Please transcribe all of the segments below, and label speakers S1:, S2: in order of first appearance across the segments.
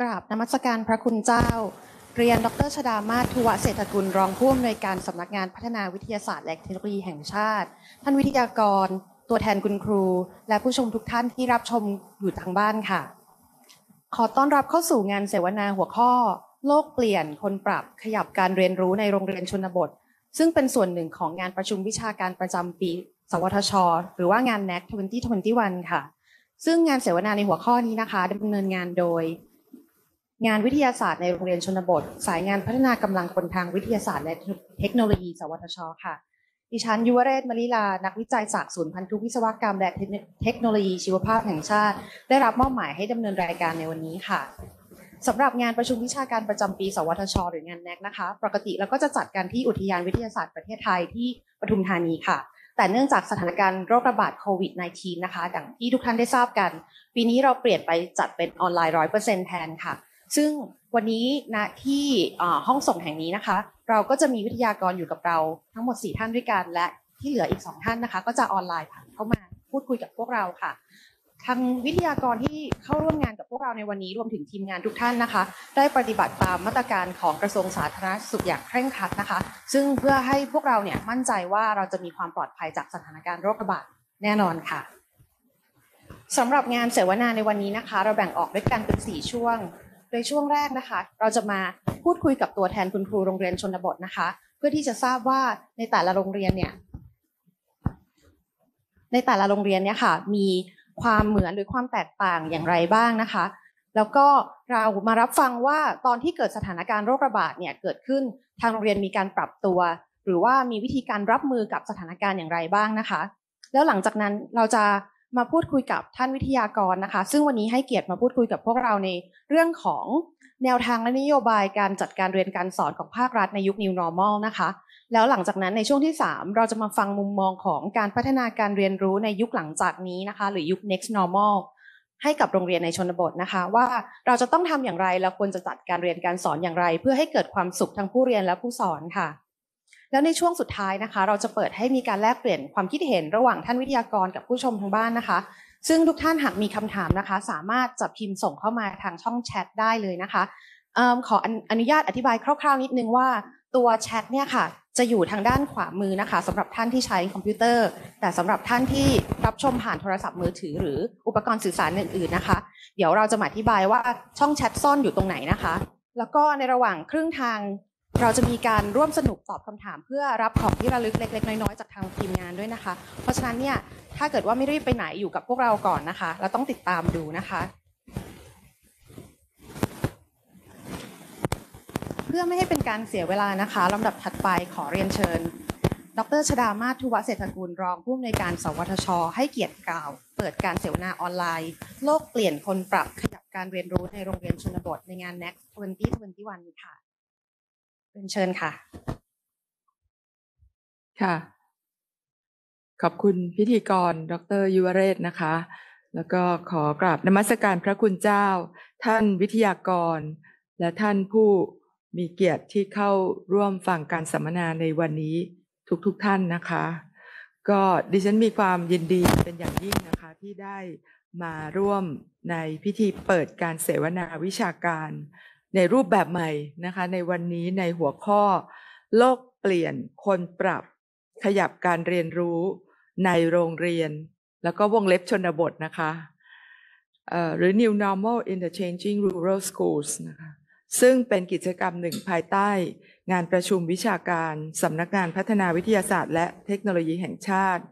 S1: กราบนมัสการพระคุณเจ้า เรียนดรชดามาทุวะเศรษฐกุลรองผู้อำนวยการสำนักงานพัฒนาวิทยาศาสตร์และเทคโนโลยีแห่งชาติ ท่านวิทยากร ตัวแทนคุณครู และผู้ชมทุกท่านที่รับชมอยู่ทางบ้านค่ะ ขอต้อนรับเข้าสู่งานเสวนาหัวข้อ โลกเปลี่ยนคนปรับขยับการเรียนรู้ในโรงเรียนชนบท ซึ่งเป็นส่วนหนึ่งของงานประชุมวิชาการประจำปี สวทช หรือว่างาน NAC 2021ค่ะ ซึ่งงานเสวนาในหัวข้อนี้นะคะดำเนินงานโดยงานวิทยาศาสตร์ในโรงเรียนชนบท สายงานพัฒนากำลังคนทางวิทยาศาสตร์และเทคโนโลยีสวทชค่ะดิฉันยุวเรศมลิลานักวิจัยจากศูนย์พันธุวิศวกรรม และเทคโนโลยีชีวภาพแห่งชาติ ได้รับมอบหมายให้ดำเนินรายการในวันนี้ค่ะสำหรับงานประชุมวิชาการประจำปี สวทช หรืองานแนกนะคะปกติเราก็จะจัดการที่อุทยานวิทยาศาสตร์ประเทศไทยที่ปทุมธานีค่ะ แต่เนื่องจากสถานการณ์โรคระบาดโควิด -19 นะคะดังที่ทุกท่านได้ทราบกัน ปีนี้เราเปลี่ยนไปจัดเป็นออนไลน์ร้อยเปอร์เซ็นต์แทนค่ะซึ่งวันนี้ณที่ห้องส่งแห่งนี้นะคะ เราก็จะมีวิทยากรอยู่กับเราทั้งหมด 4 ท่านด้วยกันและที่เหลืออีก2ท่านนะคะ ก็จะออนไลน์ผ่านเข้ามาพูดคุยกับพวกเราค่ะทางวิทยากรที่เข้าร่วมงานกับพวกเราในวันนี้รวมถึงทีมงานทุกท่านนะคะ ได้ปฏิบัติตามมาตรการของกระทรวงสาธารณสุขอย่างเคร่งครัดนะคะซึ่งเพื่อให้พวกเราเนี่ยมั่นใจว่าเราจะมีความปลอดภัยจากสถานการณ์โรคระบาดแน่นอนค่ะสำหรับงานเสวนาในวันนี้นะคะ เราแบ่งออกด้วยกันเป็น 4 ช่วงในช่วงแรกนะคะเราจะมาพูดคุยกับตัวแทนคุณครูโรงเรียนชนบทนะคะ เพื่อที่จะทราบว่าในแต่ละโรงเรียนเนี่ย ในแต่ละโรงเรียนเนี่ยค่ะ มีความเหมือนหรือความแตกต่างอย่างไรบ้างนะคะ แล้วก็เรามารับฟังว่าตอนที่เกิดสถานการณ์โรคระบาดเนี่ยเกิดขึ้นทางโรงเรียนมีการปรับตัว หรือว่ามีวิธีการรับมือกับสถานการณ์อย่างไรบ้างนะคะ แล้วหลังจากนั้นเราจะมาพูดคุยกับท่านวิทยากรนะคะ ซึ่งวันนี้ให้เกียรติมาพูดคุยกับพวกเราในเรื่องของแนวทางและนโยบายการจัดการเรียนการสอน ของภาครัฐในยุค New Normal นะคะ แล้วหลังจากนั้นในช่วงที่ 3 เราจะมาฟังมุมมองของการพัฒนาการเรียนรู้ในยุคหลังจากนี้นะคะ หรือยุค Next Normal ให้กับโรงเรียนในชนบทนะคะ ว่าเราจะต้องทำอย่างไรและควรจะจัดการเรียนการสอนอย่างไร เพื่อให้เกิดความสุขทั้งผู้เรียนและผู้สอนค่ะแล้วในช่วงสุดท้ายนะคะเราจะเปิดให้มีการแลกเปลี่ยนความคิดเห็นระหว่างท่านวิทยากรกับผู้ชมทางบ้านนะคะ ซึ่งทุกท่านหากมีคำถามนะคะ สามารถจะพิมพ์ส่งเข้ามาทางช่องแชทได้เลยนะคะออขออนุญาตอธิบายคร่าวๆ นิดนึงว่าตัวแชทเนี่ยค่ะจะอยู่ทางด้านขวามือนะคะสำหรับท่านที่ใช้คอมพิวเตอร์ แต่สำหรับท่านที่รับชมผ่านโทรศัพท์มือถือหรืออุปกรณ์สื่อสารอื่น ๆนะคะ เดี๋ยวเราจะมาอธิบายว่าช่องแชทซ่อนอยู่ตรงไหนนะคะ แล้วก็ในระหว่างครึ่งทางเราจะมีการร่วมสนุกตอบคำถาม เพื่อรับของที่ระลึกเล็กๆน้อยๆจากทางทีมงานด้วยนะคะ เพราะฉะนั้นเนี่ยถ้าเกิดว่าไม่รีบไปไหนอยู่กับพวกเราก่อนนะคะเราต้องติดตามดูนะคะ เพื่อไม่ให้เป็นการเสียเวลานะคะลำดับถัดไปขอเรียนเชิญ ดรชดามาธุวเศรษฐกุลรองผู้อำนวยการ สวทช ให้เกียรติกล่าว เปิดการเสวนาออนไลน์โลกเปลี่ยนคนปรับขยับการเรียนรู้ในโรงเรียนชนบทในงาน NEXT 2021ค่ะ
S2: เป็นเชิญค่ะ ค่ะ ขอบคุณพิธีกรดรยุวเรศนะคะ แล้วก็ขอกราบนมัสการพระคุณเจ้า ท่านวิทยากร และท่านผู้มีเกียรติที่เข้าร่วมฟังการสัมมนาในวันนี้ทุกๆทท่านนะคะ ก็ดิฉันมีความยินดีเป็นอย่างยิ่งนะคะ ที่ได้มาร่วมในพิธีเปิดการเสวนาวิชาการในรูปแบบใหม่นะคะในวันนี้ในหัวข้อ โลกเปลี่ยนคนปรับขยับการเรียนรู้ในโรงเรียน แล้วก็วงเล็บชนบทนะคะหรือ New Normal in the Changing Rural Schools นะคะซึ่งเป็นกิจกรรมหนึ่งภายใต้งานประชุมวิชาการสำนักงานพัฒนาวิทยาศาสตร์และเทคโนโลยีแห่งชาติ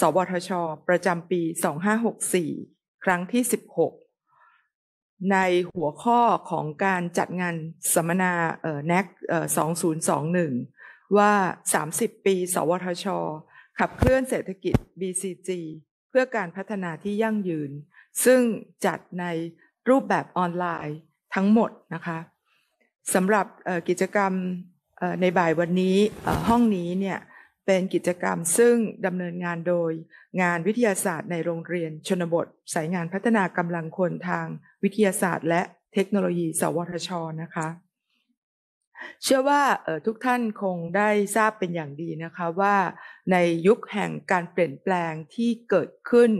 S2: สวทช ประจำปี 2564 ครั้งที่ 16ในหัวข้อของการจัดงานสัมมนาเอ่อแน c เอ่อ2021 ว่า 30 ปี สวทช ขับเคลื่อนเศรษฐกิจ BCG เพื่อการพัฒนาที่ยั่งยืน ซึ่งจัดในรูปแบบออนไลน์ทั้งหมดนะคะสำหรับกิจกรรมในบ่ายวันนี้ห้องนี้เนี่ยเป็นกิจกรรมซึ่งดำเนินงานโดย งานวิทยาศาสตร์ในโรงเรียน ชนบท สายงานพัฒนากำลังคนทางวิทยาศาสตร์และเทคโนโลยีสวทชนะคะเชื่อว่าทุกท่านคงได้ทราบเป็นอย่างดีนะคะว่า ในยุคแห่งการเปลี่ยนแปลงที่เกิดขึ้น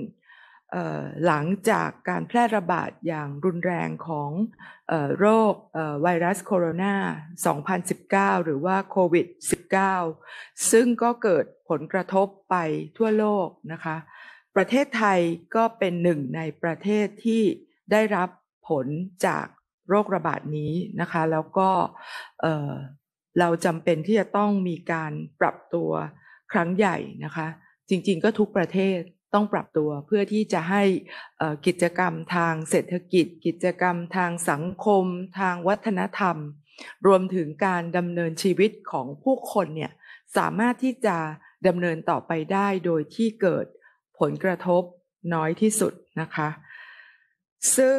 S2: หลังจากการแพร่ระบาดอย่างรุนแรงของโรคไวรัสโคโรนา 2019 หรือว่าโควิด 19 ซึ่งก็เกิดผลกระทบไปทั่วโลกนะคะ ประเทศไทยก็เป็นหนึ่งในประเทศที่ได้รับผลจากโรคระบาดนี้นะคะ แล้วก็เราจำเป็นที่จะต้องมีการปรับตัวครั้งใหญ่นะคะ จริงๆ ก็ทุกประเทศต้องปรับตัวเพื่อที่จะให้กิจกรรมทางเศรษฐกิจ กิจกรรมทางสังคมทางวัฒนธรรม รวมถึงการดำเนินชีวิตของผู้คนเนี่ยสามารถที่จะดำเนินต่อไปได้โดยที่เกิดผลกระทบน้อยที่สุดนะคะซึ่ง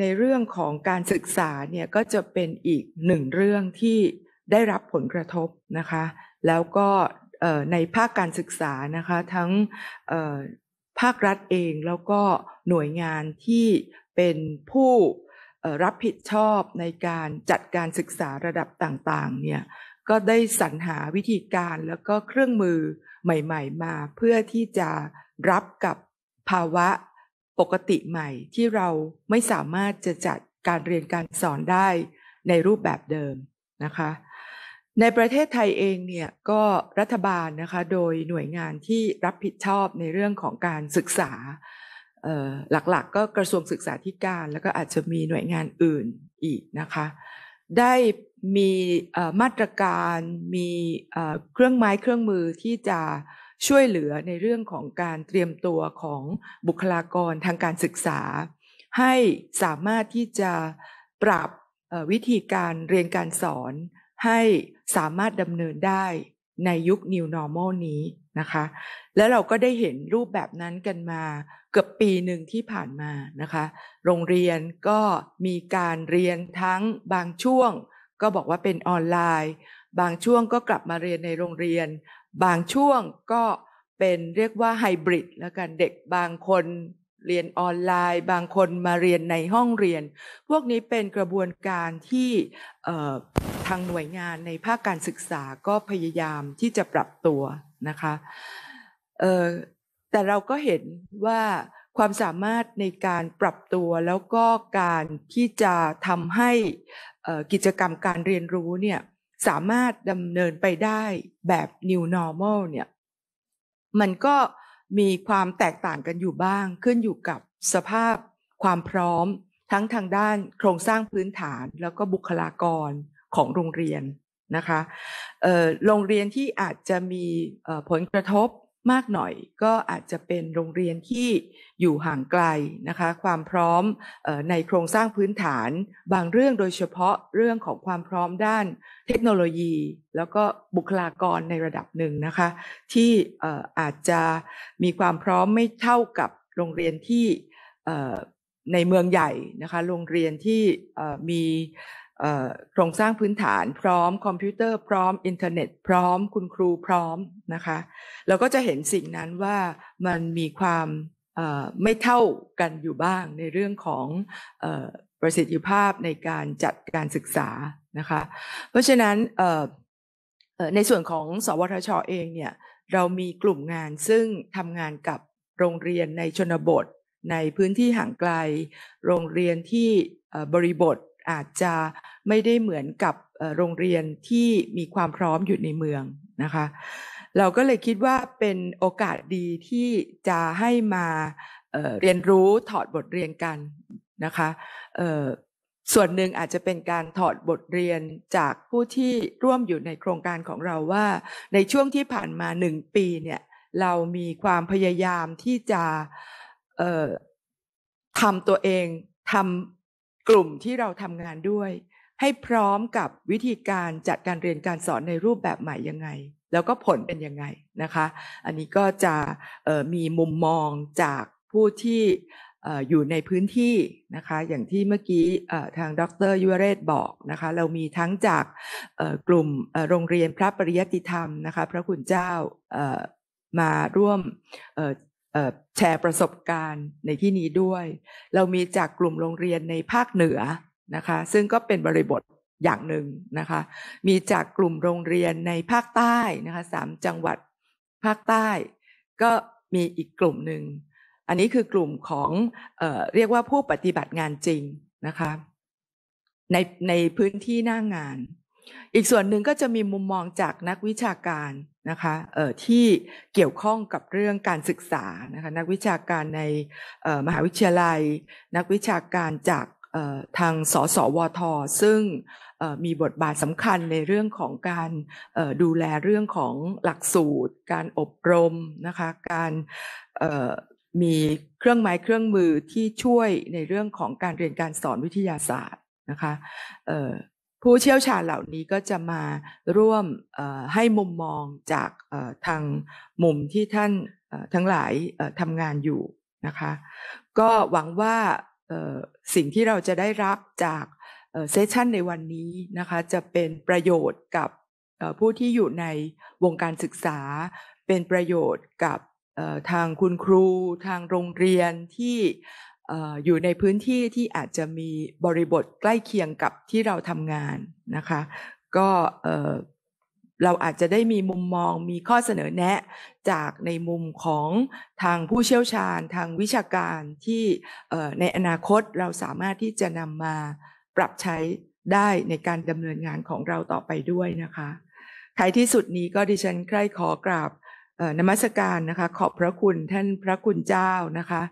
S2: ในเรื่องของการศึกษาเนี่ยก็จะเป็นอีกหนึ่งเรื่องที่ได้รับผลกระทบนะคะแล้วก็ในภาคการศึกษานะคะทั้งภาครัฐเองแล้วก็หน่วยงานที่เป็นผู้รับผิดชอบในการจัดการศึกษาระดับต่างๆ เนี่ยก็ได้สรรหาวิธีการแล้วก็เครื่องมือใหม่ ๆ มาเพื่อที่จะรับกับภาวะปกติใหม่ ที่เราไม่สามารถจะจัดการเรียนการสอนได้ในรูปแบบเดิมนะคะในประเทศไทยเองเนี่ยก็รัฐบาลนะคะโดยหน่วยงานที่รับผิดชอบในเรื่องของการศึกษาหลักๆ ก็กระทรวงศึกษาธิการแล้วก็อาจจะมีหน่วยงานอื่นอีกนะคะได้มีมาตรการมีเครื่องไม้เครื่องมือที่จะช่วยเหลือในเรื่องของการเตรียมตัวของบุคลากรทางการศึกษา ให้สามารถที่จะปรับวิธีการเรียนการสอนให้สามารถดำเนินได้ในยุค New Normal นี้นะคะ แล้วเราก็ได้เห็นรูปแบบนั้นกันมาเกือบปีหนึ่งที่ผ่านมานะคะ โรงเรียนก็มีการเรียนทั้งบางช่วงก็บอกว่าเป็นออนไลน์ บางช่วงก็กลับมาเรียนในโรงเรียน บางช่วงก็เป็นเรียกว่าไฮบริดแล้วกันเด็กบางคนเรียนออนไลน์ บางคนมาเรียนในห้องเรียน พวกนี้เป็นกระบวนการที่างหน่วยงานในภาคการศึกษาก็พยายามที่จะปรับตัวนะคะแต่เราก็เห็นว่าความสามารถในการปรับตัวแล้วก็การที่จะทำให้กิจกรรมการเรียนรู้เนี่ยสามารถดำเนินไปได้แบบ new normal เนี่ย มันก็มีความแตกต่างกันอยู่บ้างขึ้นอยู่กับสภาพความพร้อมทั้งทางด้านโครงสร้างพื้นฐานแล้วก็บุคลากรของโรงเรียนนะคะโรงเรียนที่อาจจะมีผลกระทบมากหน่อย ก็อาจจะเป็นโรงเรียนที่อยู่ห่างไกลนะคะความพร้อมในโครงสร้างพื้นฐาน บางเรื่องโดยเฉพาะเรื่องของความพร้อมด้านเทคโนโลยี แล้วก็บุคลากรในระดับหนึ่งนะคะที่อาจจะมีความพร้อมไม่เท่ากับโรงเรียนที่ในเมืองใหญ่นะคะโรงเรียนที่มีโครงสร้างพื้นฐานพร้อมคอมพิวเตอร์พร้อมอินเทอร์เน็ตพร้อมคุณครูพร้อมนะคะเราก็จะเห็นสิ่งนั้นว่ามันมีความไม่เท่ากันอยู่บ้างในเรื่องของประสิทธิภาพในการจัดการศึกษานะคะเพราะฉะนั้นในส่วนของสวทชอเองเนี่ย เรามีกลุ่มงานซึ่งทำงานกับโรงเรียนในชนบท ในพื้นที่ห่างไกล โรงเรียนที่บริบทอาจจะไม่ได้เหมือนกับโรงเรียนที่มีความพร้อมอยู่ในเมืองนะคะ เราก็เลยคิดว่าเป็นโอกาสดีที่จะให้มาเเรียนรู้ถอดบทเรียนกันนะคะส่วนหนึ่งอาจจะเป็นการถอดบทเรียนจากผู้ที่ร่วมอยู่ในโครงการของเราว่า ในช่วงที่ผ่านมาหนึ่งปีเนี่ยเรามีความพยายามที่จะทำตัวเองทำกลุ่มที่เราทำงานด้วยให้พร้อมกับวิธีการจัดการเรียนการสอนในรูปแบบใหม่ยังไง แล้วก็ผลเป็นยังไงนะคะอันนี้ก็จะมีมุมมองจากผู้ที่อยู่ในพื้นที่นะคะอย่างที่เมื่อกี้ทางดรยุวเรศบอกนะคะเรามีทั้งจากกลุ่มโรงเรียนพระปริยติธรรมนะคะพระคุณเจ้ามาร่วมแชร์ประสบการณ์ในที่นี้ด้วย เรามีจากกลุ่มโรงเรียนในภาคเหนือนะคะ ซึ่งก็เป็นบริบทอย่างหนึ่งนะคะ มีจากกลุ่มโรงเรียนในภาคใต้นะคะสามจังหวัดภาคใต้ ก็มีอีกกลุ่มหนึ่ง อันนี้คือกลุ่มของเออเรียกว่าผู้ปฏิบัติงานจริงนะคะ ในในพื้นที่หน้างงาน อีกส่วนหนึ่งก็จะมีมุมมองจากนักวิชาการนะคะที่เกี่ยวข้องกับเรื่องการศึกษานะคะนักวิชาการในมหาวิทยาลัย นักวิชาการจากทางสสวท ซึ่งมีบทบาทสำคัญในเรื่องของการดูแลเรื่องของหลักสูตร การอบรมนะคะการมีเครื่องไม้เครื่องมือที่ช่วยในเรื่องของการเรียนการสอนวิทยาศาสตร์นะคะผู้เชี่ยวชาญเหล่านี้ก็จะมาร่วมให้มุมมองจากทางมุมที่ท่านทั้งหลายทำงานอยู่นะคะก็หวังว่าสิ่งที่เราจะได้รับจากเซสชันในวันนี้นะคะจะเป็นประโยชน์กับผู้ที่อยู่ในวงการศึกษาเป็นประโยชน์กับทางคุณครูทางโรงเรียนที่อยู่ในพื้นที่ที่อาจจะมีบริบทใกล้เคียงกับที่เราทำงานนะคะ ก็เราอาจจะได้มีมุมมองมีข้อเสนอแนะจากในมุมของทางผู้เชี่ยวชาญทางวิชาการที่ในอนาคตเราสามารถที่จะนำมาปรับใช้ได้ในการดำเนินงานของเราต่อไปด้วยนะคะท้ายที่สุดนี้ก็ดิฉันใคร่ขอกราบนมัสการนะคะขอบพระคุณท่านพระคุณเจ้านะคะ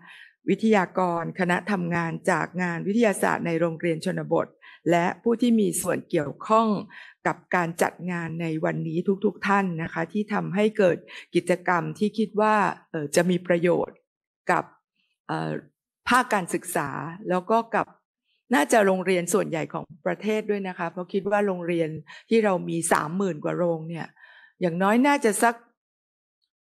S2: วิทยากรคณะทำงานจากงานวิทยาศาสตร์ในโรงเรียนชนบท และผู้ที่มีส่วนเกี่ยวข้อง กับการจัดงานในวันนี้ทุกๆทท่านนะคะที่ทำให้เกิดกิจกรรมที่คิดว่าจะมีประโยชน์กับภาคการศึกษา แล้วก็กับน่าจะโรงเรียนส่วนใหญ่ของประเทศด้วยนะคะเพราะคิดว่าโรงเรียนที่เรามีสามหมื่นกว่าโรงเนี่ย อย่างน้อยน่าจะสัก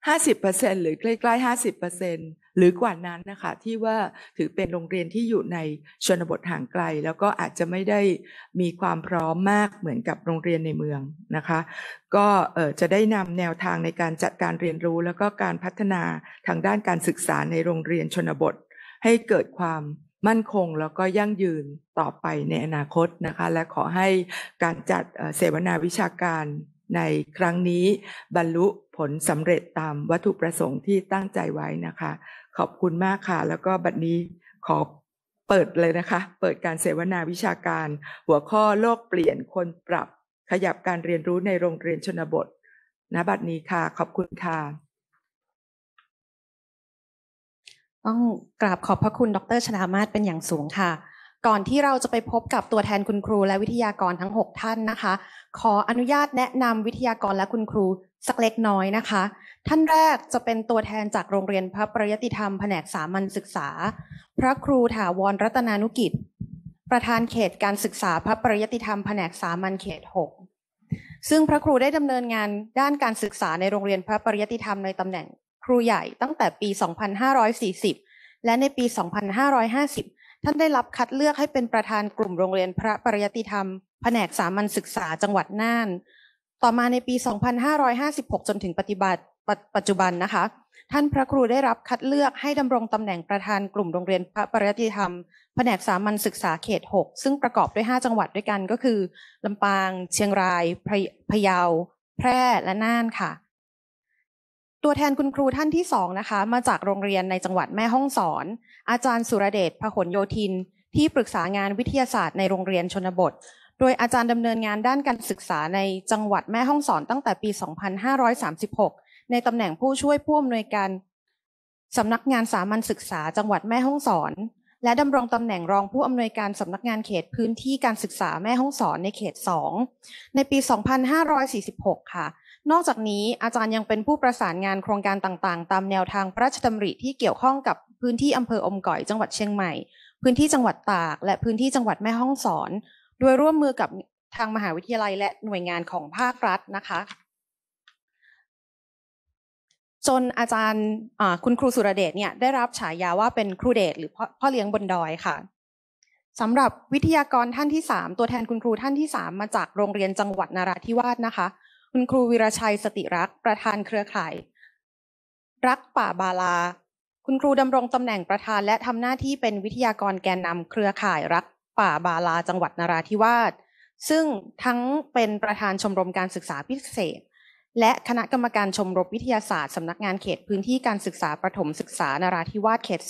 S2: ห้าสิบเปอร์เซ็นหรือใกล้ๆห้าสิบเปอร์เซ็นต์หรือกว่านั้นนะคะที่ว่าถือเป็นโรงเรียนที่อยู่ในชนบทห่างไกล แล้วก็อาจจะไม่ได้มีความพร้อมมากเหมือนกับโรงเรียนในเมืองนะคะ ก็จะได้นำแนวทางในการจัดการเรียนรู้ แล้วก็การพัฒนาทางด้านการศึกษาในโรงเรียนชนบท ให้เกิดความมั่นคงแล้วก็ยั่งยืนต่อไปในอนาคตนะคะ และขอให้การจัดเสวนาวิชาการในครั้งนี้ บรรลุผลสำเร็จตามวัตถุประสงค์ที่ตั้งใจไว้นะคะขอบคุณมากค่ะ แล้วก็บัดนี้ขอเปิดเลยนะคะ เปิดการเสวนาวิชาการ หัวข้อโลกเปลี่ยนคนปรับขยับการเรียนรู้ในโรงเรียนชนบท นะบัดนี้ค่ะ ขอบคุณค่ะ ต้องกราบขอบพระคุณ ดร ชนามาศเป็น
S1: อย่างสูงค่ะ ก่อนที่เราจะไปพบกับตัวแทนคุณครูและวิทยากรทั้ง 6 ท่านนะคะขออนุญาตแนะนำวิทยากรและคุณครูสักเล็กน้อยนะคะ ท่านแรกจะเป็นตัวแทนจากโรงเรียนพระประยติธรรมแผนกสามัญศึกษา พระครูถาวรรัตนานุกิจ ประธานเขตการศึกษาพระประยติธรรม แผนกสามัญเขต 6 ซึ่งพระครูได้ดำเนินงานด้านการศึกษาในโรงเรียนพระประยติธรรมในตำแหน่ง ครูใหญ่ตั้งแต่ปี 2540 และในปี 2550 ท่านได้รับคัดเลือกให้เป็นประธานกลุ่มโรงเรียนพระประยติธรรมผนกสามัญศึกษาจังหวัดน่าน ต่อมาในปี 2556 จนถึงปฏิบัติปัจจุบันนะคะ ท่านพระครูได้รับคัดเลือกให้ดำรงตำแหน่งประธานกลุ่มโรงเรียนพระปริยติธรรม แผนกสามัญศึกษาเขต 6 ซึ่งประกอบด้วย 5 จังหวัดด้วยกันก็คือ ลำปาง เชียงรายพะเยา แพร่และน่านค่ะ ตัวแทนคุณครูท่านที่ 2 นะคะมาจากโรงเรียนในจังหวัดแม่ฮ่องสอน อาจารย์สุรเดชพหลโยธิน ที่ปรึกษางานวิทยาศาสตร์ในโรงเรียนชนบทโดยอาจารย์ดำเนินงานด้านการศึกษาในจังหวัดแม่ฮ่องสอนตั้งแต่ปี 2536 ในตำแหน่งผู้ช่วยผู้อำนวยการสำนักงานสามัญศึกษาจังหวัดแม่ฮ่องสอน และดำรงตำแหน่งรองผู้อำนวยการสำนักงานเขตพื้นที่การศึกษาแม่ฮ่องสอนในเขต 2 ในปี 2546 ค่ะ นอกจากนี้อาจารย์ยังเป็นผู้ประสานงานโครงการต่าง ๆ ตามแนวทางพระราชดำริที่เกี่ยวข้องกับพื้นที่อำเภออมก่อยจังหวัดเชียงใหม่ พื้นที่จังหวัดตากและพื้นที่จังหวัดแม่ฮ่องสอนโดยร่วมมือกับทางมหาวิทยาลัยและหน่วยงานของภาครัฐนะคะ จนอาจารย์คุณครูสุรเดชเนี่ยได้รับฉายาว่าเป็นครูเดชหรือพ่อเลี้ยงบนดอยค่ะสำหรับวิทยากรท่านที่ 3 ตัวแทนคุณครูท่านที่ 3 มาจากโรงเรียนจังหวัดนราธิวาสนะคะ คุณครูวิรชัยสติรักประธานเครือข่าย รักป่าบาลา คุณครูดำรงตำแหน่งประธาน และทำหน้าที่เป็นวิทยากรแกนนำเครือข่ายรักป่า บาลาจังหวัด นราธิวาส ซึ่งทั้งเป็นประธานชมรมการศึกษาพิเศษและคณะกรรมการชมรมวิทยาศาสตร์ สำนักงานเขตพื้นที่การศึกษาประถมศึกษา นราธิวาสเขต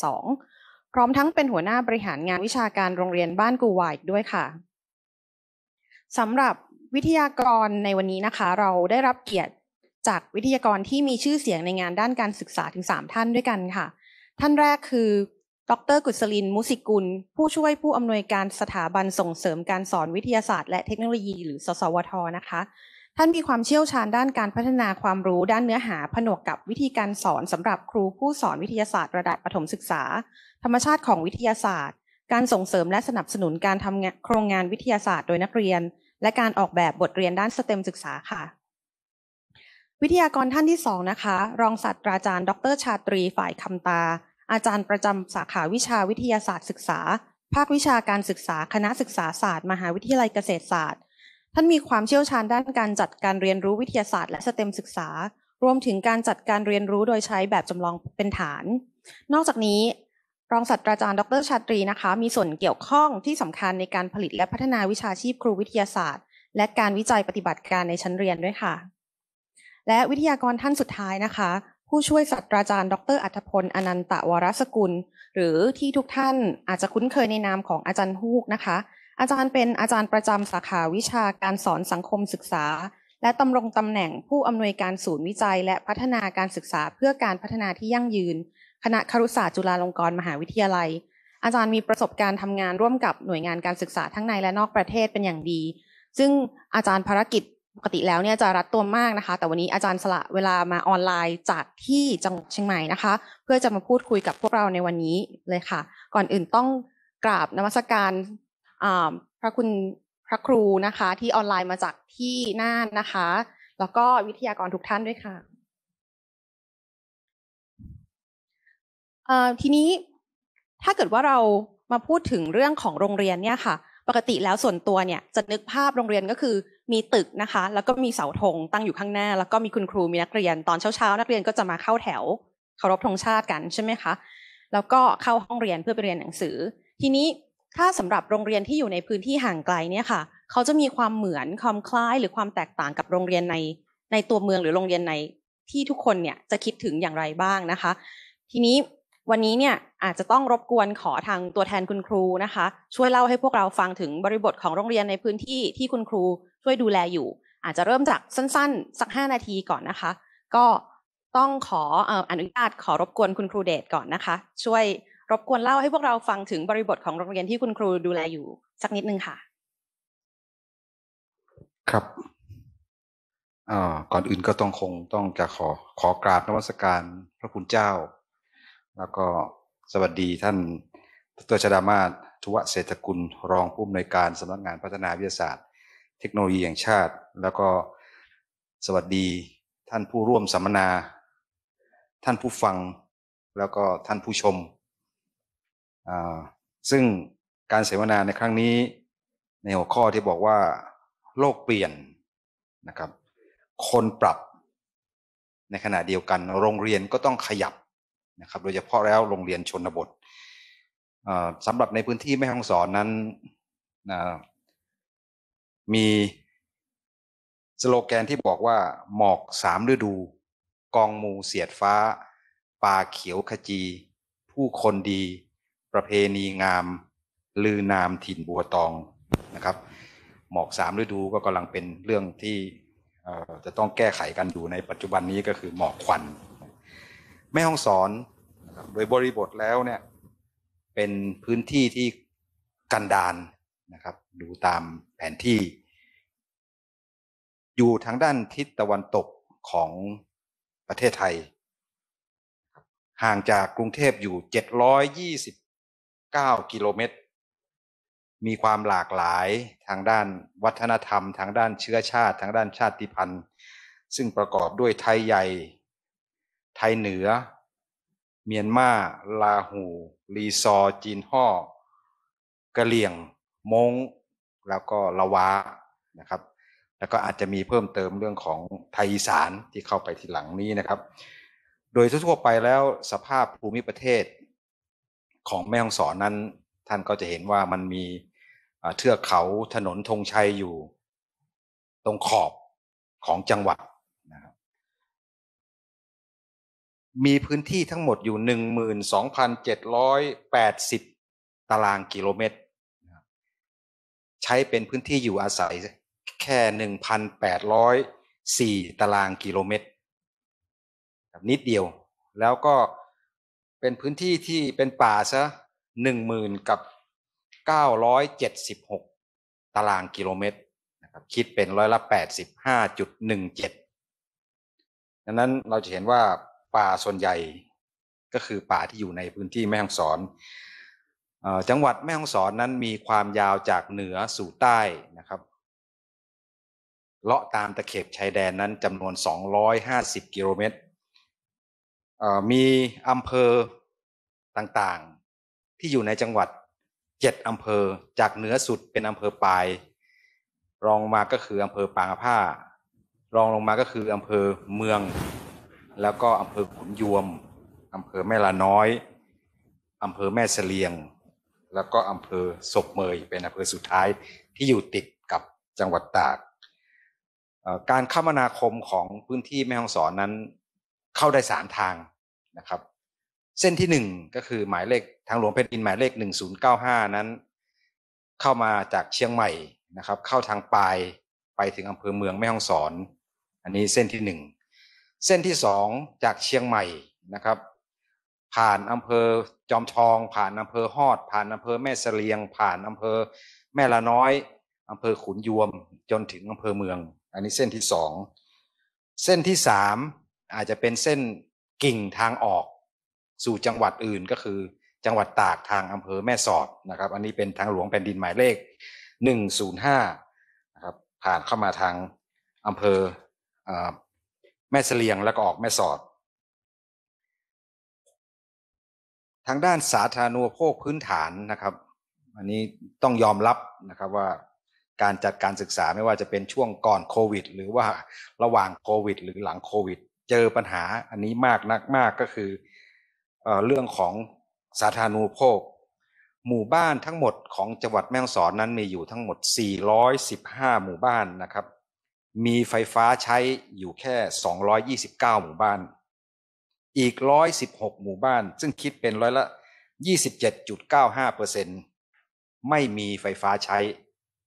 S1: 2พร้อมทั้งเป็นหัวหน้าบริหารงานวิชาการโรงเรียนบ้านกูวายด้วยค่ะ สำหรับวิทยากรในวันนี้นะคะ เราได้รับเกียรติจากวิทยากรที่มีชื่อเสียงในงานด้านการศึกษาถึง3ท่านด้วยกันค่ะ ท่านแรกคือดรกุศลิน มุสิกุล ผู้ช่วยผู้อำนวยการสถาบันส่งเสริมการสอนวิทยาศาสตร์ และเทคโนโลยีหรือสสวทนะคะ ท่านมีความเชี่ยวชาญด้านการพัฒนาความรู้ด้านเนื้อหาผนวกกับวิธีการสอนสำหรับครูผู้สอนวิทยาศาสตร์ ระดับประถมศึกษา ธรรมชาติของวิทยาศาสตร์ การส่งเสริมและสนับสนุนการทำโครงงานวิทยาศาสตร์ โดยนักเรียน และการออกแบบบทเรียนด้านสเต็มศึกษาค่ะ วิทยากรท่านที่สองนะคะ รองศาสตราจารย์ ดรชาตรีฝ่ายคำตาอาจารย์ประจำสาขาวิชาวิทยาศาสตร์ ศึกษา ภาควิชาการศึกษาคณะศึกษาศาสตร์ มหาวิทยาลัยเกษตรศาสตร์ ท่านมีความเชี่ยวชาญด้านการจัดการเรียนรู้วิทยาศาสตร์และสเต็มศึกษา รวมถึงการจัดการเรียนรู้โดยใช้แบบจำลองเป็นฐาน นอกจากนี้ รองศาสตราจารย์ดรชาตรีนะคะ มีส่วนเกี่ยวข้องที่สำคัญในการผลิต และพัฒนาวิชาชีพครูวิทยาศาสตร์ และการวิจัยปฏิบัติการในชั้นเรียนด้วยค่ะ และวิทยากรท่านสุดท้ายนะคะผู้ช่วยศาสตราจารย์ดร อัธพลอนันตวรสกุล หรือที่ทุกท่านอาจจะคุ้นเคยในนามของอาจารย์ฮูกนะคะ อาจารย์เป็นอาจารย์ประจำสาขาวิชา การสอนสังคมศึกษา และตำรงตำแหน่งผู้อำนวยการศูนย์วิจัยและพัฒนาการศึกษาเพื่อการพัฒนาที่ยั่งยืนคณะครุศาสตร์จุฬาลงกรณ์มหาวิทยาลัย อาจารย์มีประสบการณ์ทำงานร่วมกับหน่วยงานการศึกษาทั้งในและนอกประเทศเป็นอย่างดี ซึ่งอาจารย์ภารกิจปกติแล้วเนี่ยจะรัดตัวมากนะคะ แต่วันนี้อาจารย์สละเวลามาออนไลน์จากที่จังหวัดเชียงใหม่นะคะ เพื่อจะมาพูดคุยกับพวกเราในวันนี้เลยค่ะ ก่อนอื่นต้องกราบนมัสการพระคุณพระครูนะคะ ที่ออนไลน์มาจากที่น่านนะคะ แล้วก็วิทยากรทุกท่านด้วยค่ะ ทีนี้ถ้าเกิดว่าเรามาพูดถึงเรื่องของโรงเรียนเนี่ยค่ะปกติแล้วส่วนตัวเนี่ยจะนึกภาพโรงเรียนก็คือมีตึกนะคะ แล้วก็มีเสาธงตั้งอยู่ข้างหน้า แล้วก็มีคุณครูมีนักเรียนตอนเช้าๆนักเรียนก็จะมาเข้าแถว เคารพธงชาติกันใช่ไหมคะแล้วก็เข้าห้องเรียนเพื่อไปเรียนหนังสือ ทีนี้ถ้าสำหรับโรงเรียนที่อยู่ในพื้นที่ห่างไกลเนี่ยค่ะ เขาจะมีความเหมือนความคล้าย หรือความแตกต่างกับโรงเรียนใน ในตัวเมืองหรือโรงเรียนใน ที่ทุกคนเนี่ยจะคิดถึงอย่างไรบ้างนะคะ ทีนี้วันนี้เนี่ยอาจจะต้องรบกวนขอทางตัวแทนคุณครูนะคะ ช่วยเล่าให้พวกเราฟังถึงบริบทของโรงเรียนในพื้นที่ที่คุณครู ช่วยดูแลอยู่ อาจจะเริ่มจากสั้น ๆ สัก5นาทีก่อนนะคะ ก็ต้องขออนุญาตขอรบกวนคุณครูเดชก่อนนะคะ ช่วย รบกวนเล่าให้พวกเราฟังถึงบริบทของโรงเรียนที่คุณครูดูแลอยู่ สักนิดนึงค่ะ
S3: ครับ
S4: ก่อนอื่นก็ต้องคงต้องจะขอขอกราบนวัสการพระคุณเจ้าแล้วก็สวัสดีท่านดรชดามาศทวะเศรษฐกุล รองผู้อำนวยการสำนักงานพัฒนาวิทยาศาสตร์ เทคโนโลยีแห่งชาติ แล้วก็สวัสดีท่านผู้ร่วมสัมมนา ท่านผู้ฟังแล้วก็ท่านผู้ชม ซึ่งการเสวนาในครั้งนี้ในหัวข้อที่บอกว่าโลกเปลี่ยนนะครับคนปรับในขณะเดียวกัน โรงเรียนก็ต้องขยับนะครับโดยเฉพาะแล้วโรงเรียนชนบทสำหรับในพื้นที่แม่ฮ่องสอนนั้น มีสโลแกนที่บอกว่า หมอกสามฤดู กองมูเสียดฟ้าป่าเขียวขจี ผู้คนดี ประเพณีงาม ลือนามถิ่นบัวตองนะครับ หมอกสามฤดูก็กำลังเป็นเรื่องที่จะต้องแก้ไขกันอยู่ในปัจจุบันนี้ก็คือหมอกควันแม่ห้องสอนโดยบริบทแล้วเนี่ยเป็นพื้นที่ที่กันดานนะครับดูตามแผนที่ อยู่ทางด้านทิศตะวันตกของประเทศไทย ห่างจากกรุงเทพอยู่ 729 กิโลเมตร มีความหลากหลายทางด้านวัฒนธรรม ทางด้านเชื้อชาติ ทางด้านชาติพันธุ์ ซึ่งประกอบด้วยไทยใหญ่ไทยเหนือ เมียนมา ลาหู ลีซอ จีนห่อกะเหลี่ยงมงแล้วก็ละวะนะครับ แล้วก็อาจจะมีเพิ่มเติมเรื่องของไทยอีสานที่เข้าไปทีหลังนี้นะครับ โดยทั่วไปแล้วสภาพภูมิประเทศของแม่ฮ่องสอนนั้น ท่านก็จะเห็นว่ามันมีเทือกเขาถนนธงชัยอยู่ ตรงขอบของจังหวัดมีพื้นที่ทั้งหมดอยู่หนึ่งมื่นสองพันเจ็ดร้อยแปดสิบตารางกิโลเมตร ใช้เป็นพื้นที่อยู่อาศัยแค่หนึ่งพันแปดร้อยสี่ตารางกิโลเมตรนิดเดียวแล้วก็เป็นพื้นที่ที่เป็นป่าซะหนึ่งมื่นกับเก้าร้อยเจ็ดสิบหกตารางกิโลเมตรนะครับคิดเป็นร้อยละแปดสิบห้าจุดหนึ่งเจ็ดดังนั้นเราจะเห็นว่าป่าส่วนใหญ่ก็คือป่าที่อยู่ในพื้นที่แม่ฮ่องสอน จังหวัดแม่ฮ่องสอนนั้นมีความยาวจากเหนือสู่ใต้นะครับ เลาะตามตะเข็บชายแดนนั้นจำนวน 250 กิโลเมตร มีอำเภอต่างๆ ที่อยู่ในจังหวัด7อำเภอจากเหนือสุดเป็นอำเภอปลายรองลงมาก็คืออำเภอปางผ้า รองลงมาก็คืออำเภอเมืองแล้วก็อำเภอขุนยวมอำเภอแม่ละน้อย อำเภอแม่เสลียง แล้วก็อำเภอศกเมยเป็นอำเภอสุดท้ายที่อยู่ติดกับจังหวัดตาก การคมนาคมของพื้นที่แม่ฮ่องสอนนั้นเข้าได้สามทางนะครับ เส้นที่หนึ่งก็คือหมายเลขทางหลวงเพชรดินหมายเลขหนึ่งศูนย์เก้าห้านั้น เข้ามาจากเชียงใหม่นะครับเข้าทางปลายไปถึงอำเภอเมืองแม่ฮ่องสอน อันนี้เส้นที่หนึ่งเส้นที่สองจากเชียงใหม่นะครับ ผ่านอำเภอจอมทอง ผ่านอำเภอฮอด ผ่านอำเภอแม่เสลียง ผ่านอำเภอแม่ละน้อย อำเภอขุนยวม จนถึงอำเภอเมือง อันนี้เส้นที่สอง เส้นที่สามอาจจะเป็นเส้นกิ่งทางออกสู่จังหวัดอื่นก็คือจังหวัดตากทางอำเภอแม่สอดนะครับอันนี้เป็นทางหลวงแผ่นดินหมายเลข 105นะครับผ่านเข้ามาทางอำเภอแม่เสลียง แล้วก็ออกแม่สอด ทางด้านสาธารณูปโภคพื้นฐานนะครับ อันนี้ต้องยอมรับนะครับว่าการจัดการศึกษาไม่ว่าจะเป็นช่วงก่อนโควิด หรือว่าระหว่างโควิด หรือหลังโควิด เจอปัญหา อันนี้มากนักมากก็คือเอเรื่องของสาธารณูปโภค หมู่บ้านทั้งหมดของจังหวัดแม่ฮ่องสอนนั้นมีอยู่ทั้งหมด 415 หมู่บ้านนะครับมีไฟฟ้าใช้อยู่แค่ 229 หมู่บ้าน อีก 116 หมู่บ้าน ซึ่งคิดเป็นร้อยละ 27.95%ไม่มีไฟฟ้าใช้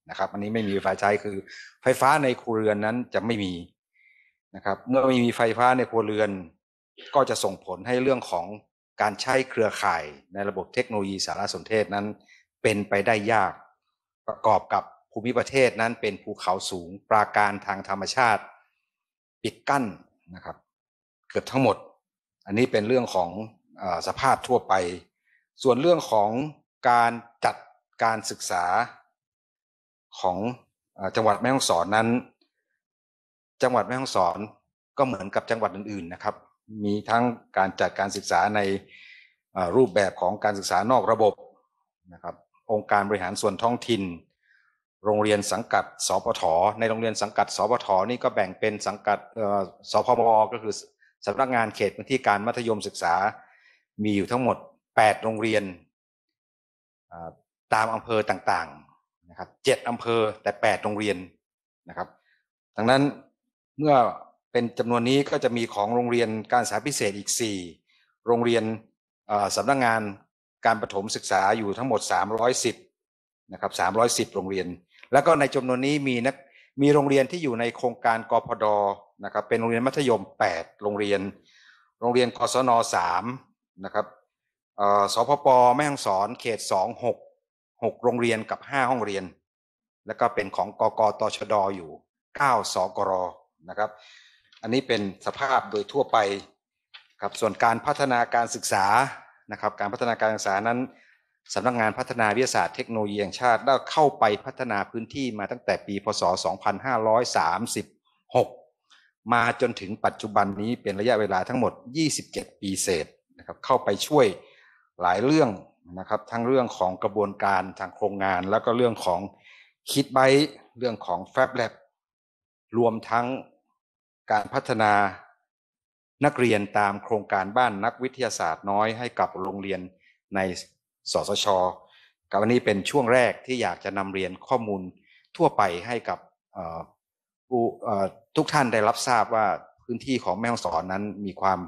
S4: นะครับ อันนี้ไม่มีไฟฟ้าใช้คือ ไฟฟ้าในครัวเรือนนั้นจะไม่มีนะครับ เมื่อไม่มีไฟฟ้าในครัวเรือน ก็จะส่งผลให้เรื่องของการใช้เครือข่ายในระบบเทคโนโลยีสารสนเทศนั้น เป็นไปได้ยากประกอบกับภูมิประเทศนั้นเป็นภูเขาสูงปราการทางธรรมชาติปิดกั้นนะครับ เกือบทั้งหมดอันนี้เป็นเรื่องของอสภาพทั่วไป ส่วนเรื่องของการจัดการศึกษาของจังหวัดแม่ฮ่องสอนนั้น จังหวัดแม่ฮ่องสอนก็เหมือนกับจังหวัดอื่นๆนะครับมีทั้งการจัดการศึกษาในรูปแบบของการศึกษานอกระบบนะครับองค์การบริหารส่วนท้องถิ่นโรงเรียนสังกัดสพทในโรงเรียนสังกัดสพทนี่ก็แบ่งเป็นสังกัดสพม ก็คือสำนักงานเขตพื้นที่การมัธยมศึกษา มีอยู่ทั้งหมด 8 โรงเรียนตามอำเภอต่างๆนะครับเจ็ดอำเภอแต่ 8 โรงเรียนนะครับ ดังนั้นเมื่อเป็นจำนวนนี้ก็จะมีของโรงเรียนการศึกษาพิเศษอีก 4 โรงเรียนสำนักงานการประถมศึกษาอยู่ทั้งหมด 310 นะครับ 310 โรงเรียนแล้วก็ในจำนวนนี้มีนักมีโรงเรียนที่อยู่ในโครงการกพดนะครับเป็นโรงเรียนมัธยม 8 โรงเรียน โรงเรียนกศน3นะครับสพปแม่ฮ่องสอนเขต2 6 6 โรงเรียนกับ 5 ห้องเรียน แล้วก็เป็นของกกตชดอยู่9สกรนะครับ อันนี้เป็นสภาพโดยทั่วไปครับส่วนการพัฒนาการศึกษานะครับ การพัฒนาการศึกษานั้นสำนักงานพัฒนาวิทยาศาสตร์เทคโนโลยีแห่งชาติได้เข้าไปพัฒนาพื้นที่มาตั้งแต่ปี พศ 2536 มาจนถึงปัจจุบันนี้เป็นระยะเวลาทั้งหมด 27 ปีเศษนะครับเข้าไปช่วยหลายเรื่องนะครับ ทั้งเรื่องของกระบวนการทางโครงงาน แล้วก็เรื่องของ คิดไบเรื่องของแฟบแลบรวมทั้งการพัฒนานักเรียนตามโครงการบ้านนักวิทยาศาสตร์น้อยให้กับโรงเรียนในสสชกับวันนี้เป็นช่วงแรกที่อยากจะนำเรียนข้อมูลทั่วไปให้กับผู้ทุกท่านได้รับทราบว่าพื้นที่ของแม่ฮ่องสอนนั้นมีความ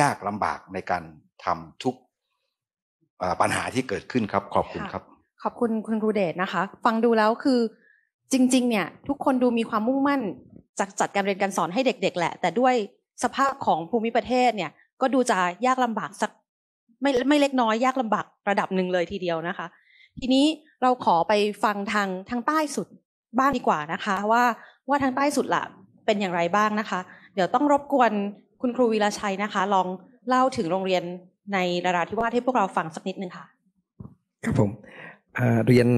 S4: ยากลำบากในการทำทุกปัญหาที่เกิดขึ้นครับ ขอบคุณครับ
S1: ขอบคุณคุณครูเดชนะคะ ฟังดูแล้วคือจริง ๆ เนี่ย ทุกคนดูมีความมุ่งมั่นจากจัดการเรียนการสอนให้เด็ก ๆ แหละ แต่ด้วยสภาพของภูมิประเทศเนี่ยก็ดูจะยากลำบากสักไม่ไม่เล็กน้อย ยากลำบากระดับหนึ่งเลยทีเดียวนะคะ ทีนี้เราขอไปฟังทางทางใต้สุดบ้างดีกว่านะคะ ว่าว่าทางใต้สุดละเป็นอย่างไรบ้างนะคะ เดี๋ยวต้องรบกวนคุณครูวีรชัยนะคะ ลองเล่าถึงโรงเรียนในดาราธิวาสให้พวกเราฟังสักนิดนึงค่ะ
S5: ครับผม เรียน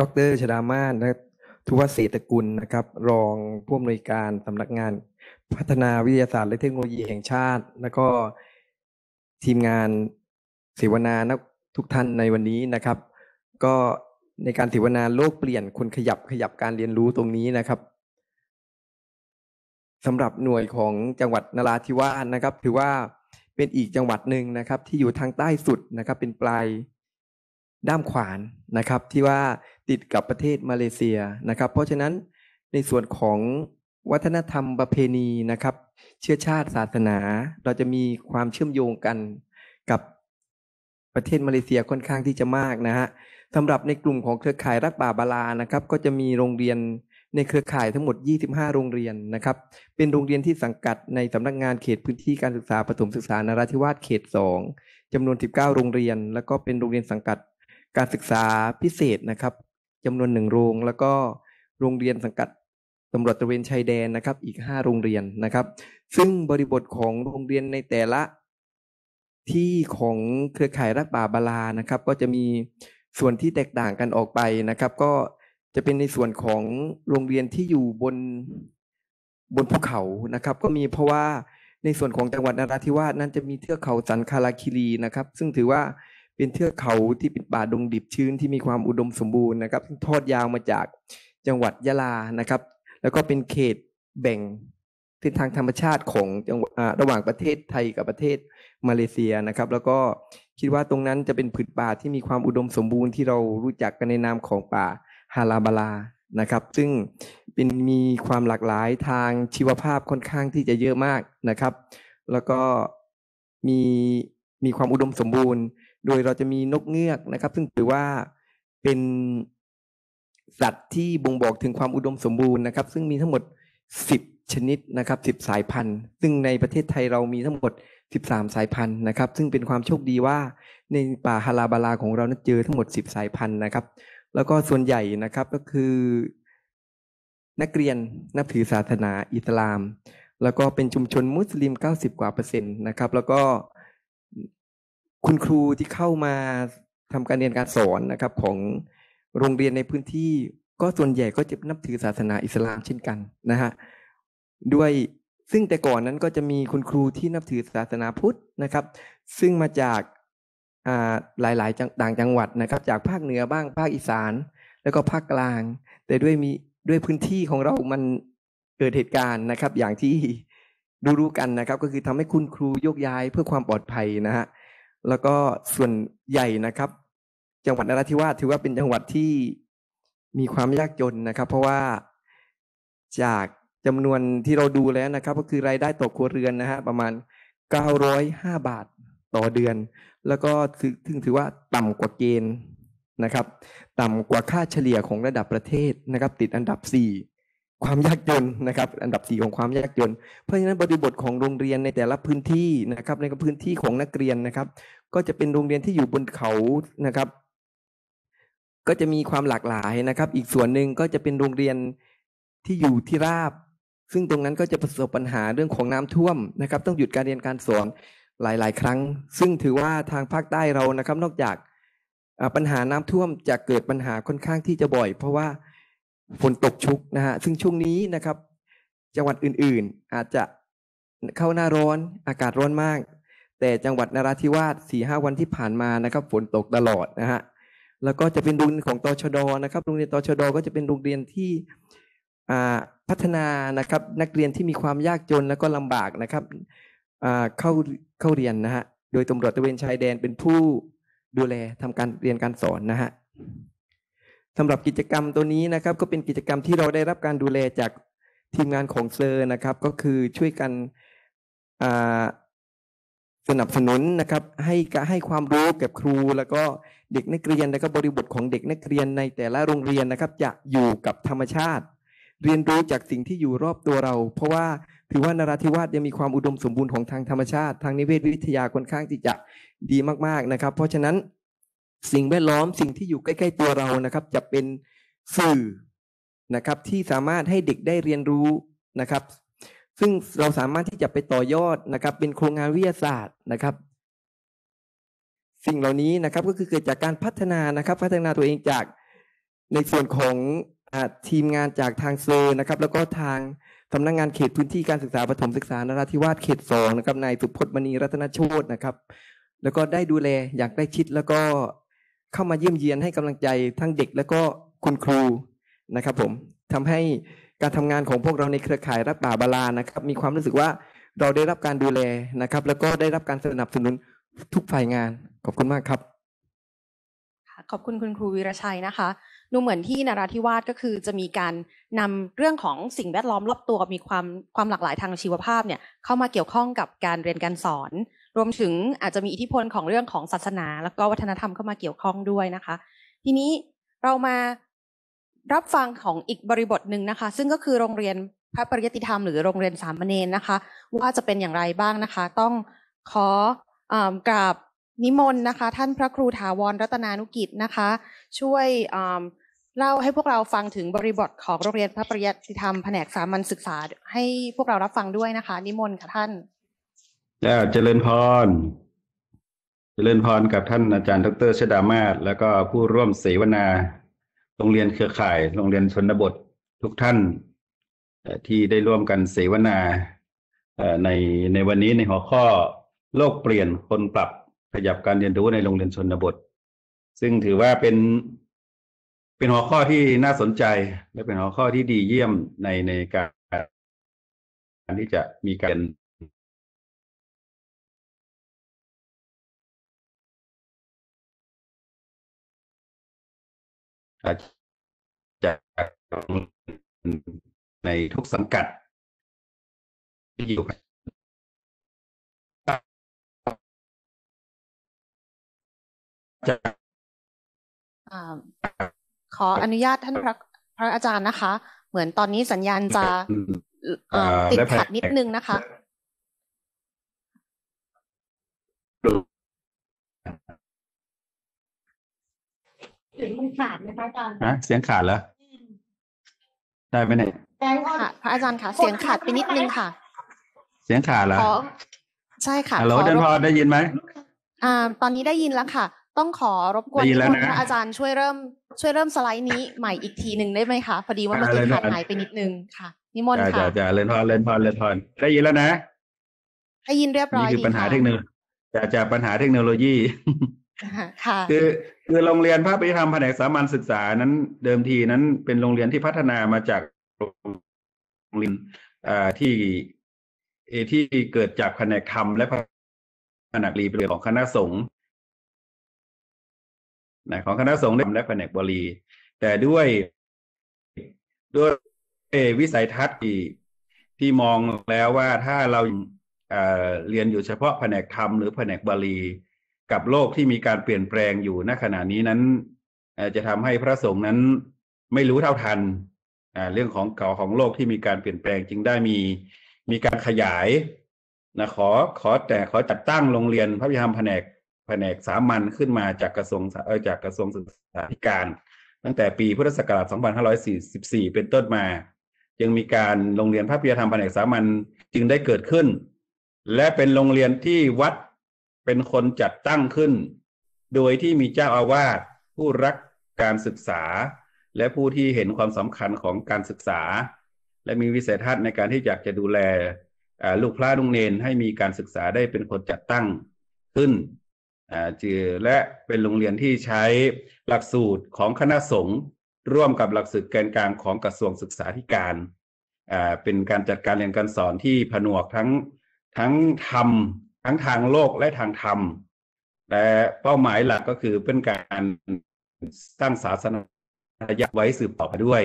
S5: ดรชดามานะทุวเศรษฐกุลนะครับ รองผู้อำนวยการสำนักงาน พัฒนาวิทยาศาสตร์และเทคโนโลยีแห่งชาติ แล้วก็ทีมงานเสวนานะทุกท่านในวันนี้นะครับ ก็ในการเสวนาโลกเปลี่ยนคนขยับขยับการเรียนรู้ตรงนี้นะครับสำหรับหน่วยของจังหวัดนราธิวาสนะครับ ถือว่าเป็นอีกจังหวัดหนึ่งนะครับ ที่อยู่ทางใต้สุดนะครับ เป็นปลายด้ามขวานนะครับ ที่ว่าติดกับประเทศมาเลเซียนะครับ เพราะฉะนั้นในส่วนของวัฒนธรรมประเพณีนะครับ เชื้อชาติศาสนาเราจะมีความเชื่อมโยงกันกับประเทศมาเลเซียค่อนข้างที่จะมากนะฮะสำหรับในกลุ่มของเครือข่ายรักป่า บาลานะครับก็จะมีโรงเรียนในเครือข่ายทั้งหมด 25 โรงเรียนนะครับเป็นโรงเรียนที่สังกัดในสำนักงานเขตพื้นที่การศึกษาประถมศึกษานราธิวาสเขต 2จำนวน 19 โรงเรียนแล้วก็เป็นโรงเรียนสังกัดการศึกษาพิเศษนะครับจำนวน 1 โรงแล้วก็ โรงเรียนสังกัดตำรวจตะเวนชายแดนนะครับอีก 5 โรงเรียนนะครับซึ่งบริบทของโรงเรียนในแต่ละที่ของเครือข่ายรักป่าบาลานะครับ ก็จะมีส่วนที่แตกต่างกันออกไปนะครับ ก็จะเป็นในส่วนของโรงเรียนที่อยู่บนบนภูเขานะครับ ก็มีเพราะว่าในส่วนของจังหวัดนราธิวาสนั้นจะมีเทือกเขาสันคาราคิรีนะครับ ซึ่งถือว่าเป็นเทือกเขาที่ปิดป่าดงดิบชื้นที่มีความอุดมสมบูรณ์นะครับทอดยาวมาจากจังหวัดยะลานะครับ แล้วก็เป็นเขตแบ่งเส้นทางธรรมชาติของจังหวัดระหว่างประเทศไทยกับประเทศมาเลเซียนะครับ แล้วก็คิดว่าตรงนั้นจะเป็นผืนป่า ที่มีความอุดมสมบูรณ์ที่เรารู้จักกันในนามของป่าฮาราบลา นะครับ ซึ่งเป็นมีความหลากหลายทางชีวภาพค่อนข้างที่จะเยอะมากนะครับ แล้วก็มีมีความอุดมสมบูรณ์ โดยเราจะมีนกเงือกนะครับ ซึ่งถือว่าเป็นสัตว์ที่บ่งบอกถึงความอุดมสมบูรณ์นะครับ ซึ่งมีทั้งหมด10ชนิดนะครับสิสายพันธุ์ซึ่งในประเทศไทยเรามีทั้งหมด13สายพันธุ์นะครับ ซึ่งเป็นความโชคดีว่าในป่าฮาราบาลาของเรานั้นเจอทั้งหมด10สายพันธุ์นะครับ แล้วก็ส่วนใหญ่นะครับ ก็คือ นักเรียนนับถือศาสนาอิสลาม แล้วก็เป็นชุมชนมุสลิม90กว่าเปอร์เซ็นต์ นะครับ แล้วก็คุณครูที่เข้ามา ทำการเรียนการสอนนะครับ ของโรงเรียนในพื้นที่ ก็ส่วนใหญ่ก็จะนับถือศาสนาอิสลาม เช่นกันนะฮะด้วยซึ่งแต่ก่อนนั้นก็จะมีคุณครูที่นับถือศาสนาพุทธนะครับ ซึ่งมาจากหลายๆต่างจังหวัดนะครับ จากภาคเหนือบ้าง ภาคอีสาน แล้วก็ภาคกลาง แต่ด้วยมีด้วยพื้นที่ของเรามันเกิดเหตุการณ์นะครับ อย่างที่ดูรู้กันนะครับ ก็คือทำให้คุณครูโยกย้ายเพื่อความปลอดภัยนะฮะแล้วก็ส่วนใหญ่นะครับ จังหวัดนราธิวาสถือว่าเป็นจังหวัดที่มีความยากจนนะครับ เพราะว่าจากจำนวนที่เราดูแล้วนะครับ ก็คือรายได้ต่อครัวเรือนนะฮะประมาณ905บาทต่อเดือน แล้วก็ถึงถือว่าต่ำกว่าเกณฑ์นะครับ ต่ำกว่าค่าเฉลี่ยของระดับประเทศนะครับ ติดอันดับ4ความยากจนนะครับ อันดับ4ของความยากจนเพราะฉะนั้นบริบทของโรงเรียนในแต่ละพื้นที่นะครับ ในพื้นที่ของนักเรียนนะครับ ก็จะเป็นโรงเรียนที่อยู่บนเขานะครับ ก็จะมีความหลากหลายนะครับ อีกส่วนหนึ่งก็จะเป็นโรงเรียนที่อยู่ที่ราบซึ่งตรงนั้นก็จะประสบปัญหาเรื่องของน้ำท่วมนะครับ ต้องหยุดการเรียนการสอนหลาย ๆ ครั้ง ซึ่งถือว่าทางภาคใต้เรานะครับ นอกจากปัญหาน้ำท่วมจะเกิดปัญหาค่อนข้างที่จะบ่อย เพราะว่าฝนตกชุกนะฮะซึ่งช่วงนี้นะครับ จังหวัดอื่น ๆ อาจจะเข้าหน้าร้อนอากาศร้อนมาก แต่จังหวัดนราธิวาสสี่ห้าวันที่ผ่านมานะครับ ฝนตกตลอดนะฮะแล้วก็จะเป็นโรงเรียนของตชดนะครับโรงเรียนตชดก็จะเป็นโรงเรียนที่พัฒนานะครับนักเรียนที่มีความยากจนแล้วก็ลำบากนะครับเข้าเข้าเรียนนะฮะโดยตำรวจตะเวนชายแดนเป็นผู้ดูแลทำการเรียนการสอนนะฮะสำหรับกิจกรรมตัวนี้นะครับ ก็เป็นกิจกรรมที่เราได้รับการดูแลจากทีมงานของเซอร์นะครับ ก็คือช่วยกันสนับสนุนนะครับ ให้ให้ความรู้แก่ครูแล้วก็เด็กนักเรียนและก็บริบทของเด็กนักเรียนในแต่ละโรงเรียนนะครับ จะอยู่กับธรรมชาติเรียนรู้จากสิ่งที่อยู่รอบตัวเรา เพราะว่าถือว่านราธิวาสยังมีความอุดมสมบูรณ์ของทางธรรมชาติ ทางนิเวศวิทยาค่อนข้างที่จะดีมาก ๆนะครับ เพราะฉะนั้นสิ่งแวดล้อมสิ่งที่อยู่ใกล้ๆ ตัวเรานะครับ จะเป็นสื่อนะครับ ที่สามารถให้เด็กได้เรียนรู้นะครับ ซึ่งเราสามารถที่จะไปต่อยอดนะครับ เป็นโครงงานวิทยาศาสตร์นะครับ สิ่งเหล่านี้นะครับก็คือเกิดจากการพัฒนานะครับ พัฒนาตัวเองจากในส่วนของทีมงานจากทางเซอร์นะครับ แล้วก็ทางสำนักงงานเขตพื้นที่การศึกษาปฐมศึกษานราธิวาสเขตสองนะครับนายสุพจน์มณีรัตนโชตนะครับ แล้วก็ได้ดูแลอยากได้ชิดแล้วก็เข้ามาเยี่ยมเยียนให้กำลังใจทั้งเด็ก แล้วก็คุณครูนะครับผมทำให้การทำงานของพวกเราในเครือข่ายรับป่าบาลานะครับ มีความรู้สึกว่าเราได้รับการดูแลนะครับ แล้วก็ได้รับการสนับสนุนทุกฝ่ายงานขอบคุณมากครับ
S1: ขอบคุณคุณครูวีรชัยนะคะดูเหมือนที่นาราธิวาสก็คือจะมีการนำเรื่องของสิ่งแวดล้อมรอบตัวมีความความหลากหลายทางชีวภาพเนี่ยเข้ามาเกี่ยวข้องกับการเรียนการสอน รวมถึงอาจจะมีอิทธิพลของเรื่องของศาสนา แล้วก็วัฒนธรรมเข้ามาเกี่ยวข้องด้วยนะคะ ทีนี้เรามารับฟังของอีกบริบทหนึ่งนะคะ ซึ่งก็คือโรงเรียนพระปริยติธรรม หรือโรงเรียนสามเณรนะคะว่าจะเป็นอย่างไรบ้างนะคะ ต้องขอกราบนิมนต์นะคะ ท่านพระครูถาวรรัตนานุกิจนะคะ ช่วยเล่าให้พวกเราฟังถึงบริบทของโรงเรียนพระปริยัติธรรมแผนกสามัญศึกษา ให้พวกเรารับฟังด้วยนะคะนิมนต์ค่ะท่าน
S6: จ้เจริญพรเจริญพรกับท่านอาจารย์ดรเชดามาศแล้วก็ผู้ร่วมเสวนาโรงเรียนเครือข่ายโรงเรียนชนบททุกท่านที่ได้ร่วมกันเสวนาในในวันนี้ในหัวข้อโลกเปลี่ยนคนปรับขยับการเรียนรู้ในโรงเรียนชนบท ซึ่งถือว่าเป็น
S2: เป็นหัวข้อที่น่าสนใจ และเป็นหัวข้อที่ดีเยี่ยมในในการที่จะมีการจากในทุกสังกัด ที่อยู่
S1: ขออนุญาตท่านพระพระอาจารย์นะคะ เหมือนตอนนี้สัญญาณจะติดขัดนิดนึงนะคะเสียงขาดนะคะอาจารย์ฮะ
S6: เสียงขาดแล้ว ได้ไหมเนี่ย
S1: ค่ะพระอาจารย์ค่ะ เสียงขาดไปนิดนึงค่ะ เสียงขาดแล้วใช่ค่ะฮัลโหลเดนพอได้ยินไหมอ่า ตอนนี้ได้ยินแล้วค่ะต้องขอรบกวนท่ะอาจารย์ช่วยเริ่มช่วยเริ่มสไลด์นี้ใหม่อีกทีหนึ่งได้ไหมคะพอดีว่ามันติดขาดหายไปนิดนึงค่ะนิมนต์ค่ะ
S6: จะเล่นพอนเล่นพอนเล่นพอนได้ยินแล้วนะ
S1: ได้ยินเรียบร้อยนี่คือปัญหาเทค
S6: โนโลยีจากจาปัญหาเทคโนโลยี
S3: ค่ะ
S1: คื
S6: อคือโรงเรียนภาคปฏิธรรมแผนกสามัญศึกษานั้นเดิมทีนั้นเป็นโรงเรียนที่พัฒนามาจากโรงเรียนที่ที่เกิดจากแผนกธรรมและแผนกรีเป็นของคณะสงฆ์นะของคณะสงฆ์และแผนกบรีแต่ด้วยด้วยวิสัยทัศน์ที่ ที่มองแล้วว่าถ้าเราเรียนอยู่เฉพาะแผนกธรรมหรือแผนกบาลีกับโลกที่มีการเปลี่ยนแปลงอยู่ณขณะนี้นั้นจะทำให้พระสงฆ์นั้นไม่รู้เท่าทันเรื่องของเก่าของโลกที่มีการเปลี่ยนแปลงจึงได้มีมีการขยายนะขอขอแต่ขอจัดตั้งโรงเรียนพระพิธรรมแผนกแผนกสามัญขึ้นมาจากกระทรวงจากกระทรวงศึกษาธิการ ตั้งแต่ปีพุทธศักราช 2544 เป็นต้นมา จึงมีการโรงเรียนพระพยธรรมแผนกสามัญจึงได้เกิดขึ้น และเป็นโรงเรียนที่วัดเป็นคนจัดตั้งขึ้น โดยที่มีเจ้าอาวาสผู้รักการศึกษา และผู้ที่เห็นความสำคัญของการศึกษา และมีวิสัยทัศน์ในการที่อยากจะดูแลลูกพระลุงเนนให้มีการศึกษาได้เป็นคนจัดตั้งขึ้นจือและเป็นโรงเรียนที่ใช้หลักสูตรของคณะสงฆ์ร่วมกับหลักสูตรแกนกลางของกระทรวงศึกษาธิการเป็นการจัดการเรียนการสอนที่ผนวกทั้งทั้งธรรม ทั้งทางโลกและทางธรรมและเป้าหมายหลักก็คือเป็นการสร้างศาสนาอยากไว้สืบต่อไปด้วย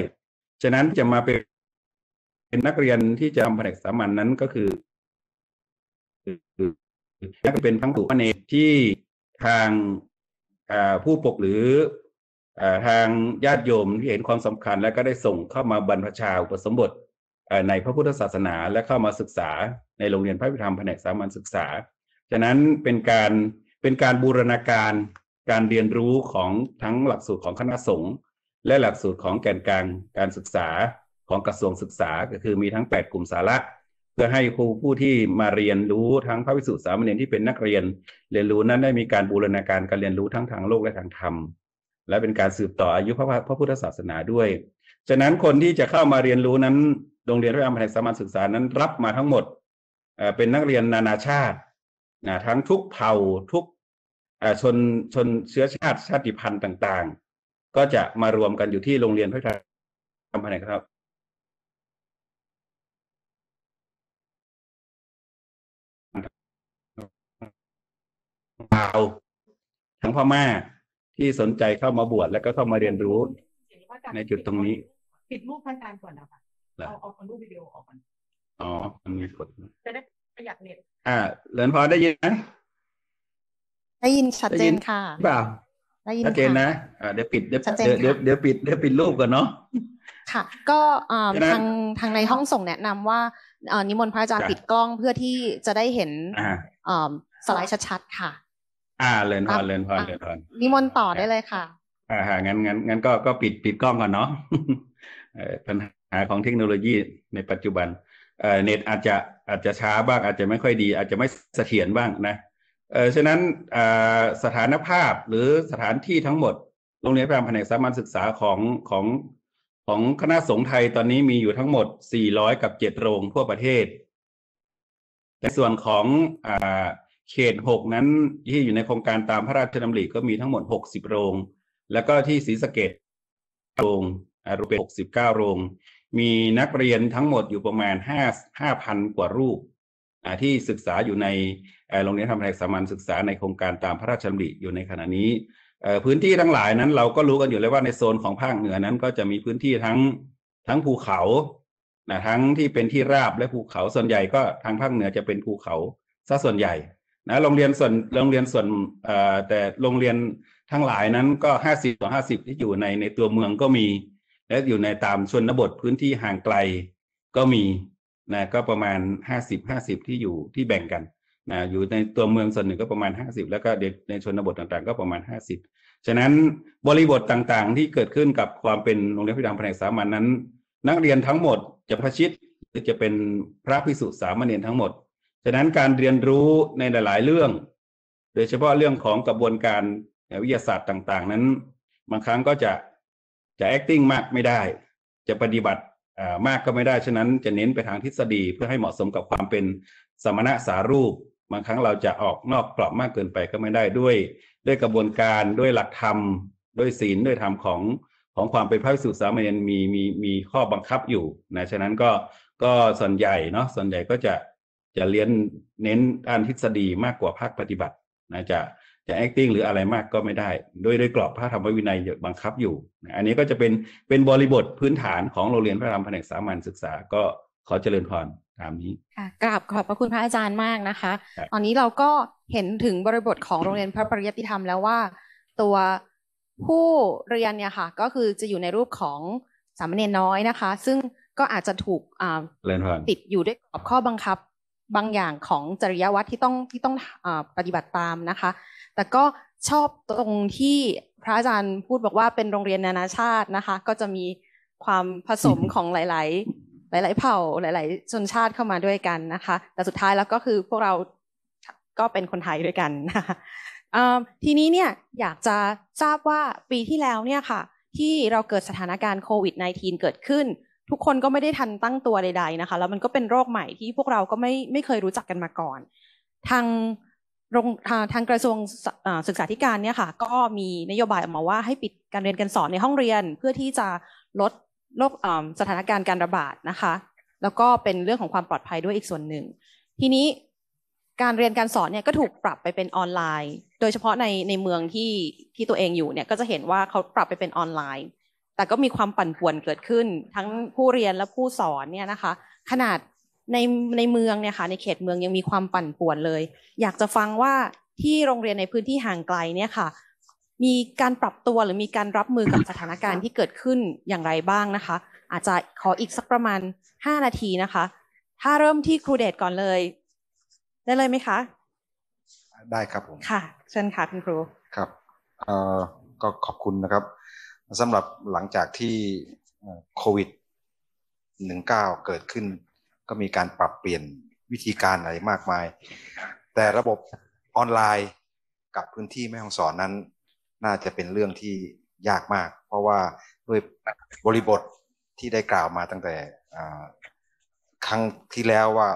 S6: ฉะนั้นจะมาเป็นนักเรียนที่จะทำแผนกสามัญนนั้นก็คือจะเป็นทั้งตวเนที่ทางผู้ปกหรือทางญาติโยมที่เห็นความสำคัญและก็ได้ส่งเข้ามาบรรพชาอุปสมบทในพระพุทธศาสนาและเข้ามาศึกษา ในโรงเรียนพระพิธรรมแผนกสามัญศึกษาฉะนั้นเป็นการเป็นการบูรณาการการเรียนรู้ของทั้งหลักสูตรของคณะสงฆ์และหลักสูตรของแกนกลางการศึกษาของกระทรวงศึกษา ก็คือมีทั้ง8กลุ่มสาระเพื่อให้ครูผู้ที่มาเรียนรู้ทั้งพระวิสุทธิสามเณรที่เป็นนักเรียน เรียนรู้นั้นได้มีการบูรณาการการเรียนรู้ทั้งทางโลกและทางธรรม และเป็นการสืบต่ออายุพระพระพุทธศาสนาด้วยฉะนั้นคนที่จะเข้ามาเรียนรู้นั้นโรงเรียนพระอรรมเทศสามัญศึกษานั้นรับมาทั้งหมดเป็นนักเรียนนานาชาตินะทั้งทุกเผ่าทุกชนชนเชื้อชาติ ชาติพันธุ์ต่าง ๆ ก็จะมารวมกันอยู่ที่โรงเรียนพระธรรมแห่นครับาวทั้งพ่อแม่ที่สนใจเข้ามาบวชแล้วก็เข้ามาเรียนรู้ในจุดตรงนี้
S1: ปิดรูปพระอาจารย์ก่อนนะคะเอาเอารูปวิดีโอออกก่อน
S6: อ๋อมันมีกด
S1: จะได้ประหยัดเน็ต
S6: อ่าเลินพอได้ยินไหม
S1: ได้ยินชัดเจนค่ะเปล่าได้ยินชัดเจนนะ
S6: เดี๋ยวปิดเดี๋ยวเดี๋ยวเดี๋ยวปิดเดี๋ยวปิดรูปก่อนเนาะ
S1: ค่ะ ก็ทางทางในห้องส่งแนะนำว่านิมนต์พระอาจารย์ปิดกล้องเพื่อที่จะได้เห็นสไลด์ชัดๆค่ะ
S6: อ่าเลินพรเลินพรเลินพร
S1: นิมนต์ต่อได้เลยค่ะ
S6: อ่าฮะงั้นงั้นงั้นก็ก็ปิดปิดกล้องก่อนเนาะปัญหาของเทคโนโลยีในปัจจุบันเเน็ตอาจจะอาจจะช้าบ้าง อาจจะไม่ค่อยดี อาจจะไม่เสถียรบ้างนะ เออฉะนั้นสถานภาพหรือสถานที่ทั้งหมดโรงเรียนพระรามแผนกสามัญศึกษาของของของคณะสงฆ์ไทยตอนนี้มีอยู่ทั้งหมด 400กับ7โรงทั่วประเทศในส่วนของเขตหกนั้นที่อยู่ในโครงการตามพระราชดำริก็มีทั้งหมดหกสิบโรง แล้วก็ที่ศรีสะเกดโรงรวมเป็นหกสิบเก้าโรง มีนักเรียนทั้งหมดอยู่ประมาณห้าห้าพันกว่ารูปที่ศึกษาอยู่ในโรงเรียนทำแหกสามัญศึกษาในโครงการตามพระราชดำริอยู่ในขณะนี้พื้นที่ทั้งหลายนั้นเราก็รู้กันอยู่แล้วว่าในโซนของภาคเหนือนั้นก็จะมีพื้นที่ทั้งทั้งภูเขาทั้งที่เป็นที่ราบและภูเขาส่วนใหญ่ก็ทางภาคเหนือจะเป็นภูเขาซะส่วนใหญ่นะโรงเรียนส่วนโรงเรียนส่วนแต่โรงเรียนทั้งหลายนั้นก็ห้าสิบต่อห้าสิบที่อยู่ในในตัวเมืองก็มี และอยู่ในตามชนบทพื้นที่ห่างไกลก็มีนะก็ประมาณห้าสิบห้าสิบที่อยู่ที่แบ่งกันนะอยู่ในตัวเมืองส่วนหนึ่งก็ประมาณห้าสิบแล้วก็เด็กในชนบทต่าง ๆ ก็ประมาณห้าสิบฉะนั้นบริบทต่างๆที่เกิดขึ้นกับความเป็นโรงเรียนพิธามแผนกสามัญนนั้น นักเรียนทั้งหมดจะพระชิตจะเป็นพระภิกษุสามเณรทั้งหมดฉะนั้นการเรียนรู้ในหลายๆ เรื่อง โดยเฉพาะเรื่องของกระบวนการวิทยาศาสตร์ต่างๆนั้น บางครั้งก็จะจะ acting มากไม่ได้จะปฏิบัติมากก็ไม่ได้ ฉะนั้นจะเน้นไปทางทฤษฎีเพื่อให้เหมาะสมกับความเป็นสมณะสารูป บางครั้งเราจะออกนอกกรอบมากเกินไปก็ไม่ได้ด้วย ด้วยกระบวนการด้วยหลักธรรมด้วยศีลด้วยธรรมของของความเป็นพระสุสามเณรมีมีมีข้อบังคับอยู่นะฉะนั้นก็ก็ส่วนใหญ่เนาะส่วนใหญ่ก็จะจะเรียนเน้นด้านทฤษฎีมากกว่าภาคปฏิบัตินะจะจะ acting หรืออะไรมากก็ไม่ได้โดยโดยกรอบพระธรรมวินัยบังคับอยู่ อันนี้ก็จะเป็นเป็นบริบทพื้นฐานของโรงเรียนพระธรรมแผนกสามัญศึกษา ก็ขอเจริญพรตามนี้ค
S1: ่ะกราบขอบพระคุณพระอาจารย์มากนะคะ ตอนนี้เราก็เห็นถึงบริบทของโรงเรียนพระปริยัติธรรมแล้วว่า ตัวผู้เรียนเนี่ยค่ะก็คือจะอยู่ในรูปของสามเณรน้อยนะคะ ซึ่งก็อาจจะถูกติดอยู่ด้วยกรอบข้อบังคับบางอย่างของจริยวัตรที่ต้องที่ต้องอปฏิบัติตามนะคะ แต่ก็ชอบตรงที่พระอาจารย์พูดบอกว่าเป็นโรงเรียนนานาชาตินะคะ ก็จะมีความผสมของหลาย ๆ หลาย ๆ เผ่าหลาย ๆชนชาติเข้ามาด้วยกันนะคะ แต่สุดท้ายแล้วก็คือพวกเราก็เป็นคนไทยด้วยกันนะคะทีนี้เนี่ยอยากจะทราบว่าปีที่แล้วเนี่ยค่ะที่เราเกิดสถานการณ์โควิด -19 เกิดขึ้นทุกคนก็ไม่ได้ทันตั้งตัวใดๆนะคะแล้วมันก็เป็นโรคใหม่ที่พวกเราก็ไม่ไม่เคยรู้จักกันมาก่อน ทางโรงทางกระทรวงศึกษาธิการเนี่ยค่ะก็มีนโยบายออกมาว่า ให้ปิดการเรียนการสอนในห้องเรียนเพื่อที่จะลดโรคสถานการณ์การระบาดนะคะ แล้วก็เป็นเรื่องของความปลอดภัยด้วยอีกส่วนหนึ่ง ทีนี้การเรียนการสอนเนี่ยก็ถูกปรับไปเป็นออนไลน์ โดยเฉพาะในในเมืองที่ที่ตัวเองอยู่เนี่ยก็จะเห็นว่าเขาปรับไปเป็นออนไลน์แต่ก็มีความปั่นป่วนเกิดขึ้น ทั้งผู้เรียนและผู้สอนเนี่ยนะคะ ขนาดในในเมืองเนี่ยค่ะ ในเขตเมืองยังมีความปั่นป่วนเลย อยากจะฟังว่าที่โรงเรียนในพื้นที่ห่างไกลเนี่ยค่ะ มีการปรับตัวหรือมีการรับมือกับสถานการณ์ที่เกิดขึ้นอย่างไรบ้างนะคะ อาจจะขออีกสักประมาณ 5 นาทีนะคะ ถ้าเริ่มที่ครูเดชก่อนเลย ได้เลยไหมคะ ได้ครับผมค่ะ เชิญค่ะคุณครู
S4: ครับเอ่อก็ขอบคุณนะครับสำหรับหลังจากที่โควิด19เกิดขึ้น ก็มีการปรับเปลี่ยนวิธีการอะไรมากมาย แต่ระบบออนไลน์กับพื้นที่แม่ห้องสอนนั้นน่าจะเป็นเรื่องที่ยากมาก เพราะว่าด้วยบริบทที่ได้กล่าวมาตั้งแต่ครั้งที่แล้วว่า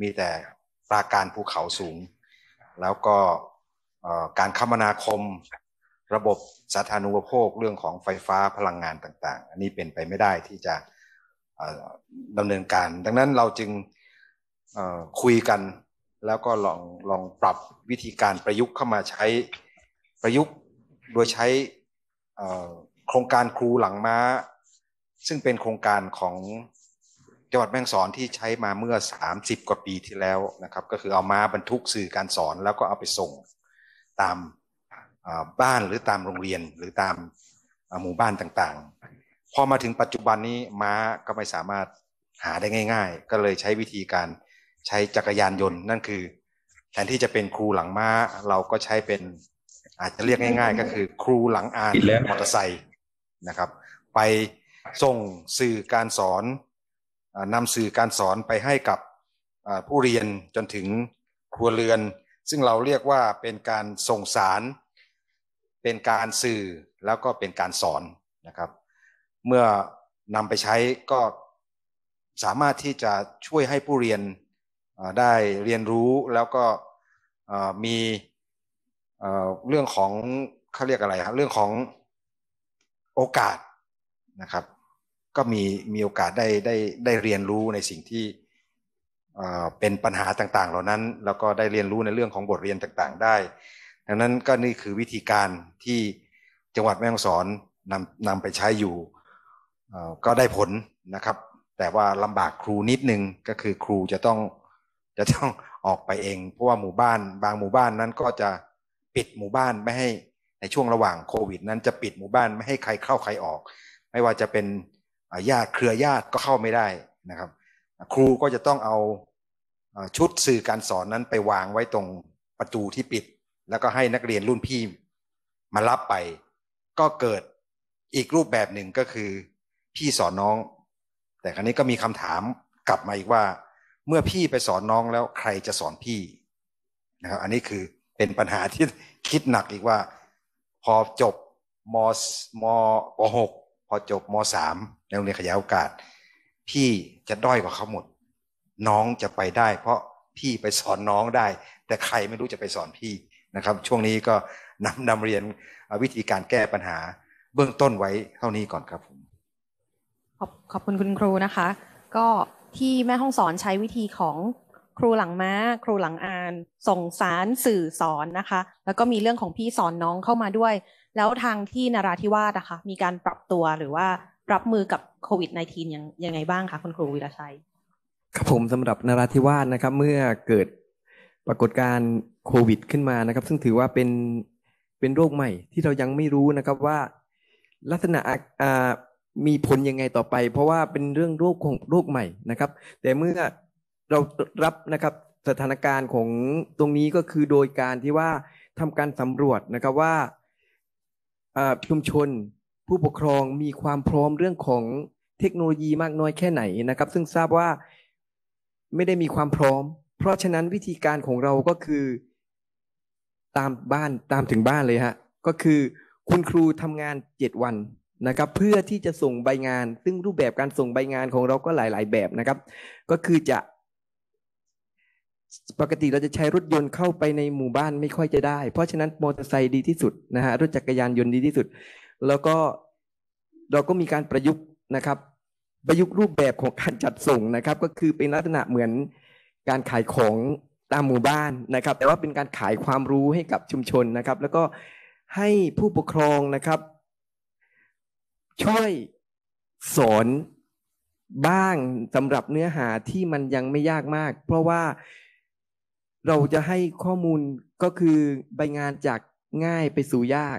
S4: มีแต่ปราการภูเขาสูง แล้วก็การคมนาคมระบบสาธารณูปโภคเรื่องของไฟฟ้าพลังงานต่างๆ อันนี้เป็นไปไม่ได้ที่จะดำเนินการดังนั้นเราจึงคุยกันแล้วก็ลองลองปรับวิธีการประยุกต์เข้ามาใช้ประยุกต์โดยใช้โครงการครูหลังม้า ซึ่งเป็นโครงการของจังหวัดแม่งสอนที่ใช้มาเมื่อ 30 กว่าปีที่แล้วนะครับ ก็คือเอาม้าบรรทุกสื่อการสอนแล้วก็เอาไปส่งตามบ้านหรือตามโรงเรียนหรือตามหมู่บ้านต่างๆพอมาถึงปัจจุบันนี้ม้าก็ไม่สามารถหาได้ง่าย ๆ ก็เลยใช้วิธีการใช้จักรยานยนต์ นั่นคือ แทนที่จะเป็นครูหลังม้าเราก็ใช้เป็นอาจจะเรียกง่าย ๆ ก็คือครูหลังอานมอเตอร์ไซค์นะครับ ไปส่งสื่อการสอนนำสื่อการสอนไปให้กับผู้เรียนจนถึงครัวเรือน ซึ่งเราเรียกว่าเป็นการส่งสารเป็นการสื่อแล้วก็เป็นการสอนนะครับ เมื่อนำไปใช้ก็สามารถที่จะช่วยให้ผู้เรียนได้เรียนรู้แล้วก็มีเรื่องของเขาเรียกอะไรครับเรื่องของโอกาสนะครับ ก็มีมีโอกาสได้ได้ได้เรียนรู้ในสิ่งที่เป็นปัญหาต่าง ๆ เหล่านั้นแล้วก็ได้เรียนรู้ในเรื่องของบทเรียนต่างๆได้ดังนั้นก็นี่คือวิธีการที่จังหวัดแม่ฮ่องสอนนำนำไปใช้อยู่ก็ได้ผลนะครับ แต่ว่าลำบากครูนิดนึงก็คือครูจะต้องจะต้องออกไปเอง เพราะว่าหมู่บ้านบางหมู่บ้านนั้นก็จะปิดหมู่บ้านไม่ให้ในช่วงระหว่างโควิดนั้นจะปิดหมู่บ้านไม่ให้ใครเข้าใครออก ไม่ว่าจะเป็นญาติเครือญาติก็เข้าไม่ได้นะครับ ครูก็จะต้องเอาชุดสื่อการสอนนั้นไปวางไว้ตรงประตูที่ปิดแล้วก็ให้นักเรียนรุ่นพี่มารับไป ก็เกิดอีกรูปแบบหนึ่งก็คือ พี่สอนน้อง แต่ครั้นี้ก็มีคำถามกลับมาอีกว่า เมื่อพี่ไปสอนน้องแล้วใครจะสอนพี่นะครับ อันนี้คือเป็นปัญหาที่คิดหนักอีกว่า พอจบมมปหก พอจบมสามในโรงเรียนขยายโอกาสพี่จะด้อยกว่าเขาหมด น้องจะไปได้เพราะพี่ไปสอนน้องได้ แต่ใครไม่รู้จะไปสอนพี่นะครับช่วงนี้ก็นำนำเรียนวิธีการแก้ปัญหาเบื้องต้นไว้เท่านี้ก่อนครับผม
S1: ขอบขอบคุณคุณครูนะคะ ก็ที่แม่ห้องสอนใช้วิธีของครูหลังม้า ครูหลังอ่านส่งสารสื่อสอนนะคะ แล้วก็มีเรื่องของพี่สอนน้องเข้ามาด้วย แล้วทางที่นราธิวาสนะคะมีการปรับตัวหรือว่ารับมือกับโควิด -19 ยังยังไงบ้างคะคุณครูวิรชัย
S5: ครับผมสำหรับนราธิวาสนะครับเมื่อเกิดปรากฏการโควิด ขึ้นมานะครับ ซึ่งถือว่าเป็นเป็นโรคใหม่ที่เรายังไม่รู้นะครับว่าลักษณะมีผลยังไงต่อไป เพราะว่าเป็นเรื่องโรคของโรคใหม่นะครับ แต่เมื่อเรารับนะครับสถานการณ์ของตรงนี้ก็คือโดยการที่ว่าทำการสำรวจนะครับว่าชุมชนผู้ปกครองมีความพร้อมเรื่องของเทคโนโลยีมากน้อยแค่ไหนนะครับ ซึ่งทราบว่าไม่ได้มีความพร้อมเพราะฉะนั้นวิธีการของเราก็คือตามบ้านตามถึงบ้านเลยฮะก็คือคุณครูทำงานเจ็ดวันนะครับ เพื่อที่จะส่งใบงาน ซึ่งรูปแบบการส่งใบงานของเราก็หลาย ๆแบบนะครับ ก็คือจะปกติเราจะใช้รถยนต์เข้าไปในหมู่บ้านไม่ค่อยจะได้เพราะฉะนั้นมอเตอร์ไซค์ดีที่สุดนะฮะรถจักรยานยนต์ดีที่สุด แล้วก็เราก็มีการประยุกต์นะครับ ประยุกต์รูปแบบของการจัดส่งนะครับ ก็คือเป็นลักษณะเหมือนการขายของตามหมู่บ้านนะครับ แต่ว่าเป็นการขายความรู้ให้กับชุมชนนะครับ แล้วก็ให้ผู้ปกครองนะครับ ช่วยสอน บ้างสำหรับเนื้อหาที่มันยังไม่ยากมาก เพราะว่าเราจะให้ข้อมูลก็คือใบงานจากง่ายไปสู่ยาก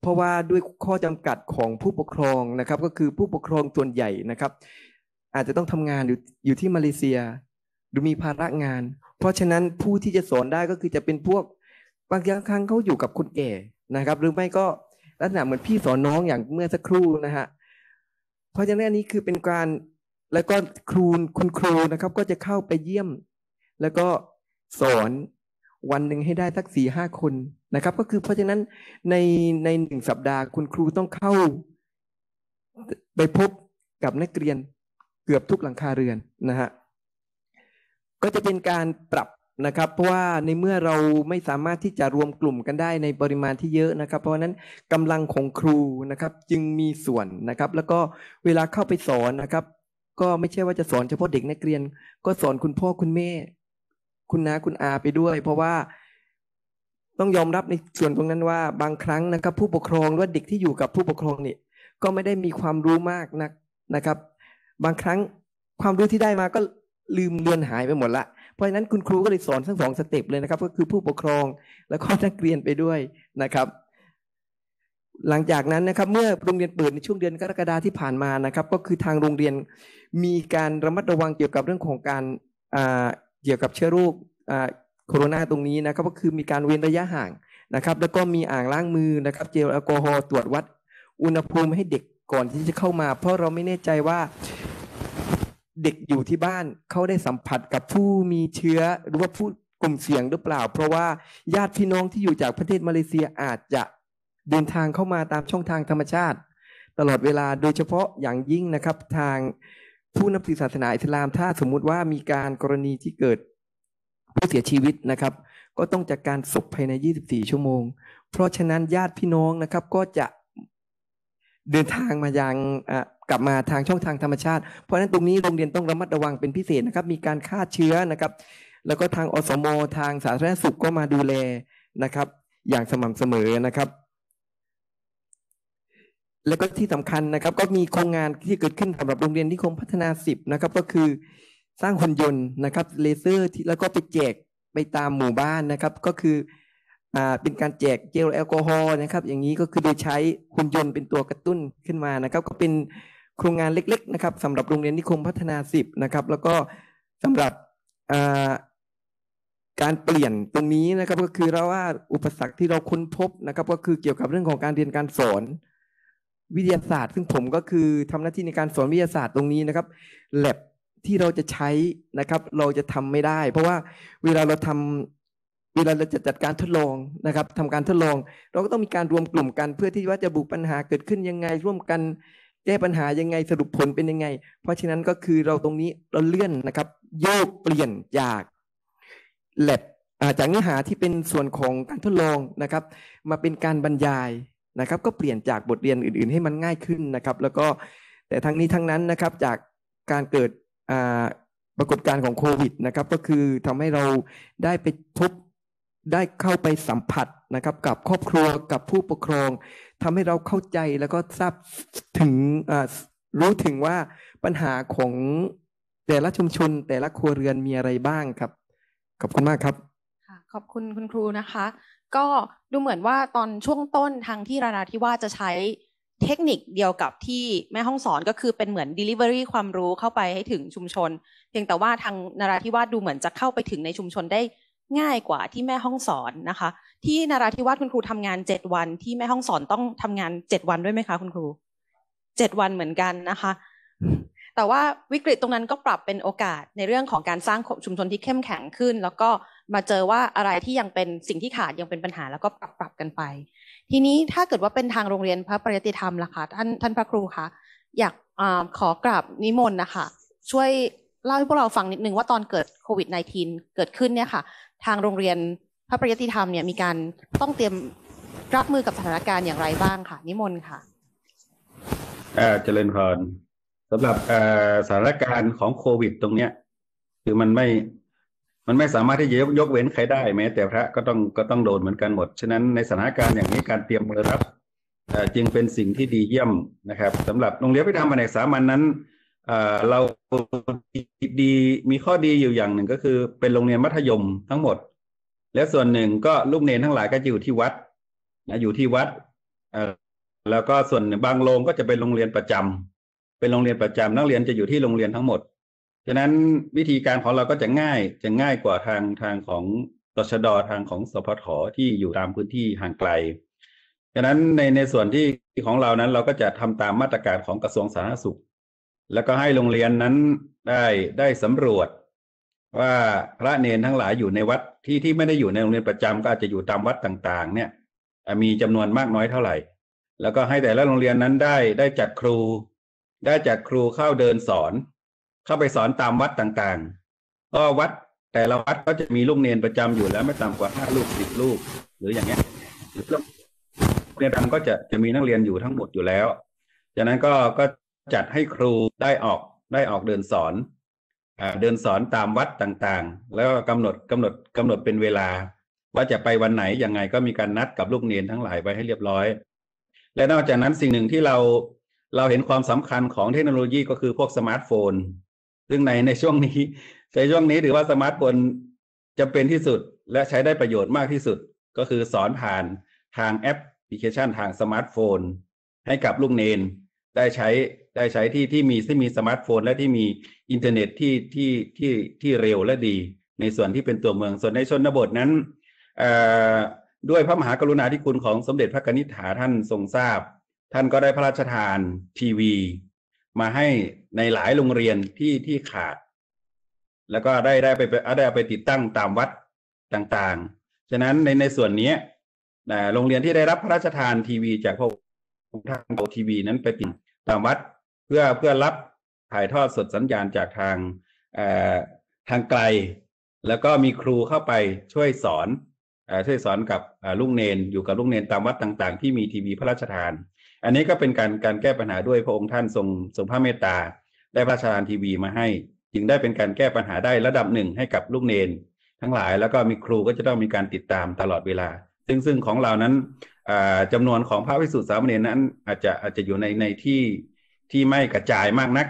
S5: เพราะว่าด้วยข้อจำกัดของผู้ปกครองนะครับ ก็คือผู้ปกครองส่วนใหญ่นะครับ อาจจะต้องทำงานอยู่อยู่ที่มาเลเซียหรือมีภาระงาน เพราะฉะนั้นผู้ที่จะสอนได้ก็คือจะเป็นพวกบางครั้งเขาอยู่กับคนแก่นะครับ หรือไม่ก็ลักษณะเหมือนพี่สอนน้องอย่างเมื่อสักครู่นะฮะเพราะฉะนั้นนี้คือเป็นการแล้วก็ครูคุณครูนะครับ ก็จะเข้าไปเยี่ยม แล้วก็สอนวันหนึ่งให้ได้สักสี่ห้าคนนะครับ ก็คือเพราะฉะนั้นในในหนึ่งสัปดาห์คุณครูต้องเข้า ไปพบกับนักเรียนเกือบทุกหลังคาเรือนนะฮะก็จะเป็นการปรับนะครับ เพราะว่าในเมื่อเราไม่สามารถที่จะรวมกลุ่มกันได้ในปริมาณที่เยอะนะครับ เพราะนั้นกำลังของครูนะครับ จึงมีส่วนนะครับ แล้วก็เวลาเข้าไปสอนนะครับ ก็ไม่ใช่ว่าจะสอนเฉพาะเด็กนักเรียน ก็สอนคุณพ่อคุณแม่ คุณน้าคุณอาไปด้วย เพราะว่าต้องยอมรับในส่วนตรงนั้นว่า บางครั้งนะครับ ผู้ปกครองหรือว่าเด็กที่อยู่กับผู้ปกครองเนี่ยก็ไม่ได้มีความรู้มากนักนะครับ บางครั้งความรู้ที่ได้มาก็ลืมเลือนหายไปหมดละเพราะฉะนั้นคุณครูก็เลยสอนทั้งสองสเต็ปเลยนะครับ ก็คือผู้ปกครองแล้วก็นักเรียนไปด้วยนะครับ หลังจากนั้นนะครับ เมื่อโรงเรียนเปิดในช่วงเดือนกรกฎาที่ผ่านมานะครับ ก็คือทางโรงเรียนมีการระมัดระวังเกี่ยวกับเรื่องของการเกี่ยวกับเชื้อโรคโคโรนาตรงนี้นะครับ ก็คือมีการเว้นระยะห่างนะครับ แล้วก็มีอ่างล้างมือนะครับ เจลแอลกอฮอล์ตรวจวัด อุณหภูมิให้เด็กก่อนที่จะเข้ามา เพราะเราไม่แน่ใจว่าเด็กอยู่ที่บ้านเขาได้สัมผัสกับผู้มีเชื้อหรือว่าผู้กลุ่มเสี่ยงหรือเปล่า เพราะว่าญาติพี่น้องที่อยู่จากประเทศมาเลเซียอาจจะเดินทางเข้ามาตามช่องทางธรรมชาติ ตลอดเวลาโดยเฉพาะอย่างยิ่งนะครับ ทางผู้นับถือศาสนาอิสลามถ้าสมมุติว่ามีการกรณีที่เกิด ผู้เสียชีวิตนะครับ ก็ต้องจัดกการศพภายใน 24 ชั่วโมงเพราะฉะนั้น ญาติพี่น้องนะครับ ก็จะเดินทางมายังกลับมาทางช่องทางธรรมชาติ เพราะฉะนั้นตรงนี้โรงเรียนต้องระมัดระวังเป็นพิเศษนะครับ มีการฆ่าเชื้อนะครับ แล้วก็ทางอสมทางสาธารณสุขก็มาดูแลนะครับ อย่างสม่ำเสมอนะครับ แล้วก็ที่สำคัญนะครับ ก็มีโครงงาน ที่เกิดขึ้นสำหรับโรงเรียนที่คมพัฒนา 10นะครับ ก็คือสร้างหุ่นยนต์นะครับเลเซอร์ที่แล้วก็ไปแจกไปตามหมู่บ้านนะครับ ก็คืออ่าเป็นการแจกเจลแอลกอฮอล์นะครับ อย่างนี้ก็คือโดยใช้หุ่นยนต์เป็นตัวกระตุ้นขึ้นมานะครับ ก็เป็นโครงงานเล็กๆ นะครับสำหรับโรงเรียนนิคมพัฒนา10นะครับ แล้วก็สำหรับการเปลี่ยนตรงนี้นะครับ ก็คือเราว่าอุปสรรคที่เราค้นพบนะครับ ก็คือเกี่ยวกับเรื่องของการเรียนการสอน วิทยาศาสตร์ซึ่งผมก็คือทำหน้าที่ในการสอนวิทยาศาสตร์ตรงนี้นะครับแลบที่เราจะใช้นะครับ เราจะทำไม่ได้ เพราะว่าเวลาเราทำเวลาเราจะจัดการทดลองนะครับทำการทดลอง เราก็ต้องมีการรวมกลุ่มกัน เพื่อที่ว่าจะบุกปัญหาเกิดขึ้นยังไงร่วมกันแก้ปัญหายังไงสรุปผลเป็นยังไง เพราะฉะนั้นก็คือเราตรงนี้ เราเลื่อนนะครับ โยกเปลี่ยนจากแ lab จากเนื้อหาที่เป็นส่วนของการทดลองนะครับ มาเป็นการบรรยายนะครับ ก็เปลี่ยนจากบทเรียนอื่นๆให้มันง่ายขึ้นนะครับ แล้วก็แต่ทั้งนี้ ทั้งนั้นนะครับจากการเกิดปรากฏการณ์ของโควิดนะครับก็คือทำให้เราได้ไปทบได้เข้าไปสัมผัสนะครับกับครอบครัวกับผู้ปกครองทำให้เราเข้าใจแล้วก็ทราบถึงรู้ถึงว่าปัญหาของแต่ละชุมชนแต่ละครัวเรือนมีอะไรบ้างครับขอบคุณมากครับ
S1: ขอบคุณคุณครูนะคะ ก็ดูเหมือนว่าตอนช่วงต้นทางที่รานาธิวาจะใช้เทคนิคเดียวกับที่แม่ห้องสอนก็คือเป็นเหมือน Delivery ความรู้เข้าไปให้ถึงชุมชน เพียงแต่ว่าทางนาราธิวาสดูเหมือนจะเข้าไปถึงในชุมชนได้ง่ายกว่าที่แม่ห้องสอนนะคะ ที่นาราธิวาสคุณครูทำงานเจ็ดวัน ที่แม่ห้องสอนต้องทำงานเจ็ดวันด้วยไหมคะ คุณครูเจ็ดวันเหมือนกันนะคะ แต่ว่าวิกฤตตรงนั้นก็ปรับเป็นโอกาสในเรื่องของการสร้างชุมชนที่เข้มแข็งขึ้น แล้วก็มาเจอว่าอะไรที่ยังเป็นสิ่งที่ขาดยังเป็นปัญหาแล้วก็ปรับปรับกันไป ทีนี้ถ้าเกิดว่าเป็นทางโรงเรียนพระปริยติธรรมล่ะคะท่านท่านพระครูคะอยากอขอกราบนิมนต์นะคะช่วยเล่าให้พวกเราฟังนิดนึงว่าตอนเกิดโควิด -19 เกิดขึ้นเนี่ยค่ะทางโรงเรียนพระปริยติธรรมเนี่ยมีการต้องเตรียมรับมือกับสถานการณ์อย่างไรบ้างค่ะนิมนต์ค่ะ
S6: เจริญพรสำหรับสถานการณ์ ของโควิดตรงเนี้ยคือมันไม่มันไม่สามารถที่จะยกยกเว้นใครได้แม้ แต่พระก็ต้องก็ต้องโดนเหมือนกันหมดฉะนั้นในสถานการณ์อย่างนี้การเตรียมมือรับจึงเป็นสิ่งที่ดีเยี่ยมนะครับ สำหรับโรงเรียนพิธามแผนกสามัญนนั้นเราดีมีข้อดีอยู่อย่างหนึ่งก็คือเป็นโรงเรียนมัธยมทั้งหมด และส่วนหนึ่งก็ลูกเนนทั้งหลายก็อยู่ที่วัดนะอยู่ที่วัดแล้วก็ส่วนบางโรงก็จะเป็นโรงเรียนประจำ เป็นโรงเรียนประจำ นักเรียนจะอยู่ที่โรงเรียนทั้งหมดฉะนั้นวิธีการของเราก็จะง่ายจะง่ายกว่าทางทางของตชดทางของสพทที่อยู่ตามพื้นที่ห่างไกลฉะนั้นในในส่วนที่ของเรานั้น เราก็จะทำตามมาตรการของกระทรวงสาธารณสุขแล้วก็ให้โรงเรียนนั้นได้ได้สำรวจ ว่าพระเนนทั้งหลายอยู่ในวัดที่ที่ไม่ได้อยู่ในโรงเรียนประจำก็อาจจะอยู่ตามวัดต่าง ๆ เนี่ยมีจำนวนมากน้อยเท่าไหร่ แล้วก็ให้แต่ละโรงเรียนนั้นได้ได้จัดครู ได้จัดครูเข้าเดินสอน เข้าไปสอนตามวัดต่างๆก็วัดแต่ละวัดก็จะมีลูกเนนประจำอยู่แล้ว ไม่ต่ำกว่าห้าลูกสิบลูกหรืออย่างเงี้ยเรียนดังก็จะจะมีนักเรียนอยู่ทั้งหมดอยู่แล้วจากนั้นก็ก็จัดให้ครูได้ออกได้ออกเดินสอน เดินสอนตามวัดต่างๆ แล้วกำหนดกำหนดกำหนดเป็นเวลา ว่าจะไปวันไหนยังไงก็มีการนัดกับลูกเนียนทั้งหลายไว้ให้เรียบร้อย และนอกจากนั้นสิ่งหนึ่งที่เราเราเห็นความสำคัญของเทคโนโลยีก็คือพวกสมาร์ทโฟนซึ่งในในช่วงนี้ในช่วงนี้ถือว่าสมาร์ทโฟนจะเป็นที่สุดและใช้ได้ประโยชน์มากที่สุด ก็คือสอนผ่านทางแอปพลิเคชันทางสมาร์ทโฟน ให้กับลูกเนนได้ใช้ได้ใช้ที่ที่มีที่มีสมาร์ทโฟน และที่มีอินเทอร์เน็ตที่ที่ที่ที่เร็วและดี ในส่วนที่เป็นตัวเมือง ส่วนในชนบทนั้น ด้วยพระมหากรุณาธิคุณของสมเด็จพระกนิษฐาท่านทรงทราบ ท่านก็ได้พระราชทาน ทีวี มาให้ในหลายโรงเรียนที่ที่ขาด แล้วก็ได้ได้ไปได้ไปติดตั้งตามวัดต่างๆฉะนั้นในในส่วนนี้โรงเรียนที่ได้รับพระราชทานทีวีจากพระทางเอาทีวีนั้นไปติดตามวัดเพื่อเพื่อรับถ่ายทอดสดสัญญาณจากทางทางไกล แล้วก็มีครูเข้าไปช่วยสอนช่วยสอนกับลูกเนนอยู่กับลูกเนนตามวัดต่าง ๆ ที่มีทีวีพระราชทาน อันนี้ก็เป็นการการแก้ปัญหาด้วยพระองค์ท่านทรงทรงพระเมตตาได้พระราชทานทีวีมาให้จึงได้เป็นการแก้ปัญหาได้ระดับหนึ่งให้กับลูกเนน ทั้งหลายแล้วก็มีครูก็จะต้องมีการติดตามตลอดเวลาซึ่งซึ่งของเรานั้นจำนวนของพระภิกษุสามเณรนั้น อาจจะอาจจะอยู่ในในที่ที่ไม่กระจายมากนัก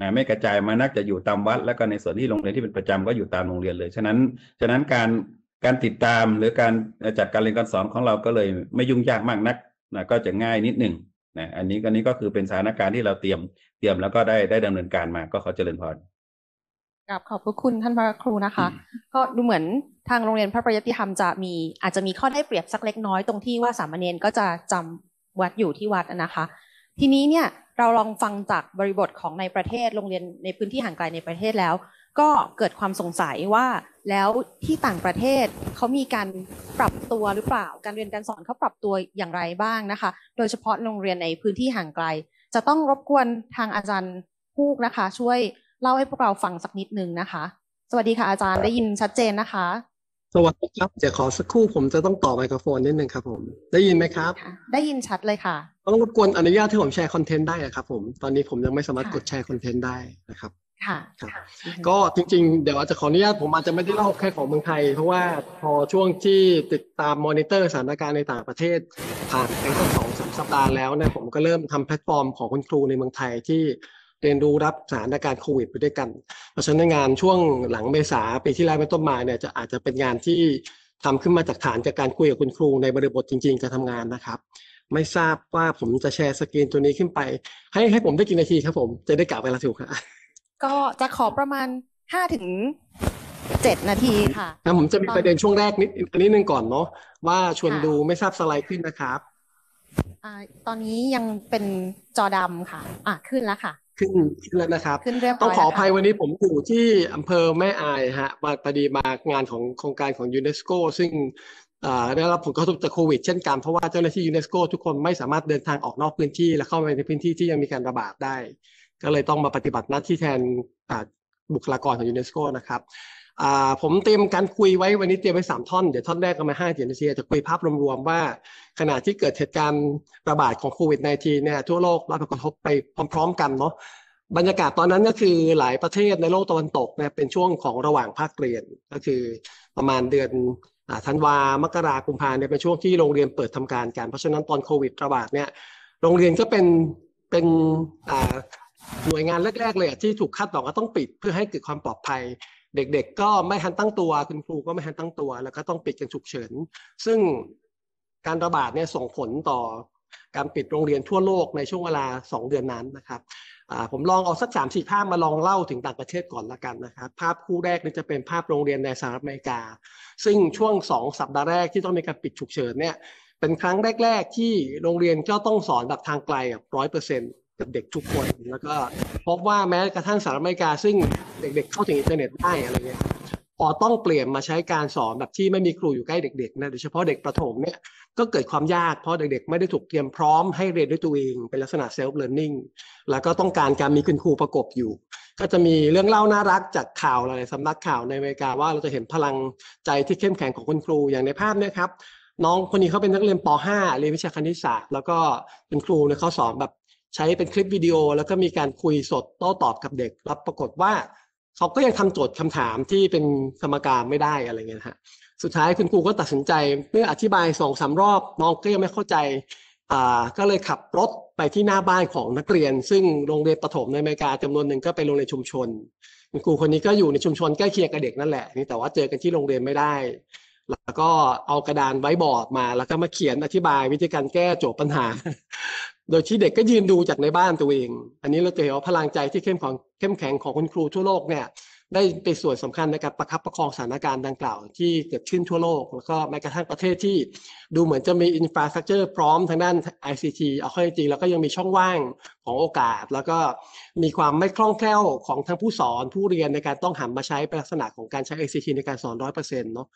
S6: นะไม่กระจายมานักจะอยู่ตามวัดแล้วก็ในส่วนที่โรงเรียนที่เป็นประจำก็อยู่ตามโรงเรียนเลยฉะนั้นฉะนั้นการการติดตามหรือการจัดการเรียนการสอนของเราก็เลย ไม่ยุ่งยากมากนักนะก็จะง่ายนิดหนึ่งนะอันนี้ก็นนี้ก็คือเป็นสถานการณ์ที่เราเตรียมเตรียมแล้วก็ได้ได้ดำเนินการมาก็ขอเจริญพร
S1: กับขอบพระคุณท่านพระครูนะคะ ก็ดูเหมือนทางโรงเรียนพระประยติธรรมจะมีอาจจะมีข้อได้เปรียบสักเล็กน้อยตรงที่ว่าสามเณรก็จะจำวัดอยู่ที่วัดนะคะ ทีนี้เนี่ยเราลองฟังจากบริบทของในประเทศ โรงเรียนในพื้นที่ห่างไกลในประเทศแล้ว ก็เกิดความสงสัยว่าแล้วที่ต่างประเทศเขามีการปรับตัวหรือเปล่า การเรียนการสอนเขาปรับตัวอย่างไรบ้างนะคะ โดยเฉพาะโรงเรียนในพื้นที่ห่างไกล จะต้องรบกวนทางอาจารย์พูกนะคะ ช่วยเล่าให้พวกเราฟังสักนิดนึงนะคะ สวัสดีค่ะอาจารย์ได้ยินชัดเจนนะคะ
S7: สวัสดีครับจะขอสักครู่ผมจะต้องต่อไมโครโฟนนิดนึงครับผมได้ยินไหมครับ
S1: ได้ยินชัดเลยค่ะ
S7: ต้องรบกวนอนุญาตให้ผมแชร์คอนเทนต์ได้นะครับผมตอนนี้ผมยังไม่สามารถกดแชร์คอนเทนต์ได้นะครับค่ะก็จริงๆ เดี๋ยวอาจจะขออนุญาตผมอาจจะไม่ได้เล่าแค่ของเมืองไทยเพราะว่าพอช่วงที่ติดตามมอนิเตอร์สถานการณ์ในต่างประเทศผ่านไปสักสองสัปดาห์แล้วเนี่ยผมก็เริ่มทำแพลตฟอร์มของคุณครูในเมืองไทยที่เรียนรู้รับสถานการณ์โควิดไปด้วยกันเพราะฉะนั้นงานช่วงหลังเมษาปีที่แล้วเป็นต้นมาเนี่ยจะอาจจะเป็นงานที่ทำขึ้นมาจากฐานจากการคุยกับคุณครูในบริบทจริง ๆ จะทำงานนะครับ ไม่ทราบว่าผมจะแชร์สกรีนตัวนี้ขึ้นไป ให้ให้ผมได้กี่นาทีครับผมจะได้กล่าวเวลาถูกค่ะ
S1: ก็จะขอประมาณห้าถึงเจ็ดนาทีค่ะนะผมจะมีประเด็น
S7: ช่วงแรกนิดนิดนึงก่อนเนาะว่าชวนดูไม่ทราบสไลด์ขึ้นนะครับ
S1: อตอนนี้ยังเป็นจอดำค่ะอ่ะขึ้นแล้วค่ะ
S7: ขึ้นขึ้นแล้วนะครับต้องขออภัยวันนี้ผมอยู่ที่อำเภอแม่อายฮะ มาพอดีมางานของโครงการของยูเนสโกซึ่งได้รับผลกระทบจากโควิดเช่นกันเพราะว่าเจ้าหน้าที่ยูเนสโกทุกคนไม่สามารถเดินทางออกนอกพื้นที่ และเข้าไปในพื้นที่ที่ยังมีการระบาดได้ ก็เลยต้องมาปฏิบัติหน้าที่แทนบุคลากรของยูเนสโกนะครับ่าผมเตรียมการคุยไว้วันนี้เตรียมไว้สามท่อนเดี๋ยวท่อนแรกก็มาห้าเจ็ดนี้ีจะคุยภาพรวมๆว่าขณะที่เกิดเหตุการณ์ระบาดของโควิด -19 เนี่ยทั่วโลกรับผลกระทบไปพร้อม ๆ กันเนาะบรรยากาศตอนนั้นก็คือหลายประเทศในโลกตะวันตกเนี่ยเป็นช่วงของระหว่างภาคเรียน ก็คือ ประมาณเดือนธันวามกรากุมภานเนี่ยเป็นช่วงที่โรงเรียนเปิดทำการกันเพราะฉะนั้นตอนโควิดระบาดเนี่ยโรงเรียนก็เป็นเป็นหน่วยงานแรกๆเลยที่ถูกคาดหวังว่าต้องปิดเพื่อให้เกิดความปลอดภัยเด็กๆ ก็ไม่ทันตั้งตัวคุณครูก็ไม่ทันตั้งตัวแล้วก็ต้องปิดกันฉุกเฉินซึ่งการระบาดเนี่ยส่งผลต่อการปิดโรงเรียนทั่วโลกในช่วงเวลา 2 เดือนนั้นนะครับผมลองเอาสักสามสี่ภาพมาลองเล่าถึงต่างประเทศก่อนละกันนะครับภาพคู่แรกนี่จะเป็นภาพโรงเรียนในสหรัฐอเมริกา ซึ่งช่วงสองสัปดาห์แรกที่ต้องมีการปิดฉุกเฉินเนี่ยเป็นครั้งแรก ๆ ที่โรงเรียนก็ต้องสอนแบบทางไกลแบบร้อยเปอร์เซ็นต์ับเด็กทุกคนแล้วก็พบว่าแม้กระทั่งสหรัฐอเมริกาซึ่งเด็ก ๆ เข้าถึงอินเทอร์เน็ตได้อะไรเงี้ย พอต้องเปลี่ยนมาใช้การสอนแบบที่ไม่มีครูอยู่ใกล้เด็กๆนะโดยเฉพาะเด็กประถมเนี่ยก็เกิดความยากเพราะเด็ก ๆ ไม่ได้ถูกเตรียมพร้อมให้เรียนด้วยตัวเองเป็นลักษณะเซลฟ์เลิร์นนิ่งแล้วก็ต้องการการมีคุณครูประกบอยู่ ก็จะมีเรื่องเล่าน่ารักจากข่าวอะไรสำนักข่าวในอเมริกาว่าเราจะเห็นพลังใจที่เข้มแข็งของคุณครูอย่างในภาพเนี่ยครับ น้องคนนี้เขาเป็นนักเรียนป .5 เรียนวิชาคณิตศาสตร์แล้วก็เป็นครูเนี่ยเขาสอนแบบใช้เป็นคลิปวิดีโอแล้วก็มีการคุยสดโต้ตอบกับเด็กแล้วปรากฏว่าเขาก็ยังทำโจทย์คำถามที่เป็นสมการไม่ได้อะไรเงี้ยฮะสุดท้ายคุณครูก็ตัดสินใจเมื่ออธิบายสองสามรอบน้องก็ยังไม่เข้าใจ อ่าก็เลยขับรถไปที่หน้าบ้านของนักเรียน ซึ่งโรงเรียนประถมในอเมริกาจำนวนหนึ่งก็เป็นโรงเรียนชุมชน คุณครูคนนี้ก็อยู่ในชุมชนใกล้เคียงกับเด็กนั่นแหละนี่แต่ว่าเจอกันที่โรงเรียนไม่ได้ แล้วก็เอากระดานไว้บอร์ดมา แล้วก็มาเขียนอธิบายวิธีการแก้โจทย์ปัญหาโดยที่เด็กก็ยืนดูจากในบ้านตัวเอง อันนี้เราจะเห็นว่าพลังใจที่เข้มของเข้มแข็งของคุณครูทั่วโลกเนี่ย ได้เป็นส่วนสำคัญในการประคับประคองสถานการณ์ดังกล่าว ที่เกิดขึ้นทั่วโลก แล้วก็แม้กระทั่งประเทศที่ดูเหมือนจะมีอินฟราสตรักเจอร์พร้อมทางด้าน ICT เอาเข้าจริง แล้วก็ยังมีช่องว่างของโอกาส แล้วก็มีความไม่คล่องแคล่วของทั้งผู้สอนผู้เรียนในการต้องหันมาใช้ลักษณะของการใช้ ICT ในการสอนร้อยเปอร์เซ็นต์เนาะ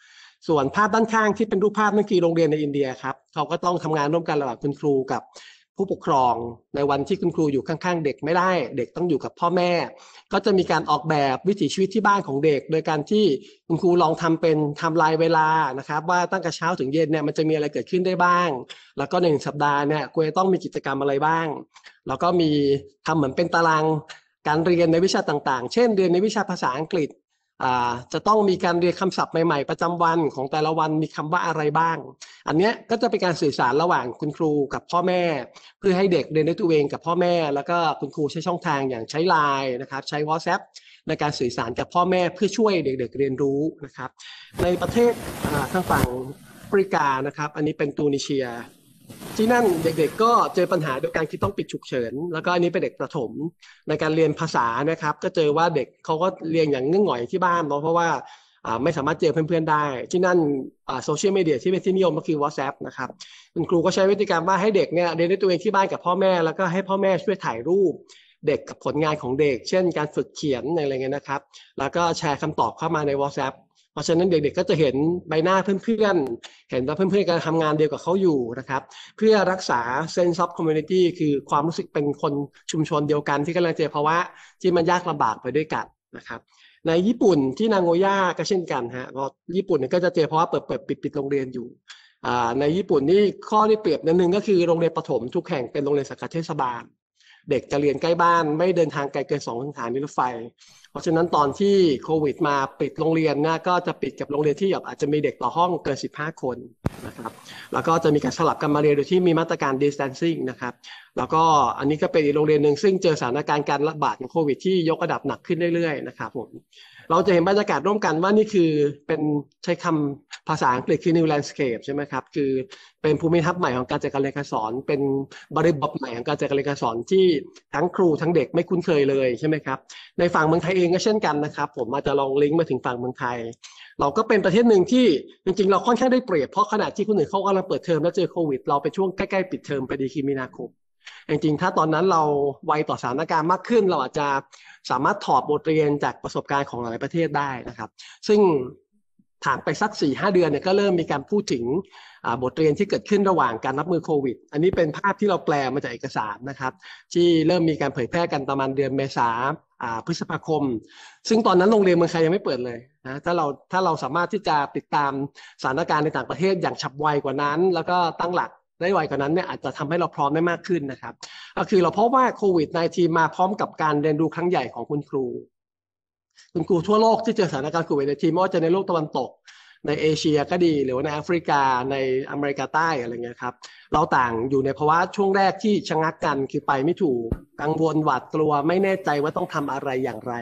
S7: ส่วนภาพด้านข้างที่เป็นรูปภาพเมื่อกี้โรงเรียนในอินเดียครับ เขาก็ต้องทำงานร่วมกันระหว่างคุณครูกับผู้ปกครองในวันที่คุณครูอยู่ข้างๆเด็กไม่ได้ เด็กต้องอยู่กับพ่อแม่ ก็จะมีการออกแบบวิถีชีวิตที่บ้านของเด็ก โดยการที่คุณครูลองทำเป็นทำลายเวลานะครับว่าตั้งแต่เช้าถึงเย็นเนี่ยมันจะมีอะไรเกิดขึ้นได้บ้าง แล้วก็หนึ่งสัปดาห์เนี่ยควรต้องมีกิจกรรมอะไรบ้างแล้วก็มีทำเหมือนเป็นตารางการเรียนในวิชาต่างๆ เช่นเรียนในวิชาภาษาอังกฤษจะต้องมีการเรียนคำศัพท์ใหม่ๆ ประจำวันของแต่ละวันมีคำว่าอะไรบ้าง อันนี้ก็จะเป็นการสื่อสารระหว่างคุณครูกับพ่อแม่ เพื่อให้เด็กเรียนด้วยตัวเองกับพ่อแม่แล้วก็คุณครูใช้ช่องทางอย่างใช้ไลน์นะครับใช้ WhatsApp ในการสื่อสารกับพ่อแม่เพื่อช่วยเด็กๆเรียนรู้นะครับในประเทศทางฝั่งอฟริกานะครับอันนี้เป็นตูนิเชียที่นั่นเด็กๆ ก็เจอปัญหาโดยการที่ต้องปิดฉุกเฉินแล้วก็อันนี้เป็นเด็กประถมในการเรียนภาษานะครับก็เจอว่าเด็กเขาก็เรียนอย่างเงื่อนหงอยที่บ้านเนาะเพราะว่าไม่สามารถเจอเพื่อนๆได้ที่นั่นโซเชียลมีเดียที่เป็นที่นิยมก็คือ WhatsApp นะครับคุณครูก็ใช้วิธีการว่าให้เด็กเนี่ยเรียนด้วยตัวเองที่บ้านกับพ่อแม่แล้วก็ให้พ่อแม่ช่วยถ่ายรูป เด็กกับผลงานของเด็ก เช่นการฝึกเขียนอะไรเงี้ยนะครับ แล้วก็แชร์คำตอบเข้ามาใน WhatsApp เพราะฉะนั้นเด็กๆ ก็จะเห็นใบหน้าเพื่อนๆ เห็นว่าเพื่อนๆกำลังทำงานเดียวกับเขาอยู่นะครับเพื่อรักษาเซนซ์ออฟคอมมูนิตี้คือความรู้สึกเป็นคนชุมชนเดียวกันที่กำลังเจอภาวะที่มันยากลำบากไปด้วยกันนะครับในญี่ปุ่นที่นางโงย่าก็เช่นกันฮะก็ญี่ปุ่นก็จะเจอเพราะว่าเปิดเปิดปิดปิดโรงเรียนอยู่ ในญี่ปุ่นนี่ข้อที่เปรียบนินึ่งก็คือโรงเรียนประถมทุกแห่งเป็นโรงเรียนสังกัดเทศบาลเด็กจะเรียนใกล้บ้านไม่เดินทางไกลเกินสองสถานีรถไฟ เพราะฉะนั้นตอนที่โควิดมาปิดโรงเรียนนะก็จะปิดกับโรงเรียนที่แบบอาจจะมีเด็กต่อห้องเกิน15คนนะครับ แล้วก็จะมีการสลับกันมาเรียนโดยที่มีมาตรการ distancing นะครับแล้วก็อันนี้ก็เป็นอีกโรงเรียนหนึ่งซึ่งเจอสถานการณ์ การระบาดของโควิด ที่ยกระดับหนักขึ้นเรื่อยๆนะครับผมเราจะเห็นบรรยากาศร่วมกันว่านี่คือเป็นใช้คำภาษาอังกฤษคือ new landscape ใช่ไหมครับคือเป็นภูมิทัศน์ใหม่ของการจัดการเรียนการสอนเป็นบริบทใหม่ของการจัดการเรียนการสอนที่ทั้งครูทั้งเด็กไม่คุ้นเคยเลยใช่ไหมครับในฝั่งเมืองไทยเองก็เช่นกันนะครับผมอาจจะลองลิงก์มาถึงฝั่งเมืองไทย เราก็เป็นประเทศหนึ่งที่จริงๆเราค่อนข้างได้เปรียบเพราะขณะที่คนอื่นเขากำลังเปิดเทอมแล้วเจอโควิดเราไปช่วงใกล้ๆปิดเทอมไปดีคีมีนาคมจริงๆถ้าตอนนั้นเราไวต่อสถานการณ์มากขึ้นเราอาจจะสามารถถอดบทเรียนจากประสบการณ์ของหลายประเทศได้นะครับ ซึ่งผ่านไปสัก4ี่หเดือนเนี่ยก็เริ่มมีการพูดถึงบทเรียนที่เกิดขึ้นระหว่างการรับมือโควิดอันนี้เป็นภาพที่เราแปลมาจากเอกสารนะครับ ที่เริ่มมีการเผยแพร่กันประมาณเดือนเมษาพฤษภาคม ซึ่งตอนนั้นโรงเรียนเมืองไทยยังไม่เปิดเลยนะถ้าเราถ้าเราสามารถที่จะติดตามสถานการณ์ในต่างประเทศอย่างฉับไวกว่านั้น แล้วก็ตั้งหลักได้ไวกว่านั้นเนี่ยอาจจะทำให้เราพร้อมได้มากขึ้นนะครับ ก็คือเราพบว่าโควิด -19 มาพร้อมกับการเรียนรู้ครั้งใหญ่ของคุณครู คุณครูทั่วโลกที่เจอสถานการณ์โควิดในทไม่ว่าจะในโลกตะวันตก ในเอเชียก็ดี หรือว่าในแอฟริกา ในอเมริกาใต้อะไรเงี้ยครับ เราต่างอยู่ในภาวะช่วงแรกที่ชะงักกันคือไปไม่ถูก กังวลหวาดกลัวไม่แน่ใจว่าต้องทำอะไรอย่างไร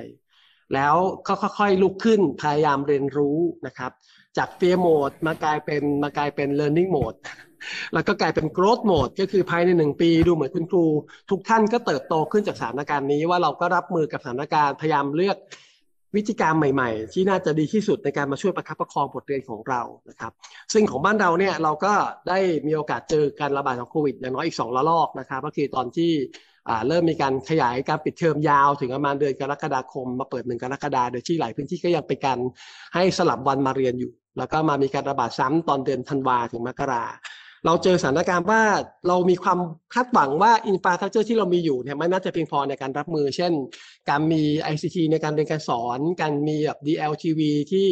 S7: แล้วก็ค่อย ๆลุกขึ้นพยายามเรียนรู้นะครับจากเฟียโหมดมากลายเป็นมากลายเป็น learning mode แล้วก็กลายเป็น growth mode ก็คือภายในหนึ่งปีดูเหมือนคุณครู ทุกท่านก็เติบโตขึ้นจากสถานการณ์นี้ ว่าเราก็รับมือกับสถานการณ์ พยายามเลือกวิธีการใหม่ๆ ที่น่าจะดีที่สุดในการมาช่วยประคับประคองบทเรียนของเรานะครับซึ่งของบ้านเราเนี่ยเราก็ได้มีโอกาสเจอการระบาดของโควิดอย่างน้อยอีก2ระลอกนะครับก็คือตอนที่เริ่มมีการขยายการปิดเทอมยาวถึงประมาณเดือนกรกฎาคมมาเปิดหนึ่งกรกฎาคมโดยที่หลายพื้นที่ก็ยังเป็นการให้สลับวันมาเรียนอยู่แล้วก็มามีการระบาดซ้ำตอนเดือนธันวาถึงมกรา เราเจอสถานการณ์ว่าเรามีความคาดหวังว่าอินฟาสัคเจอร์ที่เรามีอยู่เนี่ยไม่น่าจะเพียงพอในการรับมือเช่น การมี ICT ในการเรียนการสอน การมีแบบ DLTV ที่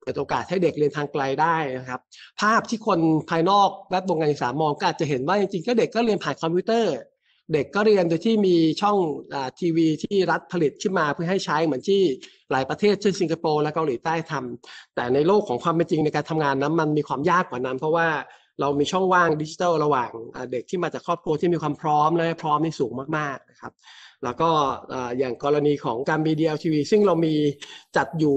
S7: เปิดโอกาสให้เด็กเรียนทางไกลได้นะครับ ภาพที่คนภายนอกและวงการศึกษามองก็อาจจะเห็นว่าจริงๆก็เด็กก็เรียนผ่านคอมพิวเตอร์เด็กก็เรียนโดยที่มีช่องทีวีที่รัฐผลิตขึ้นมาเพื่อให้ใช้เหมือนที่หลายประเทศเช่นสิงคโปร์และเกาหลีใต้ทำ แต่ในโลกของความเป็นจริงในการทำงานนั้นมันมีความยากกว่านั้น เพราะว่าเรามีช่องว่างดิจิทัลระหว่าง เด็กที่มาจากครอบครัวที่มีความพร้อมและพร้อมที่สูงมากๆนะครับ แล้วก็อย่างกรณีของการมีดีเลทีวีซึ่งเรามีจัดอยู่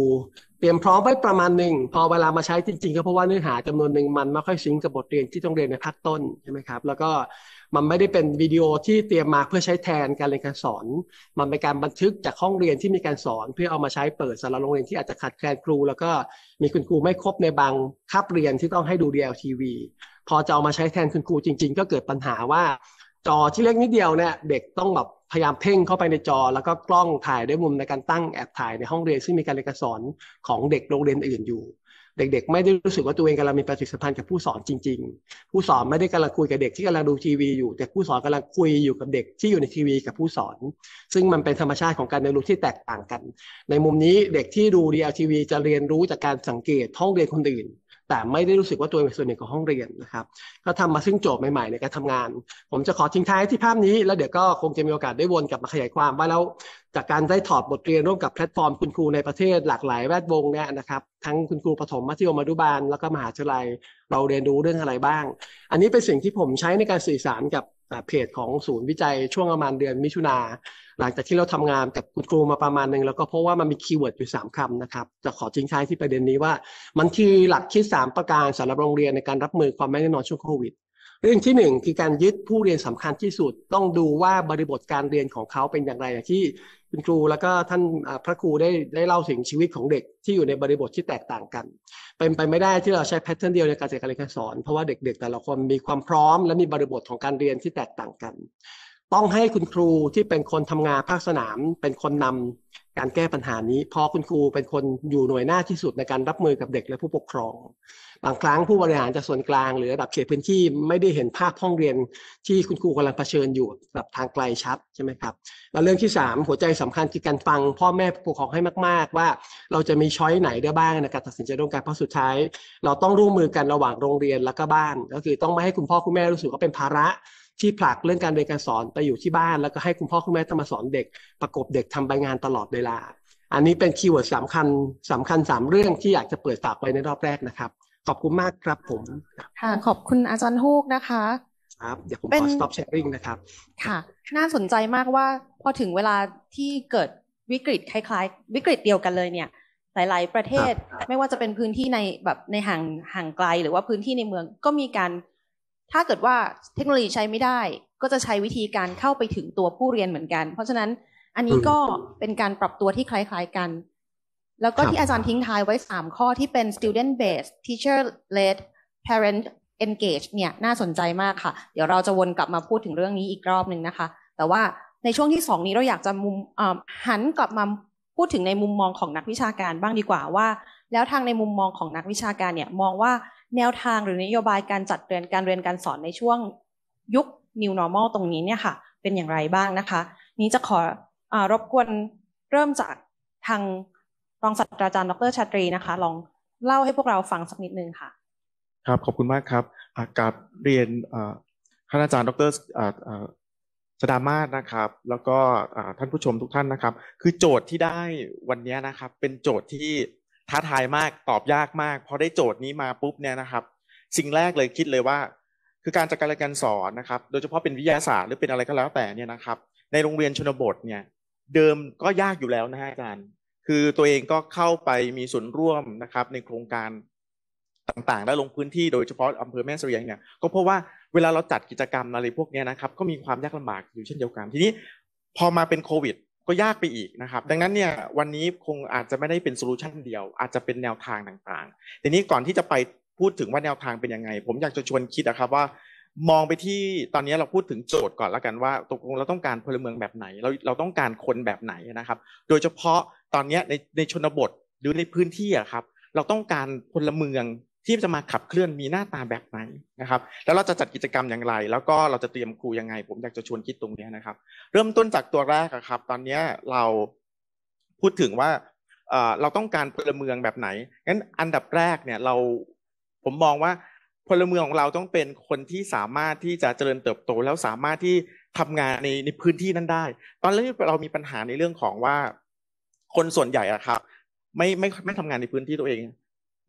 S7: เตรียมพร้อมไว้ประมาณหนึ่งพอเวลามาใช้จริงๆก็เพราะว่าเนื้อหาจำนวนหนึ่งมันไม่ค่อยซิงกับบทเรียนที่ต้องเรียนในภาคต้นใช่ไหมครับ แล้วก็มันไม่ได้เป็นวิดีโอที่เตรียมมาเพื่อใช้แทนการเรียนการสอน มันเป็นการบันทึกจากห้องเรียนที่มีการสอนเพื่อเอามาใช้เปิดสำหรับโรงเรียนที่อาจจะขาดแคลนครู แล้วก็มีคุณครูไม่ครบในบางคาบเรียนที่ต้องให้ดูีเลทีวีพอจะเอามาใช้แทนคุณครูจริงๆ ก็เกิดปัญหาว่า จอที่เล็กนิดเดียวเนี่ยเด็กต้องแบบพยายามเพ่งเข้าไปในจอ แล้วก็กล้องถ่ายด้วยมุมในการตั้งแอบถ่ายในห้องเรียนซึ่งมีการเรียนการสอนของเด็กโรงเรียนอื่นอยู่เด็กๆ ไม่ได้รู้สึกว่าตัวเองกำลังมีปฏิสัมพันธ์กับผู้สอนจริง ๆ ผู้สอนไม่ได้กำลังคุยกับเด็กที่กำลังดูทีวีอยู่ แต่ผู้สอนกำลังคุยอยู่กับเด็กที่อยู่ในทีวี กับผู้สอน ซึ่งมันเป็นธรรมชาติของการเรียนรู้ที่แตกต่างกัน ในมุมนี้เด็กที่ดูดีเอลทีวี จะเรียนรู้จากการสังเกตท่องเรียนคนอื่นแต่ไม่ได้รู้สึกว่าตัวเองเป็นส่วนหนึ่งของห้องเรียนนะครับ ก็ทำมาซึ่งโจทย์ใหม่ๆในการทำงาน ผมจะขอทิ้งท้ายที่ภาพนี้ แล้วเดี๋ยวก็คงจะมีโอกาสได้วนกลับมาขยายความว่าแล้วจากการได้ถอดบทเรียนร่วมกับแพลตฟอร์ม คุณครูในประเทศ หลากหลายแวดวงเนี่ยนะครับ ทั้งคุณครูประถมมัธยมอนุบาลแล้วก็มหาวิทยาลัย เราเรียนรู้เรื่องอะไรบ้าง อันนี้เป็นสิ่งที่ผมใช้ในการสื่อสารกับเพจของศูนย์วิจัยช่วงประมาณเดือนมิถุนาหลังจากที่เราทำงานกับคุณครูมาประมาณหนึ่งแล้วก็เพราะว่ามันมีคีย์เวิร์ดอยู่3คำนะครับ จะขอริงงช้ที่ประเด็นนี้ว่า มันคือหลักคิด3ประการสำหรับโรงเรียนในการรับมือความไม่แน่นอนช่วงโควิดเรื่องที่1คือการยึดผู้เรียนสำคัญที่สุดต้องดูว่าบริบทการเรียนของเขาเป็นอย่างไรอย่างที่คุณครูแล้วก็ท่านพระครูได้ได้เล่าถึงชีวิตของเด็กที่อยู่ในบริบทที่แตกต่างกัน เป็นไปไม่ได้ที่เราใช้แพทเทิร์นเดียวในการจัดการเรียนการสอนเพราะว่าเด็กๆแต่ละคนมีความพร้อม และมีบริบทของการเรียนที่แตกต่างกันต้องให้คุณครูที่เป็นคนทำงานภาคสนามเป็นคนนำการแก้ปัญหานี้พอคุณครูเป็นคนอยู่หน่วยหน้าที่สุดในการรับมือกับเด็กและผู้ปกครอง บางครั้งผู้บริหารจากส่วนกลางหรือระดับเขตพื้นที่ไม่ได้เห็นภาพห้องเรียนที่คุณครูกำลังเผชิญอยู่แบบทางไกลชัดใช่ไหมครับ แล้วเรื่องที่3หัวใจสำคัญคือการฟังพ่อแม่ผู้ปกครองให้มาก ๆ ว่าเราจะมีช้อยไหนได้บ้างในการตัดสินใจร่วมกันเพราะสุดท้ายเราต้องร่วมมือกันระหว่างโรงเรียนและก็บ้าน ก็คือต้องไม่ให้คุณพ่อคุณแม่รู้สึกว่าเป็นภาระที่ผลักเรื่องการเรียนการสอนไปอยู่ที่บ้าน แล้วก็ให้คุณพ่อ คุณแม่ต้องมาสอนเด็ก ประกบเด็กทำใบงานตลอดเวลาอันนี้เป็นคีย์เวิร์ดสำคัญสำคัญสามเรื่องที่อยากจะเปิดฝากไปในรอบแรกนะครับ ขอบคุณมากครับผม
S1: ค่ะขอบคุณอาจารย์ฮูกนะคะ
S7: ครับเดี๋ยวผมขอ stop sharing นะครับ ค่ะ
S1: น่าสนใจมากว่า พอถึงเวลาที่เกิดวิกฤตคล้ายๆ วิกฤตเดียวกันเลยเนี่ย หลายๆ ประเทศไม่ว่าจะเป็นพื้นที่ในแบบในห่างห่างไกลหรือว่าพื้นที่ในเมืองก็มีการถ้าเกิดว่าเทคโนโลยีใช้ไม่ได้ ก็จะใช้วิธีการเข้าไปถึงตัวผู้เรียนเหมือนกัน เพราะฉะนั้นอันนี้ก็เป็นการปรับตัวที่คล้ายๆกัน แล้วก็ที่อาจารย์ทิ้งท้ายไว้ 3 ข้อที่เป็น student based teacher led parent engage เนี่ยน่าสนใจมากค่ะ เดี๋ยวเราจะวนกลับมาพูดถึงเรื่องนี้อีกรอบหนึ่งนะคะ แต่ว่าในช่วงที่ 2 นี้เราอยากจะมุมหันกลับมาพูดถึงในมุมมองของนักวิชาการบ้างดีกว่าว่าแล้วทางในมุมมองของนักวิชาการเนี่ยมองว่าแนวทางหรือนโยบายการจัดเรียนการเรียนการสอนในช่วงยุค New Normal ตรงนี้เนี่ยค่ะ เป็นอย่างไรบ้างนะคะ นี้จะขออรบกวนเริ่มจากทางรองศาสตราจารย์ ดรชาตรีนะคะ ลองเล่าให้พวกเราฟังสักนิดนึงค่ะ
S8: ครับขอบคุณมากครับกาบเรียนคณาจารย์ดรสดามาศนะครับ แล้วก็ท่านผู้ชมทุกท่านนะครับ คือโจทย์ที่ได้วันนี้นะครับ เป็นโจทย์ที่ท้าทายมากตอบยากมากพอได้โจทย์นี้มาปุ๊บเนี่ยนะครับ สิ่งแรกเลยคิดเลยว่า คือการจัดการเรียนการสอนนะครับ โดยเฉพาะเป็นวิทยาศาสตร์หรือเป็นอะไรก็แล้วแต่เนี่ยนะครับ ในโรงเรียนชนบทเนี่ย เดิมก็ยากอยู่แล้วนะฮะอาจารย์คือตัวเองก็เข้าไปมีส่วนร่วมนะครับ ในโครงการต่างๆได้ลงพื้นที่โดยเฉพาะอำเภอแม่เสียงเนี่ยก็เพราะว่าเวลาเราจัดกิจกรรมอะไรพวกนี้นะครับ ก็มีความยากลำบากอยู่เช่นเดียวกันทีนี้พอมาเป็นโควิดก็ยากไปอีกนะครับดังนั้นเนี่ยวันนี้คงอาจจะไม่ได้เป็นโซลูชันเดียวอาจจะเป็นแนวทางต่างๆทีนี้ก่อนที่จะไปพูดถึงว่าแนวทางเป็นยังไง ผมอยากจะชวนคิดนะครับว่า มองไปที่ตอนนี้เราพูดถึงโจทย์ก่อนแล้วกันว่าตกลงเราต้องการพลเมืองแบบไหน เราเราต้องการคนแบบไหนนะครับ โดยเฉพาะตอนนี้ในในชนบทหรือในพื้นที่อะครับเราต้องการพลเมืองที่จะมาขับเคลื่อนมีหน้าตาแบบไหนนะครับ แล้วเราจะจัดกิจกรรมอย่างไร แล้วก็เราจะเตรียมครูยังไงผมอยากจะชวนคิดตรงนี้นะครับ เริ่มต้นจากตัวแรกครับ ตอนนี้เราพูดถึงว่าเราต้องการพลเมืองแบบไหนงั้น อันดับแรกเนี่ยเราผมมองว่าพลเมืองของเราต้องเป็นคนที่สามารถที่จะเจริญเติบโต แล้วสามารถที่ทำงานในในพื้นที่นั้นได้ ตอนแรกเรามีปัญหาในเรื่องของว่าคนส่วนใหญ่อะครับ ไม่ไม่ไม่ทำงานในพื้นที่ตัวเอง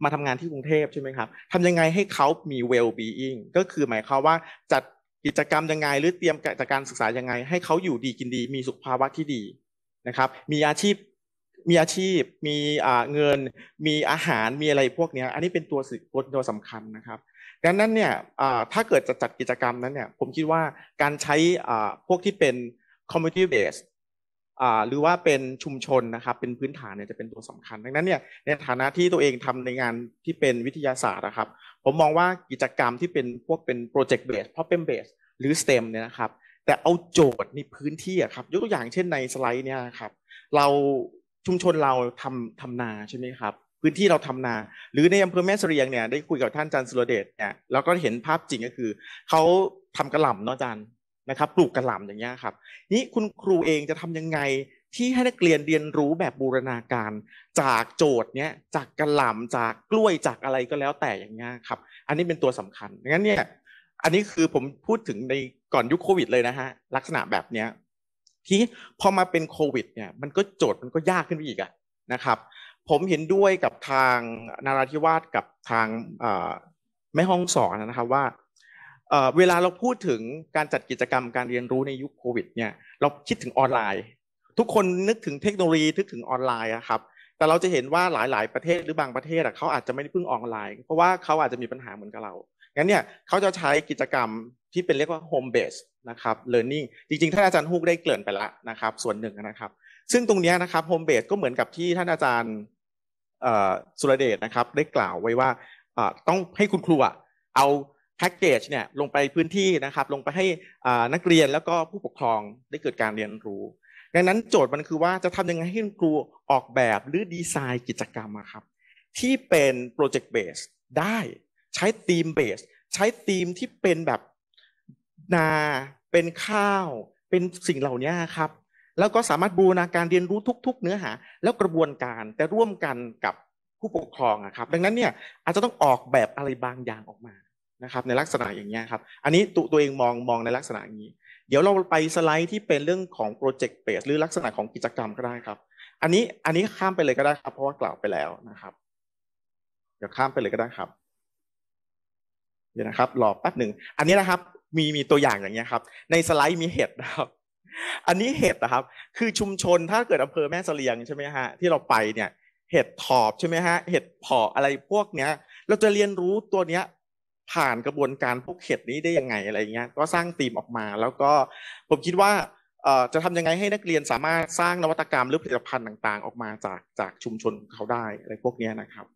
S8: มาทำงานที่กรุงเทพใช่ไหมครับทำยังไงให้เขามี well being ก็คือหมายความว่าจัดกิจกรรมยังไง หรือเตรียมจัดการศึกษายังไง ให้เขาอยู่ดีกินดี มีสุขภาวะที่ดีนะครับ มีอาชีพมีอาชีพ มีเงินมีอาหารมีอะไรพวกนี้ อันนี้เป็นตัวสิตัวสำคัญนะครับ ดังนั้นเนี่ยถ้าเกิดจะจัดกิจกรรมนั้นเนี่ยผมคิดว่าการใช้พวกที่เป็น community based หรือว่าเป็นชุมชนนะครับเป็นพื้นฐานเนี่ยจะเป็นตัวสำคัญ ดังนั้นเนี่ยในฐานะที่ตัวเองทำในงานที่เป็นวิทยาศาสตร์นะครับ ผมมองว่ากิจกรรมที่เป็นพวกเป็นโปรเจกต์เบสพราะเป็นเบสหรือเต็มเนี่ยนะครับแต่เอาโจทย์ในพื้นที่ครับยกตัวอย่างเช่นในสไลด์เนี่ยครับเราชุมชนเราทำทำนาใช่ไหมครับพื้นที่เราทำนาหรือในอำเภอแม่เสรียงเนี่ยได้คุยกับท่านจันสุรเดชเนี่ยเราก็เห็นภาพจริงก็คือเขาทำกระหล่ำเนาะจันนะครับปลูกกระหล่ำอย่างเงี้ยครับนี่คุณครูเองจะทำยังไงที่ให้นักเรียนเรียนรู้แบบบูรณาการ จากโจทย์เนี้ยจากกระหล่ำจากกล้วยจากอะไรก็แล้วแต่อย่างเงี้ยครับ อันนี้เป็นตัวสำคัญงั้นเนี่ย อันนี้คือผมพูดถึงในก่อนยุคโควิดเลยนะฮะลักษณะแบบเนี้ยที่พอมาเป็นโควิด เนี่ย มันก็โจทย์มันก็ยากขึ้นไปอีกอะนะครับ ผมเห็นด้วยกับทางนาราธิวาสกับทางแม่ห้องสอนนะครับว่าเวลาเราพูดถึงการจัดกิจกรรม การเรียนรู้ในยุคโควิดเนี่ยเราคิดถึงออนไลน์ ทุกคนนึกถึงเทคโนโลยีนึกถึงออนไลน์ครับแต่เราจะเห็นว่าหลายๆประเทศหรือบางประเทศเขาอาจจะไม่ได้พึ่งออนไลน์เพราะว่าเขาอาจจะมีปัญหาเหมือนกับเรา งั้นเนี่ยเขาจะใช้กิจกรรมที่เป็นเรียกว่า home base นะครับ learning จริงๆ ท่านอาจารย์ฮุกได้เกริ่นไปละนะครับ ส่วนหนึ่งนะครับซึ่งตรงนี้นะครับ home base ก็เหมือนกับที่ท่านอาจารย์สุรเดชนะครับได้กล่าวไว้ว่าต้องให้คุณครูเอาแพ็กเกจเนี่ยลงไปพื้นที่นะครับ ลงไปให้นักเรียนแล้วก็ผู้ปกครองได้เกิดการเรียนรู้ ดังนั้นโจทย์มันคือว่าจะทำยังไงให้ครูออกแบบหรือดีไซน์กิจกรรมครับที่เป็นโปรเจกต์เบสได้ใช้ธีมเบสใช้ธีมที่เป็นแบบนาเป็นข้าว เป็นสิ่งเหล่านี้ครับ แล้วก็สามารถบูรณาการเรียนรู้ทุกๆเนื้อหา แล้วกระบวนการ แต่ร่วมกันกับผู้ปกครองครับดังนั้นเนี่ยอาจจะต้องออกแบบอะไรบางอย่างออกมานะครับในลักษณะอย่างนี้ครับ อันนี้ตัวตัวเองมองมองในลักษณะอย่างนี้ เดี๋ยวเราไปสไลด์ที่เป็นเรื่องของโปรเจกต์เบสหรือลักษณะของกิจกรรมก็ได้ครับ อันนี้อันนี้ข้ามไปเลยก็ได้ครับเพราะว่ากล่าวไปแล้วนะครับ เดี๋ยวข้ามไปเลยก็ได้ครับเดี๋ยวนะครับรอแป๊บหนึ่งอันนี้นะครับ มีมีตัวอย่างอย่างเงี้ยครับ ในสไลด์มีเห็ดนะครับ อันนี้เห็ดนะครับ คือชุมชนถ้าเกิดอำเภอแม่เสลียง ใช่ไหมฮะที่เราไปเนี่ยเห็ดถอบใช่ไหมฮะเห็ดเพาะอะไรพวกเนี้ย เราจะเรียนรู้ตัวเนี้ยผ่านกระบวนการพวกเข็ดนี้ได้ยังไงอะไรเงี้ย ก็สร้างธีมออกมา แล้วก็ผมคิดว่าจะทำยังไงให้นักเรียนสามารถสร้างนวัตกรรมหรือผลิตภัณฑ์ต่างๆ ออกมาจากจากชุมชนเขาได้อะไรพวกนี้นะครับ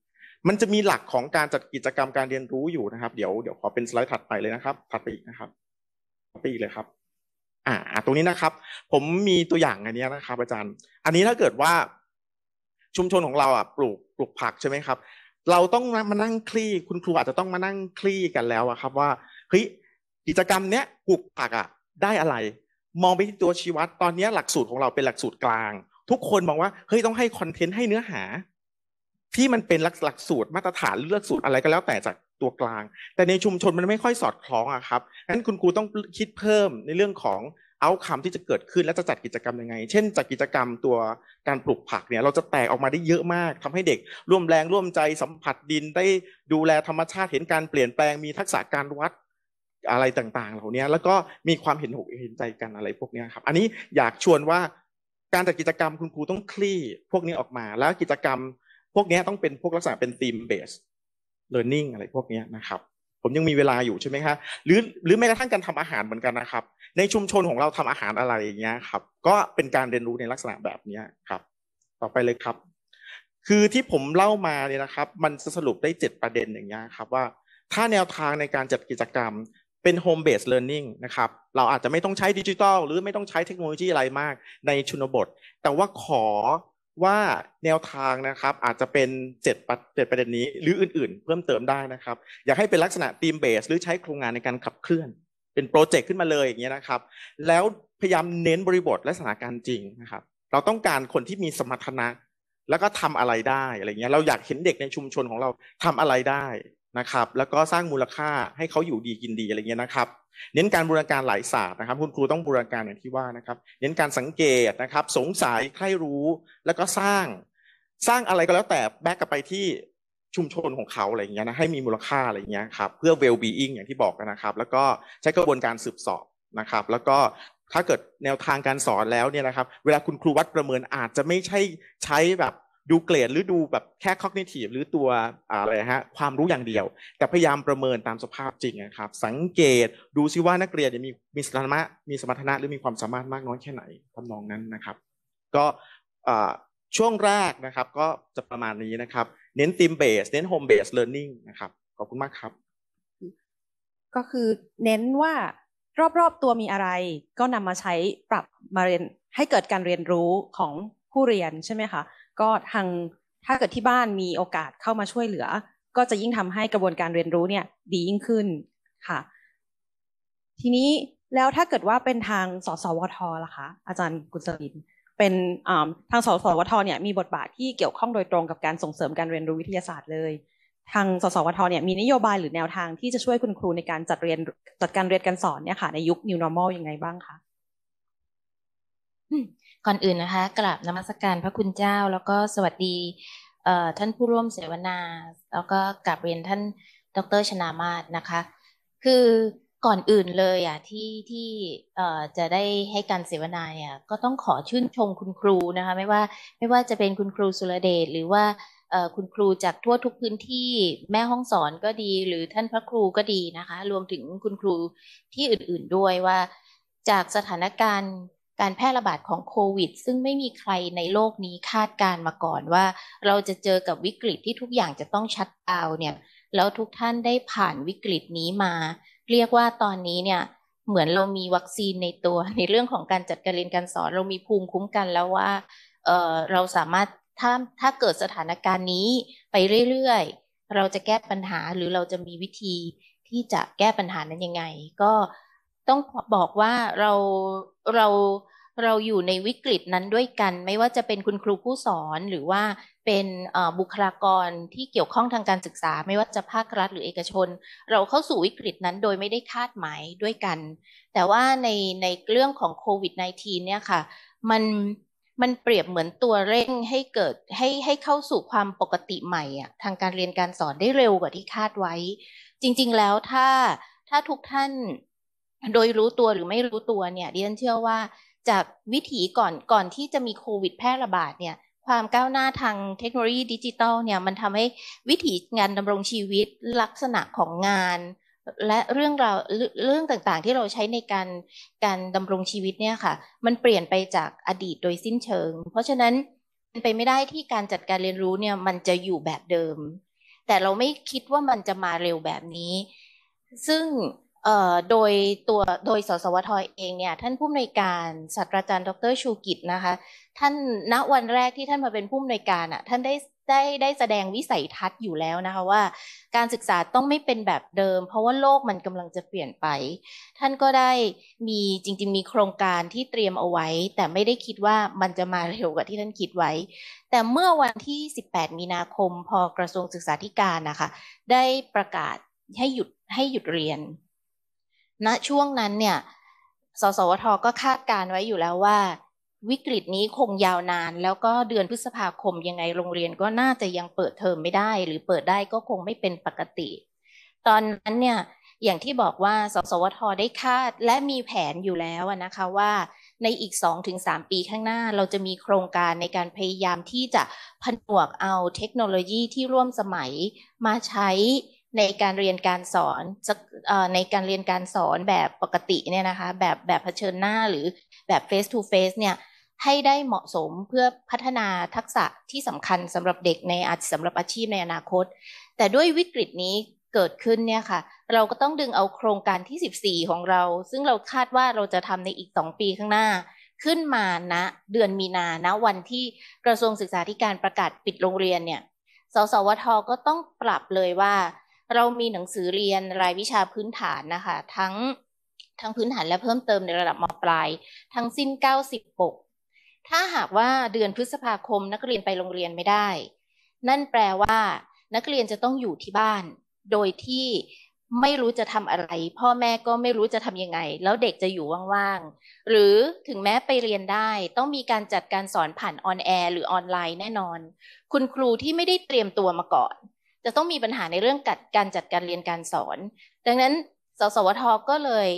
S8: มันจะมีหลักของการจัดกิจกรรมการเรียนรู้อยู่นะครับ เดี๋ยวเดี๋ยวขอเป็นสไลด์ถัดไปเลยนะครับถัดไปอีกนะครับไปอีกเลยครับอ่า ตรงนี้นะครับ ผมมีตัวอย่างอันนี้นะครับ อาจารย์ อันนี้ถ้าเกิดว่าชุมชนของเราอ่ะปลูกปลูกผักใช่ไหมครับเราต้องมานั่งคลี่ คุณครูอาจจะต้องมานั่งคลี่กันแล้วอะครับ ว่าเฮ้ยกิจกรรมเนี้ยปลูกผักอะได้อะไร มองไปที่ตัวชีวัดตอนนี้หลักสูตรของเราเป็นหลักสูตรกลาง ทุกคนมองว่าเฮ้ยต้องให้คอนเทนต์ให้เนื้อหา ที่มันเป็นหลักสูตรมาตรฐานเลือกสูตรอะไรก็แล้วแต่จากตัวกลาง แต่ในชุมชนมันไม่ค่อยสอดคล้องอะครับงั้นคุณครูต้องคิดเพิ่มในเรื่องของเอาคำที่จะเกิดขึ้นและจะจัดกิจกรรมยังไง เช่นจัดกิจกรรมตัวการปลูกผักเนี่ยเราจะแตกออกมาได้เยอะมากทำให้เด็ก ร่วมแรงร่วมใจสัมผัสดิน ได้ดูแลธรรมชาติเห็นการเปลี่ยนแปลงมีทักษะการวัดอะไรต่าง ๆ เหล่านี้แล้วก็มีความเห็นหกเห็นใจกันอะไรพวกนี้ครับ อันนี้อยากชวนว่า การจัดกิจกรรมคุณครูต้องคลี่ พวกนี้ออกมา แล้วกิจกรรม พวกนี้ต้องเป็นพวกลักษณะเป็นทีมเบสเลิร์นนิ่งอะไรพวกนี้นะครับผมยังมีเวลาอยู่ใช่ไหมคะหรือหรือแม้กระทั่งการทำอาหารเหมือนกันนะครับ ในชุมชนของเราทำอาหารอะไรอย่างเงี้ยครับก็เป็นการเรียนรู้ในลักษณะแบบเนี้ยครับ ต่อไปเลยครับ คือที่ผมเล่ามาเนี่ยนะครับ มันสรุปได้เจ็ดประเด็นอย่างเงี้ยครับว่าถ้าแนวทางในการจัดกิจกรรมเป็น home based learning นะครับ เราอาจจะไม่ต้องใช้ดิจิทัลหรือไม่ต้องใช้เทคโนโลยีอะไรมากในชนบท แต่ว่าขอว่าแนวทางนะครับอาจจะเป็น7จ็ดประเด็นนี้หรืออื่นๆ เพิ่มเติมได้นะครับ อยากให้เป็นลักษณะทีมเบสหรือใช้โครงงานในการขับเคลื่อน เป็นโปรเจกต์ขึ้นมาเลยอย่างเงี้ยนะครับ แล้วพยายามเน้นบริบทและสถานการณ์จริงนะครับ เราต้องการคนที่มีสมรรถนะแล้วก็ทำอะไรได้อะไรเงี้ยเราอยากเห็นเด็กในชุมชนของเราทำอะไรได้นะครับ แล้วก็สร้างมูลค่าให้เขาอยู่ดีกินดีอะไรเงี้ยนะครับ เน้นการบูรณาการหลายศาสตร์นะครับ คุณครูต้องบูรณาการอย่างที่ว่านะครับ เน้นการสังเกตนะครับ สงสัยใครรู้ แล้วก็สร้าง สร้างอะไรก็แล้วแต่ แบกกลับไปที่ชุมชนของเขาอะไรเงี้ยนะ ให้มีมูลค่าอะไรเงี้ยครับ เพื่อ well being อย่างที่บอกนะครับ แล้วก็ใช้กระบวนการสืบสอบนะครับ แล้วก็ ถ้าเกิดแนวทางการสอนแล้วเนี่ยนะครับ เวลาคุณครูวัดประเมินอาจจะไม่ใช่ใช้แบบดูเกรดหรือดูแบบแค่ cognitive หรือตัวอะไรฮะความรู้อย่างเดียวแต่พยายามประเมินตามสภาพจริงนะครับ สังเกตดูซิว่านักเรียนมีมีสมรรถนะมีสมรรถนะหรือมีความสามารถมากน้อยแค่ไหนทำนองนั้นนะครับ ก็ช่วงแรกนะครับ ก็จะประมาณนี้นะครับ เน้นทีมเบสเน้นโฮมเบสเลิร์นนิ่งนะครับ ขอบคุณมากครับ
S1: ก็คือเน้นว่ารอบๆตัวมีอะไร ก็นำมาใช้ปรับมาเรียนให้เกิดการเรียนรู้ของผู้เรียนใช่ไหมคะก็ทางถ้าเกิดที่บ้านมีโอกาสเข้ามาช่วยเหลือ ก็จะยิ่งทำให้กระบวนการเรียนรู้เนี่ย ดียิ่งขึ้นค่ะ ทีนี้แล้วถ้าเกิดว่าเป็นทาง สสวทล่ะคะ อาจารย์กุศลินเป็นทางสสวท เนี่ย มีบทบาทที่เกี่ยวข้องโดยตรงกับการส่งเสริมการเรียนรู้วิทยาศาสตร์เลย ทางสสวท เนี่ย มีนโยบายหรือแนวทางที่จะช่วยคุณครูในการจัดเรียนจัดการเรียนการสอนเนี่ยค่ะ ในยุค new normal ยังไงบ้างคะ
S3: ก่อนอื่นนะคะกราบนมัสการพระคุณเจ้าแล้วก็สวัสดีท่านผู้ร่วมเสวนาแล้วก็กราบเรียนท่านดรชนามาศนะคะคือก่อนอื่นเลยอ่ะที่ที่จะได้ให้การเสวนาเนี่ยก็ต้องขอชื่นชมคุณครูนะคะไม่ว่าไม่ว่าจะเป็นคุณครูสุรเดชหรือว่าคุณครูจากทั่วทุกพื้นที่แม่ห้องสอนก็ดีหรือท่านพระครูก็ดีนะคะรวมถึงคุณครูที่อื่นๆด้วยว่าจากสถานการณ์การแพร่ระบาดของโควิด ซึ่งไม่มีใครในโลกนี้คาดการมาก่อนว่า เราจะเจอกับวิกฤตที่ทุกอย่างจะต้องชัดเอาเนี่ยแล้วทุกท่านได้ผ่านวิกฤตนี้มา เรียกว่าตอนนี้เนี่ยเหมือนเรามีวัคซีนในตัว ในเรื่องของการจัดการเรียนการสอนเรามีภูมิคุ้มกันแล้วว่าเออเราสามารถถ้าถ้าเกิดสถานการณ์นี้ไปเรื่อยๆเราจะแก้ปัญหาหรือเราจะมีวิธีที่จะแก้ปัญหานั้นยังไง ก็ต้องบอกว่าเราเราเราอยู่ในวิกฤตนั้นด้วยกัน ไม่ว่าจะเป็นคุณครูผู้สอนหรือว่าเป็นบุคลากรที่เกี่ยวข้องทางการศึกษา ไม่ว่าจะภาครัฐ หรือเอกชน เราเข้าสู่วิกฤตนั้นโดยไม่ได้คาดหมายด้วยกันแต่ว่าในในเรื่องของโควิด -19 เนี่ยค่ะมันมันเปรียบเหมือนตัวเร่งให้เกิดให้ให้เข้าสู่ความปกติใหม่อะทางการเรียนการสอนได้เร็วกว่าที่คาดไว้ จริง ๆแล้วถ้าถ้าทุกท่านโดยรู้ตัวหรือไม่รู้ตัวเนี่ยดิฉันเชื่อว่าจากวิถีก่อนก่อนที่จะมีโควิดแพร่ระบาดเนี่ยความก้าวหน้าทางเทคโนโลยีดิจิตอลเนี่ยมันทำให้วิถีงานดำรงชีวิตลักษณะของงาน และเรื่องราวเรื่องต่างๆที่เราใช้ในการการดำรงชีวิตเนี่ยค่ะ มันเปลี่ยนไปจากอดีตโดยสิ้นเชิง เพราะฉะนั้นเป็นไปไม่ได้ที่การจัดการเรียนรู้เนี่ยมันจะอยู่แบบเดิม แต่เราไม่คิดว่ามันจะมาเร็วแบบนี้ ซึ่งโดยตัวโดยสสวทเองเนี่ย ท่านผู้อำนวยการศาสตราจารย์ดรชูกิจนะคะท่านณวันแรกที่ท่านมาเป็นผู้อำนวยการอ่ะท่านได้ได้ได้แสดงวิสัยทัศน์อยู่แล้วนะคะ ว่าการศึกษาต้องไม่เป็นแบบเดิม เพราะว่าโลกมันกำลังจะเปลี่ยนไป ท่านก็ได้มีจริงๆ มีโครงการที่เตรียมเอาไว้ แต่ไม่ได้คิดว่ามันจะมาเร็วกว่าที่ท่านคิดไว้ แต่เมื่อวันที่ 18 มีนาคมพอกระทรวงศึกษาธิการนะคะได้ประกาศให้หยุดให้หยุดเรียนณช่วงนั้นเนี่ย สสวท ก็คาดการไว้อยู่แล้วว่า วิกฤตนี้คงยาวนาน แล้วก็เดือนพฤษภาคมยังไงโรงเรียน ก็น่าจะยังเปิดเทอมไม่ได้ หรือเปิดได้ก็คงไม่เป็นปกติ ตอนนั้นเนี่ย อย่างที่บอกว่า สสวท ได้คาดและมีแผนอยู่แล้วนะคะว่า ในอีก 2-3 ปีข้างหน้าเราจะมีโครงการในการพยายามที่จะผนวกเอาเทคโนโลยีที่ร่วมสมัยมาใช้ในการเรียนการสอนในการเรียนการสอนแบบปกติเนี่ยนะคะ แบบแบบเผชิญหน้าหรือแบบ face to face เนี่ยให้ได้เหมาะสมเพื่อพัฒนาทักษะที่สำคัญสำหรับเด็กในอาสำหรับอาชีพในอนาคต แต่ด้วยวิกฤตนี้เกิดขึ้นเนี่ยค่ะ เราก็ต้องดึงเอาโครงการที่ 14 ของเรา ซึ่งเราคาดว่าเราจะทำในอีก 2 ปีข้างหน้าขึ้นมาณเดือนมีนาณวันที่กระทรวงศึกษาธิการประกาศปิดโรงเรียนเนี่ยสสวทก็ต้องปรับเลยว่าเรามีหนังสือเรียนรายวิชาพื้นฐานนะคะทั้งทั้งพื้นฐานและเพิ่มเติมในระดับมปลาย ทั้งสิ้น90ปกถ้าหากว่าเดือนพฤษภาคม นักเรียนไปโรงเรียนไม่ได้ นั่นแปลว่า นักเรียนจะต้องอยู่ที่บ้าน โดยที่ไม่รู้จะทำอะไร พ่อแม่ก็ไม่รู้จะทำยังไง แล้วเด็กจะอยู่ว่างๆหรือถึงแม้ไปเรียนได้ต้องมีการจัดการสอนผ่านออนแอร์หรือออนไลน์แน่นอน คุณครูที่ไม่ได้เตรียมตัวมาก่อนจะต้องมีปัญหาในเรื่องการจัดการเรียนการสอน ดังนั้น สสวท ก็เลย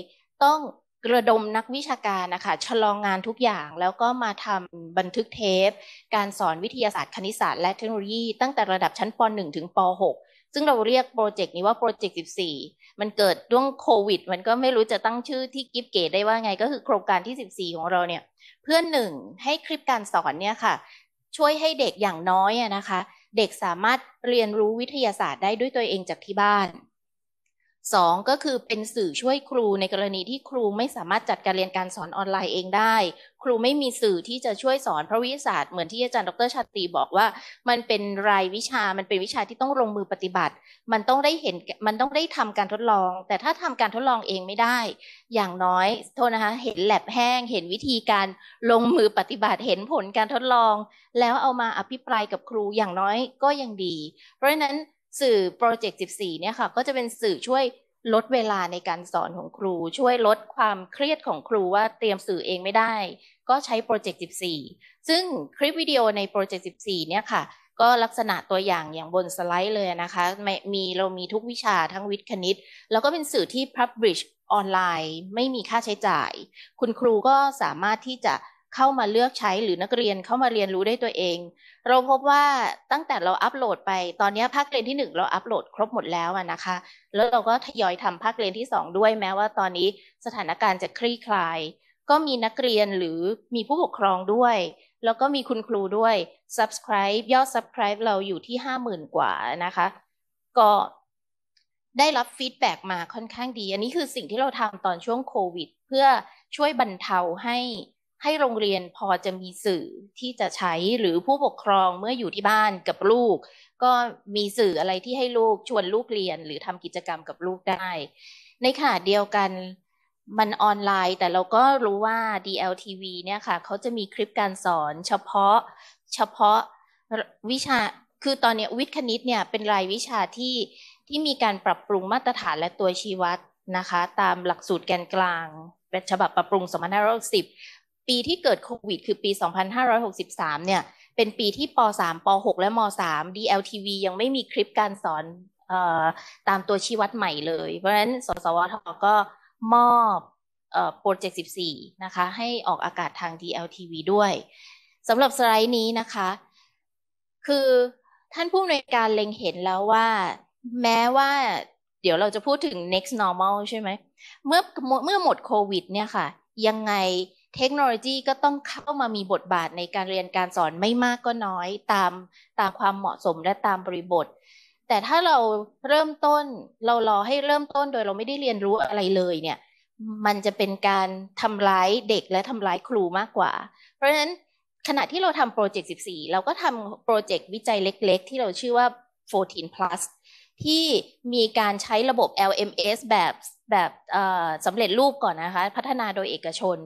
S3: ต้องกระดมนักวิชาการนะคะชะลองงานทุกอย่างแล้วก็มาทำบันทึกเทป การสอนวิทยาศาสตร์ คณิตศาสตร์และเทคโนโลยี ตั้งแต่ระดับชั้นป .1 ถึงป .6 ซึ่งเราเรียกโปรเจกต์นี้ว่าโปรเจกต์ 14 มันเกิดด้วงโควิด มันก็ไม่รู้จะตั้งชื่อที่กิฟเกตได้ว่าไง ก็คือโครงการที่ 14 ของเราเนี่ย เพื่อนหนึ่งให้คลิปการสอนเนี่ยค่ะ ช่วยให้เด็กอย่างน้อยนะคะเด็กสามารถเรียนรู้วิทยาศาสตร์ได้ด้วยตัวเองจากที่บ้านสองก็คือเป็นสื่อช่วยครูในกรณีที่ครูไม่สามารถจัดการเรียนการสอนออนไลน์เองได้ ครูไม่มีสื่อที่จะช่วยสอนพระวิาศาสตร์เหมือนที่อาจารย์ดรชาติ บอกว่า มันเป็นรายวิชามันเป็นวิชาที่ต้องลงมือปฏิบัติ มันต้องได้เห็นมันต้องได้ทำการทดลอง แต่ถ้าทำการทดลองเองไม่ได้ อย่างน้อย โทษนะคะเห็นแลบแห้งเห็นวิธีการลงมือปฏิบัติเห็นผลการทดลอง แล้วเอามาอภิปรายกับครูอย่างน้อยก็ยังดี เพราะฉะนั้นสื่อโปรเจกต์14เนี่ยค่ะ ก็จะเป็นสื่อช่วยลดเวลาในการสอนของครู ช่วยลดความเครียดของครูว่าเตรียมสื่อเองไม่ได้ ก็ใช้โปรเจกต์14 ซึ่งคลิปวิดีโอในโปรเจกต์14 เนี่ยค่ะ ก็ลักษณะตัวอย่างอย่างบนสไลด์เลยนะคะ มีเรามีทุกวิชาทั้งวิทย์คณิต แล้วก็เป็นสื่อที่ Publish ออนไลน์ไม่มีค่าใช้จ่าย คุณครูก็สามารถที่จะเข้ามาเลือกใช้หรือนักเรียนเข้ามาเรียนรู้ได้ตัวเอง เราพบว่าตั้งแต่เราอัปโหลดไปตอนนี้ภาคเรียนที่ 1 เราอัปโหลดครบหมดแล้วนะคะ แล้วเราก็ทยอยทำภาคเรียนที่ 2 ด้วยแม้ว่าตอนนี้สถานการณ์จะคลี่คลาย ก็มีนักเรียนหรือมีผู้ปกครองด้วย แล้วก็มีคุณครูด้วย subscribe ยอด subscribe เราอยู่ที่ 50,000กว่านะคะ ก็ ได้รับฟีดแบ็มาค่อนข้างดี อันนี้คือสิ่งที่เราทำตอนช่วงโควิด เพื่อช่วยบรรเทาให้ให้โรงเรียนพอจะมีสื่อที่จะใช้หรือผู้ปกครองเมื่ออยู่ที่บ้านกับลูก ก็มีสื่ออะไรที่ให้ลูกชวนลูกเรียน หรือทำกิจกรรมกับลูกได้ ในขณะเดียวกันมันออนไลน์ แต่เราก็รู้ว่า DLTV เนี่ยค่ะเขาจะมีคลิปการสอนเฉพาะเฉพาะวิชาคือตอนนี้วิทย์คณิตเนี่ยเป็นรายวิชาที่ที่มีการปรับปรุงมาตรฐานและตัวชี้วัดนะคะตามหลักสูตรแกนกลางฉบับปรับปรุง2560ปีที่เกิดโควิดคือปี 2563 เนี่ยเป็นปีที่ป .3 ป .6 และม .3 DLTV ยังไม่มีคลิปการสอนออตามตัวชี้วัดใหม่เลย เพราะฉะนั้น สสวท ก็มอบโปรเจกต์ 14 นะคะ ให้ออกอากาศทาง DLTV ด้วย สำหรับสไลด์นี้นะคะ คือท่านผู้อำนวยการเล็งเห็นแล้วว่า แม้ว่าเดี๋ยวเราจะพูดถึง next normal ใช่ไหม เมื่อเมื่อหมดโควิด เนี่ยค่ะ ยังไงเทคโนโลยีก็ต้องเข้ามามีบทบาทในการเรียนการสอนไม่มากก็น้อยตามตามความเหมาะสมและตามบริบท แต่ถ้าเราเริ่มต้นเรารอให้เริ่มต้นโดยเราไม่ได้เรียนรู้อะไรเลยเนี่ย มันจะเป็นการทำร้ายเด็กและทำร้ายครูมากกว่า เพราะฉะนั้นขณะที่เราทำโปรเจกต์14 เราก็ทำโปรเจกต์วิจัยเล็ก ๆ ที่เราชื่อว่า14 plus ที่มีการใช้ระบบ LMS แบบแบบสำเร็จรูปก่อนนะคะพัฒนาโดยเอกชน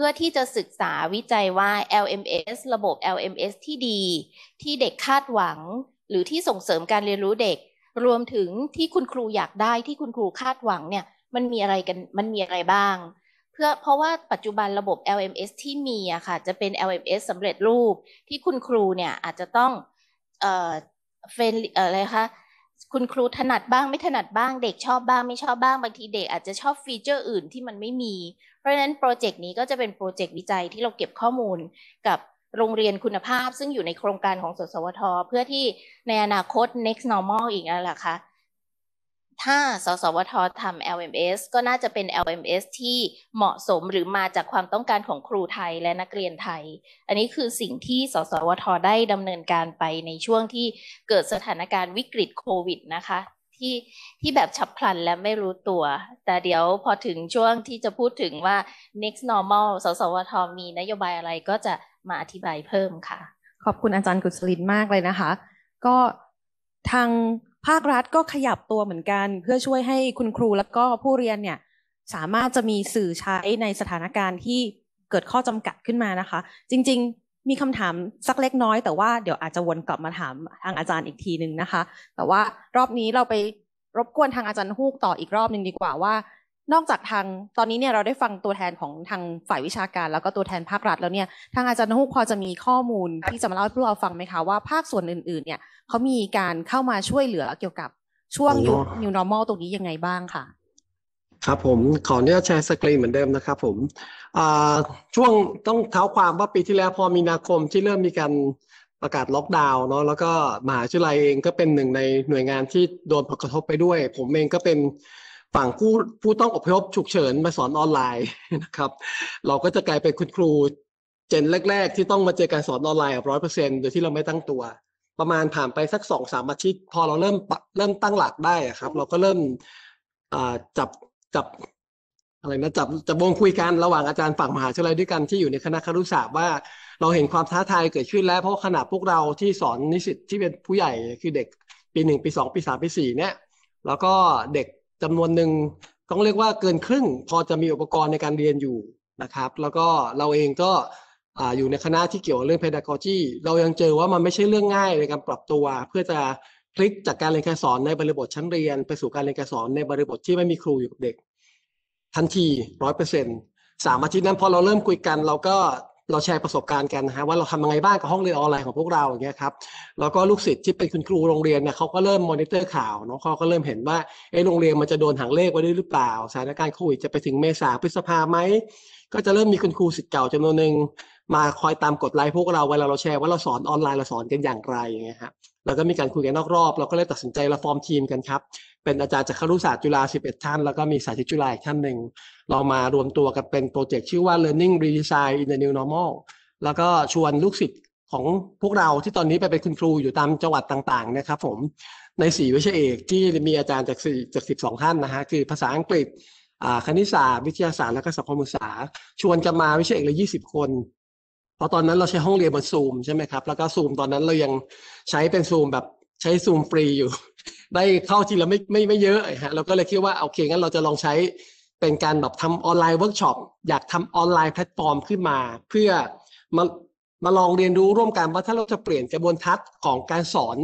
S3: พื่อที่จะศึกษาวิจัยว่า LMS ระบบ LMS ที่ดี ที่เด็กคาดหวังหรือที่ส่งเสริมการเรียนรู้เด็ก รวมถึงที่คุณครูอยากได้ ที่คุณครูคาดหวังเนี่ยมันมีอะไรกันมันมีอะไรบ้าง เพื่อเพราะว่าปัจจุบันระบบ LMS ที่มีอะค่ะจะเป็น LMS สำเร็จรูป ที่คุณครูเนี่ย อาจจะต้องเอ่อเฟนอะไรคะคุณครูถนัดบ้างไม่ถนัดบ้างเด็กชอบบ้างไม่ชอบบ้างบางทีเด็กอาจจะชอบฟีเจอร์อื่นที่มันไม่มีเพราะฉะนั้นโปรเจกต์นี้ก็จะเป็นโปรเจกต์วิจัยที่เราเก็บข้อมูลกับโรงเรียนคุณภาพ ซึ่งอยู่ในโครงการของสสวทเพื่อที่ในอนาคต next normal อีกนั่นแหละค่ะ ถ้าสสวททำ LMS ก็น่าจะเป็น LMS ที่เหมาะสมหรือมาจากความต้องการของครูไทยและนักเรียนไทย อันนี้คือสิ่งที่สสวทได้ดำเนินการไปในช่วงที่เกิดสถานการณ์วิกฤตโควิด นะคะที่ที่แบบฉับพลันและไม่รู้ตัว แต่เดี๋ยวพอถึงช่วงที่จะพูดถึงว่า next normal สสวท มีนโยบายอะไรก็จะมาอธิบายเพิ่มค่ะ
S1: ขอบคุณอาจารย์กุศลินมากเลยนะคะ ก็ทางภาครัฐก็ขยับตัวเหมือนกัน เพื่อช่วยให้คุณครูและก็ผู้เรียนเนี่ย สามารถจะมีสื่อใช้ ในสถานการณ์ที่เกิดข้อจำกัดขึ้นมานะคะ จริงมีคำถามสักเล็กน้อยแต่ว่าเดี๋ยวอาจจะวนกลับมาถามทางอาจารย์อีกทีหนึ่งนะคะ แต่ว่ารอบนี้เราไปรบกวนทางอาจารย์ฮูกต่ออีกรอบหนึ่งดีกว่าว่า นอกจากทางตอนนี้เนี่ย เราได้ฟังตัวแทนของทางฝ่ายวิชาการแล้วก็ตัวแทนภาครัฐแล้วเนี่ยทางอาจารย์ฮูกพอจะมีข้อมูล ที่จะมาเล่าให้พวกเราฟังไหมคะว่าภาคส่วนอื่นๆ เนี่ยเขามีการเข้ามาช่วยเหลือเกี่ยวกับช่วงยูค new normal ตรงนี้ยังไงบ้างค่ะ
S7: ครับผมขออนุญาตแชร์สกรีนเหมือนเดิมนะครับผมช่วงต้องเท้าความว่าปีที่แล้วพอมีนาคมที่เริ่มมีการประกาศล็อกดาวน์เนาะแล้วก็มหาชิลัยเองก็เป็นหนึ่งในหน่วยงานที่โดนผลกระทบไปด้วย ผมเองก็เป็นฝั่งผู้ผู้ต้องอพยพฉุกเฉินมาสอนออนไลน์นะครับ เราก็จะกลายเป็นคุณครูเจนแรกๆ ที่ต้องมาเจอการสอนออนไลน์ร้อยเปอร์เซ็นต์โดยที่เราไม่ตั้งตัว ประมาณผ่านไปสักสองสามอาทิตย์พอเราเริ่มเริ่มตั้งหลักได้ครับ เราก็เริ่มจับจับ อะไรนะจับจับวงคุยกัน ระหว่างอาจารย์ฝั่งมหาวิทยาลัยด้วยกันที่อยู่ในคณะครุศาสตร์ว่าเราเห็นความท้าทายเกิดขึ้นแล้วเพราะขนาดพวกเราที่สอนนิสิตที่เป็นผู้ใหญ่คือเด็กปีหนึ่งปีสองปีสามปีสี่เนี่ย แล้วก็เด็กจำนวนหนึ่งต้องเรียกว่าเกินครึ่ง พอจะมีอุปกรณ์ในการเรียนอยู่นะครับ แล้วก็เราเองก็อยู่ในคณะที่เกี่ยวเรื่อง pedagogy เรายังเจอว่ามันไม่ใช่เรื่องง่ายในการปรับตัว เพื่อจะพลิกจากการเรียนการสอนในบริบทชั้นเรียน ไปสู่การเรียนการสอนในบริบทที่ไม่มีครูอยู่กับเด็ก ทันทีร้อยเปอร์เซ็นต์สามอาทิตย์นั้นพอเราเริ่มคุยกันเราก็เราแชร์ประสบการณ์กันนะฮะว่าเราทำยังไงบ้างกับห้องเรียนออนไลน์ของพวกเราอย่างเงี้ยครับแล้วก็ลูกศิษย์ที่เป็นคุณครูโรงเรียนเนี่ยเขาก็เริ่มมอนิเตอร์ข่าวเนาะเขาก็เริ่มเห็นว่าไอ้โรงเรียนมันจะโดนหางเลขไว้ด้วยหรือเปล่าสถานการณ์โควิดจะไปถึงเมษาพฤษภาไหมก็จะเริ่มมีคุณครูสิทธิ์เก่าจำนวนหนึ่งมาคอยตามกดไลค์พวกเราเวลาเราแชร์ว่าเราสอนออนไลน์เราสอนกันอย่างไรอย่างเงี้ยครับแล้วก็มีการคุยกันนอกรอบ เราก็เลยตัดสินใจระฟอร์มทีมกันครับ เป็นอาจารย์จากครุศาสตร์จุฬา11 ท่าน แล้วก็มีสาธิตจุฬาอีกท่านหนึ่งเรามารวมตัวกันเป็นโปรเจกต์ ชื่อว่า Learning Redesign in the New Normal แล้วก็ชวนลูกศิษย์ของพวกเราที่ตอนนี้ไปเป็นคุณครูอยู่ตามจังหวัดต่างๆนะครับผมในสี่วิชาเอกที่มีอาจารย์จากสี่จากสิบสองท่านนะฮะคือภาษาอังกฤษคณิตศาสตร์วิทยาศาสตร์และก็สังคมศึกษา ชวนจะมาวิชาเอกเลยี่สิบคนพราะตอนนั้นเราใช้ห้องเรียนบนซูมใช่ไหมครับ แล้วก็ซูมตอนนั้นเรายังใช้เป็นซูมแบบใช้ซูมฟรีอยู่ ได้เข้าจริงแล้วไม่ไม่ไม่เยอะฮะ เราก็เลยคิดว่าโอเค งั้นเราจะลองใช้เป็นการแบบทำออนไลน์เวิร์กช็อปอยากทำออนไลน์แพลตฟอร์มขึ้นมา เพื่อมามาลองเรียนรู้ร่วมกันว่าถ้าเราจะเปลี่ยนกระบวนทัศน์ของการสอน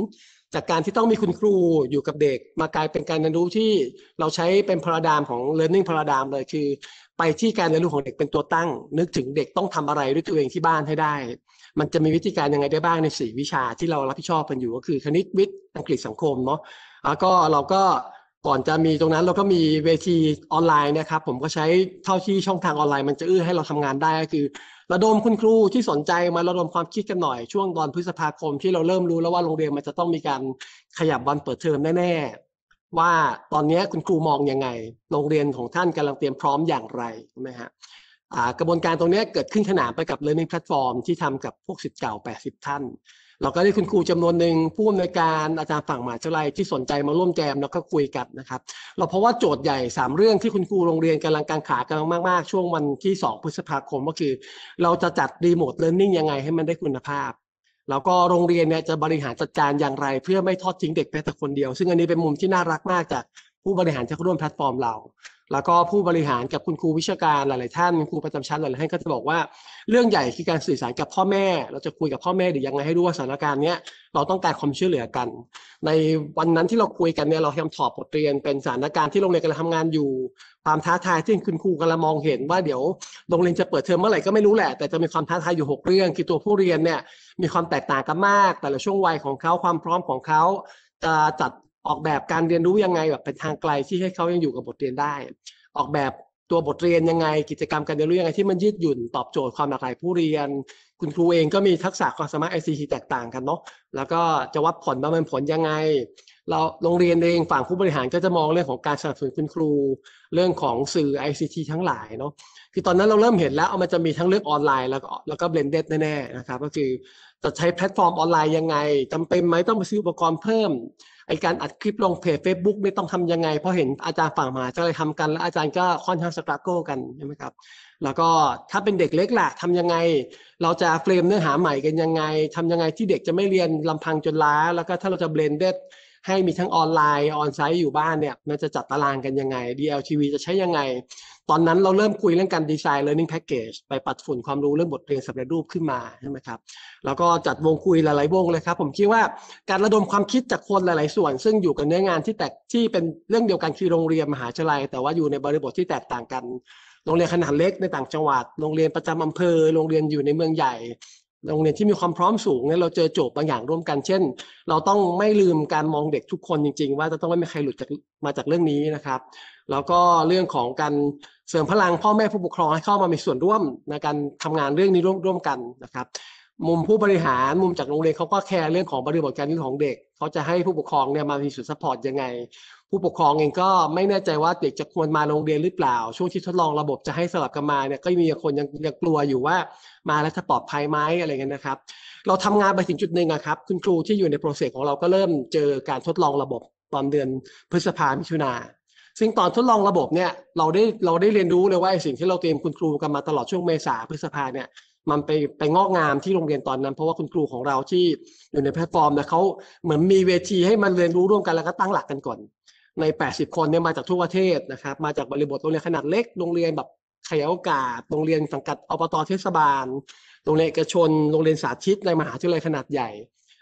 S7: จากการที่ต้องมีคุณครูอยู่กับเด็ก มากลายเป็นการเรียนรู้ที่เราใช้เป็นพาราดามของ learning paradigm เลยคือไปที่การเรียนรู้ของเด็กเป็นตัวตั้ง นึกถึงเด็กต้องทำอะไรด้วยตัวเองที่บ้านให้ได้ มันจะมีวิธีการยังไงได้บ้างในสี่วิชา ที่เรารับผิดชอบกันอยู่ ก็คือคณิตวิทย์อังกฤษสังคมเนาะแล้วก็เราก็ก่อนจะมีตรงนั้นเราก็มีเวทีออนไลน์นะครับผมก็ใช้เท่าที่ช่องทางออนไลน์ มันจะเอื้อให้เราทำงานได้ ก็คือระดมคุณครูที่สนใจมาระดมความคิดกันหน่อยช่วงตอนพฤษภาคมที่เราเริ่มรู้แล้วว่าโรงเรียนมันจะต้องมีการขยับวันเปิดเทอมแน่ว่าตอนนี้คุณครูมองยังไง โรงเรียนของท่านกำลังเตรียมพร้อมอย่างไร ใช่ไหมฮะกระบวนการตรงนี้เกิดขึ้นขนานไปกับ Learning Platform ที่ทำกับพวกสิทธิ์เก่า 80 ท่าน เราก็ได้คุณครูจำนวนหนึ่งผู้อำนวยการอาจารย์ฝั่งมหาวิทยาลัย ที่สนใจมาร่วมแจมแล้วก็คุยกันนะครับ เราเพราะว่าโจทย์ใหญ่ 3 เรื่องที่คุณครูโรงเรียนกำลังการขากำลังมากๆ ช่วงวันที่2พฤษภาคมก็คือ เราจะจัดรีโมทเลิร์นนิ่งยังไงให้มันได้คุณภาพแล้วก็โรงเรียนเนี่ยจะบริหารจัดการอย่างไร เพื่อไม่ทอดทิ้งเด็กแม้แต่คนเดียว ซึ่งอันนี้เป็นมุมที่น่ารักมากจากผู้บริหารจากร่วมแพลตฟอร์มเราแล้วก็ผู้บริหารกับคุณครูวิชาการหลายๆท่านครูประจำชั้นหลายๆท่านก็จะบอกว่าเรื่องใหญ่คือการสื่อสารกับพ่อแม่ เราจะคุยกับพ่อแม่หรือยังไงให้รู้ว่าสถานการณ์เนี้ยเราต้องการความช่วยเหลือกัน ในวันนั้นที่เราคุยกันเนี่ยเราพยายามถอดบทเรียนเป็นสถานการณ์ที่โรงเรียนกำลังทำงานอยู่ความท้าทายที่คุณครูกำลังมองเห็น ว่าเดี๋ยวโรงเรียนจะเปิดเทอมเมื่อไหร่ก็ไม่รู้แหละแต่จะมีความท้าทายอยู่ 6 เรื่องคือตัวผู้เรียนเนี่ยมีความแตกต่างกันมาก แต่ละช่วงวัยของเขาความพร้อมของเขาจะจัดออกแบบการเรียนรู้ยังไงแบบเป็นทางไกลที่ให้เขายังอยู่กับบทเรียนได้ ออกแบบตัวบทเรียนยังไง กิจกรรมการเรียนรู้ยังไงที่มันยืดหยุ่นตอบโจทย์ความหลากหลายผู้เรียน คุณครูเองก็มีทักษะความสามารถ ICT แตกต่างกันเนาะ แล้วก็จะวัดผลประเมินผลยังไง เราโรงเรียนเองฝั่งผู้บริหารก็จะมองเรื่องของการสนับสนุนคุณครูเรื่องของสื่อ ICT ทั้งหลายเนาะคือตอนนั้นเราเริ่มเห็นแล้วเอามันจะมีทั้งเรื่องออนไลน์แล้วก็แล้วก็เบลนเด็ดแน่ๆนะครับ ก็คือจะใช้แพลตฟอร์มออนไลน์ยังไง จำเป็นไหมต้องไปซื้ออุปกรณ์เพิ่มไอการอัดคลิปลงเพจ Facebook ไม่ต้องทำยังไงเพราะเห็นอาจารย์ฝั่งมาจะเลยทำกัน แล้วอาจารย์ก็ค่อนข้างสครัโก กันใช่ไหมครับแล้วก็ถ้าเป็นเด็กเล็กแหละทำยังไง เราจะเฟรมเนื้อหาใหม่กันยังไง ทำยังไงที่เด็กจะไม่เรียนลำพังจนล้า แล้วก็ถ้าเราจะเบรนเด็ดให้มีทั้งออนไลน์ออนไซต์ อยู่บ้านเนี่ยมันจะจัดตารางกันยังไง DLTV จะใช้ยังไง ตอนนั้นเราเริ่มคุยเรื่องการดีไซน์ Learning Package ไปปัดฝุ่นความรู้เรื่องบทเียนสำเร็จรูปขึ้นมาใช่ไหมครับแล้วก็จัดวงคุยหลายๆ วงเลยครับ ผมคิดว่าการระดมความคิดจากคนหลายๆ ส่วน ซึ่งอยู่กันเนื้องานที่แตกที่เป็นเรื่องเดียวกันคือโรงเรียนมหาชลัย แต่ว่าอยู่ในบริบทที่แตกต่างกัน โรงเรียนขนาดเล็กในต่างจังหวัด โรงเรียนประจำอำเภอ โรงเรียนอยู่ในเมืองใหญ่โรงเรียนที่มีความพร้อมสูงเนี่ยเราเจอโจทย์บางอย่างร่วมกัน เช่น เราต้องไม่ลืมการมองเด็กทุกคนจริงๆว่าจะต้องไม่มีใครหลุดจากมาจากเรื่องนี้นะครับ แล้วก็เรื่องของการเสริมพลังพ่อแม่ผู้ปกครองให้เข้ามามีส่วนร่วมในการทำงานเรื่องนี้ร่วมร่วมกันนะครับ มุมผู้บริหารมุมจากโรงเรียนเขาก็แคร์เรื่องของบริบทการเรียนของเด็กเขาจะให้ผู้ปกครองเนี่ยมามีส่วนสปอร์ตยังไงผู้ปกครองเองก็ไม่แน่ใจว่าเด็กจะควรมาโรงเรียนหรือเปล่า ช่วงที่ทดลองระบบจะให้สลับกันมาเนี่ยก็มีคนยังยังกลัวอยู่ว่ามาแล้วจะปลอดภัยไหมอะไรเงี้ยนะครับ เราทำงานไปถึงจุดหนึ่งครับ คุณครูที่อยู่ในโปรเซสของเราก็เริ่มเจอการทดลองระบบตอนเดือนพฤษภามิถุนาซึ่งตอนทดลองระบบเนี่ยเราได้เราได้เรียนรู้เลยว่าสิ่งที่เราเตรียมคุณครูกันมาตลอดช่วงเมษาพฤษภาเนี่ยมันไปไปงอกงามที่โรงเรียนตอนนั้น เพราะว่าคุณครูของเราที่อยู่ในแพลตฟอร์มนยเขาเหมือนมีเวทีให้มันเรียนรู้ร่วมกันแล้วก็ตั้งหลักกันก่อนใน 80 คน เนี่ย มาจากทั่วประเทศนะครับ มาจากบริบท โรงเรียนขนาดเล็ก โรงเรียนแบบขยายโอกาสโรงเรียนสังกัดอบตเทศบาล โรงเรียนเอกชนโรงเรียนสาธิต ในมหาวิทยาลัยขนาดใหญ่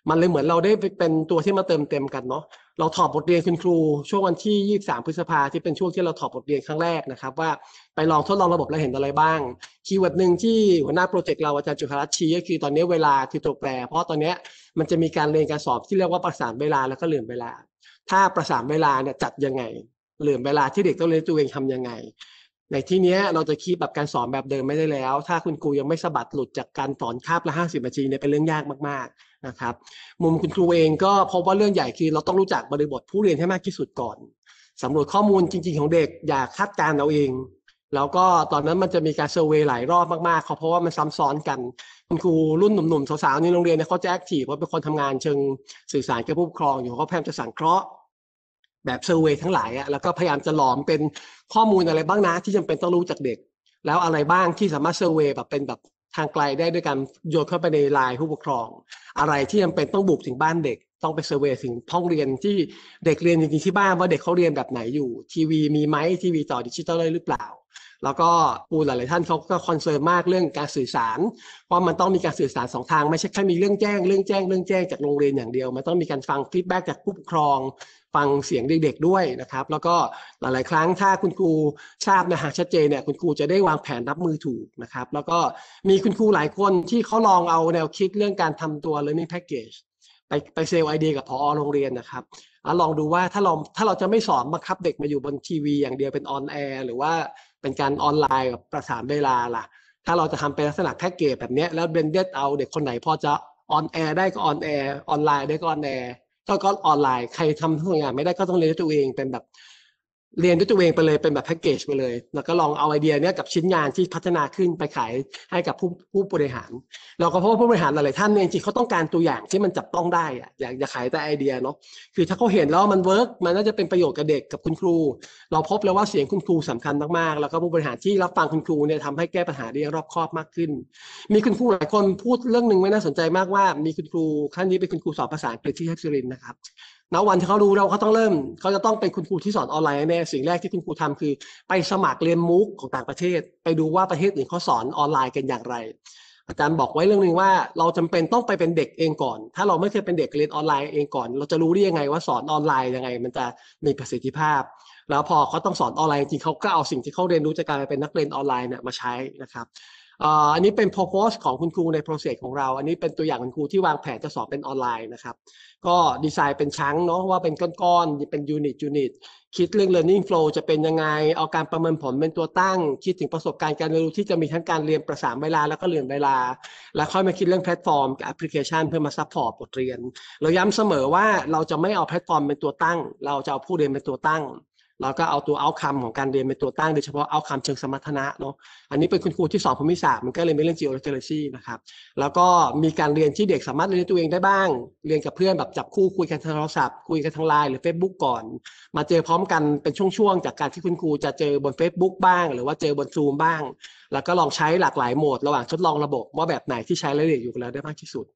S7: มันเลยเหมือนเราได้เป็นตัวที่มาเติมเต็มกันเนาะ เราถอดบทเรียนคุณครู ช่วงวันที่ 23 พฤษภาที่เป็นช่วงที่เราถอดบทเรียนครั้งแรกนะครับ ว่าไปลองทดลองระบบแล้วเห็นอะไรบ้าง คีย์เวิร์ดหนึ่งที่หัวหน้าโปรเจกต์เราอาจารย์จุฬาลัชชี้ก็คือตอนนี้เวลาคือตัวแปร เพราะตอนนี้มันจะมีการเรียนการสอบที่เรียกว่าประสานเวลาแล้วก็เหลื่อมเวลาถ้าประสานเวลาเนี่ยจัดยังไงเหลื่อมเวลาที่เด็กต้องเรียนตัวเองทํำยังไง ในที่นี้เราจะคีบแบบการสอนแบบเดิมไม่ได้แล้ว ถ้าคุณครูยังไม่สะบัดหลุดจากการสอนคาบละห้ิบนาทีเนี่ยเป็นเรื่องยากมาก ๆนะครับ มุมคุณครูเองก็พบว่าเรื่องใหญ่คือเราต้องรู้จักบริบทผู้เรียนให้มากที่สุดก่อนสำรวจข้อมูลจริงๆของเด็กอย่าคาดการเอาเองแล้วก็ตอนนั้นมันจะมีการเซอร์เวยหลายรอบมากๆเขาเพราะว่ามันซ้ำซ้อนกันคุณครูรุ่นหนุ่มๆสาวๆในโรงเรียนเนี่ยเขาจะแอคทีฟว่าเป็นคนทำงานเชิงสื่อสารกับผู้ปกครองอยู่เขาพยายามจะสังเคราะห์แบบเซอร์เวยทั้งหลายอะแล้วก็พยายามจะหลอมเป็นข้อมูลอะไรบ้างนะที่จำเป็นต้องรู้จากเด็ก แล้วอะไรบ้างที่สามารถเซอร์เวยแบบเป็นแบบทางไกลได้ด้วยการโยนเข้าไปในไลน์ผู้ปกครองอะไรที่จาเป็นต้องบุกถึงบ้านเด็กต้องไปเซอร์เวยถึงห้องเรียนที่เด็กเรียนจริงๆที่บ้านว่าเด็กเขาเรียนแบบไหนอยู่ ทีวีมีไหมทีวีต่อดิจิตอลเลยหรือเปล่าแล้วก็ปูหลาย ๆท่านเขาก็คอนเซิร์นมากเรื่องการสื่อสารว่ามันต้องมีการสื่อสารสองทางไม่ใช่แค่มีเรื่องแจ้ง เรื่องแจ้งเรื่องแจ้งจากโรงเรียนอย่างเดียว มันต้องมีการฟังฟีดแบ็กจากผู้ปกครองฟังเสียงเด็ก ๆ ด้วยนะครับ แล้วก็หลาย ๆ ครั้งถ้าคุณครูทราบนะฮะชัดเจนเนี่ย คุณครูจะได้วางแผนรับมือถูกนะครับ แล้วก็มีคุณครูหลายคนที่เขาลองเอาแนวคิดเรื่องการทำตัว learning package ไปไปเซลไอเดียกับพอโรงเรียนนะครับลองดูว่าถ้าเราถ้าเราจะไม่สอนบังคับเด็กมาอยู่บนทีวี อย่างเดียวเป็นออนแอร์หรือว่าเป็นการออนไลน์กับประสานเวลาล่ะ ถ้าเราจะทำเป็นลักษณะแพ็กเกจแบบนี้แล้วเบนเดตเอาเด็กคนไหนพอจะออนแอร์ได้ก็ออนแอร์ออนไลน์ได้ก็ออนแอร์ก็ก็ออนไลน์ใครทำทุกอย่างไม่ได้ก็ต้องเรียนตัวเองเป็นแบบเรียนด้วยตัวเองไปเลยเป็นแบบแพ็กเกจไปเลย แล้วก็ลองเอาไอเดียเนี้ยกับชิ้นงานที่พัฒนาขึ้นไปขายให้กับผู้ผู้บริหารเราก็เพราะว่าผู้บริหารหลายๆท่านเนี่ยจริงเขาต้องการตัวอย่าง ที่มันจับต้องได้อะอยากจะขายแต่ไอเดียเนาะคือถ้าเขาเห็นแล้วมันเวิร์กมันน่าจะเป็นประโยชน์กับเด็กกับคุณครู เราพบแล้วว่าเสียงคุณครูสำคัญมากๆ แล้วก็ผู้บริหารที่รับฟังคุณครูเนี่ยทำให้แก้ปัญหาได้รอบคอบมากขึ้น มีคุณครูหลายคนพูดเรื่องหนึ่งไว้น่าสนใจมากว่ามีคุณครูท่านนี้เป็นคุณครูสอนภาษาอังกฤษที่ฮัตซิรินนะครับณวันที่เขารู้เราเขาต้องเริ่มเขาจะต้องเป็นคุณครูที่สอนออนไลน์แน่สิ่งแรกที่คุณครูทำคือไปสมัครเรียนมูกของต่างประเทศ ไปดูว่าประเทศอื่นเขาสอนออนไลน์กันอย่างไร อาจารย์บอกไว้เรื่องหนึ่งว่าเราจำเป็นต้องไปเป็นเด็กเองก่อน ถ้าเราไม่เคยเป็นเด็กเรียนออนไลน์เองก่อนเราจะรู้ได้ยังไงว่าสอนออนไลน์ยังไง มันจะมีประสิทธิภาพ แล้วพอเขาต้องสอนออนไลน์จริงเขาก็เอาสิ่งที่เขาเรียนรู้จากการเป็นนักเรียนออนไลน์เนี่ยมาใช้นะครับอันนี้เป็น p พ r p o s e ของคุณครูในโปรเซสของเรา อันนี้เป็นตัวอย่างคุณครูที่วางแผนจะสอบเป็นออนไลน์นะครับ ก็ดีไซน์เป็นชั้งเนาะว่าเป็นก้อนๆ เป็นยูนิตยูนิตคิดเรื่อง learning flow จะเป็นยังไง เอาการประเมินผลเป็นตัวตั้ง คิดถึงประสบการณ์การเรียนรู้ที่จะมีทั้งการเรียนประสานเวลาแล้วก็เรียนเวลา แล้วค่อยมาคิดเรื่องแพลตฟอร์มกับแอปพลิเคชันเพื่อมาซัพพอร์ตบทเรียน เราย้ำเสมอว่าเราจะไม่เอาแพลตฟอร์มเป็นตัวตั้ง เราจะเอาผู้เรียนเป็นตัวตั้งเราก็เอาตัว outcome ของการเรียนเป็นตัวตั้งโดยเฉพาะ outcome เชิงสมรรถนะเนาะ อันนี้เป็นคุณครูที่สอนภูมิศาสตร์มันก็เลยไม่เรื่องจีโอเ e อร์ซีนะครับ แล้วก็มีการเรียนที่เด็กสามารถเรียนตัวเองได้บ้าง เรียนกับเพื่อนแบบจับคู่คุยกันทางโทรศัพท์ คุยกันทางไลน์หรือ Facebook ก่อน มาเจอพร้อมกันเป็นช่วงๆ จากการที่คุณครูจะเจอบน Facebook บ้างหรือว่าเจอบน Zoom บ้าง แล้วก็ลองใช้หลากหลายโหมดระหว่างทดลองระบบว่าแบบไหนที่ใช้แล้วเด็กอยู่แล้วได้มากที่สุด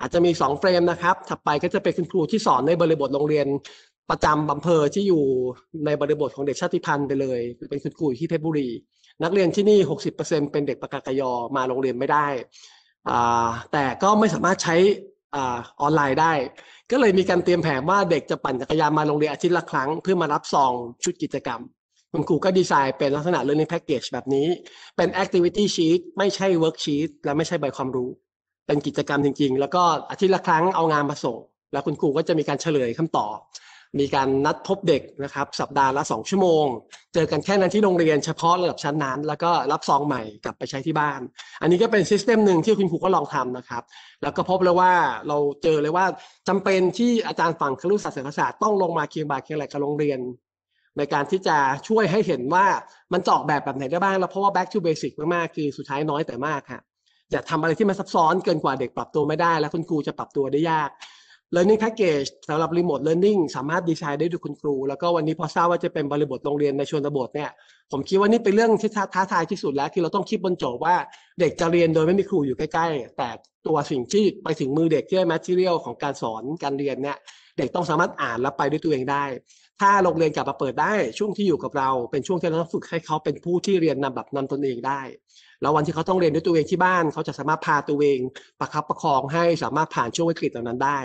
S7: อาจจะมี2เฟรมนะครับถัดไปก็จะเป็นคุณครูที่สอนในบริบทโรงเรียนประจำำเพอที่อยู่ในบริบทของเด็กชาติพันธุ์ไปเลย เป็นคุณครูที่เพชรบุรี นักเรียนที่นี่หกิบเปอร์เซ็นเป็นเด็กปากกยอมาโรงเรียนไม่ได้ แต่ก็ไม่สามารถใช้ออนไลน์ได้ ก็เลยมีการเตรียมแผนว่าเด็กจะปั่นจักรยานมาโรงเรียนอาทิตย์ละครั้ง เพื่อมารับซองชุดกิจกรรม คุณครูก็ดีไซน์เป็นลักษณะเร a r น i n g p a ก k a g แบบนี้ เป็นแอคทิวิตี้ชีตไม่ใช่เวิร์กชีตและไม่ใช่ใบความรู้ เป็นกิจกรรมจริง ๆ แล้วก็อาทิตย์ละครั้งเอางานมาส่งแล้วคุณครูก็จะมีการเฉลยคำตอบมีการนัดพบเด็กนะครับสัปดาห์ละ 2 ชั่วโมง เจอกันแค่นั้นที่โรงเรียนเฉพาะระดับชั้นนั้น แล้วก็รับซองใหม่กลับไปใช้ที่บ้าน อันนี้ก็เป็นซิสเต็มหนึ่งที่คุณครูก็ลองทำนะครับ แล้วก็พบเลยว่าเราเจอเลยว่า จำเป็นที่อาจารย์ฝั่งครุศาสตร์เศรษฐศาสตร์ต้องลงมาเคียงบ่าเคียงไหลกับโรงเรียน ในการที่จะช่วยให้เห็นว่ามันจอกแบบแบบไหนได้บ้างแล้วเพราะว่า back to basic มากๆคือสุดท้ายน้อยแต่มากค่ะอย่าทำอะไรที่มันซับซ้อนเกินกว่าเด็กปรับตัวไม่ได้ แล้วคุณครูจะปรับตัวได้ยาก Learning Package สำหรับ Remote Learning สามารถดีไซน์ได้ด้วยคุณครู แล้วก็วันนี้พอทราบว่าจะเป็นบริบทโรงเรียนในชนบทเนี่ย ผมคิดว่านี่เป็นเรื่องที่ท้าทายที่สุดแล้วที่เราต้องคิดบนโจทย์ว่าเด็กจะเรียนโดยไม่มีครูอยู่ใกล้ ๆ แต่ตัวสิ่งที่ไปถึงมือเด็กที่ได้ material ของการสอนการเรียนเนี่ย เด็กต้องสามารถอ่านและไปด้วยตัวเองได้ ถ้าโรงเรียนกลับมาเปิดได้ ช่วงที่อยู่กับเราเป็นช่วงที่เราต้องฝึกให้เขาเป็นผู้ที่เรียนนำแบบนำตนเองได้ แล้ววันที่เขาต้องเรียนด้วยตัวเองที่บ้านเขาจะสามารถพาตัวเอง ประคับประคองให้สามารถผ่านช่วงวิกฤตเหล่านั้นได้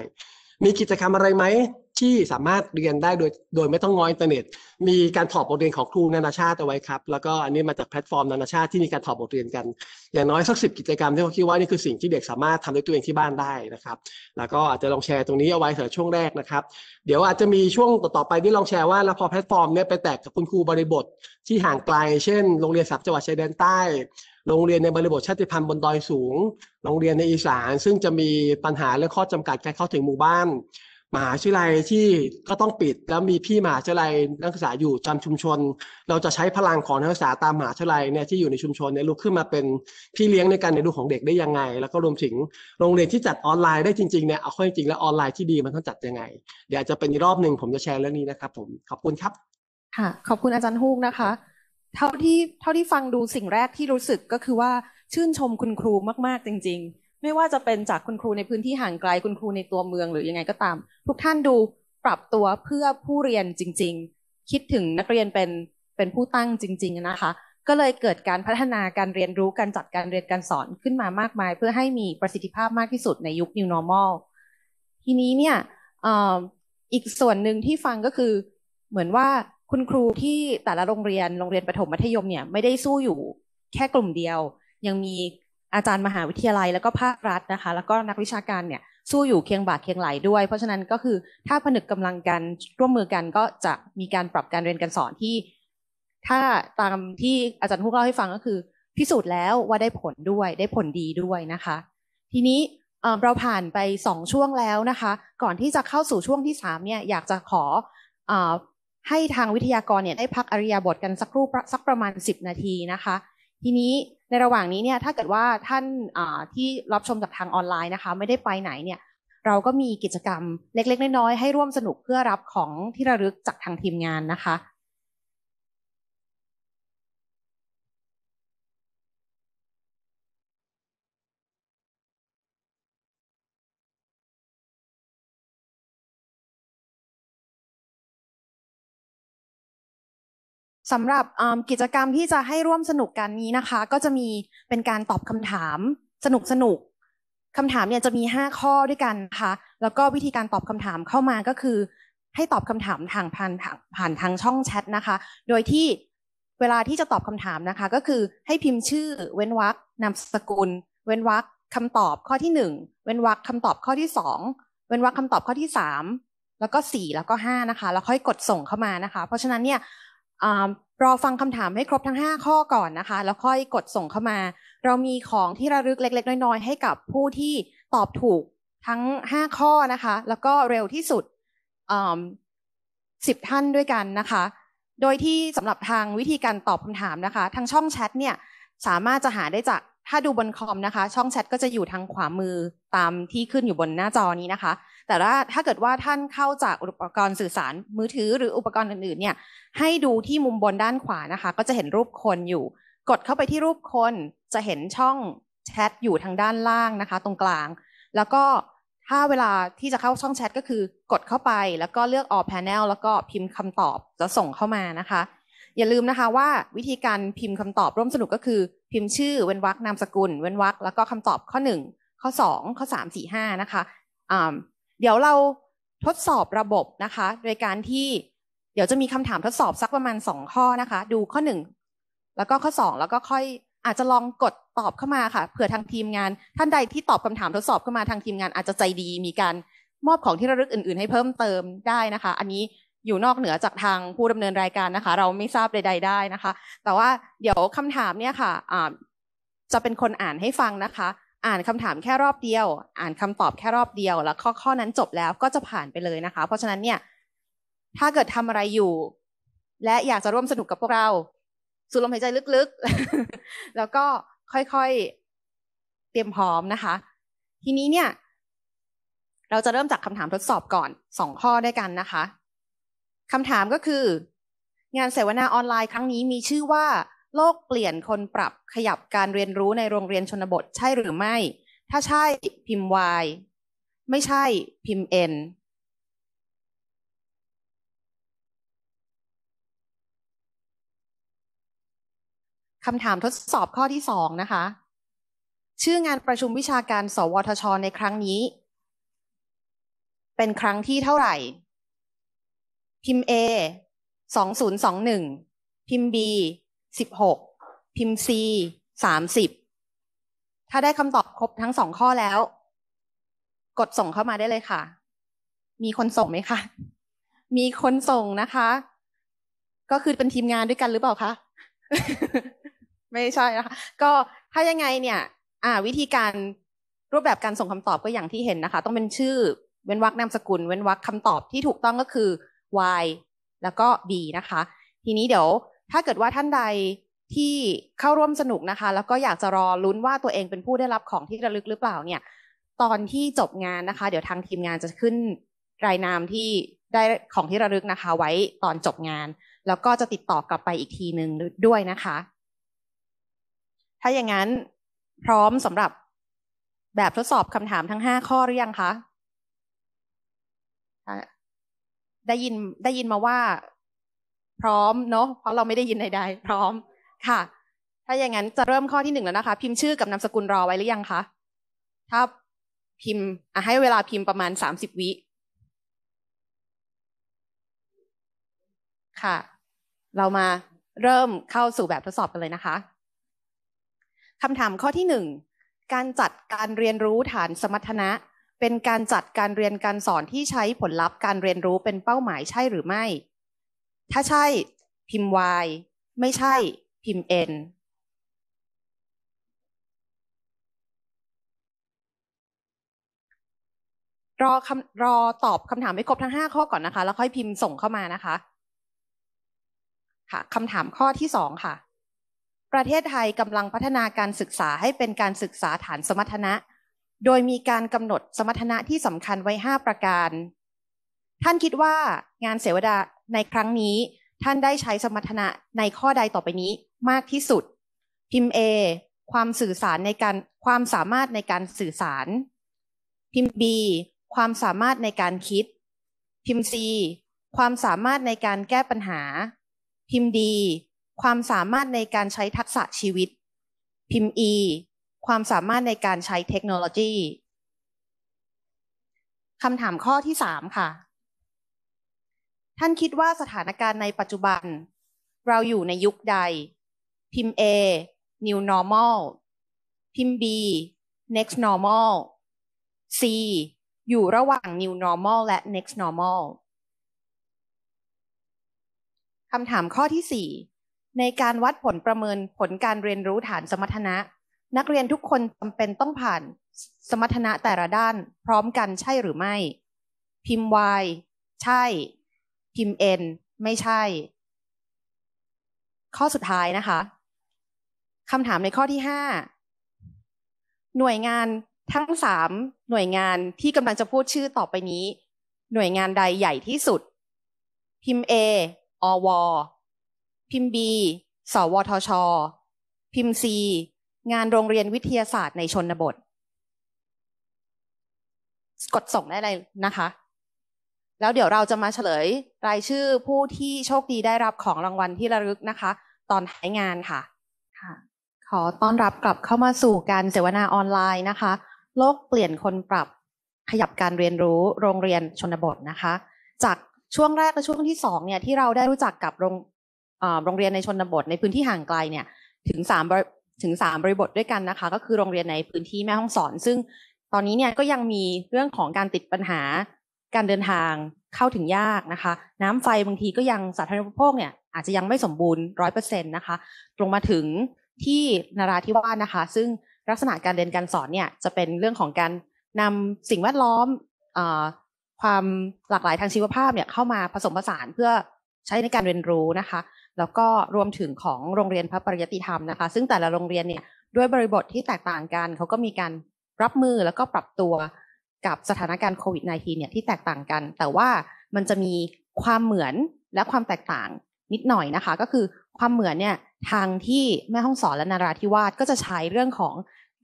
S7: มีกิจกรรมอะไรไหมที่สามารถเรียนได้โดยโดยไม่ต้องงออินเทอร์เน็ต มีการถอดบทเรียนของครูนานาชาติเอาไว้ครับ แล้วก็อันนี้มาจากแพลตฟอร์มนานาชาติที่มีการถอดบทเรียนกันอย่างน้อยสักสิบกิจกรรมที่เขาคิดว่านี่คือสิ่งที่เด็กสามารถทำด้วยตัวเองที่บ้านได้นะครับแล้วก็อาจจะลองแชร์ตรงนี้เอาไว้สำหรับช่วงแรกนะครับ เดี๋ยวอาจจะมีช่วงต่อไปที่ลองแชร์ว่าแล้วพอแพลตฟอร์มเนี้ยไปแตกกับคุณครูบริบทที่ห่างไกลเช่นโรงเรียนสับจังหวัดชายแดนใต้โรงเรียนในบริบทชาติพันธุ์บนดอยสูงโรงเรียนในอีสานซึ่งจะมีปัญหาและข้อจำกัดการเข้าถึงหมู่บ้านมหาชิลัยที่ก็ต้องปิดแล้วมีพี่มหาชิลัยนักศึกษาอยู่จำชุมชน เราจะใช้พลังของนักศึกษาตามมหาชิลัยเนี่ยที่อยู่ในชุมชนเนี่ยลุกขึ้นมาเป็นพี่เลี้ยงในการเรียนรู้ของเด็กได้ยังไง แล้วก็รวมถึงโรงเรียนที่จัดออนไลน์ได้จริงๆเนี่ยเอาข้อจริงแล้วออนไลน์ที่ดีมันต้องจัดยังไงเดี๋ยวจะเป็นรอบหนึ่งผมจะแชร์เรื่องนี้นะครับผมขอบคุณครับ
S1: ค่ะ ขอบคุณอาจารย์ฮูกนะคะเท่าที่เท่าที่ฟังดูสิ่งแรกที่รู้สึกก็คือว่าชื่นชมคุณครูมากๆ จริงๆ ไม่ว่าจะเป็นจากคุณครูในพื้นที่ห่างไกลคุณครูในตัวเมืองหรือยังไงก็ตามทุกท่านดูปรับตัวเพื่อผู้เรียนจริงๆ คิดถึงนักเรียนเป็นเป็นผู้ตั้งจริง ๆนะคะ ก็เลยเกิดการพัฒนาการเรียนรู้การจัดการเรียนการสอนขึ้นมามากมาย เพื่อให้มีประสิทธิภาพมากที่สุดในยุค New Normal ทีนี้เนี่ยอีกส่วนหนึ่งที่ฟังก็คือเหมือนว่าคุณครูที่แต่ละโรงเรียนโรงเรียนประถมมัธยมเนี่ยไม่ได้สู้อยู่แค่กลุ่มเดียว ยังมีอาจารย์มหาวิทยาลัยแล้วก็ภาครัฐนะคะ แล้วก็นักวิชาการเนี่ยสู้อยู่เคียงบ่าเคียงไหลด้วย เพราะฉะนั้นก็คือถ้าผนึกกำลังกัน ร่วมมือกันก็จะมีการปรับการเรียนการสอนที่ ถ้าตามที่อาจารย์พูดเล่าให้ฟังก็คือพิสูจน์แล้วว่าได้ผลด้วยได้ผลดีด้วยนะคะ ทีนี้เราผ่านไป2ช่วงแล้วนะคะ ก่อนที่จะเข้าสู่ช่วงที่3เนี่ยอยากจะขอให้ทางวิทยากรเนี่ยได้พักอริยาบทกัน สักครู่สักประมาณ 10 นาทีนะคะ ทีนี้ในระหว่างนี้เนี่ยถ้าเกิดว่าท่านที่รับชมจากทางออนไลน์นะคะ ไม่ได้ไปไหนเนี่ย เราก็มีกิจกรรมเล็ก ๆ น้อยๆให้ร่วมสนุกเพื่อรับของที่ระลึกจากทางทีมงานนะคะ
S2: สำหรับกิจกรรมที่จะให้ร่วมสนุ
S1: กกันนี้นะคะ ก็จะมีเป็นการตอบคำถามสนุกสนุกคำถามเนี่ยจะมี 5 ข้อด้วยกันนะคะแล้วก็วิธีการตอบคำถามเข้ามาก็คือให้ตอบคำถามทางผ่านผ่านทางช่องแชทนะคะโดยที่เวลาที่จะตอบคำถามนะคะ ก็คือให้พิมพ์ชื่อเว้นวรรคนามสกุล เว้นวรรคคำตอบข้อที่ 1 เว้นวรรคคำตอบข้อที่ 2 เว้นวรรคคำตอบข้อที่ 3 แล้วก็4แล้วก็5นะคะแล้วค่อยกดส่งเข้ามานะคะ เพราะฉะนั้นเนี่ยรอฟังคำถามให้ครบทั้ง5ข้อก่อนนะคะแล้วค่อยกดส่งเข้ามา เรามีของที่ระลึกเล็ก ๆ น้อยๆให้กับผู้ที่ตอบถูกทั้ง5ข้อนะคะ แล้วก็เร็วที่สุดสิบท่านด้วยกันนะคะ โดยที่สำหรับทางวิธีการตอบคำถามนะคะทางช่องแชทเนี่ยสามารถจะหาได้จากถ้าดูบนคอมนะคะช่องแชทก็จะอยู่ทางขวามือตามที่ขึ้นอยู่บนหน้าจอนี้นะคะแต่ถ้าเกิดว่าท่านเข้าจากอุปกรณ์สื่อสารมือถือหรืออุปกรณ์อื่นๆเนี่ยให้ดูที่มุมบนด้านขวานะคะ ก็จะเห็นรูปคนอยู่ กดเข้าไปที่รูปคนจะเห็นช่องแชทอยู่ทางด้านล่างนะคะ ตรงกลาง แล้วก็ถ้าเวลาที่จะเข้าช่องแชทก็คือกดเข้าไปแล้วก็เลือกออกแ a n นลแล้วก็พิมพ์คำตอบจะส่งเข้ามานะคะ อย่าลืมนะคะว่าวิธีการพิมพ์คำตอบร่วมสนุกก็คือพิมพ์ชื่อเว้นวรรคนามสกุล เว้นวรรคแล้วก็คำตอบข้อ 1 ข้อ 2 ข้อ 3 4 5นะคะเดี๋ยวเราทดสอบระบบนะคะ โดยการที่เดี๋ยวจะมีคำถามทดสอบสักประมาณ 2 ข้อนะคะ ดูข้อ1แล้วก็ข้อ2แล้วก็ค่อยอาจจะลองกดตอบเข้ามาค่ะ เผื่อทางทีมงานท่านใดที่ตอบคำถามทดสอบเข้ามาทางทีมงานอาจจะใจดีมีการมอบของที่ระลึกอื่นๆให้เพิ่มเติมได้นะคะ อันนี้อยู่นอกเหนือจากทางผู้ดำเนินรายการนะคะ เราไม่ทราบใด ๆได้นะคะ แต่ว่าเดี๋ยวคำถามเนี่ยค่ะะจะเป็นคนอ่านให้ฟังนะคะอ่านคำถามแค่รอบเดียว อ่านคำตอบแค่รอบเดียว แล้วข้อข้อนั้นจบแล้วก็จะผ่านไปเลยนะคะ เพราะฉะนั้นเนี่ย ถ้าเกิดทำอะไรอยู่ และอยากจะร่วมสนุกกับพวกเรา สูดลมหายใจลึกๆแล้วก็ค่อยๆเตรียมพร้อมนะคะ ทีนี้เนี่ย เราจะเริ่มจากคำถามทดสอบก่อนสองข้อด้วยกันนะคะคำถามก็คือ งานเสวนาออนไลน์ครั้งนี้มีชื่อว่าโลกเปลี่ยนคนปรับขยับการเรียนรู้ในโรงเรียนชนบทใช่หรือไม่ ถ้าใช่พิมพ์ y ไม่ใช่พิมพ์ n คำถามทดสอบข้อที่สองนะคะ ชื่องานประชุมวิชาการสวทชในครั้งนี้ เป็นครั้งที่เท่าไหร่ พิมพ์ A 2021 พิมพ์ B สิบหก พิมพ์ซีสามสิบ ถ้าได้คำตอบครบทั้งสองข้อแล้ว กดส่งเข้ามาได้เลยค่ะ มีคนส่งไหมคะ มีคนส่งนะคะ ก็คือเป็นทีมงานด้วยกันหรือเปล่าคะ ไม่ใช่นะคะ ก็ถ้ายังไงเนี่ย อ่า วิธีการรูปแบบการส่งคำตอบก็อย่างที่เห็นนะคะ ต้องเป็นชื่อ เว้นวรรค นามสกุล เว้นวรรคคำตอบที่ถูกต้องก็คือ y แล้วก็ b นะคะ ทีนี้เดี๋ยวถ้าเกิดว่าท่านใดที่เข้าร่วมสนุกนะคะ แล้วก็อยากจะรอลุ้นว่าตัวเองเป็นผู้ได้รับของที่ระลึกหรือเปล่าเนี่ย ตอนที่จบงานนะคะ เดี๋ยวทางทีมงานจะขึ้นรายนามที่ได้ของที่ระลึกนะคะ ไว้ตอนจบงาน แล้วก็จะติดต่อกลับไปอีกทีหนึ่งด้วยนะคะ ถ้าอย่างนั้นพร้อมสำหรับแบบทดสอบคำถามทั้งห้าข้อหรือยังคะได้ยินได้ยินมาว่าพร้อมเนาะเพราะเราไม่ได้ยินใดๆพร้อมค่ะ ถ้าอย่างนั้นจะเริ่มข้อที่หนึ่งแล้วนะคะ พิมพ์ชื่อกับนามสกุลรอไว้หรือยังคะถ้าพิมพ์ให้เวลาพิมพ์ประมาณสามสิบวิ ค่ะ เรามาเริ่มเข้าสู่แบบทดสอบกันเลยนะคะคำถามข้อที่หนึ่งการจัดการเรียนรู้ฐานสมรรถนะ เป็นการจัดการเรียนการสอนที่ใช้ผลลัพธ์การเรียนรู้เป็นเป้าหมายใช่หรือไม่ถ้าใช่ พิมพ์ y ไม่ใช่พิมพ์ n รอคำรอตอบคำถามให้ครบทั้งห้าข้อก่อนนะคะ แล้วค่อยพิมพ์ส่งเข้ามานะคะ ค่ะคำถามข้อที่สองค่ะ ประเทศไทยกำลังพัฒนาการศึกษาให้เป็นการศึกษาฐานสมรรถนะ โดยมีการกำหนดสมรรถนะที่สำคัญไว้ห้าประการ ท่านคิดว่างานเสวนาในครั้งนี้ท่านได้ใช้สมรรถนะในข้อใดต่อไปนี้ มากที่สุด พิมพ์ A ความสื่อสารในการความสามารถในการสื่อสาร พิมพ์ B ความสามารถในการคิด พิมพ์ C ความสามารถในการแก้ปัญหา พิมพ์ D ความสามารถในการใช้ทักษะชีวิต พิมพ์ E ความสามารถในการใช้เทคโนโลยีคำถามข้อที่3ค่ะท่านคิดว่าสถานการณ์ในปัจจุบัน เราอยู่ในยุคใด พิมพ์ A New Normal พิมพ์ B Next Normal C อยู่ระหว่าง New Normal และ Next Normal คำถามข้อที่ 4 ในการวัดผลประเมินผลการเรียนรู้ฐานสมรรถนะ นักเรียนทุกคนจำเป็นต้องผ่าน สมรรถนะแต่ละด้านพร้อมกันใช่หรือไม่ พิมพ์ Y ใช่พิมพ์ n ไม่ใช่ ข้อสุดท้ายนะคะคำถามในข้อที่ห้าหน่วยงานทั้งสามหน่วยงานที่กำลังจะพูดชื่อต่อไปนี้ หน่วยงานใดใหญ่ที่สุด พิมพ์ A อว พิมพ์ B สวทช พิมพ์ C งานโรงเรียนวิทยาศาสตร์ในชนบท กดส่งได้เลยนะคะแล้วเดี๋ยวเราจะมาเฉลยรายชื่อผู้ที่โชคดีได้รับของรางวัลที่ระลึกนะคะ ตอนท้ายงานค่ะค่ะ ขอต้อนรับกลับเข้ามาสู่การเสวนาออนไลน์นะคะ โลกเปลี่ยนคนปรับขยับการเรียนรู้โรงเรียนชนบทนะคะ จากช่วงแรกและช่วงที่สองเนี่ยที่เราได้รู้จักกับโรงโรงเรียนในชนบท ในพื้นที่ห่างไกลเนี่ยถึงสามถึงสามบริบทด้วยกันนะคะ ก็คือโรงเรียนในพื้นที่แม่ห้องสอน ซึ่งตอนนี้เนี่ยก็ยังมีเรื่องของการติดปัญหาการเดินทางเข้าถึงยากนะคะน้ำไฟบางทีก็ยังสาธารณูปโภคเนี่ยอาจจะยังไม่สมบูรณ์ร้อยเปอร์เซ็นต์นะคะลงมาถึงที่นาราธิวาสนะคะซึ่งลักษณะการเรียนการสอนเนี่ยจะเป็นเรื่องของการนำสิ่งแวดล้อมความหลากหลายทางชีวภาพเนี่ยเข้ามาผสมผสานเพื่อใช้ในการเรียนรู้นะคะแล้วก็รวมถึงของโรงเรียนพระปริยติธรรมนะคะ ซึ่งแต่ละโรงเรียนเนี่ยด้วยบริบทที่แตกต่างกันเขาก็มีการรับมือแล้วก็ปรับตัวกับสถานการณ์โควิด -19 เนี่ยที่แตกต่างกันแต่ว่ามันจะมีความเหมือนและความแตกต่าง นิดหน่อยนะคะ ก็คือความเหมือนเนี่ยทางที่แม่ห้องสอนและนาราธิวาสก็จะใช้เรื่องของ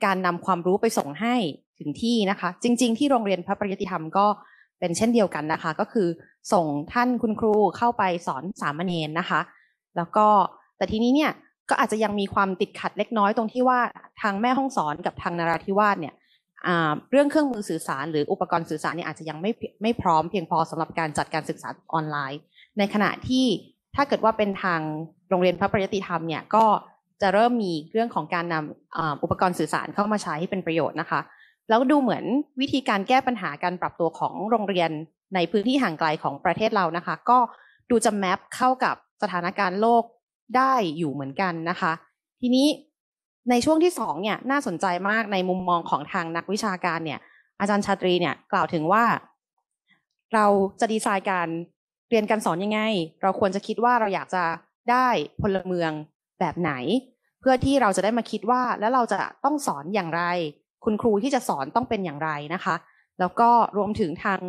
S1: การนำความรู้ไปส่งให้ถึงที่นะคะ จริงๆ ที่โรงเรียนพระปริยติธรรมก็เป็นเช่นเดียวกันนะคะ ก็คือส่งท่านคุณครูเข้าไปสอนสามเณรนะคะ แล้วก็แต่ทีนี้เนี่ยก็อาจจะยังมีความติดขัดเล็กน้อยตรงที่ว่าทางแม่ห้องสอนกับทางนาราธิวาสเนี่ยเรื่องเครื่องมือสื่อสารหรืออุปกรณ์สื่อสารเนี่ยอาจจะยังไม่ไม่พร้อมเพียงพอสำหรับการจัดการศึกษาออนไลน์ ในขณะที่ถ้าเกิดว่าเป็นทางโรงเรียนพระปริยติธรรมเนี่ยก็จะเริ่มมีเรื่องของการนำอุปกรณ์สื่อสารเข้ามาใช้ให้เป็นประโยชน์นะคะ แล้วดูเหมือนวิธีการแก้ปัญหาการปรับตัวของโรงเรียนในพื้นที่ห่างไกลของประเทศเรานะคะ ก็ดูจะแมปเข้ากับสถานการณ์โลกได้อยู่เหมือนกันนะคะ ทีนี้ในช่วงที่สองเนี่ยน่าสนใจมากในมุมมองของทางนักวิชาการเนี่ย อาจารย์ชาตรีเนี่ยกล่าวถึงว่า เราจะดีไซน์การเรียนการสอนยังไง เราควรจะคิดว่าเราอยากจะได้พลเมืองแบบไหน เพื่อที่เราจะได้มาคิดว่าแล้วเราจะต้องสอนอย่างไร คุณครูที่จะสอนต้องเป็นอย่างไรนะคะ แล้วก็รวมถึงทาง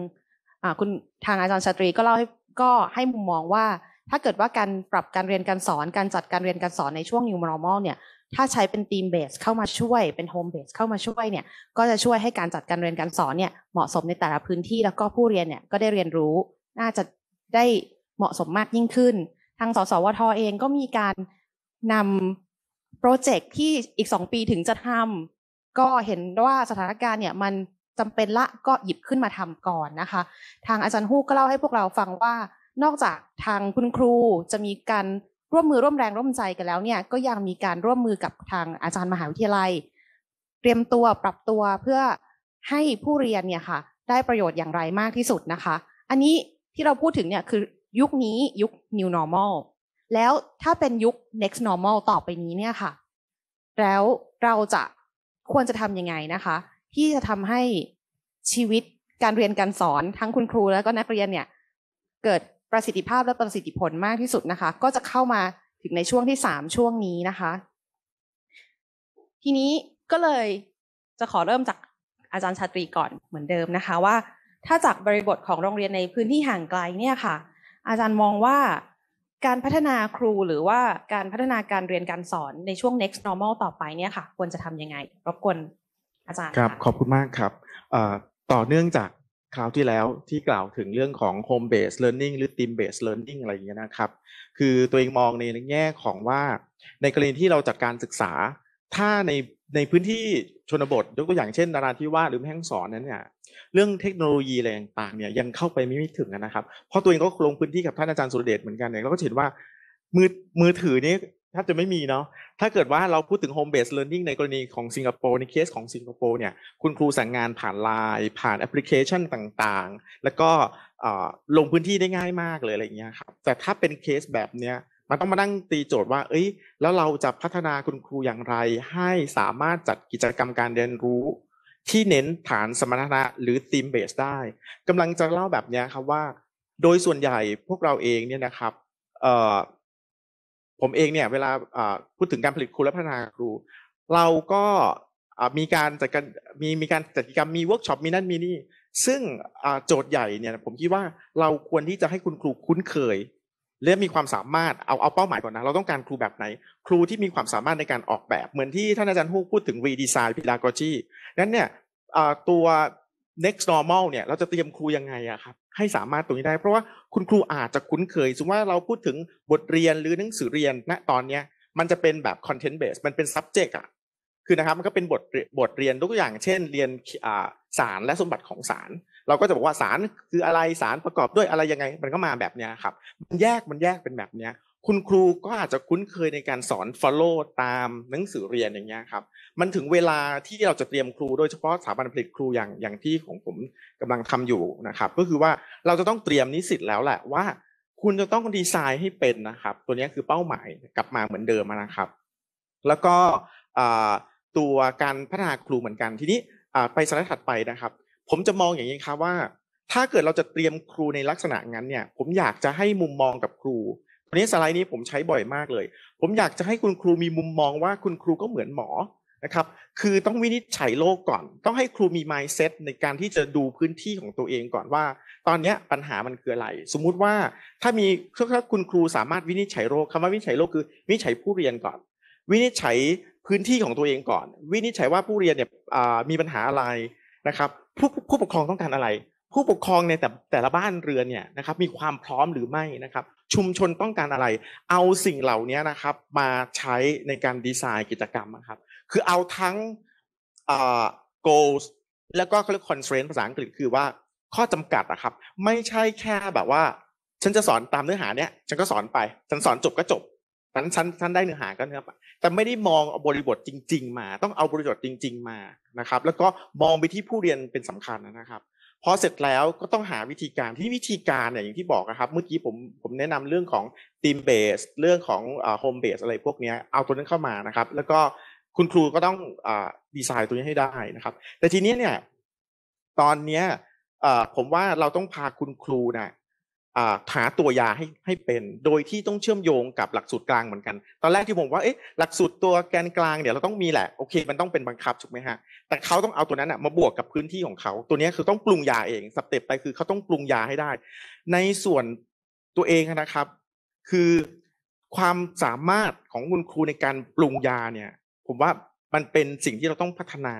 S1: คุณทางอาจารย์ชาตรีก็เล่าให้ก็ให้มุมมองว่า ถ้าเกิดว่าการปรับการเรียนการสอนการจัดการเรียนการสอนในช่วง new normal เนี่ยถ้าใช้เป็นทีมเบสเข้ามาช่วย เป็นโฮมเบสเข้ามาช่วยเนี่ย ก็จะช่วยให้การจัดการเรียนการสอนเนี่ย เหมาะสมในแต่ละพื้นที่แล้วก็ผู้เรียนเนี่ยก็ได้เรียนรู้น่าจะได้เหมาะสมมากยิ่งขึ้น ทางสสวทอเองก็มีการนำโปรเจกต์ที่อีกสองปีถึงจะทำก็เห็นว่าสถานการณ์เนี่ย มันจำเป็นละก็หยิบขึ้นมาทำก่อนนะคะ ทางอาจารย์ฮูก็เล่าให้พวกเราฟังว่านอกจากทางคุณครูจะมีการร่วมมือร่วมแรงร่วมใจกันแล้วเนี่ยก็ยังมีการร่วมมือกับทางอาจารย์มหาวิทยาลัย เตรียมตัวปรับตัวเพื่อให้ผู้เรียนเนี่ยค่ะ ได้ประโยชน์อย่างไรมากที่สุดนะคะ อันนี้ที่เราพูดถึงเนี่ยคือยุคนี้ยุค new normal แล้วถ้าเป็นยุค next normal ต่อไปนี้เนี่ยค่ะ แล้วเราจะควรจะทำยังไงนะคะ ที่จะทำให้ชีวิตการเรียนการสอนทั้งคุณครูแล้วก็นักเรียนเนี่ยเกิดประสิทธิภาพและประสิทธิผลมากที่สุดนะคะ ก็จะเข้ามาถึงในช่วงที่สามช่วงนี้นะคะ ทีนี้ก็เลยจะขอเริ่มจากอาจารย์ชาตรีก่อนเหมือนเดิมนะคะว่า ถ้าจากบริบทของโรงเรียนในพื้นที่ห่างไกลเนี่ยค่ะ อาจารย์มองว่าการพัฒนาครูหรือว่าการพัฒนาการเรียนการสอนในช่วง next normal ต่อไปเนี่ยค่ะ ควรจะทำยังไงรบกวนอาจารย์ครับ
S8: ขอบคุณมากครับต่อเนื่องจากคราวที่แล้วที่กล่าวถึงเรื่องของ home based learning หรือ team based learning อะไรอย่างเงี้ยนะครับ คือตัวเองมองในแง่ของว่า ในกรณีที่เราจัดการศึกษา ถ้าในในพื้นที่ชนบทยกตัวอย่างเช่นนาราธิวาสหรือแม่งสอนนั้นเนี่ยเรื่องเทคโนโลยีอะไรต่างเนี่ยยังเข้าไปไม่ถึงนะครับ เพราะตัวเองก็ลงพื้นที่กับท่านอาจารย์สุรเดชเหมือนกันเนี่ยเราก็เห็นว่ามือมือถือนี้ถ้าจะไม่มีเนาะ ถ้าเกิดว่าเราพูดถึง home based learning ในกรณีของสิงคโปร์ในเคสของสิงคโปร์เนี่ย คุณครูสั่งงานผ่านไลน์ผ่านแอปพลิเคชันต่างๆ แล้วก็ลงพื้นที่ได้ง่ายมากเลยอะไรเงี้ยครับ แต่ถ้าเป็นเคสแบบเนี้ย มันต้องมานั่งตีโจทย์ว่า เอ้ย แล้วเราจะพัฒนาคุณครูอย่างไรให้สามารถจัดกิจกรรมการเรียนรู้ ที่เน้นฐานสมรรถนะหรือทีมเบสได้ กำลังจะเล่าแบบนี้ครับว่า โดยส่วนใหญ่พวกเราเองเนี่ยนะครับผมเองเนี่ยเวลาพูดถึงการผลิตครูและพัฒนาครู เราก็มีการจัดการมีมีการจัดกิจกรรมมีเวิร์กช็อปมีนั่นมีนี่ ซึ่งโจทย์ใหญ่เนี่ยผมคิดว่าเราควรที่จะให้คุณครูคุ้นเคย และมีความสามารถเอาเอาเป้าหมายก่อนนะ เราต้องการครูแบบไหนครูที่มีความสามารถในการออกแบบ เหมือนที่ท่านอาจารย์ฮูกพูดถึงรีดีไซน์พิลากอจีนั้นเนี่ยตัว next normal เนี่ยเราจะเตรียมครูยังไงอะครับให้สามารถตรงนี้ได้ เพราะว่าคุณครูอาจจะคุ้นเคยสมมติว่าเราพูดถึงบทเรียนหรือหนังสือเรียนณตอนเนี้ย มันจะเป็นแบบ content base มันเป็น subject อะคือนะครับมันก็เป็นบทบทเรียนตัวอย่าง เช่น เรียนสารและสมบัติของสาร เราก็จะบอกว่าสารคืออะไรสารประกอบด้วยอะไรยังไง มันก็มาแบบนี้ครับมันแยกมันแยกเป็นแบบนี้คุณครูก็อาจจะคุ้นเคยในการสอน Follow ตามหนังสือเรียนอย่างเงี้ยครับ มันถึงเวลาที่เราจะเตรียมครูโดยเฉพาะสถาบันผลิตครูอย่างอย่างที่ของผมกำลังทำอยู่นะครับก็คือว่าเราจะต้องเตรียมนิสิตแล้วแหละว่าคุณจะต้องดีไซน์ให้เป็นนะครับตัวนี้คือเป้าหมายกลับมาเหมือนเดิมนะครับ แล้วก็ตัวการพัฒนาครูเหมือนกันทีนี้ไปสไลด์ถัดไปนะครับ ผมจะมองอย่างนี้ครับว่า ถ้าเกิดเราจะเตรียมครูในลักษณะงั้นเนี่ยผมอยากจะให้มุมมองกับครูวันนี้สไลด์นี้ผมใช้บ่อยมากเลย ผมอยากจะให้คุณครูมีมุมมองว่าคุณครูก็เหมือนหมอนะครับ คือต้องวินิจฉัยโรคก่อน ต้องให้ครูมี mindset ในการที่จะดูพื้นที่ของตัวเองก่อนว่า ตอนนี้ปัญหามันคืออะไร สมมุติว่าถ้ามีถ้าคุณครูสามารถวินิจฉัยโรคคำว่าวินิจฉัยโรคคือวินิจฉัยผู้เรียนก่อน วินิจฉัยพื้นที่ของตัวเองก่อน วินิจฉัยว่าผู้เรียนเนี่ยมีปัญหาอะไรนะครับผู้ผู้ปกครองต้องการอะไรผู้ปกครองในแต่แต่ละบ้านเรือนเนี่ยนะครับ มีความพร้อมหรือไม่นะครับ ชุมชนต้องการอะไร เอาสิ่งเหล่านี้นะครับมาใช้ในการดีไซน์กิจกรรมนะครับ คือเอาทั้ง goals แล้วก็เขาเรียก constraint ภาษาอังกฤษคือว่า ข้อจำกัดนะครับ ไม่ใช่แค่แบบว่า ฉันจะสอนตามเนื้อหาเนี้ยฉันก็สอนไป ฉันสอนจบก็จบ ฉันฉันฉันได้เนื้อหาก็เนื้อไปแต่ไม่ได้มองเอาบริบทจริงๆมา ต้องเอาบริบทจริง ๆ มานะครับ แล้วก็มองไปที่ผู้เรียนเป็นสำคัญนะครับพอเสร็จแล้วก็ต้องหาวิธีการที่วิธีการเนี่ยอย่างที่บอกนะครับ เมื่อกี้ผมผมแนะนำเรื่องของทีมเบสเรื่องของโฮมเบสอะไรพวกนี้เอาตัวนั้นเข้ามานะครับ แล้วก็คุณครูก็ต้องดีไซน์ตัวนี้ให้ได้นะครับ แต่ทีนี้เนี่ย ตอนเนี้ยผมว่าเราต้องพาคุณครูนะหาตัวยาให้ให้เป็น โดยที่ต้องเชื่อมโยงกับหลักสูตรกลางเหมือนกัน ตอนแรกที่ผมว่า เอ๊ะ หลักสูตรตัวแกนกลางเนี่ยเราต้องมีแหละ โอเค มันต้องเป็นบังคับ ถูกไหมฮะ แต่เขาต้องเอาตัวนั้นมาบวกกับพื้นที่ของเขาตัวนี้คือต้องปรุงยาเอง สเต็ปไปคือเขาต้องปรุงยาให้ได้ ในส่วนตัวเองนะครับ คือความสามารถของคุณครูในการปรุงยาเนี่ย ผมว่ามันเป็นสิ่งที่เราต้องพัฒนา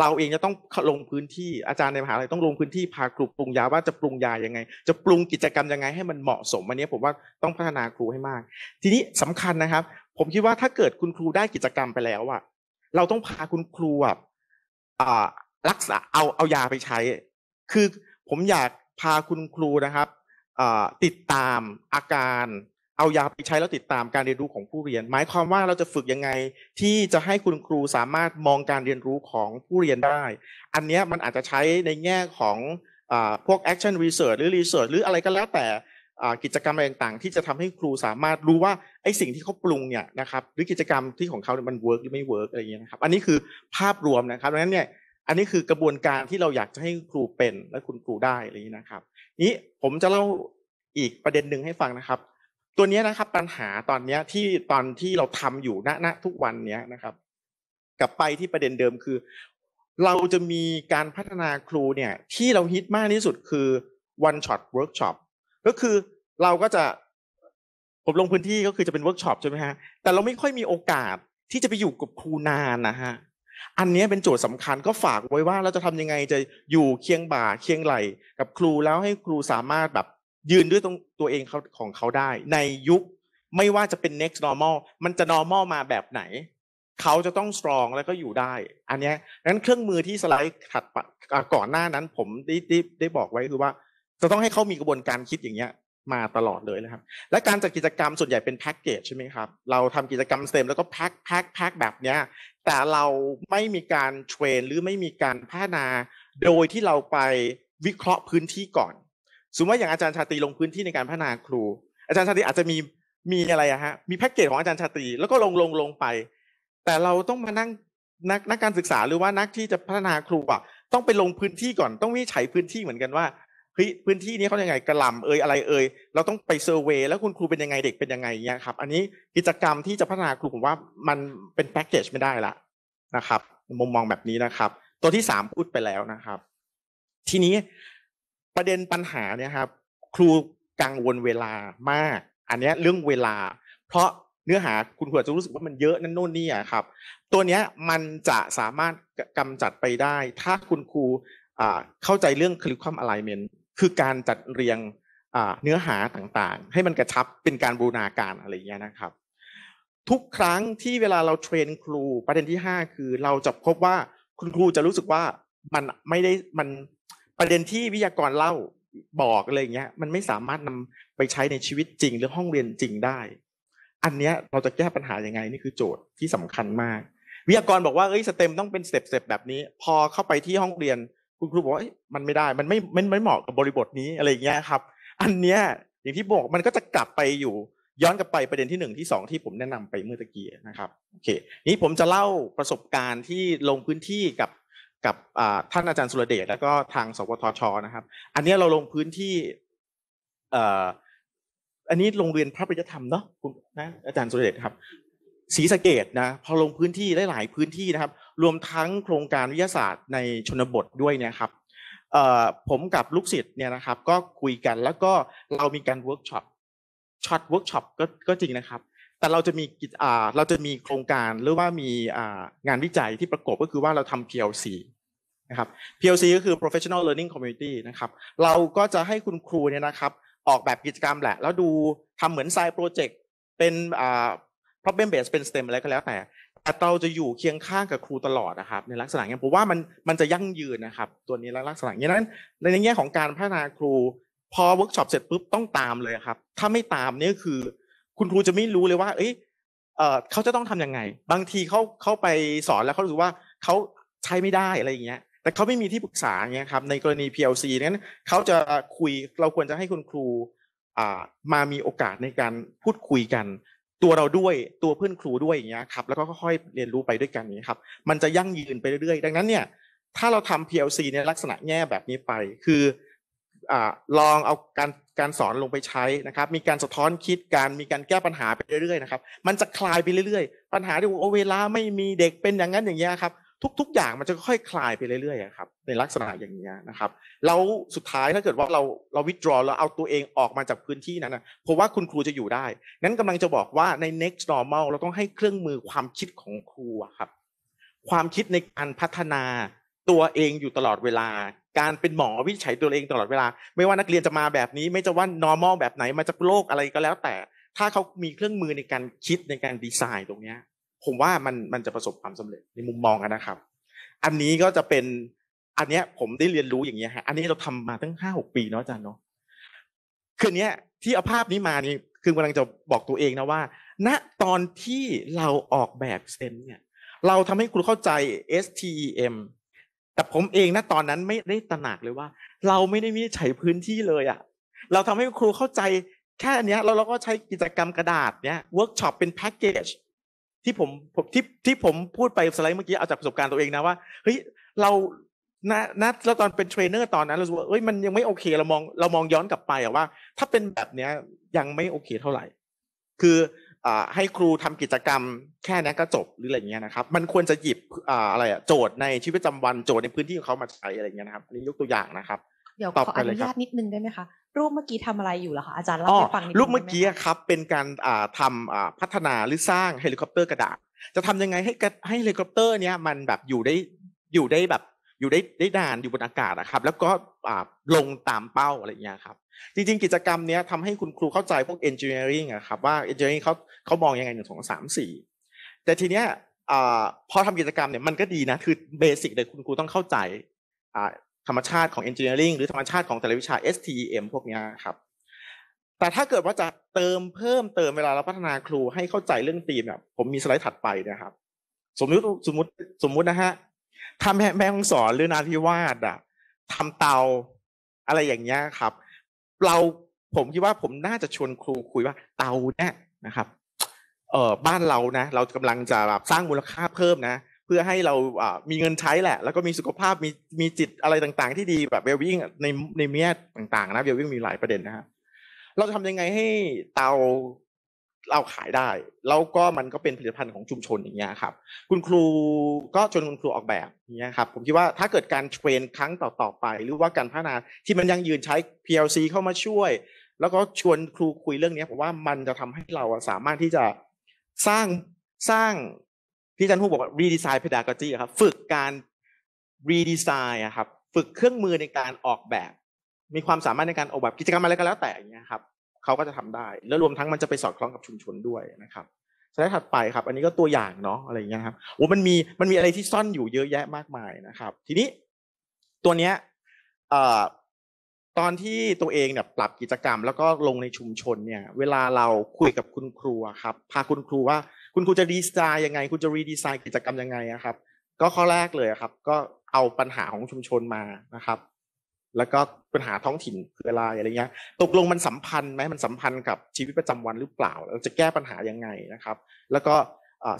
S8: เราเองจะต้องลงพื้นที่อาจารย์ในมหาลัยต้องลงพื้นที่พากลุ่มปรุงยาว่าจะปรุงยายังไง จะปรุงกิจกรรมยังไงให้มันเหมาะสมอันนี้ผมว่าต้องพัฒนาครูให้มาก ทีนี้สำคัญนะครับ ผมคิดว่าถ้าเกิดคุณครูได้กิจกรรมไปแล้วอะเราต้องพาคุณครูแบบรักษาเอาเอายาไปใช้ คือผมอยากพาคุณครูนะครับติดตามอาการเอายาไปใช้แล้วติดตามการเรียนรู้ของผู้เรียน หมายความว่าเราจะฝึกยังไงที่จะให้คุณครูสามารถมองการเรียนรู้ของผู้เรียนได้ อันนี้มันอาจจะใช้ในแง่ของอพวก action research หรือ research หรืออะไรก็แล้วแต่กิจกรรมอะไรต่างๆ ที่จะทำให้ครูสามารถรู้ว่าไอ้สิ่งที่เขาปรุงเนี่ยนะครับหรือกิจกรรมที่ของเขาเนี่ยมันเวิร์กหรือไม่เวิร์กอะไรอย่างเงี้ยนะครับอันนี้คือภาพรวมนะครับดังนั้นเนี่ย อันนี้คือกระบวนการที่เราอยากจะให้ครูเป็นและคุณครูได้อะไรอย่างนี้นะครับนี้ผมจะเล่าอีกประเด็นหนึ่งให้ฟังนะครับตัวนี้นะครับปัญหาตอนนี้ที่ตอนที่เราทำอยู่ณณทุกวันเนี้ยนะครับกลับไปที่ประเด็นเดิมคือ เราจะมีการพัฒนาครูเนี่ยที่เราฮิตมากที่สุดคือ one shot workshop ก็คือเราก็จะผมลงพื้นที่ก็คือจะเป็นเวิร์กช็อปใช่ไหมฮะแต่เราไม่ค่อยมีโอกาสที่จะไปอยู่กับครูนานนะฮะอันนี้เป็นโจทย์สำคัญก็ฝากไว้ว่าเราจะทำยังไงจะอยู่เคียงบ่าเคียงไหลกับครูแล้วให้ครูสามารถแบบยืนด้วยตรงตัวเองของเขาได้ ในยุคไม่ว่าจะเป็น next normal มันจะ normal มาแบบไหน เขาจะต้อง strong แล้วก็อยู่ได้ อันนี้ นั้นเครื่องมือที่สไลด์ถัดก่อนหน้านั้นผมได้ได้ได้บอกไว้คือว่า จะต้องให้เขามีกระบวนการคิดอย่างเงี้ยมาตลอดเลยนะครับ และการจัดกิจกรรมส่วนใหญ่เป็นแพ็กเกจใช่ไหมครับ เราทำกิจกรรมเต็มแล้วก็แพ็กแพ็กแพ็กแบบเนี้ยแต่เราไม่มีการเทรน หรือไม่มีการพัฒนา โดยที่เราไปวิเคราะห์พื้นที่ก่อนสมมติว่าอย่างอาจารย์ชาตรีลงพื้นที่ในการพัฒนาครู อาจารย์ชาตรีอาจจะมีมีอะไรอะฮะมีแพ็กเกจของอาจารย์ชาตรีแล้วก็ลงลงลงไป แต่เราต้องมานั่งนักนักการศึกษาหรือว่านักที่จะพัฒนาครูอะต้องไปลงพื้นที่ก่อนต้องวิจัยพื้นที่เหมือนกันว่าพื้นที่นี้เขาอย่างไงกระลำเอ่ยอะไรเอ่ยเราต้องไปเซอร์เวยแล้วคุณครูเป็นยังไงเด็กเป็นยังไงเนี่ยครับอันนี้กิจกรรมที่จะพัฒนาครูผมว่ามันเป็นแพ็กเกจ ไม่ได้ละนะครับมุมมองแบบนี้นะครับ ตัวที่สามพูดไปแล้วนะครับ ทีนี้ประเด็นปัญหาเนี่ยครับครูกังวลเวลามาก อันนี้เรื่องเวลา เพราะเนื้อหาคุณควูจะรู้สึกว่ามันเยอะนั่นโน่นนี่อะครับตัวเนี้ยมันจะสามารถกำจัดไปได้ถ้าคุณครูเข้าใจเรื่องคลิควอมอะไลเมนต์คือการจัดเรียงเนื้อหาต่างๆ ให้มันกระชับเป็นการบูรณาการอะไรเงี้ยนะครับ ทุกครั้งที่เวลาเราเทรนครู ประเด็นที่ 5 คือเราจะพบว่าคุณครูจะรู้สึกว่ามันไม่ได้มันประเด็นที่วิทยากรเล่าบอกอะไรเงี้ย มันไม่สามารถนำไปใช้ในชีวิตจริง หรือห้องเรียนจริงได้ อันเนี้ยเราจะแก้ปัญหายังไงนี่คือโจทย์ที่สำคัญมาก วิทยากรบอกว่าเอ้ยสเต็มต้องเป็นสเต็ปสเต็ปแบบนี้ พอเข้าไปที่ห้องเรียนคุณครูบอกว่ามันไม่ได้ มันไม่มไม่เหมาะกับบริบทนี้อะไรเงี้ยครับ อันเนี้ยอย่างที่บอกมันก็จะกลับไปอยู่ ย้อนกลับไปประเด็นที่หนึ่งที่สองที่ผมแนะนำไปเมื่อตะกี้นะครับโอเค นี้ผมจะเล่าประสบการณ์ที่ลงพื้นที่กับกับท่านอาจารย์สุรเดชแล้วก็ทางสวทช นะครับ อันนี้เราลงพื้นที่ อันนี้โรงเรียนพระปริยธรรมเนาะคุณนะอาจารย์สุรเดชครับศรีสะเกดนะ พอลงพื้นที่ได้หลายพื้นที่นะครับ รวมทั้งโครงการวิทยาศาสตร์ในชนบทด้วยนะครับผมกับลูกศิษย์เนี่ยนะครับ ก็คุยกันแล้วก็เรามีการเวิร์กช็อปช็อตเวิร์กช็อปก็จริงนะครับแต่เราจะมีกิจอ่าเราจะมีโครงการหรือว่ามีอ่างานวิจัยที่ประกอบก็คือว่าเราทำ PLC นะครับ PLC ก็คือ Professional Learning Community นะครับ เราก็จะให้คุณครูเนี่ยนะครับ ออกแบบกิจกรรมแหละ แล้วดูทำเหมือนซต์โปรเจกต์เป็นอ่า problem based เป็น STEM อะไรก็แล้วแต่ แต่เราจะอยู่เคียงข้างกับครูตลอดนะครับในลักษณะนี้ผมว่ามันมันจะยั่งยืนนะครับ ตัวนี้ในลักษณะนี้ นั้นในแง่ของการพัฒนาครู พอเวิร์กช็อปเสร็จปุ๊บต้องตามเลยครับ ถ้าไม่ตามนี่คือคุณครูจะไม่รู้เลยว่าเอ้ยเขาจะต้องทํำยังไง บางทีเขาเขาไปสอนแล้วเขารู้ว่าเขาใช้ไม่ได้อะไรอย่างเงี้ย แต่เขาไม่มีที่ปรึกษาเงี้ยครับ ในกรณี PLC นั้นเขาจะคุย เราควรจะให้คุณครูมา มีโอกาสในการพูดคุยกัน ตัวเราด้วย ตัวเพื่อนครูด้วยอย่างเงี้ยครับ แล้วก็ค่อยเรียนรู้ไปด้วยกันนี้ครับ มันจะยั่งยืนไปเรื่อยๆ ดังนั้นเนี่ย ถ้าเราทำ PLC ในลักษณะแง่แบบนี้ไป คืออลองเอาการการสอนลงไปใช้นะครับ มีการสะท้อนคิดการมีการแก้ปัญหาไปเรื่อยๆนะครับมันจะคลายไปเรื่อยๆ ปัญหาที่วโอเวลาไม่มีเด็กเป็นอย่างนั้นอย่างนี้ครับทุก ๆ อย่างมันจะค่อยคลายไปเรื่อยๆครับในลักษณะอย่างนี้นะครับแล้วสุดท้ายถ้าเกิดว่าเราเราวิดรอเราเอาตัวเองออกมาจากพื้นที่นั้นนะผมว่าคุณครูจะอยู่ได้นั้นกำลังจะบอกว่าใน next normal เราต้องให้เครื่องมือความคิดของครูครับ ความคิดในการพัฒนาตัวเองอยู่ตลอดเวลา การเป็นหมอวิจัยตัวเองตลอดเวลา ไม่ว่านักเรียนจะมาแบบนี้ไม่จะว่า normal แบบไหนมาจากโลกอะไรก็แล้วแต่ถ้าเขามีเครื่องมือในการคิดในการดีไซน์ตรงนี้ ผมว่ามันมันจะประสบความสำเร็จในมุมมองกันนะครับ อันนี้ก็จะเป็นอันนี้ผมได้เรียนรู้อย่างนี้ยฮะอันนี้เราทำมาตั้งห้าหกปีเนาะอาจารย์เนาะคืนนี้ที่เอาภาพนี้มานี่คือกำลังจะบอกตัวเองนะว่า ณตอนที่เราออกแบบเซนเนี่ย เราทำให้คุณเข้าใจ STEM แต่ผมเองนะตอนนั้นไม่ได้ตระหนักเลยว่า เราไม่ได้มีใช้พื้นที่เลยอะ่ะเราทำให้ครูเข้าใจแค่อันเนี้ยเราเราก็ใช้กิจกรรมกระดาษเนี้ยเวิร์กช็อปเป็นแพ็กเกจที่ผมที่ที่ผมพูดไปสไลด์เมื่อกี้ เอาจากประสบการณ์ตัวเองนะว่าเฮ้ยเราณณแล้วตอนเป็นเทรนเนอร์ตอนนั้นเราสึว่าเอ้ยมันยังไม่โอเคเรามองเรามองย้อนกลับไปอะว่าถ้าเป็นแบบเนี้ยยังไม่โอเคเท่าไหร่คือให้ครูทำกิจกรรมแค่นั้นก็จบหรืออะไรเงี้ยนะครับ มันควรจะหยิบอะไรอะโจทย์ในชีวิตประจำวันโจทย์ในพื้นที่ของเขามาใช้อะไรเงี้ยนะครับนี่ยกตัวอย่างนะครับ
S1: เดี๋ยวขออนุญาตนิดนึงได้ไหมคะ รูปเมื่อกี้ทำอะไรอยู่เหรอคะอาจารย์เล่าให้ฟังนิดนึงรูปเมื
S8: ่อกี้ครับเป็นการทำพัฒนาหรือสร้างเฮลิคอปเตอร์กระดาษ จะทำยังไงให้ให้เฮลิคอปเตอร์เนี้ยมันแบบอยู่ได้อยู่ได้แบบอยู่ได้ได้นานอยู่บนอากาศนะครับแล้วก็ลงตามเป้าอะไรอย่างเงี้ยครับจริง ๆ กิจกรรมเนี้ยทำให้คุณครูเข้าใจพวก engineering อะครับว่า engineering เขาเขามองยังไงหนึ่งสองสามสี่แต่ทีเนี้ยพอทำกิจกรรมเนี่ยมันก็ดีนะคือเบสิกเลยคุณครูต้องเข้าใจธรรมชาติของ engineering หรือธรรมชาติของแต่ละวิชา STEM พวกนี้ครับแต่ถ้าเกิดว่าจะเติมเพิ่มเติมเวลาเราพัฒนาครูให้เข้าใจเรื่องธีมเนี่ยผมมีสไลด์ถัดไปนะครับ สมมติสมมติสมมตินะฮะทาแม่ฮ่องสอนหรือนาทิวาดอะทำเตาอะไรอย่างเงี้ยครับ เราผมคิดว่าผมน่าจะชวนครูคุยว่าเตาเนี่ยนะครับเออบ้านเรานะเรากำลังจะแบบสร้างมูลค่าเพิ่มนะ เพื่อให้เราอ่มีเงินใช้แหละ แล้วก็มีสุขภาพมีมีจิตอะไรต่างๆที่ดีแบบเวลวิ่งในในเมียต่างๆนะเวลวิ่งมีหลายประเด็นนะครับเราจะทำยังไงให้เตาเราขายได้ แล้วก็มันก็เป็นผลิตภัณฑ์ของชุมชนอย่างเงี้ยครับ คุณครูก็ชวนคุณครูออกแบบเงี้ยครับ ผมคิดว่าถ้าเกิดการเทรนครั้งต่อๆไป หรือว่าการพัฒนาที่มันยังยืนใช้ PLC เข้ามาช่วย แล้วก็ชวนครูคุยเรื่องนี้ผมว่ามันจะทำให้เราสามารถที่จะสร้างสร้างที่อาจารย์ผูบอกว่ารีดีไซน์ pedagogy ครับฝึกการรีดีไซน์ครับฝึกเครื่องมือในการออกแบบ มีความสามารถในการออกแบบกิจกรรมอะไรก็แล้วแต่อย่างเงี้ยครับเขาก็จะทำได้ แล้วรวมทั้งมันจะไปสอดคล้องกับชุมชนด้วยนะครับสไลด์ถัดไปครับ อันนี้ก็ตัวอย่างเนาะอะไรอย่างเงี้ยครับโอ้มันมีมันมีอะไรที่ซ่อนอยู่เยอะแยะมากมายนะครับ ทีนี้ ตัวเนี้ยตอนที่ตัวเองเนี่ยปรับกิจกรรมแล้วก็ลงในชุมชนเนี่ย เวลาเราคุยกับคุณครูครับพาคุณครูว่าคุณครูจะดีไซน์ยังไงคุณจะรีดีไซน์กิจกรรมยังไงนะครับ ก็ข้อแรกเลยครับ ก็เอาปัญหาของชุมชนมานะครับแล้วก็ปัญหาท้องถิ่นเวลาอะไรเงี้ย ตกลงมันสัมพันธ์ไหมมันสัมพันธ์กับชีวิตประจำวันหรือเปล่าเราจะแก้ปัญหายังไงนะครับ แล้วก็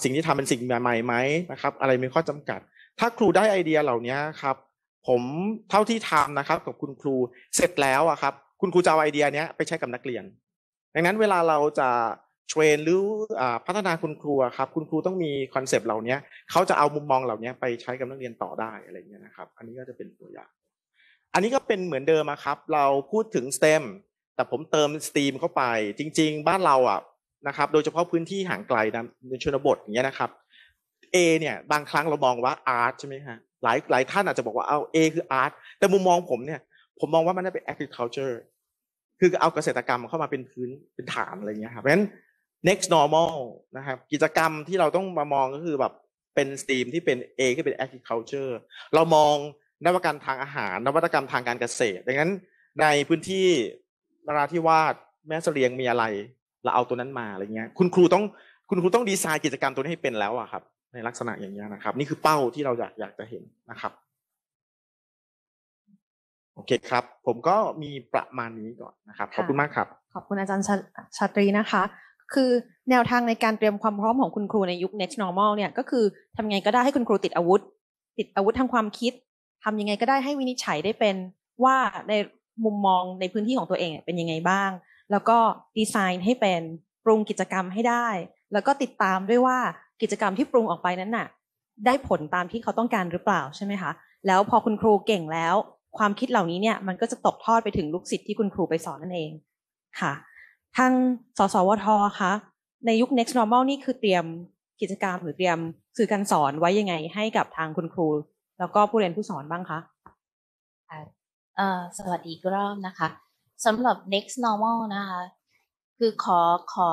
S8: สิ่งที่ทำเป็นสิ่งใหม่ไหมนะครับอะไรมีข้อจำกัด ถ้าครูได้ไอเดียเหล่านี้ครับ ผมเท่าที่ทำนะครับ กับคุณครูเสร็จแล้วอะครับคุณครูจะเอาไอเดียนี้ไปใช้กับนักเรียนดังนั้นเวลาเราจะเทรนหรือพัฒนาคุณครูครับคุณครูต้องมีคอนเซปต์เหล่านี้เขาจะเอามุมมองเหล่านี้ไปใช้กับนักเรียนต่อได้อะไรเงี้ยนะครับ อันนี้ก็จะเป็นตัวอย่างอันนี้ก็เป็นเหมือนเดิมครับ เราพูดถึง STEM แต่ผมเติม STEAM เข้าไปจริงๆบ้านเราอ่ะนะครับโดยเฉพาะพื้นที่ห่างไกลนะในชนบท อย่างเงี้ยนะครับ A เนี่ย บางครั้งเรามองว่า Art ใช่ไหมฮะหลายหลายท่านอาจจะบอกว่าเอา A คือ Art แต่มุมมองผมเนี่ย ผมมองว่ามันน่าเป็น Agriculture คือเอาเกษตรกรรมเข้ามาเป็นพื้นเป็นฐานอะไรเงี้ยครับเพราะฉะนั้น next normal นะครับกิจกรรมที่เราต้องมามองก็คือแบบเป็นสตรีมที่เป็น A ก็เป็น agriculture เรามองนวัตกรรมทางอาหาร นวัตกรรมทางการเกษตรดังนั้นในพื้นที่นราธิวาสแม่เสลียงมีอะไรเราเอาตัวนั้นมาอะไรเงี้ย คุณครูต้องคุณครูต้องดีไซน์กิจกรรมตัวนี้ให้เป็นแล้วอะครับในลักษณะอย่างเงี้ยนะครับนี่คือเป้าที่เราอยากอยากจะเห็นนะครับโอเคครับ ผมก็มีประมาณนี้ก่อนนะครับขอบคุณมากครับ
S1: ขอบคุณอาจารย์ชาตรีนะคะ คือแนวทางในการเตรียมความพร้อมของคุณครูในยุค next normal เนี่ยก็คือทำไงก็ได้ให้คุณครูติดอาวุธ ติดอาวุธทางความคิดทำยังไงก็ได้ให้วินิจฉัยได้เป็นว่าในมุมมองในพื้นที่ของตัวเองเป็นยังไงบ้าง แล้วก็ดีไซน์ให้เป็นปรุงกิจกรรมให้ได้ แล้วก็ติดตามด้วยว่ากิจกรรมที่ปรุงออกไปนั้นน่ะได้ผลตามที่เขาต้องการหรือเปล่าใช่ไหมคะแล้วพอคุณครูเก่งแล้ว ความคิดเหล่านี้เนี่ยมันก็จะตกทอดไปถึงลูกศิษย์ที่คุณครูไปสอนนั่นเองค่ะทางสสวทคะในยุค next normal นี่คือเตรียมกิจกรรมหรือเตรียมสื่อการสอนไว้ยังไงให้กับทางคุณครูแล้วก็ผู้เรียนผู้สอนบ้างคะ
S3: สวัสดีกรอบนะคะสำหรับ next normal นะคะ คือขอขอ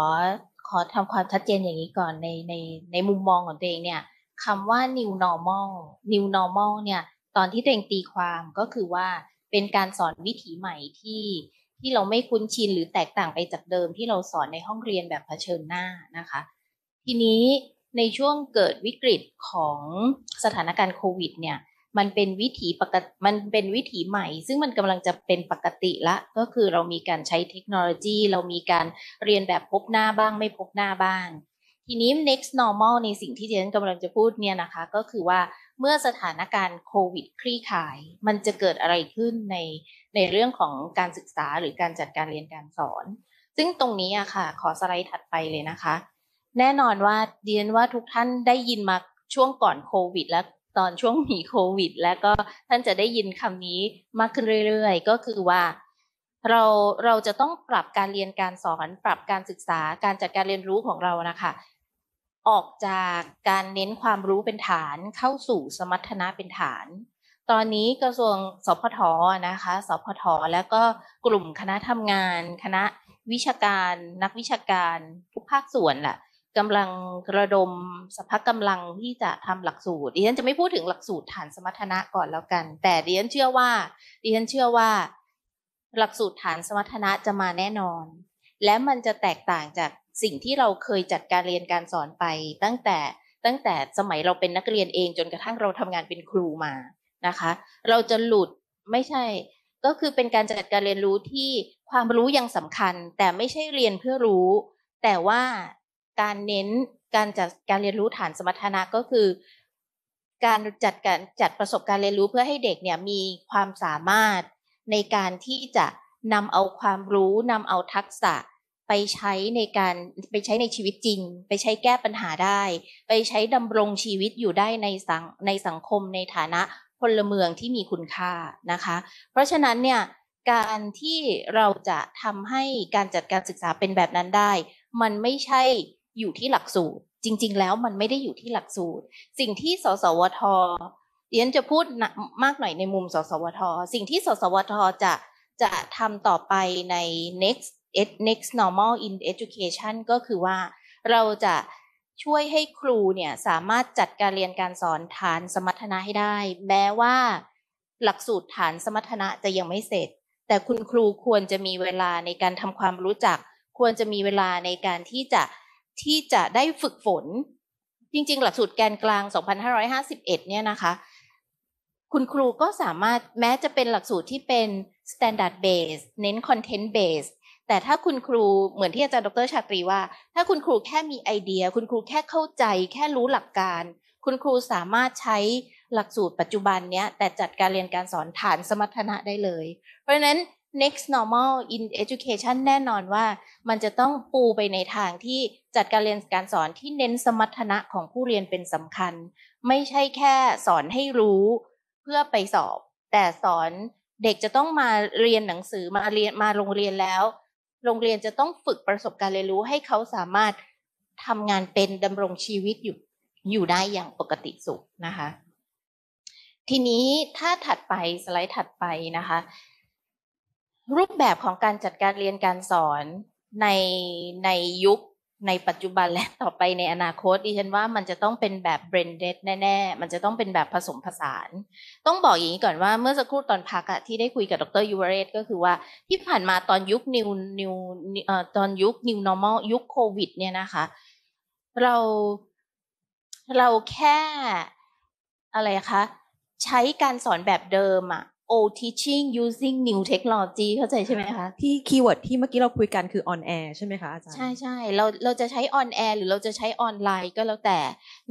S3: ขอทำความชัดเจนอย่างนี้ก่อนในในในมุมมองของตัวเองเนี่ยคำว่า new normal new normal เนี่ย ตอนที่ตัวเองตีความก็คือว่าเป็นการสอนวิถีใหม่ที่ที่เราไม่คุ้นชินหรือแตกต่างไปจากเดิมที่เราสอนในห้องเรียนแบบเผชิญหน้านะคะ ทีนี้ในช่วงเกิดวิกฤตของสถานการณ์โควิดเนี่ยมันเป็นวิถีปกติมันเป็นวิถีใหม่ ซึ่งมันกำลังจะเป็นปกติละ ก็คือเรามีการใช้เทคโนโลยี เรามีการเรียนแบบพบหน้าบ้างไม่พบหน้าบ้าง ทีนี้ next normal ในสิ่งที่เจนกำลังจะพูดเนี่ยนะคะ ก็คือว่าเมื่อสถานการณ์โควิดคลี่คลาย มันจะเกิดอะไรขึ้นในในเรื่องของการศึกษาหรือการจัดการเรียนการสอน ซึ่งตรงนี้อะค่ะขอสไลด์ถัดไปเลยนะคะแน่นอนว่าเดียนว่าทุกท่านได้ยินมาช่วงก่อนโควิด และตอนช่วงมีโควิด แล้วก็ท่านจะได้ยินคำนี้มากขึ้นเรื่อยๆ ก็คือว่า เราเราจะต้องปรับการเรียนการสอน ปรับการศึกษาการจัดการเรียนรู้ของเรานะคะ ออกจากการเน้นความรู้เป็นฐานเข้าสู่สมรรถนะเป็นฐาน ตอนนี้กระทรวงสพทนะคะสพทแล้วก็กลุ่มคณะทำงาน คณะวิชาการ นักวิชาการทุกภาคส่วนแหละกำลังระดมสภากำลังที่จะทำหลักสูตรดิฉันจะไม่พูดถึงหลักสูตรฐานสมรรถนะก่อนแล้วกัน แต่ดิฉันเชื่อว่าดิฉันเชื่อว่า หลักสูตรฐานสมรรถนะจะมาแน่นอน และมันจะแตกต่างจากสิ่งที่เราเคยจัดการเรียนการสอนไป ตั้งแต่ตั้งแต่สมัยเราเป็นนักเรียนเองจนกระทั่งเราทำงานเป็นครูมานะคะ เราจะหลุดไม่ใช่ก็คือเป็นการจัดการเรียนรู้ที่ความรู้ยังสำคัญ แต่ไม่ใช่เรียนเพื่อรู้ แต่ว่าการเน้นการจัดการเรียนรู้ฐานสมรรถนะก็คือ การจัดการจัดประสบการณ์เรียนรู้เพื่อให้เด็กเนี่ยมีความสามารถในการที่จะนำเอาความรู้นำเอาทักษะ ไปใช้ในการไปใช้ในชีวิตจริงไปใช้แก้ปัญหาได้ ไปใช้ดำรงชีวิตอยู่ได้ในสังในสังคมในฐานะพลเมืองที่มีคุณค่านะคะ เพราะฉะนั้นเนี่ยการที่เราจะทำให้การจัดการศึกษาเป็นแบบนั้นได้ มันไม่ใช่อยู่ที่หลักสูตร จริง ๆ แล้วมันไม่ได้อยู่ที่หลักสูตร สิ่งที่สสวทเรียนจะพูดมากหน่อยในมุมสสวท สิ่งที่สสวท จะจะทำต่อไปใน next next normal in education ก็คือว่าเราจะช่วยให้ครูเนี่ยสามารถจัดการเรียนการสอนฐานสมรรถนะให้ได้ แม้ว่าหลักสูตรฐานสมรรถนะจะยังไม่เสร็จ แต่คุณครูควรจะมีเวลาในการทำความรู้จัก ควรจะมีเวลาในการที่จะที่จะได้ฝึกฝน จริงๆ หลักสูตรแกนกลาง 2551 เนี่ยนะคะ คุณครูก็สามารถแม้จะเป็นหลักสูตรที่เป็น standard base เน้น content base แต่ถ้าคุณครูเหมือนที่อาจารย์ดร ชาตรีว่า ถ้าคุณครูแค่มีไอเดีย คุณครูแค่เข้าใจ แค่รู้หลักการ คุณครูสามารถใช้หลักสูตรปัจจุบันเนี้ย แต่จัดการเรียนการสอนฐานสมรรถนะได้เลย เพราะฉะนั้น next normal in education แน่นอนว่ามันจะต้องปูไปในทางที่จัดการเรียนการสอนที่เน้นสมรรถนะของผู้เรียนเป็นสำคัญ ไม่ใช่แค่สอนให้รู้เพื่อไปสอบ แต่สอนเด็กจะต้องมาเรียนหนังสือมาเรียนมาโรงเรียนแล้ว โรงเรียนจะต้องฝึกประสบการณ์เรียนรู้ ให้เขาสามารถทำงานเป็นดำรงชีวิตอยู่อยู่ได้อย่างปกติสุขนะคะ ทีนี้ถ้าถัดไปสไลด์ถัดไปนะคะรูปแบบของการจัดการเรียนการสอนในในยุค ในปัจจุบันและต่อไปในอนาคตดิฉันว่ามันจะต้องเป็นแบบ blended แน่ ๆ มันจะต้องเป็นแบบผสมผสาน ต้องบอกอย่างนี้ก่อนว่าเมื่อสักครู่ตอนพักที่ได้คุยกับดรยูเวเรตก็คือว่าที่ผ่านมาตอนยุค new new ตอนยุค new normal ยุคโควิด เนี่ยนะคะ เรา เราแค่อะไรคะใช้การสอนแบบเดิมอะ old teaching using new technology เข้าใจใช่ไหมคะ ที่คีย์เวิร์ดที่เมื่อกี้เราคุยกันคือ on air ใช่ไหมคะอาจารย์ใช่ใช่เราเราจะใช้ on air หรือเราจะใช้ออนไลน์ ก็แล้วแต่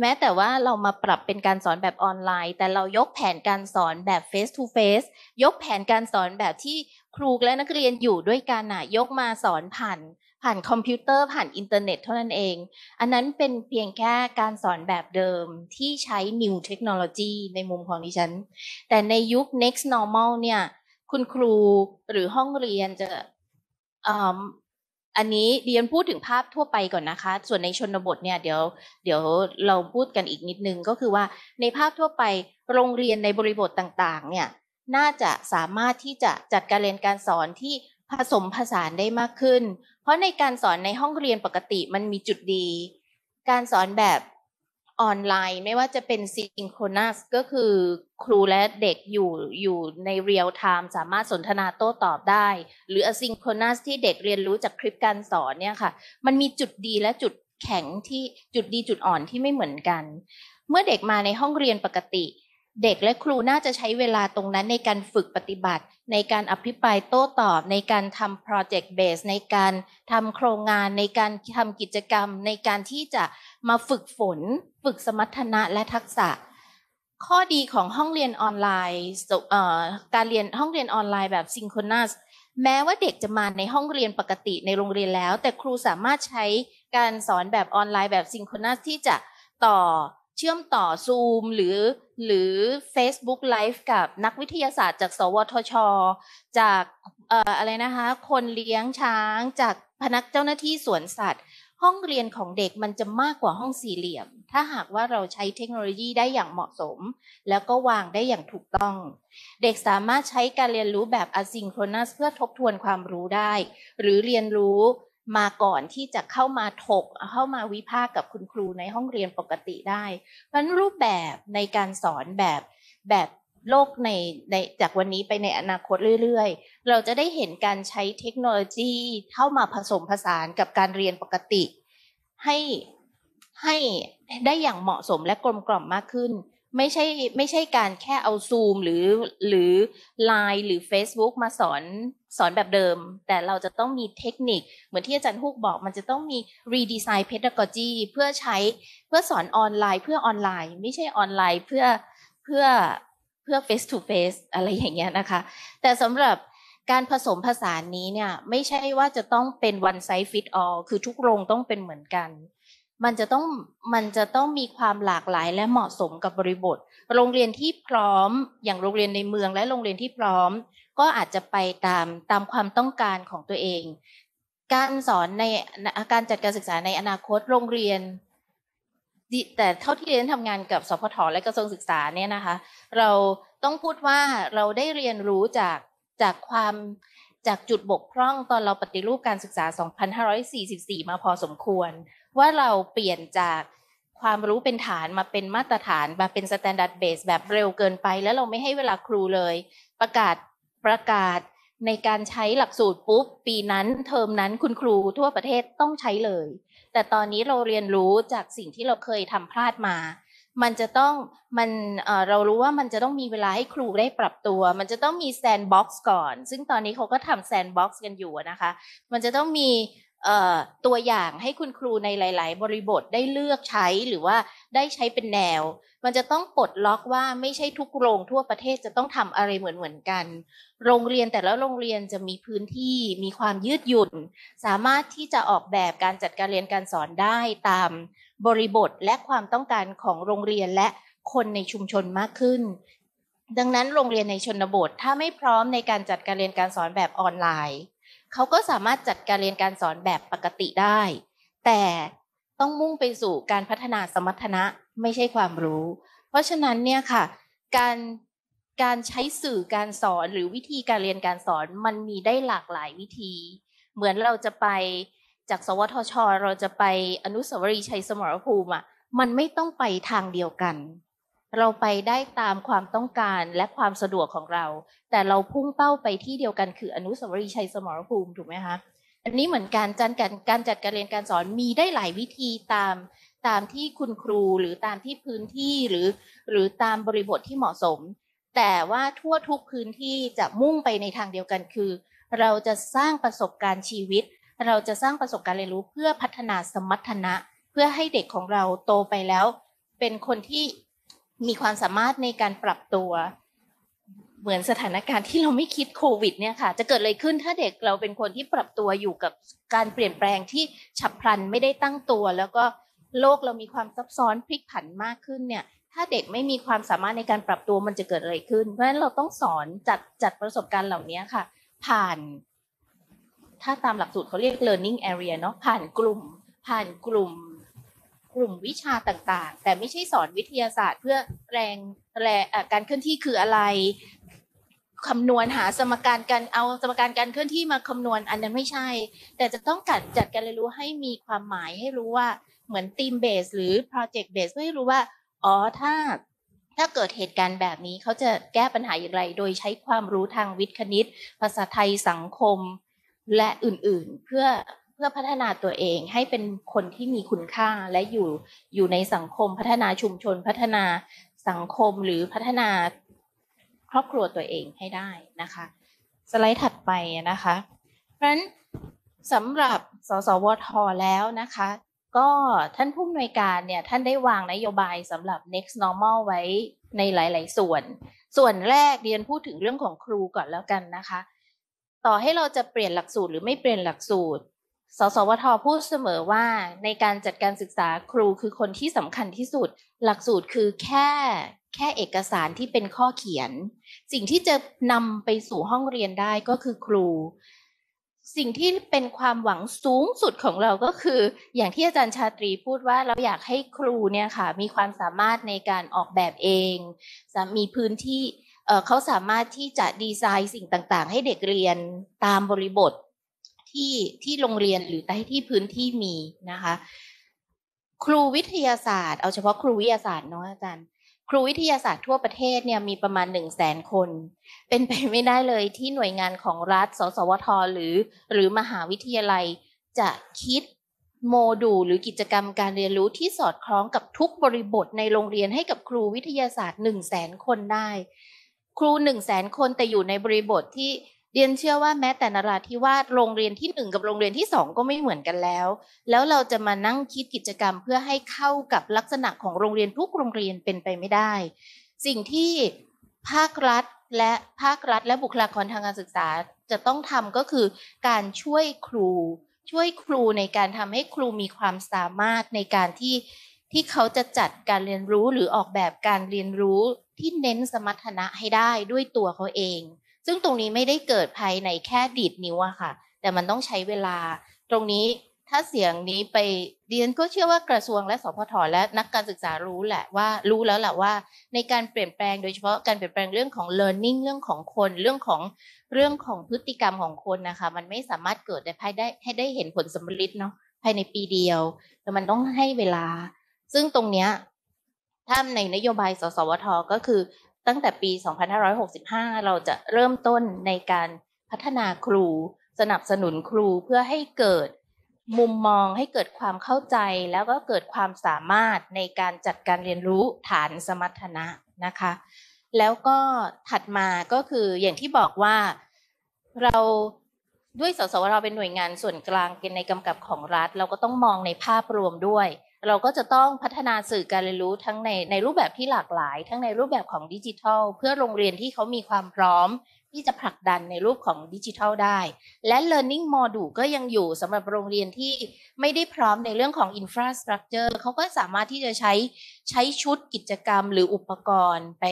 S3: แม้แต่ว่าเรามาปรับเป็นการสอนแบบออนไลน์ แต่เรายกแผนการสอนแบบ face to face ยกแผนการสอนแบบที่ครูและนักเรียนอยู่ด้วยกันอะยกมาสอนผ่านผ่านคอมพิวเตอร์ผ่านอินเทอร์เน็ตเท่านั้นเอง อันนั้นเป็นเพียงแค่การสอนแบบเดิมที่ใช้ new technology ในมุมของดิฉัน แต่ในยุค next normal เนี่ย คุณครูหรือห้องเรียนจะ อันนี้เรียนพูดถึงภาพทั่วไปก่อนนะคะ ส่วนในชนบทเนี่ยเดี๋ยวเดี๋ยวเราพูดกันอีกนิดนึงก็คือว่าในภาพทั่วไปโรงเรียนในบริบทต่างๆ เนี่ย น่าจะสามารถที่จะจัดการเรียนการสอนที่ผสมผสานได้มากขึ้น เพราะในการสอนในห้องเรียนปกติมันมีจุดดี การสอนแบบออนไลน์ ไม่ว่าจะเป็นซิงโครนัสก็คือครูและเด็กอยู่อยู่ในเรียลไทม์สามารถสนทนาโต้ตอบได้ หรืออซิงโครนัสที่เด็กเรียนรู้จากคลิปการสอนเนี่ยค่ะ มันมีจุดดีและจุดแข็งที่จุดดีจุดอ่อนที่ไม่เหมือนกัน เมื่อเด็กมาในห้องเรียนปกติเด็กและครูน่าจะใช้เวลาตรงนั้นในการฝึกปฏิบัติ ในการอภิปรายโต้ตอบ ในการทำโปรเจกต์เบสในการทำโครงงาน ในการทำกิจกรรม ในการที่จะมาฝึกฝน ฝึกสมรรถนะและทักษะ ข้อดีของห้องเรียนออนไลน์การเรียนห้องเรียนออนไลน์แบบซิงโครนัสแม้ว่าเด็กจะมาในห้องเรียนปกติในโรงเรียนแล้ว แต่ครูสามารถใช้การสอนแบบออนไลน์แบบซิงโครนัสที่จะต่อเชื่อมต่อซูมหรือหรือ Facebook Live กับนักวิทยาศาสตร์จากสวทช จากเอ่ออะไรนะคะคนเลี้ยงช้าง จากพนักเจ้าหน้าที่สวนสัตว์ ห้องเรียนของเด็กมันจะมากกว่าห้องสี่เหลี่ยม ถ้าหากว่าเราใช้เทคโนโลยีได้อย่างเหมาะสม แล้วก็วางได้อย่างถูกต้อง เด็กสามารถใช้การเรียนรู้แบบ asynchronous เพื่อทบทวนความรู้ได้ หรือเรียนรู้มาก่อนที่จะเข้ามาถก เข้ามาวิพากษ์กับคุณครูในห้องเรียนปกติได้ เพราะนั้นรูปแบบในการสอนแบบแบบโลกในใน จากวันนี้ไปในอนาคตเรื่อยๆ เราจะได้เห็นการใช้เทคโนโลยีเข้ามาผสมผสานกับการเรียนปกติ ให้ให้ได้อย่างเหมาะสมและกลมกล่อมมากขึ้นไม่ใช่ไม่ใช่การแค่เอาซูมหรือหรือ Line หรือ Facebook มาสอนสอนแบบเดิม แต่เราจะต้องมีเทคนิค เหมือนที่อาจารย์ฮุกบอก มันจะต้องมี redesign pedagogy เพื่อใช้เพื่อสอนออนไลน์เพื่อออนไลน์ ไม่ใช่ออนไลน์เพื่อเพื่อเพื่อ face to face อะไรอย่างเงี้ยนะคะ แต่สำหรับการผสมผสานนี้เนี่ยไม่ใช่ว่าจะต้องเป็น one size fit all คือทุกโรงต้องเป็นเหมือนกันมันจะต้องมันจะต้องมีความหลากหลายและเหมาะสมกับบริบท โรงเรียนที่พร้อมอย่างโรงเรียนในเมืองและโรงเรียนที่พร้อม ก็อาจจะไปตามตามความต้องการของตัวเอง การสอนในการจัดการศึกษาในอนาคตโรงเรียนแต่เท่าที่เรียนทำงานกับสพทและกระทรวงศึกษาเนี่ยนะคะเราต้องพูดว่าเราได้เรียนรู้จากจากความจากจุดบกพร่องตอนเราปฏิรูปการศึกษา 2544 มาพอสมควรว่าเราเปลี่ยนจากความรู้เป็นฐานมาเป็นมาตรฐานมาเป็นสแตนดาร์ดเบสแบบเร็วเกินไป แล้วเราไม่ให้เวลาครูเลย ประกาศประกาศในการใช้หลักสูตรปุ๊บ ปีนั้นเทอมนั้นคุณครูทั่วประเทศต้องใช้เลย แต่ตอนนี้เราเรียนรู้จากสิ่งที่เราเคยทำพลาดมา มันจะต้องมันเเรารู้ว่ามันจะต้องมีเวลาให้ครูได้ปรับตัวมันจะต้องมีแซนด์บ็อกซ์ก่อนซึ่งตอนนี้เขาก็ทำแซนด์บ็อกซ์กันอยู่นะคะ มันจะต้องมีตัวอย่างให้คุณครูในหลายๆ บริบทได้เลือกใช้หรือว่าได้ใช้เป็นแนว มันจะต้องปลดล็อกว่าไม่ใช่ทุกโรง ทั่วประเทศจะต้องทำอะไรเหมือนเหมือนกัน โรงเรียนแต่และโรงเรียนจะมีพื้นที่มีความยืดหยุ่น สามารถที่จะออกแบบการจัดการเรียนการสอนได้ตามบริบทและความต้องการของโรงเรียนและคนในชุมชนมากขึ้น ดังนั้นโรงเรียนในชนบทถ้าไม่พร้อมในการจัดการเรียนการสอนแบบออนไลน์เขาก็สามารถจัดการเรียนการสอนแบบปกติได้ แต่ต้องมุ่งไปสู่การพัฒนาสมรรถนะไม่ใช่ความรู้ เพราะฉะนั้นเนี่ยค่ะ การการใช้สื่อการสอนหรือวิธีการเรียนการสอนมันมีได้หลากหลายวิธี เหมือนเราจะไปจากสวทช เราจะไปอนุสาวรีย์ชัยสมรภูมิอ่ะมันไม่ต้องไปทางเดียวกันเราไปได้ตามความต้องการและความสะดวกของเรา แต่เราพุ่งเป้าไปที่เดียวกันคืออนุสาวรีย์ชัยสมรภูมิถูกไหมคะ อันนี้เหมือนการจัดการการจัดการเรียนการสอนมีได้หลายวิธีตามตามที่คุณครูหรือตามที่พื้นที่หรือ หรือตามบริบทที่เหมาะสม แต่ว่าทั่วทุกพื้นที่จะมุ่งไปในทางเดียวกันคือ เราจะสร้างประสบการณ์ชีวิต เราจะสร้างประสบการณ์เรียนรู้เพื่อพัฒนาสมรรถนะ เพื่อให้เด็กของเราโตไปแล้ว เป็นคนที่มีความสามารถในการปรับตัวเหมือนสถานการณ์ที่เราไม่คิดโควิดเนี่ยค่ะ จะเกิดอะไรขึ้น ถ้าเด็กเราเป็นคนที่ปรับตัวอยู่กับการเปลี่ยนแปลงที่ฉับพลันไม่ได้ตั้งตัว แล้วก็โลกเรามีความซับซ้อนพลิกผันมากขึ้นเนี่ยถ้าเด็กไม่มีความสามารถในการปรับตัวมันจะเกิดอะไรขึ้น เพราะฉะนั้นเราต้องสอนจัดจัดประสบการณ์เหล่านี้ค่ะ ผ่าน ถ้าตามหลักสูตรเขาเรียก learning area เนาะผ่านกลุ่มผ่านกลุ่มกลุ่มวิชาต่างๆ แต่ไม่ใช่สอนวิทยาศาสตร์ เพื่อแรงแรงการเคลื่อนที่คืออะไรคำนวณหาสมการการเอาสมการการเคลื่อนที่มาคำนวณอันนั้นไม่ใช่ แต่จะต้องกัดจัดการเรียนรู้ให้มีความหมายให้รู้ว่าเหมือนทีมเบสหรือโปรเจกต์เบสเพื่อให้รู้ว่า อ๋อถ้าถ้าเกิดเหตุการณ์แบบนี้เขาจะแก้ปัญหาอย่างไร โดยใช้ความรู้ทางวิทย์คณิต ภาษาไทยสังคม และอื่น ๆเพื่อพื่อพัฒนาตัวเองให้เป็นคนที่มีคุณค่าและอยู่อยู่ในสังคมพัฒนาชุมชน พัฒนาสังคมหรือพัฒนาครอบครัวตัวเองให้ได้นะคะ สไลด์ถัดไปนะคะ เพราะฉะนั้นสำหรับสสวท แล้วนะคะ ก็ท่านผู้อำนวยการเนี่ยท่านได้วางนโยบายสำหรับ next normal ไว้ในหลายๆส่วน ส่วนแรกเรียนพูดถึงเรื่องของครูก่อนแล้วกันนะคะ ต่อให้เราจะเปลี่ยนหลักสูตรหรือไม่เปลี่ยนหลักสูตรสสวทพูดเสมอว่าในการจัดการศึกษาครูคือคนที่สำคัญที่สุดหลักสูตรคือแค่แค่เอกสารที่เป็นข้อเขียน สิ่งที่จะนำไปสู่ห้องเรียนได้ก็คือครู สิ่งที่เป็นความหวังสูงสุดของเราก็คือ อย่างที่อาจารย์ชาตรีพูดว่าเราอยากให้ครูเนี่ยค่ะมีความสามารถในการออกแบบเองมีพื้นที่เขาสามารถที่จะดีไซน์สิ่งต่างๆ ให้เด็กเรียนตามบริบทที่ที่โรงเรียนหรือตที่พื้นที่มีนะคะ ครูวิทยาศาสตร์เอาเฉพาะครูวิทยาศาสตร์เนาะอาจารย์ ครูวิทยาศาสตร์ทั่วประเทศเนี่ยมีประมาณหนึ่งแสนคน เป็นไปไม่ได้เลยที่หน่วยงานของรัฐสสวท หรือหรือมหาวิทยาลัยจะคิดโมดูลหรือกิจกรรมการเรียนรู้ที่สอดคล้องกับทุกบริบทในโรงเรียนให้กับครูวิทยาศาสตร์หนึ่งแสนคนได้ ครูหนึ่งแสนคนแต่อยู่ในบริบทที่เรียนเชื่อว่าแม้แต่นราธิวาสโรงเรียนที่หนึ่งกับโรงเรียนที่สองก็ไม่เหมือนกันแล้ว แล้วเราจะมานั่งคิดกิจกรรมเพื่อให้เข้ากับลักษณะของโรงเรียนทุกโรงเรียนเป็นไปไม่ได้ สิ่งที่ภาครัฐและภาครัฐและบุคลากรทางการศึกษา จะต้องทำก็คือการช่วยครูช่วยครูในการทำให้ครูมีความสามารถในการที่ที่เขาจะจัดการเรียนรู้หรือออกแบบการเรียนรู้ที่เน้นสมรรถนะให้ได้ด้วยตัวเขาเองซึ่งตรงนี้ไม่ได้เกิดภายในแค่ดีดนิ้วอะค่ะ แต่มันต้องใช้เวลา ตรงนี้ถ้าเสียงนี้ไปเดียนก็เชื่อว่ากระทรวงและสพทและนักการศึกษารู้แหละว่ารู้แล้วแหละว่า ในการเปลี่ยนแปลงโดยเฉพาะการเปลี่ยนแปลงเรื่องของ learning เรื่องของคน เรื่องของเรื่องของพฤติกรรมของคนนะคะ มันไม่สามารถเกิดได้ภายได้ให้ได้เห็นผลสมทธิ์เนาะภายในปีเดียวแต่มันต้องให้เวลา ซึ่งตรงเนี้ยถ้าในนโยบาย สสวทก็คือตั้งแต่ปี 2565 เราจะเริ่มต้นในการพัฒนาครู สนับสนุนครูเพื่อให้เกิดมุมมองให้เกิดความเข้าใจแล้วก็เกิดความสามารถในการจัดการเรียนรู้ฐานสมรรถนะนะคะ แล้วก็ถัดมาก็คืออย่างที่บอกว่าเราด้วยสสวเราเป็นหน่วยงานส่วนกลางเป็นในกำกับของรัฐ เราก็ต้องมองในภาพรวมด้วยเราก็จะต้องพัฒนาสื่อการเรียนรู้ทั้งในในรูปแบบที่หลากหลาย ทั้งในรูปแบบของดิจิทัลเพื่อโรงเรียนที่เขามีความพร้อม ที่จะผลักดันในรูปของดิจิทัลได้ และ Learning Module ก็ยังอยู่สำหรับโรงเรียนที่ไม่ได้พร้อมในเรื่องของ Infrastructure เขาก็สามารถที่จะใช้ใช้ชุดกิจกรรมหรืออุปกรณ์ ไป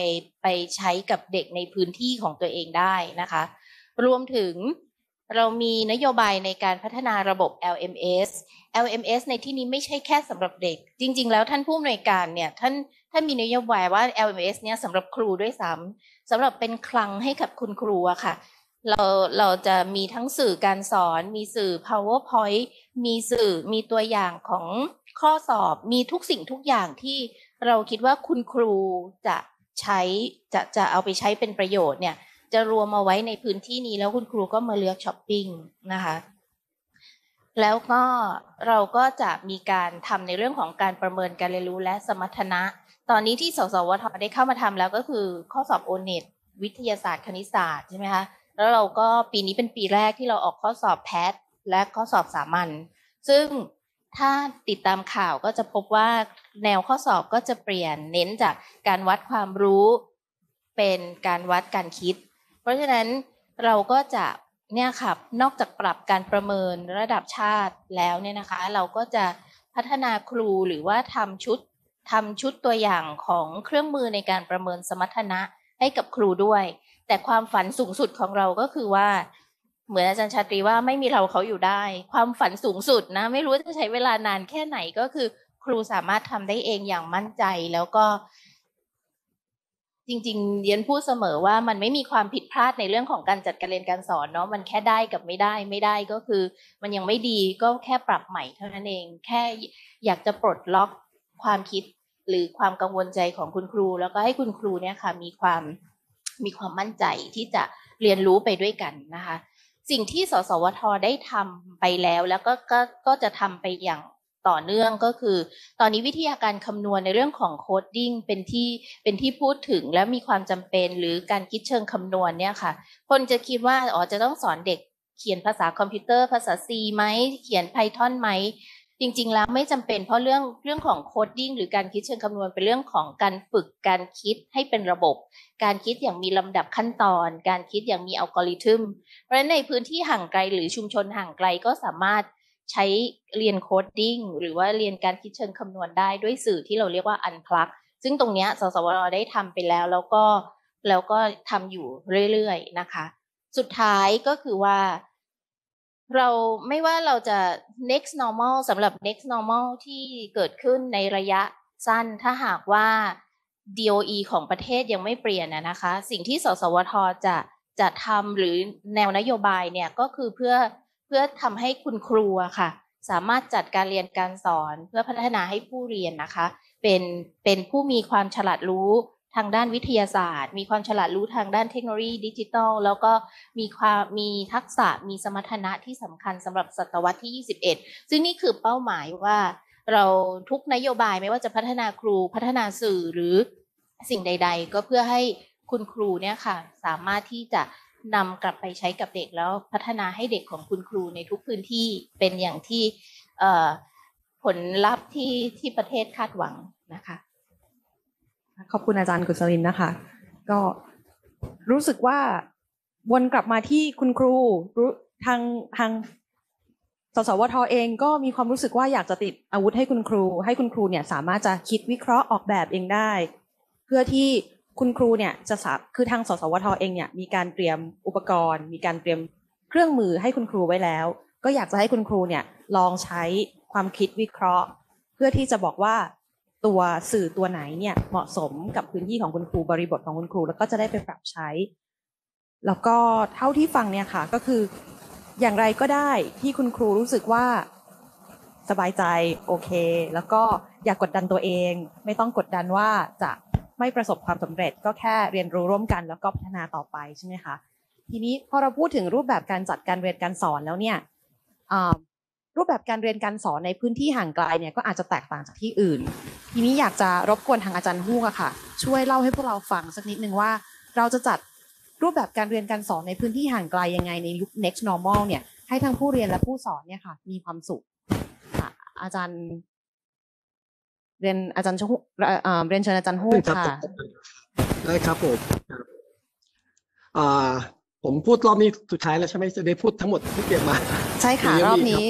S3: ไปใช้กับเด็กในพื้นที่ของตัวเองได้นะคะ รวมถึงเรามีนโยบายในการพัฒนาระบบ LMS LMS ในที่นี้ไม่ใช่แค่สำหรับเด็ก จริงๆแล้วท่านผู้อำนวยการเนี่ยท่านท่านมีนโยบายว่า LMS เนี่ยสำหรับครูด้วยซ้ำสำหรับเป็นคลังให้กับคุณครูอะค่ะเราเราจะมีทั้งสื่อการสอน มีสื่อ PowerPoint มีสื่อมีตัวอย่างของข้อสอบมีทุกสิ่งทุกอย่างที่เราคิดว่าคุณครูจะใช้จะจะเอาไปใช้เป็นประโยชน์เนี่ยจะรวมเอาไว้ในพื้นที่นี้แล้วคุณครูก็มาเลือกช้อปปิ้งนะคะแล้วก็เราก็จะมีการทำในเรื่องของการประเมินการเรียนรู้และสมรรถนะ ตอนนี้ที่สสวทได้เข้ามาทำแล้วก็คือข้อสอบโอเน็วิทยาศาสตร์ คณิตศาสตร์ใช่ไหมคะแล้วเราก็ปีนี้เป็นปีแรกที่เราออกข้อสอบแพทและข้อสอบสามัญซึ่งถ้าติดตามข่าวก็จะพบว่าแนวข้อสอบก็จะเปลี่ยนเน้นจากการวัดความรู้ เป็นการวัดการคิดเพราะฉะนั้นเราก็จะเนี่ยค่ะนอกจากปรับการประเมินระดับชาติแล้วเนี่ยนะคะ เราก็จะพัฒนาครูหรือว่าทำชุดทำชุดตัวอย่างของเครื่องมือในการประเมินสมรรถนะให้กับครูด้วย แต่ความฝันสูงสุดของเราก็คือว่า เหมือนอาจารย์ชาตรีว่าไม่มีเราเขาอยู่ได้ ความฝันสูงสุดนะ ไม่รู้ จะใช้เวลานานแค่ไหนก็คือครูสามารถทำได้เองอย่างมั่นใจแล้วก็จริง ๆเรียนพูดเสมอว่ามันไม่มีความผิดพลาดในเรื่องของการจัดการเรียนการสอนเนาะมันแค่ได้กับไม่ได้ ไม่ได้ก็คือมันยังไม่ดีก็แค่ปรับใหม่เท่านั้นเอง แค่อยากจะปลดล็อกความคิดหรือความกังวลใจของคุณครู แล้วก็ให้คุณครูเนี่ยค่ะมีความมีความมั่นใจที่จะเรียนรู้ไปด้วยกันนะคะสิ่งที่สสวทได้ทำไปแล้ว แล้วก็ก็ก็จะทำไปอย่างต่อเนื่องก็คือ ตอนนี้วิทยาการคำนวณในเรื่องของโคดดิ้งเป็นที่เป็นที่พูดถึงและมีความจำเป็นหรือการคิดเชิงคำนวณเนี่ยค่ะ คนจะคิดว่าอ๋อจะต้องสอนเด็กเขียนภาษาคอมพิวเตอร์ ภาษา C ไหมเขียน Python ไหมจริงๆแล้วไม่จำเป็น เพราะเรื่องเรื่องของโคดดิ้งหรือการคิดเชิงคำนวณเป็นเรื่องของการฝึกการคิดให้เป็นระบบ การคิดอย่างมีลำดับขั้นตอน การคิดอย่างมีอัลกอริทึมเพราะฉะนั้นในพื้นที่ห่างไกลหรือชุมชนห่างไกลก็สามารถใช้เรียนโคดดิ้งหรือว่าเรียนการคิดเชิงคำนวณได้ด้วยสื่อที่เราเรียกว่าอันพลักซึ่งตรงนี้สสวได้ทำไปแล้ว แล้วก็แล้วก็ทำอยู่เรื่อยๆนะคะ สุดท้ายก็คือว่าเราไม่ว่าเราจะ next normal สำหรับ next normal ที่เกิดขึ้นในระยะสั้นถ้าหากว่า DOE ของประเทศยังไม่เปลี่ยนนะคะ สิ่งที่สสวทจะจะทำหรือแนวนโยบายเนี่ยก็คือเพื่อพื่อทำให้คุณครูค่ะสามารถจัดการเรียนการสอนเพื่อพัฒนาให้ผู้เรียนนะคะ เป็นเป็นผู้มีความฉลาดรู้ทางด้านวิทยาศาสตร์ มีความฉลาดรู้ทางด้านเทคโนโลยีดิจิทัลแล้วก็มีความมีทักษะมีสมรรถนะที่สำคัญสำหรับศตวรรษที่ 21 ซึ่งนี่คือเป้าหมายว่า เราทุกนโยบายไม่ว่าจะพัฒนาครูพัฒนาสื่อหรือสิ่งใด ๆ ก็เพื่อให้คุณครูเนี่ยค่ะสามารถที่จะนำกลับไปใช้กับเด็กแล้วพัฒนาให้เด็กของคุณครูในทุกพื้นที่เป็นอย่างที่ผลลัพธ์ที่ที่ประเทศคาดหวังนะคะ
S1: ขอบคุณอาจารย์กุศลินนะคะ ก็รู้สึกว่า วนกลับมาที่คุณครู ทางทางสสวทเองก็มีความรู้สึกว่าอยากจะติดอาวุธให้คุณครู ให้คุณครูเนี่ยสามารถจะคิดวิเคราะห์ออกแบบเองได้ เพื่อที่คุณครูเนี่ยจะสาคือทางสสวทเองเนี่ยมีการเตรียมอุปกรณ์มีการเตรียมเครื่องมือให้คุณครูไว้แล้ว ก็อยากจะให้คุณครูเนี่ยลองใช้ความคิดวิเคราะห์ เพื่อที่จะบอกว่าตัวสื่อตัวไหนเนี่ยเหมาะสมกับพื้นที่ของคุณครูบริบทของคุณครูแล้วก็จะได้ไปปรับใช้แล้วก็เท่าที่ฟังเนี่ยค่ะ ก็คืออย่างไรก็ได้ที่คุณครูรู้สึกว่าสบายใจโอเค แล้วก็อย่ากกดดันตัวเอง ไม่ต้องกดดันว่าจะไม่ประสบความสำเร็จก็แค่เรียนรู้ร่วมกันแล้วก็พัฒนาต่อไปใช่ไหมคะทีนี้พอเราพูดถึงรูปแบบการจัดการเรียนการสอนแล้วเนี่ยรูปแบบการเรียนการสอนในพื้นที่ห่างไกลเนี่ยก็อาจจะแตกต่างจากที่อื่น ทีนี้อยากจะรบกวนทางอาจารย์ฮูกอะค่ะ ช่วยเล่าให้พวกเราฟังสักนิดนึงว่า เราจะจัดรูปแบบการเรียนการสอนในพื้นที่ห่างไกลยังไงในยุค next normal เนี่ยให้ทั้งผู้เรียนและผู้สอนเนี่ยค่ะมีความสุขอาจารย์เรียนอาจารย์ชงเรียนเชิญอาจารย์ฮู้ค่ะ
S7: ได้ครับผมอ่าผมพูดรอบนี้สุดท้ายแล้วใช่ไหมจะได้พูดทั้งหมดที่เก็บมา ใช่ค่ะรอบนี้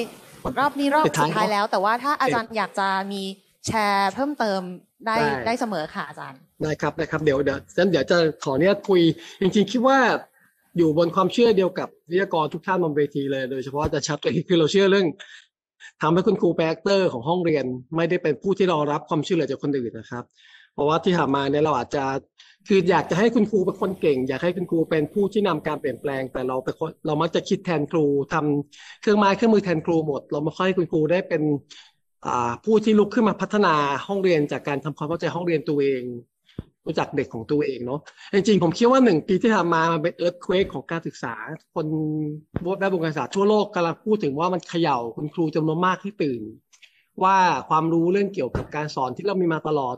S1: รอบนี้รอบสุดท้ายแล้ว แต่ว่าถ้าอาจารย์อยากจะมีแชร์เพิ่มเติมได้ได้เสมอค่ะอาจารย์
S7: ได้ครับได้ครับเดี๋ยวเดี๋ยวฉันเดี๋ยวจะขอเนี่ยคุยจริงๆ คิดว่าอยู่บนความเชื่อเดียวกับวิทยากรทุกท่านบนเวทีเลยโดยเฉพาะจะชัดเลยคือเราเชื่อเรื่องทำให้คุณครูแบกเตอร์ของห้องเรียนไม่ได้เป็นผู้ที่รอรับความช่วยเหลือจากคนอื่นนะครับ เพราะว่าที่ผ่านมาเนี่ยเราอาจจะคืออยากจะให้คุณครูเป็นคนเก่ง อยากให้คุณครูเป็นผู้ที่นำการเปลี่ยนแปลง แต่เราปเรามักจะคิดแทนครู ทำเครื่องไม้เครื่องมือแทนครูหมดเราไม่ค่อยให้คุณครูได้เป็นผู้ที่ลุกขึ้นมาพัฒนาห้องเรียนจากการทำความเข้าใจห้องเรียนตัวเองรู้จักเด็กของตัวเองเนาะจริงๆผมคิดว่าหนึ่งปีที่ทำมามันเป็นเอิร์ธเควกของการศึกษาคนแวและบาคลากรทั่วโลกกำลังพูดถึงว่ามันเขย่าคุณครูจำนวนมากที่ตื่น ว่าความรู้เรื่องเกี่ยวกับการสอนที่เรามีมาตลอด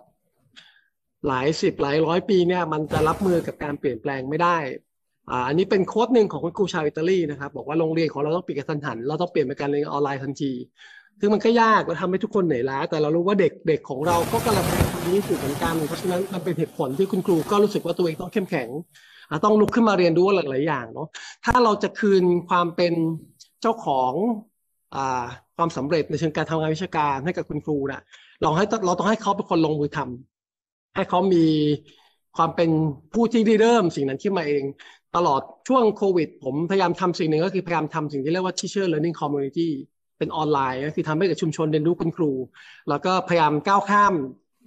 S7: หลายสิบหลายร้อยปีเนี่ยมันจะรับมือกับการเปลี่ยนแปลงไม่ได้อันนี้เป็นโค้ดหนึ่งของคุณครูชาวอิตาลีนะครับบอกว่าโรงเรียนของเราต้องปิดกระทันหัน เราต้องเปลี่ยนไปการเรียนออนไลน์ทันทีคือมันก็ยากเราทำให้ทุกคนเหนื่อยล้าแต่เรารู้ว่าเด็กเด็กของเราก็กำลังทำนี้อยู่เหมือนกันเพราะฉะนั้นมันเป็นเหตุผลที่คุณครูก็รู้สึกว่าตัวเองต้องเข้มแข็งต้องลุกขึ้นมาเรียนรู้หลาย ๆ อย่างเนาะถ้าเราจะคืนความเป็นเจ้าของความสำเร็จในเชิงการทำงานวิชาการให้กับคุณครูนะ่ะ เราให้เราต้องให้เขาเป็นคนลงมือทำ ให้เขามีความเป็นผู้ที่ได้เริ่มสิ่งนั้นขึ้นมาเองตลอดช่วงโควิดผมพยายามทำสิ่งหนึ่งก็คือพยายามทำสิ่งที่เรียกว่า teacher learning community เป็นออนไลน์ก็คือทำให้กับชุมชนเรียนรู้คุณครู แล้วก็พยายามก้าวข้าม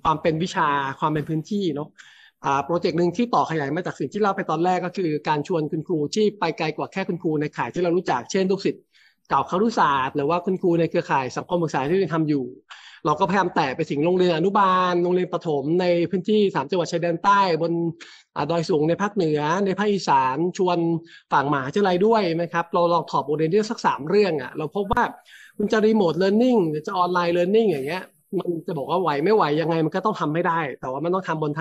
S7: ความเป็นวิชาความเป็นพื้นที่เนาะโปรเจกต์หนึ่งที่ต่อขยายมาจากสิ่งที่เล่าไปตอนแรกก็คือการชวนคุณครูที่ไปไกลกว่าแค่คุณครูในข่ายที่เรารู้จักเช่นลูกศิษย์เก่าคารุศาสตร์หรือว่าคุณครูในเครือข่ายสังคมศึกษาที่เราทำอยู่ เราก็พยายามแตะไปถึงโรงเรียนอนุบาลโรงเรียนประถมในพื้นที่สามจังหวัดชายแดนใต้บนดอยสูงในภาคเหนือในภาคอีสานชวนฝั่งหมาเจอะไรด้วยนะครับเราลองถอดบทเรียนี่สักสามเรื่องอ่ะเราพบว่าคุณจะรีโมทเลิร์นนิ่งหรือจะออนไลน์เลิร์นนิ่งอย่างเงี้ยมันจะบอกว่าไหวไม่ไหวยังไงมันก็ต้องทำไม่ได้ แต่ว่ามันต้องทำบน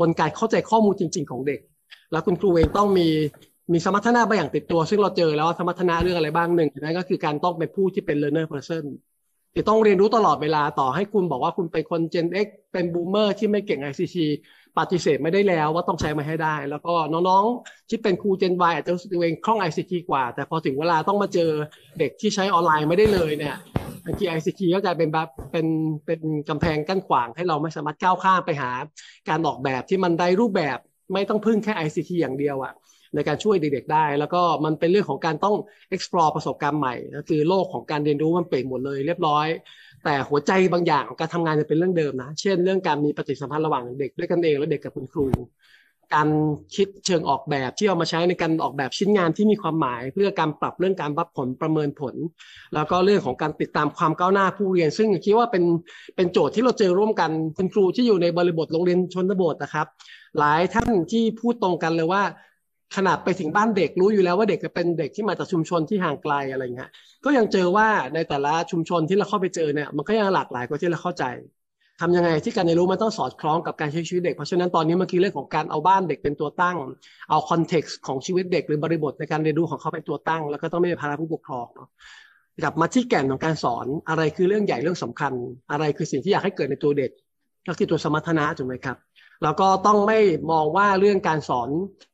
S7: บนการเข้าใจข้อมูลจริงๆของเด็ก แล้วคุณครูเองต้องมีมีสมรรถนะบางอย่างติดตัว ซึ่งเราเจอแล้วว่าสมรรถนะเรื่องอะไรบ้างหนึ่งนั่นก็คือการต้องเป็นผู้ที่เป็น learner person จะต้องเรียนรู้ตลอดเวลาต่อให้คุณบอกว่าคุณเป็นคน Gen X เป็นบูมเมอร์ที่ไม่เก่ง ICT ปฏิเสธไม่ได้แล้วว่าต้องใช้มาให้ได้ แล้วก็น้องๆที่เป็นครูเจนวายอาจจะตัวเองคล่องไอซีทีกว่า แต่พอถึงเวลาต้องมาเจอเด็กที่ใช้ออนไลน์ไม่ได้เลยเนี่ยบางทีไอซีทีก็กลายเป็นแบบเป็นเป็นกำแพงกั้นขวางให้เราไม่สามารถก้าวข้ามไปหา การออกแบบที่มันได้รูปแบบไม่ต้องพึ่งแค่ ICT อย่างเดียวอะในการช่วยเด็กๆได้ แล้วก็มันเป็นเรื่องของการต้อง explore ประสบการณ์ใหม่ ก็คือโลกของการเรียนรู้มันเปลี่ยนหมดเลย เรียบร้อยแต่หัวใจบางอย่างการทำงานจะเป็นเรื่องเดิมนะเช่นเรื่องการมีปฏิสัมพันธ์ระหว่างเด็กด้วยกันเองและเด็กกับคุณครู การคิดเชิงออกแบบที่เอามาใช้ในการออกแบบชิ้นงานที่มีความหมาย เพื่อการปรับเรื่องการวัดผลประเมินผล แล้วก็เรื่องของการติดตามความก้าวหน้าผู้เรียน ซึ่งคิดว่าเป็นเป็นโจทย์ที่เราเจอร่วมกันคุณครูที่อยู่ในบริบทโรงเรียนชนบทนะครับ หลายท่านที่พูดตรงกันเลยว่าขนาดไปถึงบ้านเด็กรู้อยู่แล้วว่าเด็กจะเป็นเด็กที่มาจากชุมชนที่ห่างไกลอะไรเงี้ย ก็ยังเจอว่าในแต่ละชุมชนที่เราเข้าไปเจอเนี่ยมันก็ยังหลากหลายกว่าที่เราเข้าใจ ทำยังไงที่การเรียนรู้มันต้องสอดคล้องกับการใช้ชีวิตเด็ก เพราะฉะนั้นตอนนี้เมื่อกี้เรื่องของการเอาบ้านเด็กเป็นตัวตั้ง เอาคอนเท็กซ์ของชีวิตเด็กหรือบริบทในการเรียนรู้ของเขาเป็นตัวตั้งแล้วก็ต้องไม่เป็นภาระผู้ปกครองเนาะกลับมาที่แก่นของการสอนอะไรคือเรื่องใหญ่เรื่องสำคัญ อะไรคือสิ่งที่อยากให้เกิดในตัวเด็กก็คือตัวสมรรถนะถูกไหมครับแล้วก็ต้องไม่มองว่าเรื่องการสอน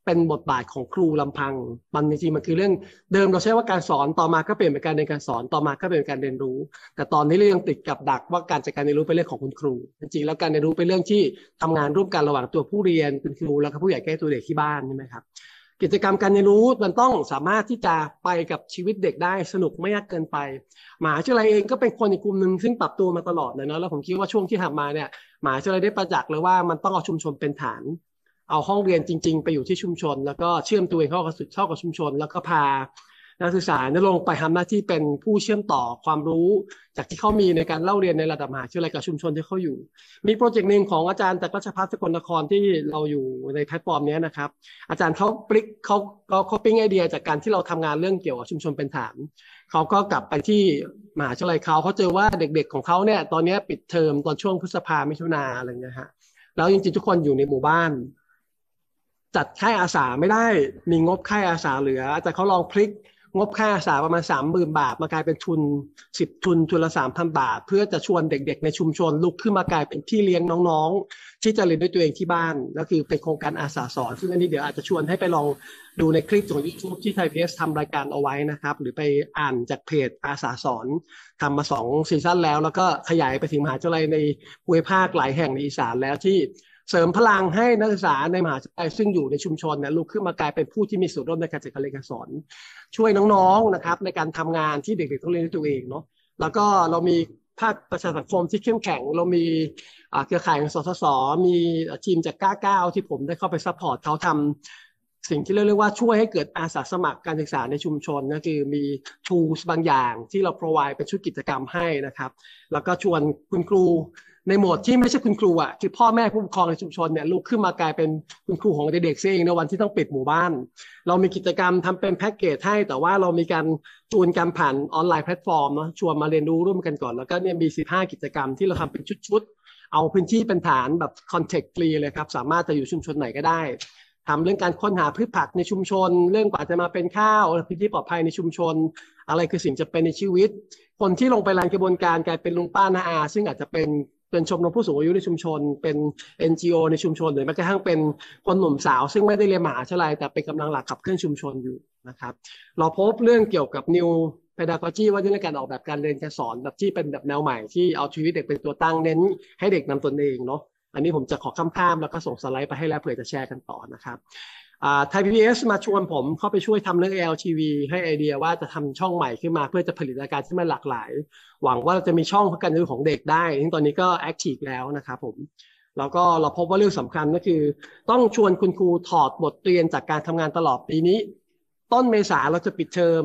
S7: เป็นบทบาทของครูลำพังมันจริงๆมันคือเรื่องเดิมเราใช้ว่าการสอนต่อมา ก็เปลี่ยนเป็นการเรียนการสอนต่อมา ก็เป็นการเรียนรู้ แต่ตอนนี้เรายังติดกับดักว่าการจัดการเรียนรู้เป็นเรื่องของคุณครูจริงๆแล้วการเรียนรู้เป็นเรื่องที่ทำงานร่วมกันระหว่างตัวผู้เรียนคุณครู แล้วก็ผู้ใหญ่แก้ตัวเด็กที่บ้านใช่ไหมครับ กิจกรรมการเรียนรู้มันต้องสามารถที่จะไปกับชีวิตเด็กได้สนุกไม่ยากเกินไปมาาชื่ออลไยเองก็เป็นคนอีกกลุ่มหนึ่งซึ่งปรับตัวมาตลอดเลยเนาะแล้วผมคิดว่าช่วงที่ทำมาเนี่ยหมายจะอะไรได้ประจักษ์เลยว่ามันต้องเอาชุมชนเป็นฐาน เอาห้องเรียนจริง ๆ ไปอยู่ที่ชุมชน แล้วก็เชื่อมตัวเองเข้ากับสเข้ากับชุมชนแล้วก็พา นักศึกษาี่ยลงไปทำหน้าที่เป็นผู้เชื่อมต่อความรู้จากที่เขามีในการเล่าเรียนในระดับมหาวิทยาลัยกับชุมชนที่เขาอยู่ มีโปรเจกต์หนึ่งของอาจารย์จากรัชพัฒน์สกลนครที่เราอยู่ในแพลตฟอร์มนี้นะครับอาจารย์เขาปริกเขาเขาเขาปิ้งไอเดียจากการที่เราทำงานเรื่องเกี่ยวกับชุมชนเป็นฐานเขาก็กลับไปที่มหาวิทยาลัยเขาเขาเจอว่าเด็กๆของเขาเนี่ยตอนนี้ปิดเทอมตอนช่วงพฤษภามิถุนาอะไรเงี้ยฮะ แล้วจริงๆทุกคนอยู่ในหมู่บ้าน จัดค่ายอาสาไม่ได้มีงบค่ายอาสาเหลือแต่เขาลองพลิกงบค่าอาสาประมาณสามหมื่นบาทมากลายเป็นทุนสิบทุนทุนละสามพันบาท เพื่อจะชวนเด็กๆในชุมชนลุกขึ้นมากลายเป็นที่เลี้ยงน้องที่จะเรียนด้วยตัวเองที่บ้านแล้วคือเป็นโครงการอาสาสอน ซึ่งอันนี้เดี๋ยวอาจจะชวนให้ไปลองดูในคลิปของ YouTube ที่ไทยพีเอสทำรายการเอาไว้นะครับ หรือไปอ่านจากเพจอาสาสอนทำมาสองซีซั่นแล้ว แล้วก็ขยายไปถึงมหาวิทยาลัยในภูมิภาคหลายแห่งในอีสานแล้วที่เสริมพลังให้นักศึกษาในมหาวิทยาลัยซึ่งอยู่ในชุมชนเนี่ยลุกขึ้นมากลายเป็นผู้ที่มีส่วนร่วมในการจัดการเรียนการสอนช่วยน้องๆนะครับในการทำงานที่เด็กๆต้องเรียนด้วยตัวเองเนาะแล้วก็เรามีภาคประชาสังคมที่เข้มแข็งเรามีเครือข่ายของสสสมีทีมจากก้าเก้าที่ผมได้เข้าไปซัพพอร์ต เขาทำสิ่งที่เรียกว่าช่วยให้เกิดอาสาสมัครการศึกษาในชุมชนก็คือมี tools บางอย่างที่เรา provide เป็นชุดกิจกรรมให้นะครับ แล้วก็ชวนคุณครูในโหมดที่ไม่ใช่คุณครูอ่ะคือพ่อแม่ผู้ปกครองในชุมชนเนี่ยลุกขึ้นมากลายเป็นคุณครูของเด็กๆเองในวันที่ต้องปิดหมู่บ้าน เรามีกิจกรรมทำเป็นแพ็กเกจให้แต่ว่าเรามีการจูนการผ่านออนไลน์แพลตฟอร์มเนาะชวนมาเรียนรู้ร่วมกันก่อนแล้วก็เนี่ยมี 15 กิจกรรมที่เราทำเป็นชุดๆเอาพื้นที่เป็นฐานแบบคอนเทกต์ฟรีเลยครับ สามารถจะอยู่ชุมชนไหนก็ได้ทำเรื่องการค้นหาพืชผักในชุมชน เรื่องกว่าจะมาเป็นข้าวพื้นที่ปลอดภัยในชุมชน อะไรคือสิ่งจะเป็นในชีวิต คนที่ลงไปรันกระบวนการกลายเป็นลุงป้านาอา ซึ่งอาจจะเป็นเป็นชมรมผู้สูงอายุในชุมชน เป็น NGO ในชุมชนหรือแม้กระทั่งเป็นคนหนุ่มสาว ซึ่งไม่ได้เรียนมหาวิทยาลัยแต่เป็นกำลังหลักขับเคลื่อนชุมชนอยู่นะครับเราพบเรื่องเกี่ยวกับ new p ด d ก g จี y ว่าด้วยการออกแบบการเรียนการสอนแบบที่เป็นแบบแนวใหม่ที่เอาชีวิตเด็กเป็นตัวตั้งเน้นให้เด็กนำตนเองเนาะอันนี้ผมจะขอข้ามๆแล้วก็ส่งสไลด์ไปให้แล้วเผื่อจะแชร์กันต่อนะครับไทยพีบีเอสมาชวนผมเข้าไปช่วยทำเรื่อง ALTV ให้ไอเดียว่าจะทำช่องใหม่ขึ้นมาเพื่อจะผลิตรายการที่มันหลากหลาย หวังว่าจะมีช่องพักการเรียนของเด็กได้ที่งตอนนี้ก็แอคทีฟแล้วนะครับผมแล้วก็เราพบว่าเรื่องสำคัญก็คือ ต้องชวนคุณครูถอดบทเรียนจากการทำงานตลอดปีนี้ต้นเมษาเราจะปิดเทอม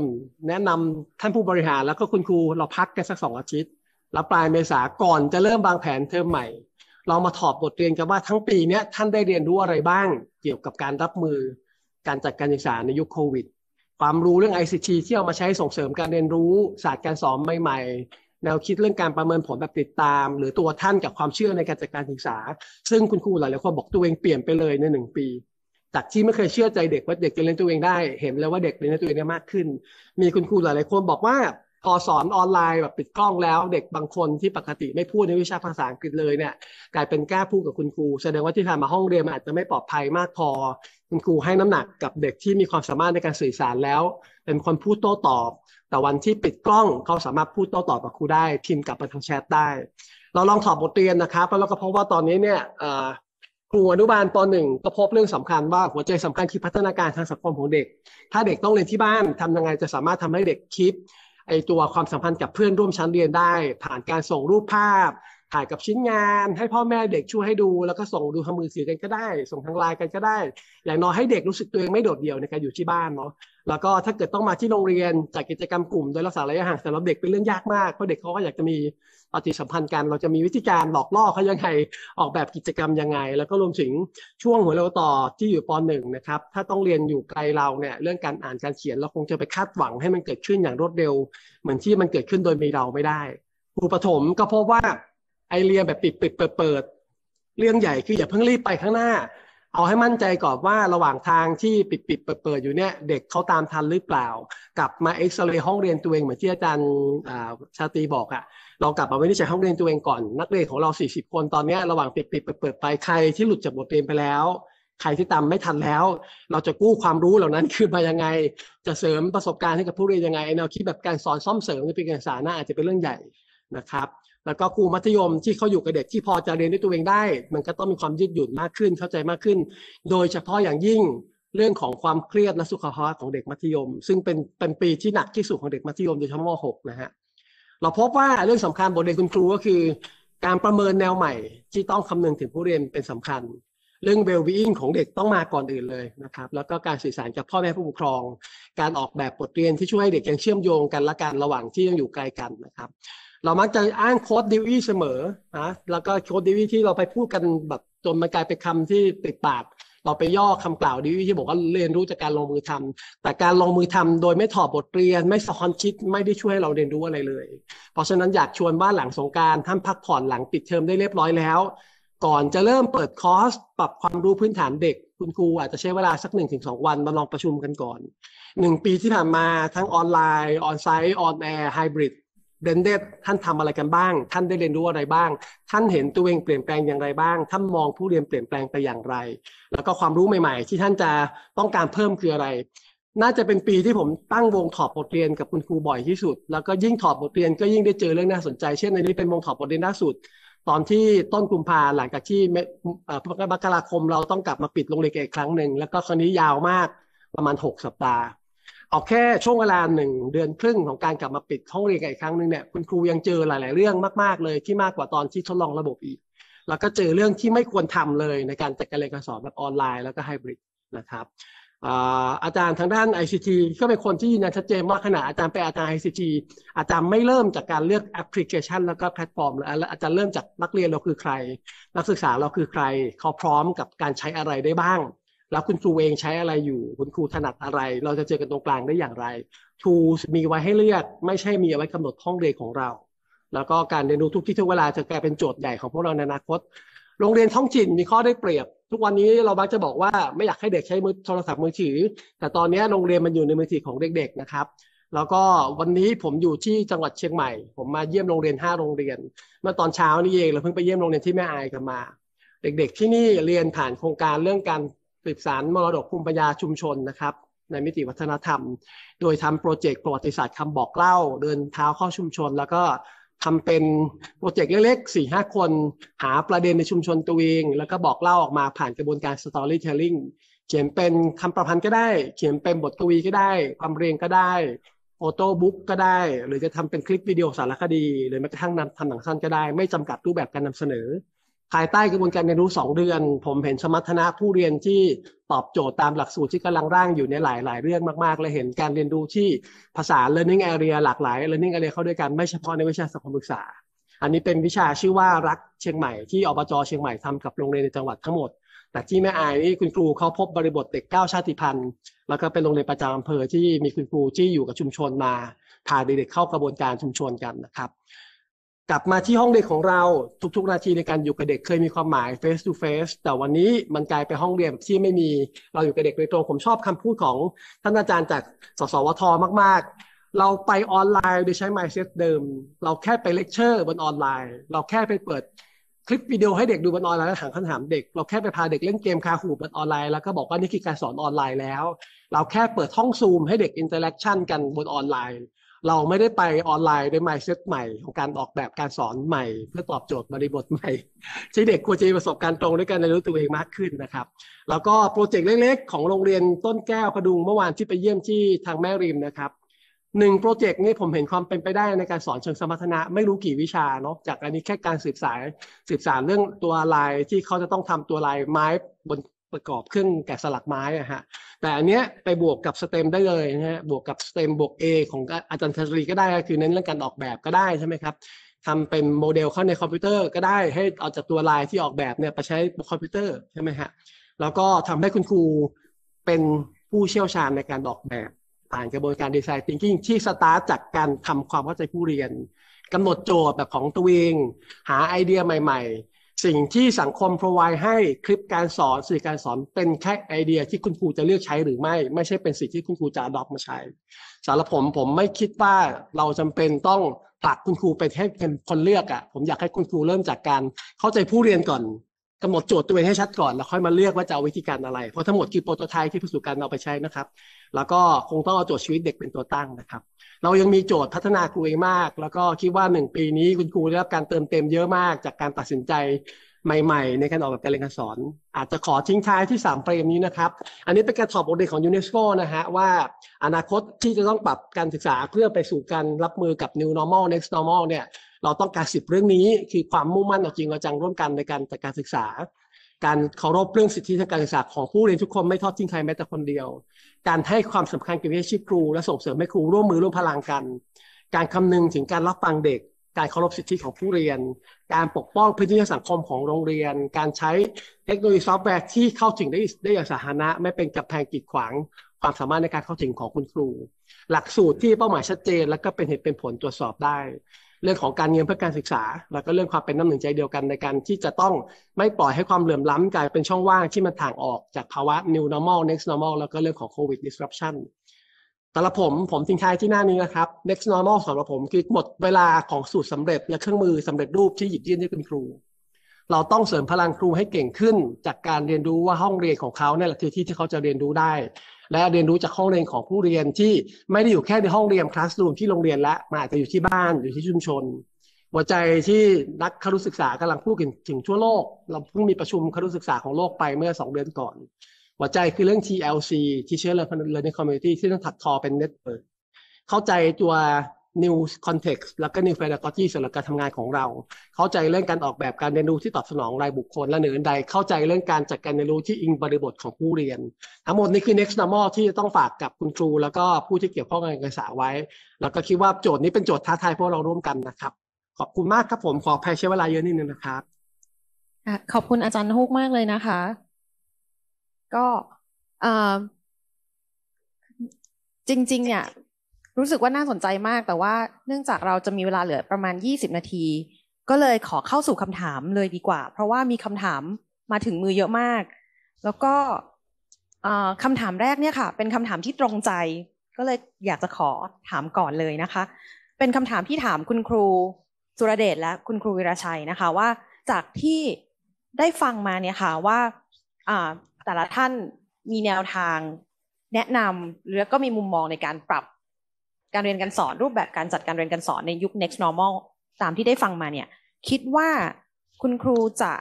S7: แนะนำท่านผู้บริหารแล้วก็คุณครูเราพักกันสักสองอาทิตย์ แล้วปลายเมษาก่อนจะเริ่มวางแผนเทอมใหม่ เรามาถอดบทเรียนกันว่าทั้งปีนี้ท่านได้เรียนรู้อะไรบ้าง เกี่ยวกับการรับมือการจัดการศึกษาในยุคโควิด ความรู้เรื่อง ICT ที่เอามาใช้ส่งเสริมการเรียนรู้ศาสตร์การสอนใหม่ๆ แนวคิดเรื่องการประเมินผลแบบติดตาม หรือตัวท่านกับความเชื่อในการจัดการศึกษาซึ่งคุณครูหลายๆคนบอกตัวเองเปลี่ยนไปเลยในหนึ่งปีจากที่ไม่เคยเชื่อใจเด็กว่าเด็กจะเลียนตัวเองได้เห็นแล้วว่าเด็กเลียนตัวเองได้มากขึ้น มีคุณครูหลายๆคนบอกว่าพอสอนออนไลน์แบบปิดกล้องแล้วเด็กบางคนที่ปกติไม่พูดในวิชาภาษาอังกฤษเลยเนี่ย กลายเป็นกล้าพูดกับคุณครู แสดงว่าที่ทำมาห้องเรียนอาจจะไม่ปลอดภัยมากพอคุณครูให้น้ำหนักกับเด็กที่มีความสามารถในการสื่อสารแล้ว เป็นคนพูดโต้ตอบแต่วันที่ปิดกล้องเขาสามารถพูดโต้ตอบกับครูได้พิมพ์กลับไปทางแชทได้ เราลองถอดบทเรียนนะครับแล้วเราก็พบว่าตอนนี้เนี่ยครูอนุบาลตอนหนึ่งก็พบเรื่องสำคัญว่าหัวใจสำคัญคือพัฒนาการทางสังคมของเด็ก ถ้าเด็กต้องเรียนที่บ้าน ทำยังไงจะสามารถทำให้เด็กคิดไอตัวความสัมพันธ์กับเพื่อนร่วมชั้นเรียนได้ ผ่านการส่งรูปภาพถ่ายกับชิ้นงาน ให้พ่อแม่เด็กช่วยให้ดูแล้วก็ส่งดูทำมือสื่อกันก็ได้ ส่งทางไลน์กันก็ได้อย่างน้อยให้เด็กรู้สึกตัวเองไม่โดดเดี่ยวในการอยู่ที่บ้านเนาะแล้วก็ถ้าเกิดต้องมาที่โรงเรียนจดกกิจกรรมกลุ่มโดยรักษาระยะห่างสำหรับเด็กเป็นเรื่องยากมากเพราะเด็กเขาก็อยากจะมีปฏิสัมพันธ์กันเราจะมีวิธีการหลอกล่อเขายังไงออกแบบกิจกรรม ยังไง แล้วก็รวมถึงช่วงหัวเราต่อที่อยู่ปหนึ่งนะครับ ถ้าต้องเรียนอยู่ไกลเราเนี่ยเรื่องการอ่านการเขียนเราคงจะไปคาดหวังให้มันเกิดขึ้นอย่างรวดเร็วเหมือนที่มันเกิดขึ้นโดยมีเราไม่ได้ครูปฐมก็พบว่าไอเรียนแบบปิดปิดเปิดเปิดเรื่องใหญ่คืออย่าเพิ่งรีบไปข้างหน้า เอาให้มั่นใจก่อนว่าระหว่างทางที่ปิดปิดเปิดเปิดอยู่เนี่ยเด็กเขาตามทันหรือเปล่า กลับมาเอ็กซเรย์ห้องเรียนตัวเองเหมือนที่อาจารย์ชาตีบอกอะเรากลับมาไม่ได้ใช้ห้องเรียนตัวเองก่อน นักเรียนของเรา 40 คนตอนนี้ระหว่างปิดปิดเปิดเปิดไปใครที่หลุดจากบทเรียนไปแล้วใครที่ตามไม่ทันแล้ว เราจะกู้ความรู้เหล่านั้นคืนมายังไงจะเสริมประสบการณ์ให้กับผู้เรียนยังไงแนวคิดแบบการสอนซ่อมเสริมในปีการศึกษาหน้าอาจจะเป็นเรื่องใหญ่นะครับ แล้วก็ครูมัธยมที่เขาอยู่กับเด็กที่พอจะเรียนด้วยตัวเองได้ มันก็ต้องมีความยืดหยุ่นมากขึ้นเข้าใจมากขึ้น โดยเฉพาะอย่างยิ่งเรื่องของความเครียดและสุขภาวะของเด็กมัธยม ซึ่งเป็นเป็นปีที่หนักที่สุดของเด็กมัธยมโดยเฉพาะม .6 นะฮะเราพบว่าเรื่องสำคัญบทเรียนคุณครูก็คือ การประเมินแนวใหม่ ที่ต้องคำนึงถึงผู้เรียนเป็นสำคัญ เรื่อง well-being ของเด็กต้องมาก่อนอื่นเลยนะครับแล้วก็การสื่อสารกับพ่อแม่ผู้ปกครองการออกแบบบทเรียนที่ช่วยให้เด็กยังเชื่อมโยงกันและกันระหว่างที่ยังอยู่ไกลกันนะครับ เรามักจะอ้างโค้ดดิวี่เสมอนะแล้วก็โค้ดดิวี่ที่เราไปพูดกันแบบจนมันกลายเป็นคำที่ติดปากเราไปย่อคำกล่าวดิที่บอกว่าเรียนรู้จากการลงมือทำ แต่การลงมือทำโดยไม่ถอดบทเรียนไม่สะท้อนคิดไม่ได้ช่วยให้เราเรียนรู้อะไรเลย เพราะฉะนั้นอยากชวนบ้านหลังสงการท่านพักผ่อนหลังปิดเทอมได้เรียบร้อยแล้ว ก่อนจะเริ่มเปิดคอร์สปรับความรู้พื้นฐานเด็กคุณครูอาจจะใช้เวลาสักหนึ่งถึงสองวัน มาลองประชุมกันก่อนหนึ่งปีที่ผ่านมาทั้งออนไลน์ออนไซต์ออนแอร์ไฮบริดเดนเดตท่านทำอะไรกันบ้าง ท่านได้เรียนรู้อะไรบ้าง ท่านเห็นตัวเองเปลี่ยนแปลงอย่างไรบ้างท่านมองผู้เรียนเปลี่ยนแปลงไปอย่างไร แล้วก็ความรู้ใหม่ๆ ที่ท่านจะต้องการเพิ่มคืออะไร น่าจะเป็นปีที่ผมตั้งวงถอดบทเรียนกับคุณครูบ่อยที่สุด แล้วก็ยิ่งถอดบทเรียนก็ยิ่งได้เจอเรื่องน่าสนใจ เช่นในนี้เป็นวงถอดบทเรียนล่าสุด ตอนที่ต้นกุมภาหลังจากที่มกราคมเราต้องกลับมาปิดโรงเรียนอีกครั้งหนึ่งแล้วก็คราวนี้ยาวมากประมาณ 6 สัปดาห์เอาแค่ช่วงเวลาหนึ่งเดือนครึ่งของการกลับมาปิดห้องเรียนอีกครั้งหนึ่งเนี่ยคุณครูยังเจอหลายๆเรื่องมากๆ เลยที่มากกว่าตอนที่ทดลองระบบอีก แล้วก็เจอเรื่องที่ไม่ควรทำเลยในการจัดการเรียนการสอนแบบออนไลน์ แล้วก็ไฮบริดนะครับอาจารย์ทางด้าน ICT ก็เป็นคนที่ยืนยันชัดเจนว่าขณะอาจารย์ไปอาจารย์ ICT อาจารย์ไม่เริ่มจากการเลือกแอปพลิเคชันแล้วก็แพลตฟอร์มแล้วอาจารย์เริ่มจากนักเรียนเราคือใคร นักศึกษาเราคือใครเขาพร้อมกับการใช้อะไรได้บ้างแล้วคุณครูเองใช้อะไรอยู่ คุณครูถนัดอะไร เราจะเจอกันตรงกลางได้อย่างไร t o o l มีไว้ให้เลือกไม่ใช่มีเอาไว้กำหนดห้องเรียนของเรา แล้วก็การเรียนรู้ทุกที่ทุกเวลาจะกลายเป็นโจทย์ใหญ่ของพวกเราในอนาคต โรงเรียนท้องถิ่นมีข้อได้เปรียบ ทุกวันนี้เราบักจะบอกว่าไม่อยากให้เด็กใช้มือโทรศัพท์มือถือ แต่ตอนนี้โรงเรียนมันอยู่ในมือถือของเด็ก ๆนะครับ แล้วก็วันนี้ผมอยู่ที่จังหวัดเชียงใหม่ ผมมาเยี่ยมโรงเรียน 5 โรงเรียน เมื่อตอนเช้านี่เองเราเพิ่งไปเยี่ยมโรงเรียนที่แม่อายกันมา เด็กๆ ที่นี่เรียนผ่านโครงการเรื่องการสืบสารมรดกภูมิปัญญาชุมชนนะครับ ในมิติวัฒนธรรม โดยทำโปรเจกต์ประวัติศาสตร์คำบอกเล่า เดินเท้าเข้าชุมชน แล้วก็ทำเป็นโปรเจกต์เล็กๆ4ี่ห้าคน หาประเด็นในชุมชนตัวเอง แล้วก็บอกเล่าออกมาผ่านกระบวนการ storytelling เขียนเป็นคำประพันธ์ก็ได้ เขียนเป็นบทกวีก็ได้ ความเรียงก็ได้ออโต้บุ๊กก็ได้ หรือจะทำเป็นคลิปวิดีโอสารคดีหรือแม้กระทั่งนำทำหนังสั้นก็ได้ไม่จำกัดรูปแบบการนำเสนอภายใต้กระบวนการเรียนรู้ 2 เดือน ผมเห็นสมรรถนะผู้เรียนที่ตอบโจทย์ตามหลักสูตรที่กำลังร่างอยู่ในหลาย ๆ เรื่องมากๆ และเห็นการเรียนรู้ที่ภาษา learning area หลากหลาย learning area เข้าด้วยกันไม่เฉพาะในวิชาสังคมศึกษา อันนี้เป็นวิชาชื่อว่ารักเชียงใหม่ที่อบจเชียงใหม่ทำกับโรงเรียนในจังหวัดทั้งหมด แต่ที่แม่อายนี่คุณครูเขาพบบริบทเด็กเก้าชาติพันธุ์แล้วก็เป็นโรงเรียนประจำอำเภอที่มีคุณครูที่อยู่กับชุมชนมาพาเด็กๆเข้ากระบวนการชุมชนกันนะครับกลับมาที่ห้องเด็กของเราทุกๆนาทีในการอยู่กับเด็กเคยมีความหมาย face to face แต่วันนี้มันกลายเป็นห้องเรียนที่ไม่มีเราอยู่กับเด็กโดยตรงผมชอบคำพูดของท่านอาจารย์จากสสวทมากๆ เราไปออนไลน์โดยใช้ mindset เดิม เราแค่ไปเลคเชอร์บนออนไลน์ เราแค่ไปเปิดคลิปวิดีโอให้เด็กดูบนออนไลน์แล้วถามคำถามเด็กเราแค่ไปพาเด็กเล่นเกมคาหูบนออนไลน์แล้วก็บอกว่านี่คือการสอนออนไลน์แล้ว เราแค่เปิดห้องซูมให้เด็กอินเตอร์แอคชั่นกันบนออนไลน์เราไม่ได้ไปออนไลน์ด้วยไมเซตใหม่ของการออกแบบการสอนใหม่เพื่อตอบโจทย์บริบทใหม่ที่เด็กควรจะมีประสบการณ์ตรงด้วยการเรียนรู้ตัวเองมากขึ้นนะครับแล้วก็โปรเจกต์เล็กๆของโรงเรียนต้นแก้วพดุงเมื่อวานที่ไปเยี่ยมที่ทางแม่ริมนะครับหนึ่งโปรเจกต์นี้ผมเห็นความเป็นไปได้ในการสอนเชิงสมรรถนะไม่รู้กี่วิชาเนาะจากอันนี้แค่การสืบสายสืบสารเรื่องตัวลายที่เขาจะต้องทำตัวลายไม้บนประกอบเครื่องแกะสลักไม้อะฮะ แต่อันเนี้ยไปบวกกับสเต็มได้เลยนะฮะ บวกกับสเต็มบวก A ของอาจารย์ทัศรีก็ได้คือเน้นเรื่องการออกแบบก็ได้ใช่ไหมครับ ทำเป็นโมเดลเข้าในคอมพิวเตอร์ ก็ได้ให้เอาจากตัวลายที่ออกแบบเนี่ยไปใช้บนคอมพิวเตอร์ใช่ไหมฮะ แล้วก็ทำให้คุณครูเป็นผู้เชี่ยวชาญในการออกแบบผ่านกระบวนการดีไซน์ทิงกิ้งที่สตาร์ทจากการทำความเข้าใจผู้เรียน กำหนดโจทย์แบบของตัวเอง หาไอเดียใหม่ๆสิ่งที่สังคม provide ให้คลิปการสอนสื่อการสอนเป็นแค่ไอเดียที่คุณครูจะเลือกใช้หรือไม่ ไม่ใช่เป็นสิ่งที่คุณครูจะดรอปมาใช้สารผมผมไม่คิดว่าเราจำเป็นต้องผลักคุณครูไปให้เป็นคนเลือกอะ่ะผมอยากให้คุณครูเริ่มจากการเข้าใจผู้เรียนก่อนกำหนดโจทย์ตัวเองให้ชัดก่อน แล้วค่อยมาเลือกว่าจะเอาวิธีการอะไร เพราะทั้งหมดคือโปรโตไทป์ที่ผู้สู่การเอาไปใช้นะครับ แล้วก็คงต้องเอาโจทย์ชีวิตเด็กเป็นตัวตั้งนะครับ เรายังมีโจทย์พัฒนาครูเองมาก แล้วก็คิดว่าหนึ่งปีนี้คุณครูได้รับการเติมเต็มเยอะมาก จากการตัดสินใจใหม่ ๆ ในการออกแบบการเรียนการสอน อาจจะขอทิ้งท้ายที่3เฟรมนี้นะครับ อันนี้เป็นการสอบบทเรียนของยูเนสโกนะฮะว่าอนาคตที่จะต้องปรับการศึกษาเพื่อไปสู่การรับมือกับ new normal next normal เนี่ยเราต้องการสิบเรื่องนี้คือความมุ่งมั่นเอาจริงเอาจังร่วมกันในการจัดการศึกษา การเคารพเรื่องสิทธิทางการศึกษาของผู้เรียนทุกคนไม่ทอดทิ้งใครแม้แต่คนเดียว การให้ความสำคัญกับวิชาชีพครูและส่งเสริมให้ครูร่วมมือร่วมพลังกัน การคำนึงถึงการรับฟังเด็ก การเคารพสิทธิของผู้เรียน การปกป้องพื้นที่สังคมของโรงเรียน การใช้เทคโนโลยีซอฟต์แวร์ที่เข้าถึงได้ได้อย่างสาธารณะไม่เป็นกับแพงกีดขวางความสามารถในการเข้าถึงของคุณครู หลักสูตรที่เป้าหมายชัดเจน และก็เป็นเหตุเป็นผลตรวจสอบได้เรื่องของการเงินเพื่อการศึกษา แล้วก็เรื่องความเป็นน้ำหนึ่งใจเดียวกันในการที่จะต้องไม่ปล่อยให้ความเหลื่อมล้ำกลายเป็นช่องว่างที่มันถ่างออกจากภาวะ new normal next normal แล้วก็เรื่องของ covid disruption สำหรับผมผมทิ้งท้ายที่หน้านี้นะครับ next normal สำหรับผมคือหมดเวลาของสูตรสำเร็จและเครื่องมือสำเร็จรูปที่หยิบยื่นให้คุณครูเราต้องเสริมพลังครูให้เก่งขึ้น จากการเรียนรู้ว่าห้องเรียนของเขาเนี่ยคือที่ที่เขาจะเรียนรู้ได้และเรียนรู้จากห้องเรียนของผู้เรียนที่ไม่ได้อยู่แค่ในห้องเรียน คลาสรูมที่โรงเรียนละมาอาจจะอยู่ที่บ้านอยู่ที่ชุมชน หัวใจที่นักครุศึกษากำลังพูดถึงทั่วโลกเราเพิ่งมีประชุมครุศึกษาของโลกไปเมื่อ 2 เดือนก่อน หัวใจคือเรื่อง TLC Teacher Learning Community ที่ต้องถัดทอเป็น n e t ิร์กเข้าใจตัว new context แล้วก็ new pedagogy สำหรับการทำงานของเราเข้าใจเรื่องการออกแบบการเรียนรู้ที่ตอบสนองรายบุคคล และเหนือใดเข้าใจเรื่องการจัดการเรียนรู้ที่อิงบริบทของผู้เรียน ทั้งหมดนี้คือ next normal ที่จะต้องฝากกับคุณครูแล้วก็ผู้ที่เกี่ยวข้องกับการศึกษาไว้ แล้วก็คิดว่าโจทย์นี้เป็นโจทย์ท้าทายพวกเราร่วมกันนะครับขอบคุณมากครับผมขอแพ้ใช้เวลาเยอะนิดนึงนะครับ
S1: ขอบคุณอาจารย์ฮุกมากเลยนะคะ ก็จริงๆเนี่ยรู้สึกว่าน่าสนใจมากแต่ว่าเนื่องจากเราจะมีเวลาเหลือประมาณ 20 นาที ก็เลยขอเข้าสู่คำถามเลยดีกว่า เพราะว่ามีคำถามมาถึงมือเยอะมาก แล้วก็คำถามแรกเนี่ยค่ะเป็นคำถามที่ตรงใจ ก็เลยอยากจะขอถามก่อนเลยนะคะ เป็นคำถามที่ถามคุณครูสุรเดชและคุณครูวิรชัยนะคะว่าจากที่ได้ฟังมาเนี่ยค่ะว่าแต่ละท่านมีแนวทางแนะนำหรือก็มีมุมมองในการปรับการเรียนการสอนรูปแบบการจัดการเรียนการสอนในยุค next normal ตามที่ได้ฟังมาเนี่ย คิดว่าคุณครูจะ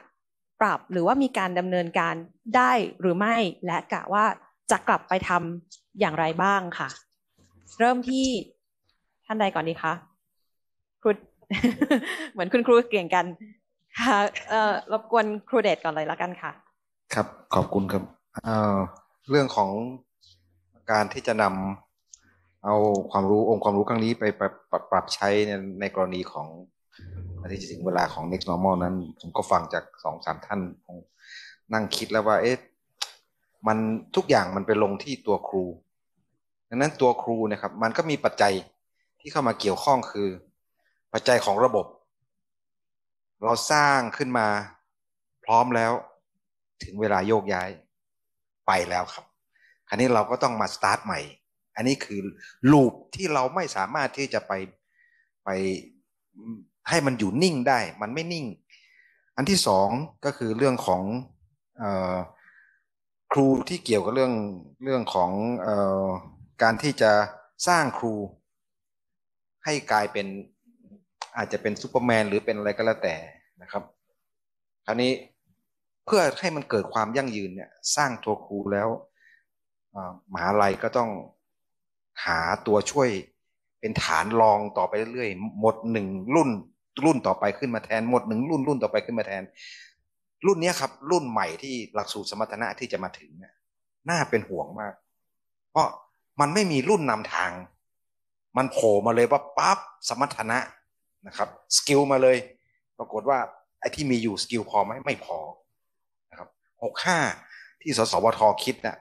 S1: ปรับหรือว่ามีการดำเนินการได้หรือไม่ และกะว่าจะกลับไปทำอย่างไรบ้างค่ะ เริ่มที่ท่านใดก่อนดีคะครูเหมือนคุณครูเก่งกันค่ะเอ่อรบกวนครูเดชก่อนเลยละกันค่ะ
S4: ครับขอบคุณครับเอ่อเรื่องของการที่จะนำเอาความรู้องค์ความรู้ครั้งนี้ไปปรับปรับปรับใช้ในกรณีของอันที่ถึงเวลาของ next normal นั้น ผมก็ฟังจากสองสามท่านนั่งคิดแล้วว่าเอ๊ะมันทุกอย่างมันไปลงที่ตัวครู ดังนั้นตัวครูนะครับ มันก็มีปัจจัยที่เข้ามาเกี่ยวข้องคือ ปัจจัยของระบบ เราสร้างขึ้นมาพร้อมแล้วถึงเวลาโยกย้ายไปแล้วครับ คราวนี้เราก็ต้องมาสตาร์ทใหม่อันนี้คือลูปที่เราไม่สามารถที่จะไปไปให้มันอยู่นิ่งได้มันไม่นิ่ง อันที่สองก็คือเรื่องของออครูที่เกี่ยวกับเรื่องเรื่องของออการที่จะสร้างครู ให้กลายเป็นอาจจะเป็นซูเปอร์แมนหรือเป็นอะไรก็แล้วแต่นะครับคราวนี้เพื่อให้มันเกิดความยั่งยืนเนี่ยสร้างตัวครูแล้วมหาลัยก็ต้องหาตัวช่วยเป็นฐานรองต่อไปเรื่อยๆหมดหนึ่งรุ่น รุ่นต่อไปขึ้นมาแทน หมดหนึ่งรุ่นรุ่นต่อไปขึ้นมาแทน รุ่นนี้ครับ รุ่นใหม่ที่หลักสูตรสมรรถนะที่จะมาถึงน่าเป็นห่วงมากเพราะมันไม่มีรุ่นนำทาง มันโผล่มาเลยว่าปั๊บสมรรถนะนะครับสกิลมาเลย ปรากฏว่าไอ้ที่มีอยู่สกิลพอไหมไม่พอนะครับหกห้าที่สสวทคิดนะ่ะ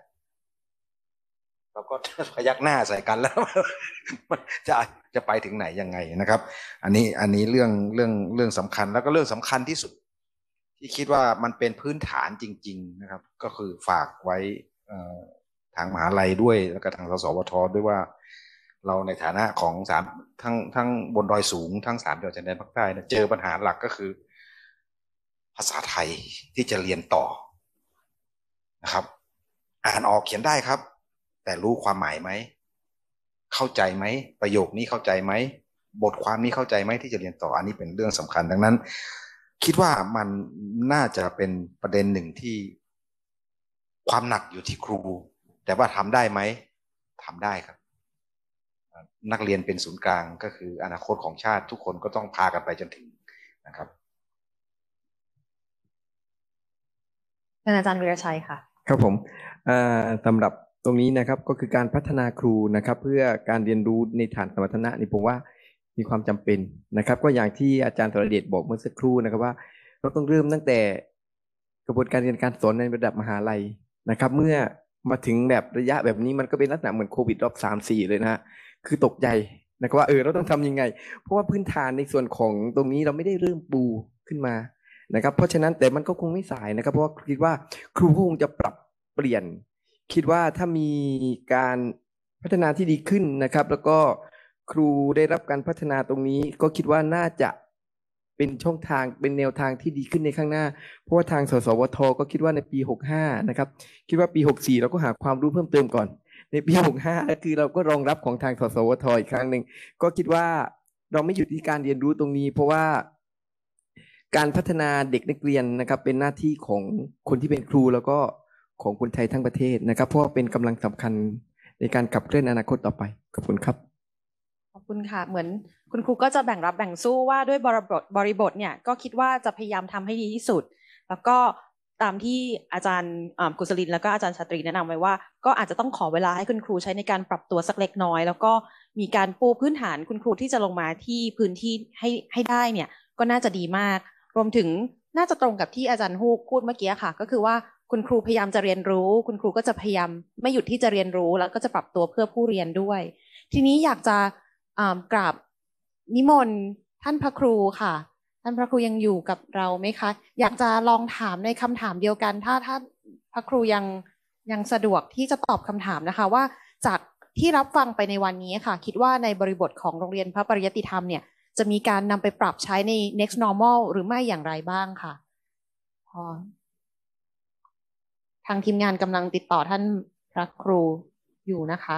S4: ราก็พยักหน้าใส่กันแล้วจะจะไปถึงไหนยังไงนะครับ อันนี้อันนี้เรื่องเรื่องเรื่องสำคัญ แล้วก็เรื่องสำคัญที่สุด ที่คิดว่ามันเป็นพื้นฐานจริง ๆ นะครับ ก็คือฝากไว้ทางมหาลัยด้วย แล้วก็ทางสสวทด้วยว่า เราในฐานะของสามทั้งทั้งบนดอยสูงทั้งสามจังหวัดชายแดนภาคใต้เจอปัญหาหลักก็คือ ภาษาไทยที่จะเรียนต่อนะครับ อ่านออกเขียนได้ครับแต่รู้ความหมายไหม เข้าใจไหมประโยคนี้เข้าใจไหมบทความนี้เข้าใจไหมที่จะเรียนต่ออันนี้เป็นเรื่องสำคัญ ดังนั้น คิดว่ามันน่าจะเป็นประเด็นหนึ่งที่ความหนักอยู่ที่ครู แต่ว่าทำได้ไหมทำได้ครับ นักเรียนเป็นศูนย์กลางก็คือ อนาคตของชาติทุกคนก็ต้องพากันไปจนถึงนะครับ
S1: อาจารย์วิรชัยค่ะ
S5: ครับผมสำหรับตรงนี้นะครับก็คือการพัฒนาครูนะครับเพื่อการเรียนรู้ในฐานสมรรถนะนี่ผมว่ามีความจำเป็นนะครับ ก็อย่างที่อาจารย์สรเดชบอกเมื่อสักครู่นะครับว่าเราต้องเริ่มตั้งแต่กระบวนการเรียนการสอนในระดับมหาลัยนะครับเมื่อมาถึงแบบระยะแบบนี้มันก็เป็นลักษณะเหมือนโควิดรอบสามสี่เลยนะฮะคือตกใจนะครับว่าเออเราต้องทํำยังไง เพราะว่าพื้นฐานในส่วนของตรงนี้เราไม่ได้เริ่มปูขึ้นมานะครับเพราะฉะนั้นแต่มันก็คงไม่สายนะครับเพราะว่าคิดว่าครูคงจะปรับเปลี่ยนคิดว่าถ้ามีการพัฒนาที่ดีขึ้นนะครับ แล้วก็ครูได้รับการพัฒนาตรงนี้ ก็คิดว่าน่าจะเป็นช่องทางเป็นแนวทางที่ดีขึ้นในข้างหน้า เพราะว่าทางสสวท ก็คิดว่าในปี 65 นะครับ คิดว่าปี 64 เราก็หาความรู้เพิ่มเติมก่อน ในปี 65คือเราก็รองรับของทางสสวทอีกครั้งหนึ่ง ก็คิดว่าเราไม่หยุดที่การเรียนรู้ตรงนี้ เพราะว่าการพัฒนาเด็กนักเรียนนะครับ เป็นหน้าที่ของคนที่เป็นครูแล้วก็ของคนไทยทั้งประเทศนะครับ เพราะเป็นกำลังสำคัญในการขับเคลื่อนอนาคตต่อไปขอบคุณครับ
S1: ขอบคุณค่ะเหมือนคุณครูก็จะแบ่งรับแบ่งสู้ว่าด้วยบริบทบริบทเนี่ยก็คิดว่าจะพยายามทำให้ดีที่สุด แล้วก็ตามที่อาจารย์กุศลินแล้วก็อาจารย์ชาตรีแนะนำไว้ว่าก็อาจจะต้องขอเวลาให้คุณครูใช้ในการปรับตัวสักเล็กน้อย แล้วก็มีการปูพื้นฐานคุณครูที่จะลงมาที่พื้นที่ให้ให้ได้เนี่ยก็น่าจะดีมาก รวมถึงน่าจะตรงกับที่อาจารย์ฮูกพูดเมื่อกี้ค่ะก็คือว่าคุณครูพยายามจะเรียนรู้ คุณครูก็จะพยายาม ไม่หยุดที่จะเรียนรู้แล้วก็จะปรับตัวเพื่อผู้เรียนด้วย ทีนี้อยากจะกราบนิมนต์ท่านพระครูค่ะ ท่านพระครูยังอยู่กับเราไหมคะ อยากจะลองถามในคำถามเดียวกัน ถ้าถ้าพระครูยังยังสะดวกที่จะตอบคำถามนะคะ ว่าจากที่รับฟังไปในวันนี้ค่ะ คิดว่าในบริบทของโรงเรียนพระปริยติธรรมเนี่ย จะมีการนำไปปรับใช้ใน next normal หรือไม่อย่างไรบ้างค่ะพอทางทีมงานกำลังติดต่อท่านพระครูอยู่นะคะ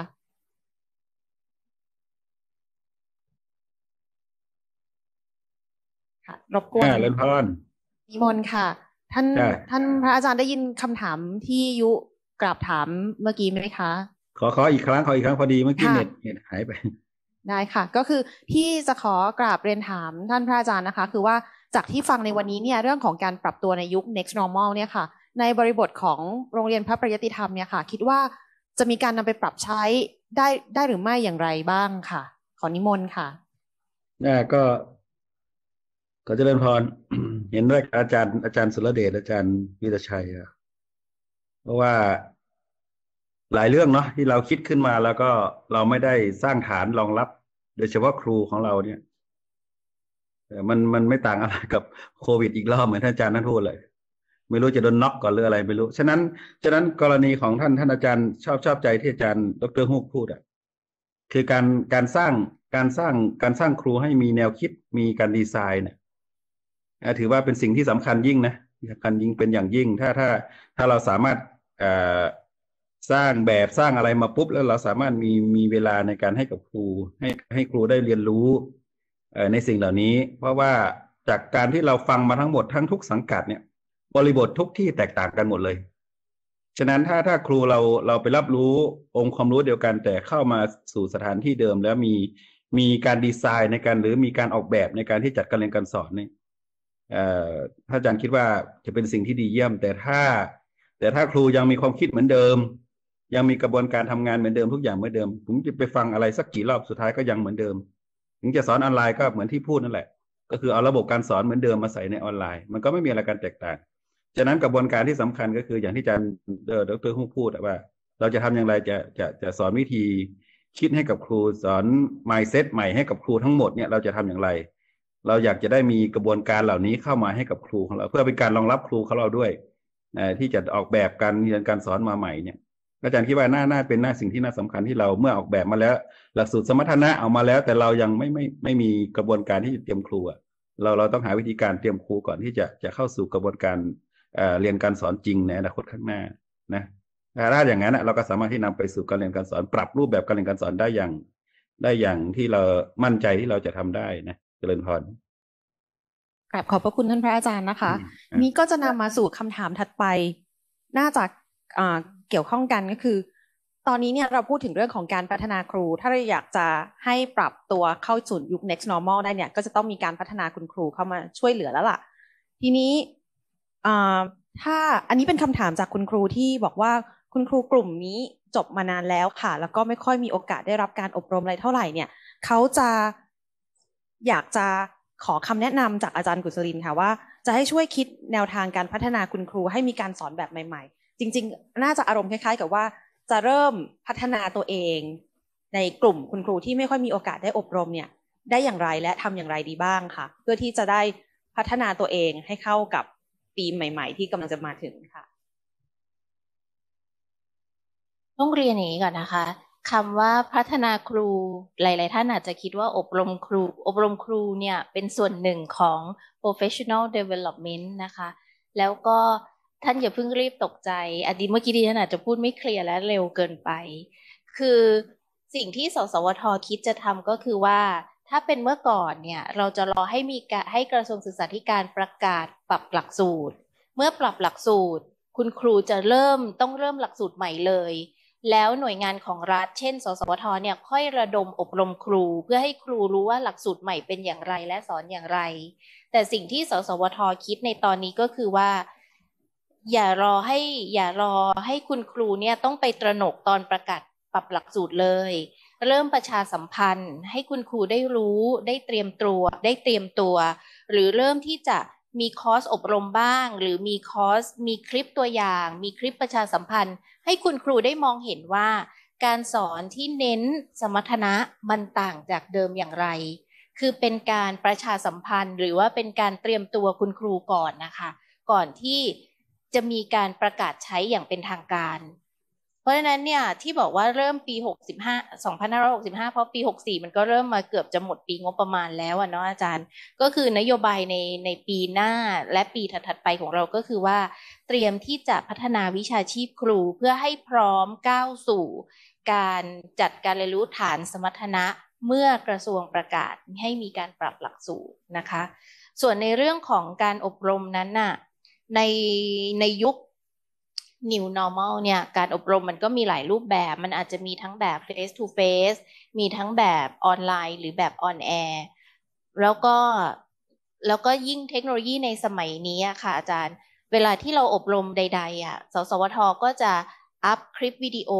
S1: ค่ะรบกวนเล่นพอนมีมนค่ะ ท่าน ท่านพระอาจารย์ได้ยินคำถามที่ยุกราบถามเมื่อกี้ไหมคะ
S6: ขอขออีกครั้งขออีกครั้งพอดีเมื่อกี้เน็ตเน็ตหายไป
S1: ได้ค่ะ ก็คือที่จะขอกราบเรียนถาม ท่านพระอาจารย์นะคะ คือว่าจากที่ฟังในวันนี้เนี่ยเรื่องของการปรับตัวในยุค next normal เนี่ยค่ะในบริบทของโรงเรียนพระประยติธรรมเนี่ยค่ะ คิดว่าจะมีการนำไปปรับใช้ได้ได้หรือไม่อย่างไรบ้างค่ะ ขอนิมนต์ค่ะ
S6: น่ก็ขอเจริญพรเห็นด้วยอาจารย์อาจารย์สุรเดชอาจารย์วิรชัย เพราะว่าหลายเรื่องเนาะที่เราคิดขึ้นมาแล้วก็เราไม่ได้สร้างฐานรองรับ โดยเฉพาะครูของเราเนี่ยมันมันไม่ต่างอะไรกับโควิด อีกรอบเหมือนท่านอาจารย์นั่นพูดเลยไม่รู้จะโดนน็อกก่อนหรืออะไรไม่รู้ ฉะนั้น ฉะนั้นกรณีของท่านท่านอาจารย์ ชอบชอบใจที่อาจารย์ดรฮุกพูดอ่ะคือการการสร้างการสร้างการสร้างครูให้มีแนวคิดมีการดีไซน์เนี่ยถือว่าเป็นสิ่งที่สำคัญยิ่งนะสำคัญยิ่งเป็นอย่างยิ่ง ถ้าถ้าถ้าเราสามารถสร้างแบบสร้างอะไรมาปุ๊บแล้วเราสามารถมีมีเวลาในการให้กับครู ให้ให้ครูได้เรียนรู้ในสิ่งเหล่านี้ เพราะว่าจากการที่เราฟังมาทั้งหมดทั้งทุกสังกัดเนี่ยบริบททุกที่แตกต่างกันหมดเลย ฉะนั้นถ้าถ้าครูเราเราไปรับรู้องค์ความรู้เดียวกัน แต่เข้ามาสู่สถานที่เดิม แล้วมีมีการดีไซน์ในการหรือมีการออกแบบในการที่จัดการเรียนการสอนนี่ถ้าอาจารย์คิดว่าจะเป็นสิ่งที่ดีเยี่ยม แต่ถ้า แต่ถ้าครูยังมีความคิดเหมือนเดิม ยังมีกระบวนการทำงานเหมือนเดิมทุกอย่างเหมือนเดิม ผมจะไปฟังอะไรสักกี่รอบสุดท้ายก็ยังเหมือนเดิมถึงจะสอนออนไลน์ก็เหมือนที่พูดนั่นแหละ ก็คือเอาระบบการสอนเหมือนเดิมมาใส่ในออนไลน์ มันก็ไม่มีอะไรการแตกต่างจากนั้นกระบวนการที่สำคัญก็คืออย่างที่อาจารย์ดรฮุกพูดว่า เราจะทำอย่างไรจะจะจะสอนวิธีคิดให้กับครูสอน mindset ใหม่ให้กับครูทั้งหมดเนี่ยเราจะทำอย่างไร เราอยากจะได้มีกระบวนการเหล่านี้เข้ามาให้กับครูของเรา เพื่อเป็นการรองรับครูของเราด้วยที่จะออกแบบการเรียนการสอนมาใหม่เนี่ยอาจารย์คิดว่าน่าน่าเป็นหน้าสิ่งที่น่าสำคัญที่เราเมื่อออกแบบมาแล้วหลักสูตรสมรรถนะเอามาแล้ว แต่เรายังไม่ไม่ไม่มีกระบวนการที่จะเตรียมครูเราเราต้องหาวิธีการเตรียมครูก่อนที่จะจะเข้าสู่กระบวนการเรียนการสอนจริงในอนาคตข้างหน้านะ ถ้าอย่างนั้นเราก็สามารถที่นำไปสู่การเรียนการสอน ปรับรูปแบบการเรียนการสอนได้อย่าง ได้อย่างที่เรามั่นใจที่เราจะทำได้นะ เจริญพร
S1: กลับขอบพระคุณท่านพระอาจารย์นะคะ นี้ก็จะนำมาสู่คำถามถัดไป น่าจะเกี่ยวข้องกันก็คือ ตอนนี้เนี่ยเราพูดถึงเรื่องของการพัฒนาครู ถ้าเราอยากจะให้ปรับตัวเข้าสู่ยุค next normal ได้เนี่ย ก็จะต้องมีการพัฒนาคุณครูเข้ามาช่วยเหลือแล้วล่ะ ทีนี้ถ้าอันนี้เป็นคำถามจากคุณครูที่บอกว่าคุณครูกลุ่มนี้จบมานานแล้วค่ะ แล้วก็ไม่ค่อยมีโอกาสได้รับการอบรมอะไรเท่าไหร่เนี่ยเขาจะอยากจะขอคำแนะนำจากอาจารย์กุศลินค่ะว่า จะให้ช่วยคิดแนวทางการพัฒนาคุณครูให้มีการสอนแบบใหม่ๆ จริงๆ น่าจะอารมณ์คล้ายๆ กับว่าจะเริ่มพัฒนาตัวเอง ในกลุ่มคุณครูที่ไม่ค่อยมีโอกาสได้อบรมเนี่ยได้อย่างไรและทำอย่างไรดีบ้างค่ะเพื่อที่จะได้พัฒนาตัวเองให้เข้ากับีมใหม่ ๆ ที่กำลังจะมาถึงค่ะ
S3: ต้องเรียนอย่างนี้ก่อนนะคะคำว่าพัฒนาครูหลาย ๆ ท่านอาจจะคิดว่าอบรมครูอบรมครูเนี่ยเป็นส่วนหนึ่งของ professional development นะคะแล้วก็ท่านอย่าเพิ่งรีบตกใจ อดีตเมื่อกี้ดท่านอาจจะพูดไม่เคลียร์และเร็วเกินไป คือสิ่งที่สสวทคิดจะทำก็คือว่าถ้าเป็นเมื่อก่อนเนี่ยเราจะรอให้มีการให้กระทรวงศึกษาธิการประกาศปรับหลักสูตร เมื่อปรับหลักสูตร คุณครูจะเริ่มต้องเริ่มหลักสูตรใหม่เลย แล้วหน่วยงานของรัฐ เช่นสสวทเนี่ยค่อยระดมอบรมครูเพื่อให้ครูรู้ว่าหลักสูตรใหม่เป็นอย่างไรและสอนอย่างไร แต่สิ่งที่สสวทคิดในตอนนี้ก็คือว่า อย่ารอให้อย่ารอให้คุณครูเนี่ยต้องไปตระหนกตอนประกาศปรับหลักสูตรเลยเริ่มประชาสัมพันธ์ให้คุณครูได้รู้ได้เตรียมตัว ได้เตรียมตัว หรือเริ่มที่จะมีคอร์สอบรมบ้าง หรือมีคอร์สมีคลิปตัวอย่าง มีคลิปประชาสัมพันธ์ ให้คุณครูได้มองเห็นว่า การสอนที่เน้นสมรรถนะมันต่างจากเดิมอย่างไร คือเป็นการประชาสัมพันธ์ หรือว่าเป็นการเตรียมตัวคุณครูก่อนนะคะ ก่อนที่จะมีการประกาศใช้อย่างเป็นทางการเพราะฉะนั้นเนี่ยที่บอกว่าเริ่มปี 65 2565 เพราะปี 64 มันก็เริ่มมาเกือบจะหมดปีงบประมาณแล้วอะเนาะอาจารย์ ก็คือนโยบายในในปีหน้าและปีถัดๆไปของเราก็คือว่า เตรียมที่จะพัฒนาวิชาชีพครูเพื่อให้พร้อมก้าวสู่ การจัดการเรียนรู้ฐานสมรรถนะเมื่อกระทรวงประกาศให้มีการปรับหลักสูตรนะคะ ส่วนในเรื่องของการอบรมนั้นน่ะในในยุค new normal เนี่ย การอบรมมันก็มีหลายรูปแบบ มันอาจจะมีทั้งแบบ face to face มีทั้งแบบออนไลน์หรือแบบ on air แล้วก็แล้วก็ยิ่งเทคโนโลยีในสมัยนี้ค่ะอาจารย์ เวลาที่เราอบรมใด ๆอ่ะสสวท ก็จะอัพคลิปวิดีโอ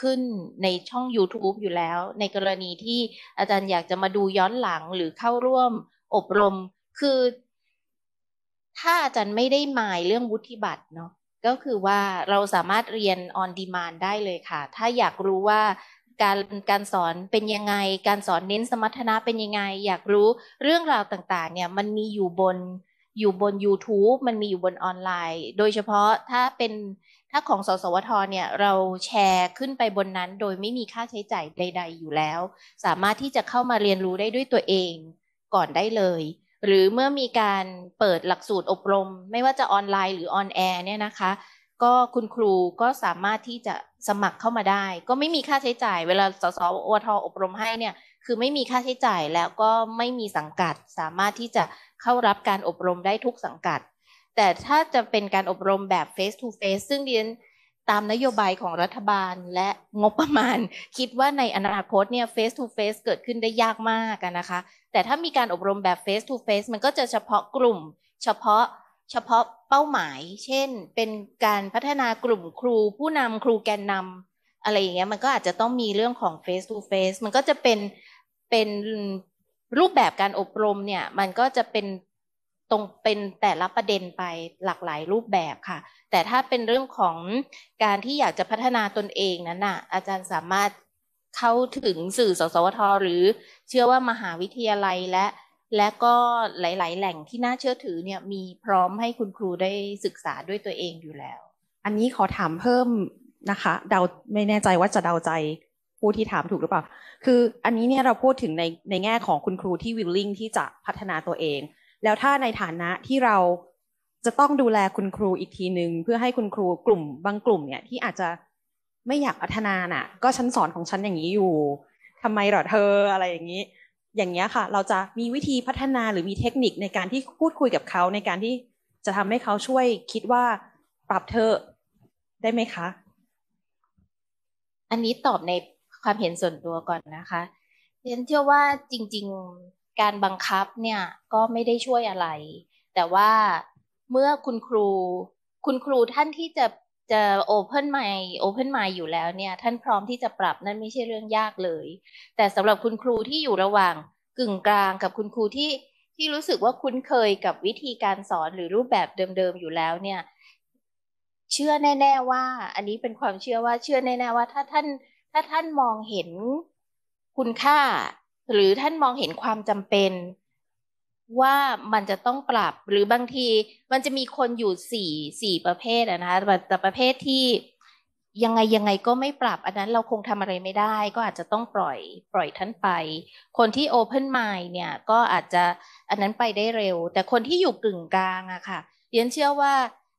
S3: ขึ้นในช่อง YouTube อยู่แล้ว ในกรณีที่อาจารย์อยากจะมาดูย้อนหลังหรือเข้าร่วมอบรม คือถ้าอาจารย์ไม่ได้หมายเรื่องวุฒิบัตรเนาะก็คือว่าเราสามารถเรียนออนดีมานได้เลยค่ะ ถ้าอยากรู้ว่าการการสอนเป็นยังไง การสอนเน้นสมรรถนะเป็นยังไง อยากรู้เรื่องราวต่างๆเนี่ย มันมีอยู่บนอยู่บน YouTube มันมีอยู่บนออนไลน์ โดยเฉพาะถ้าเป็นถ้าของ สสวท เนี่ย เราแชร์ขึ้นไปบนนั้นโดยไม่มีค่าใช้จ่ายใด ๆ อยู่แล้ว สามารถที่จะเข้ามาเรียนรู้ได้ด้วยตัวเองก่อนได้เลยหรือเมื่อมีการเปิดหลักสูตรอบรม ไม่ว่าจะออนไลน์หรือออนแอร์เนี่ยนะคะ ก็คุณครูก็สามารถที่จะสมัครเข้ามาได้ ก็ไม่มีค่าใช้จ่าย เวลา สสอวทออบรมให้เนี่ยคือไม่มีค่าใช้จ่ายแล้วก็ไม่มีสังกัด สามารถที่จะเข้ารับการอบรมได้ทุกสังกัด แต่ถ้าจะเป็นการอบรมแบบ face to face ซึ่งเรียนตามนโยบายของรัฐบาลและงบประมาณคิดว่าในอนาคตเนี่ย face to face เกิดขึ้นได้ยากมากนะคะ แต่ถ้ามีการอบรมแบบ face to face มันก็จะเฉพาะกลุ่มเฉพาะเฉพาะเป้าหมาย เช่นเป็นการพัฒนากลุ่มครูผู้นำครูแกนนำอะไรอย่างเงี้ยมันก็อาจจะต้องมีเรื่องของ face to face มันก็จะเป็นเป็นรูปแบบการอบรมเนี่ยมันก็จะเป็นตรงเป็นแต่ละประเด็นไปหลากหลายรูปแบบค่ะ แต่ถ้าเป็นเรื่องของการที่อยากจะพัฒนาตนเองนั้นน่ะอาจารย์สามารถเข้าถึงสื่อสสวท หรือเชื่อว่ามหาวิทยาลัยและ และก็หลายๆ แหล่งที่น่าเชื่อถือเนี่ยมีพร้อมให้คุณครูได้ศึกษาด้วยตัวเองอยู่แล้ว
S1: อันนี้ขอถามเพิ่มนะคะเดาไม่แน่ใจว่าจะเดาใจผู้ที่ถามถูกหรือเปล่าคืออันนี้เนี่ยเราพูดถึงในในแง่ของคุณครูที่วิลลิงที่จะพัฒนาตัวเองแล้วถ้าในฐานะที่เรา จะ ต้องดูแลคุณครูอีกทีหนึ่งเพื่อให้คุณครูกลุ่ม บางกลุ่มเนี่ยที่อาจจะไม่อยากพัฒนาน่ะ ก็ฉันสอนของฉันอย่างนี้อยู่ ทำไมหรอเธออะไรอย่างนี้ อย่างเงี้ยค่ะ เราจะมีวิธีพัฒนาหรือมีเทคนิคในการที่พูดคุยกับเขาในการที่จะ
S3: ทำให้เขาช่วยคิดว่าปรับเธอได้ไหมคะ อันนี้ตอบในความเห็นส่วนตัวก่อนนะคะเรียนเชื่อว่าจริงการบังคับเนี่ยก็ไม่ได้ช่วยอะไร แต่ว่าเมื่อคุณครู คุณครูท่านที่จะจะโอเพนไมโอเพนไมอยู่แล้วเนี่ย ท่านพร้อมที่จะปรับ นั่นไม่ใช่เรื่องยากเลย แต่สำหรับคุณครูที่อยู่ระหว่างกึ่งกลางกับคุณครูที่ที่รู้สึกว่าคุ้นเคยกับวิธีการสอนหรือรูปแบบเดิมๆอยู่แล้วเนี่ย เชื่อแน่ ๆ ว่า อันนี้เป็นความเชื่อว่าเชื่อแน่ ๆ ว่าถ้าท่าน ถ้าท่านมองเห็นคุณค่าหรือท่านมองเห็นความจำเป็นว่ามันจะต้องปรับหรือบางทีมันจะมีคนอยู่สี่สี่ประเภทนะคะแต่ประเภทที่ยังไงยังไงก็ไม่ปรับ อันนั้นเราคงทำอะไรไม่ได้ ก็อาจจะต้องปล่อยปล่อยท่านไป คนที่ Open Mind เนี่ยก็อาจจะอันนั้นไปได้เร็ว แต่คนที่อยู่กึ่งกลางอะค่ะเรียนเชื่อว่า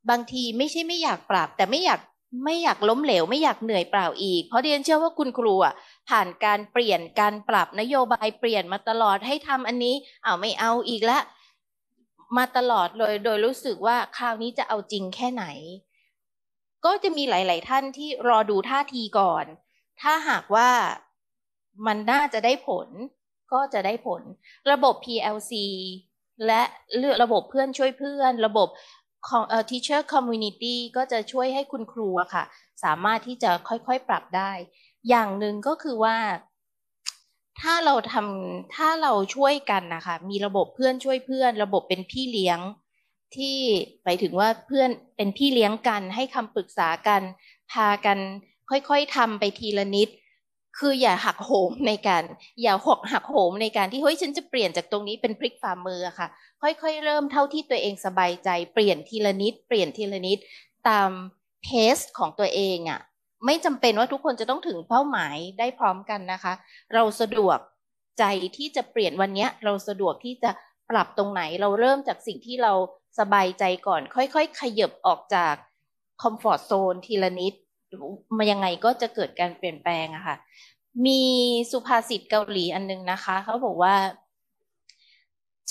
S3: บางทีไม่ใช่ไม่อยากปรับ แต่ไม่อยากไม่อยากล้มเหลว ไม่อยากเหนื่อยเปล่าอีก เพราะเดียนเชื่อว่าคุณครูอ่ะผ่านการเปลี่ยนการปรับนโยบายเปลี่ยนมาตลอดให้ทำอันนี้เอาไม่เอาอีกละมาตลอดเลย โดยรู้สึกว่าคราวนี้จะเอาจริงแค่ไหน ก็จะมีหลาย ๆ ท่านที่รอดูท่าทีก่อน ถ้าหากว่ามันน่าจะได้ผล ก็จะได้ผล ระบบ PLC และเลือกระบบเพื่อนช่วยเพื่อน ระบบของเอ่อ teacher community ก็จะช่วยให้คุณครูอะค่ะสามารถที่จะค่อยๆปรับได้ อย่างหนึ่งก็คือว่าถ้าเราทำถ้าเราช่วยกันนะคะมีระบบเพื่อนช่วยเพื่อน ระบบเป็นพี่เลี้ยงที่หมายถึงว่าเพื่อนเป็นพี่เลี้ยงกัน ให้คำปรึกษากัน พากันค่อยๆทำไปทีละนิดคืออย่าหักโหมในการอย่าหกหักโหมในการที่เฮ้ยฉันจะเปลี่ยนจากตรงนี้เป็นพริกฝ่ามือค่ะ ค่อย ๆ เริ่มเท่าที่ตัวเองสบายใจเปลี่ยนทีละนิด เปลี่ยนทีละนิดตามเพสของตัวเองอะ่ะไม่จำเป็นว่าทุกคนจะต้องถึงเป้าหมายได้พร้อมกันนะคะ เราสะดวกใจที่จะเปลี่ยนวันนี้ เราสะดวกที่จะปรับตรงไหนเราเริ่มจากสิ่งที่เราสบายใจก่อน ค่อยๆขยับออกจากคอมฟอร์ทโซนทีละนิดมายังไงก็จะเกิดการเปลี่ยนแปลงอะค่ะ มีสุภาษิตเกาหลีอันนึงนะคะ เขาบอกว่า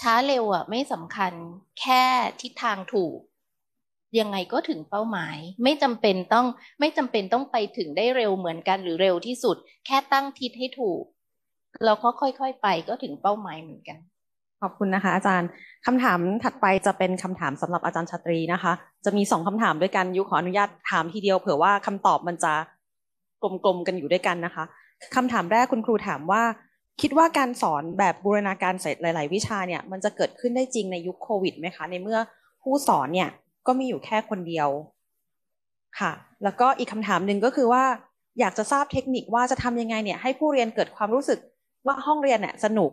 S3: ช้าเร็วอะไม่สำคัญแค่ทิศทางถูก ยังไงก็ถึงเป้าหมายไม่จำเป็นต้องไม่จำเป็นต้องไปถึงได้เร็วเหมือนกันหรือเร็วที่สุด แค่ตั้งทิศให้ถูก เราก็ค่อยๆไปก็ถึงเป้าหมายเหมือนกัน
S1: ขอบคุณนะคะอาจารย์คำถามถัดไปจะเป็นคำถามสำหรับอาจารย์ชาตรีนะคะ จะมีสองคำถามด้วยกันยุขออนุญาตถามทีเดียว เผื่อว่าคำตอบมันจะกลมๆกันอยู่ด้วยกันนะคะคำถามแรกคุณครูถามว่า คิดว่าการสอนแบบบูรณาการเสร็จหลาย ๆ วิชาเนี่ยมันจะเกิดขึ้นได้จริงในยุคโควิดไหมคะในเมื่อ ผู้สอนเนี่ยก็มีอยู่แค่คนเดียวค่ะ แล้วก็อีกคำถามหนึ่งก็คือว่าอยากจะทราบเทคนิคว่าจะทำยังไงเนี่ยให้ผู้เรียนเกิดความรู้สึกว่าห้องเรียนเนี่ยสนุก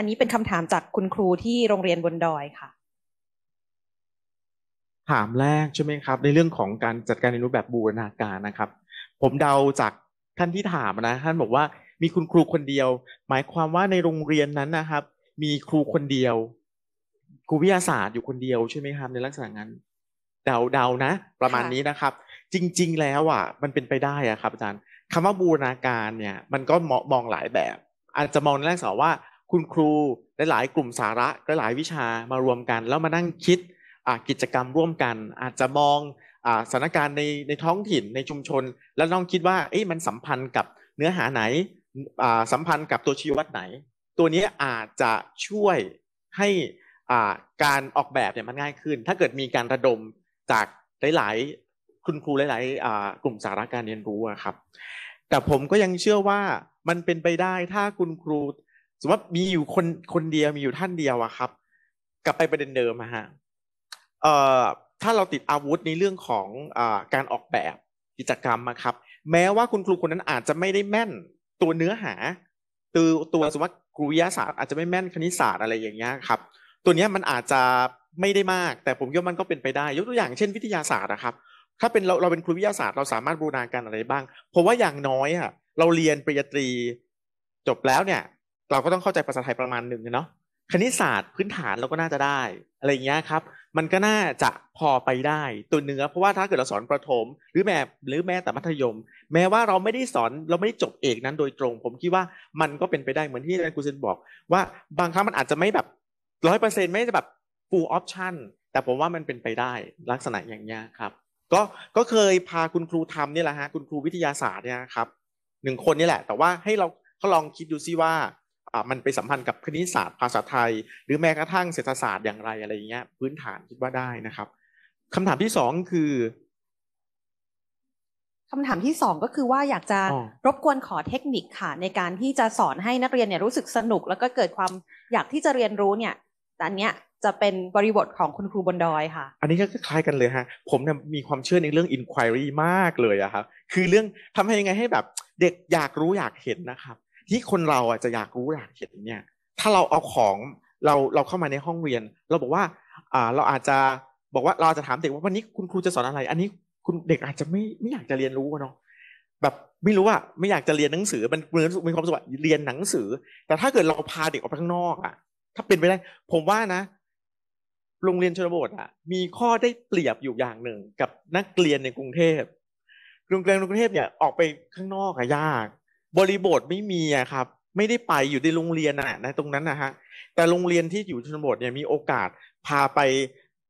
S1: อันนี้เป็นคำถามจากคุณครูที่โรงเรียนบนดอยค่ะ
S8: ถามแรกใช่ไหมครับ ในเรื่องของการจัดการเรียนรู้แบบบูรณาการนะครับ ผมเดาจากท่านที่ถามนะท่านบอกว่ามีคุณครูคนเดียว หมายความว่าในโรงเรียนนั้นนะครับ มีครูคนเดียวครูวิทยาศาสตร์อยู่คนเดียวใช่ไหมครับในลักษณะนั้น เดาเดานะ ประมาณนี้นะครับ จริง ๆแล้วอ่ะ มันเป็นไปได้อ่ะครับอาจารย์คำว่าบูรณาการเนี่ย มันก็มองหลายแบบ อาจจะมองในลักษณะว่าคุณครูหลายๆกลุ่มสาระหลายวิชามารวมกัน แล้วมานั่งคิดกิจกรรมร่วมกัน อาจจะมองสถานการณ์ในในท้องถิ่นในชุมชน แล้วล้องคิดว่า เอมันสัมพันธ์กับเนื้อหาไหนสัมพันธ์กับตัวชีวัดไหน ตัวนี้อาจจะช่วยให้การออกแบบเนี่ยมันง่ายขึ้น ถ้าเกิดมีการระดมจากหลายๆคุณครูหลายๆกลุ่มสาระการเรียนรู้ครับแต่ผมก็ยังเชื่อว่ามันเป็นไปได้ถ้าคุณครูสมมติว่ามีอยู่คนคนเดียว มีอยู่ท่านเดียวอะครับ กลับไปประเด็นเดิมอะฮะเอ่อถ้าเราติดอาวุธในเรื่องของอการออกแบบกิจกรรมอะครับแม้ว่าคุณครูคนนั้นอาจจะไม่ได้แม่นตัวเนื้อหาตัวตัวสมมติครูวิทยาศาสตร์อาจจะไม่แม่นคณิตศาสตร์อะไรอย่างเงี้ยครับ ตัวเนี้ยมันอาจจะไม่ได้มาก แต่ผมคิดว่ามันก็เป็นไปได้ยกตัวอย่างเช่นวิทยาศาสตร์นะครับ ถ้าเป็นเราเราเป็นครูวิทยาศาสตร์เราสามารถบูรณาการอะไรบ้าง เพราะว่าอย่างน้อยอะเราเรียนปริญญาตรีจบแล้วเนี่ยเราก็ต้องเข้าใจภาษาไทยประมาณหนึ่งเนาะคณิตศาสตร์พื้นฐานเราก็น่าจะได้อะไรอย่างเงี้ยครับ มันก็น่าจะพอไปได้ตัวเนื้อเพราะว่าถ้าเกิดเราสอนประถมหรือแม่หรือแม้แต่มัธยม แม้ว่าเราไม่ได้สอนเราไม่ได้จบเอกนั้นโดยตรง ผมคิดว่ามันก็เป็นไปได้เหมือนที่อาจารย์กุเซนบอก ว่าบางครั้งมันอาจจะไม่แบบร้อยเปอร์เซ็นต์ไม่แบบ full option แต่ผมว่ามันเป็นไปได้ลักษณะอย่างเงี้ยครับก็ก็เคยพาคุณครูทำนี่แหละฮะคุณครูวิทยาศาสตร์เนี่ยครับหนึ่งคนนี่แหละ แต่ว่าให้เราเขาลองคิดดูซิว่ามันไปสัมพันธ์กับคณิตศาสตร์ภาษาไทยหรือแม้กระทั่งเศรษฐศาสตร์อย่างไรอะไรอย่างเงี้ย พื้นฐานคิดว่าได้นะครับ คำถามที่สองคือ
S1: คำถามที่สองก็คือว่าอยากจะรบกวนขอเทคนิคค่ะในการที่จะสอนให้นักเรียนเนี่ยรู้สึกสนุก แล้วก็เกิดความอยากที่จะเรียนรู้เนี่ยอันเนี้ยจะเป็นบริบทของคุณครูบนดอยค่ะ
S8: อันนี้ก็คล้ายกันเลยฮะผมเนี่ยมีความเชื่อในเรื่อง inquiry มากเลยอะครับ คือเรื่องทำให้ยังไงให้แบบเด็กอยากรู้อยากเห็นนะครับที่คนเราอ่ะจะอยากรู้อยากเห็นเนี่ย ถ้าเราเอาของเราเราเข้ามาในห้องเรียน เราบอกว่า อ่า เราอาจจะบอกว่าเราจะถามเด็กว่าวันนี้คุณครูจะสอนอะไร อันนี้คุณเด็กอาจจะไม่ไม่อยากจะเรียนรู้เนาะแบบไม่รู้ว่าไม่อยากจะเรียนหนังสือ มันเหมือนมีความสุขเรียนหนังสือ แต่ถ้าเกิดเราพาเด็กออกไปข้างนอก อ่ะ ถ้าเป็นไปได้ ผมว่านะ โรงเรียนชนบทอ่ะ มีข้อได้เปรียบอยู่อย่างหนึ่งกับนักเรียนในกรุงเทพโรงเรียนในกรุงเทพเนี่ย ออกไปข้างนอกอะยากบริบทไม่มีอะครับไม่ได้ไปอยู่ในโรงเรียนอะนะตรงนั้นนะฮะแต่โรงเรียนที่อยู่ชนบทเนี่ยมีโอกาสพาไป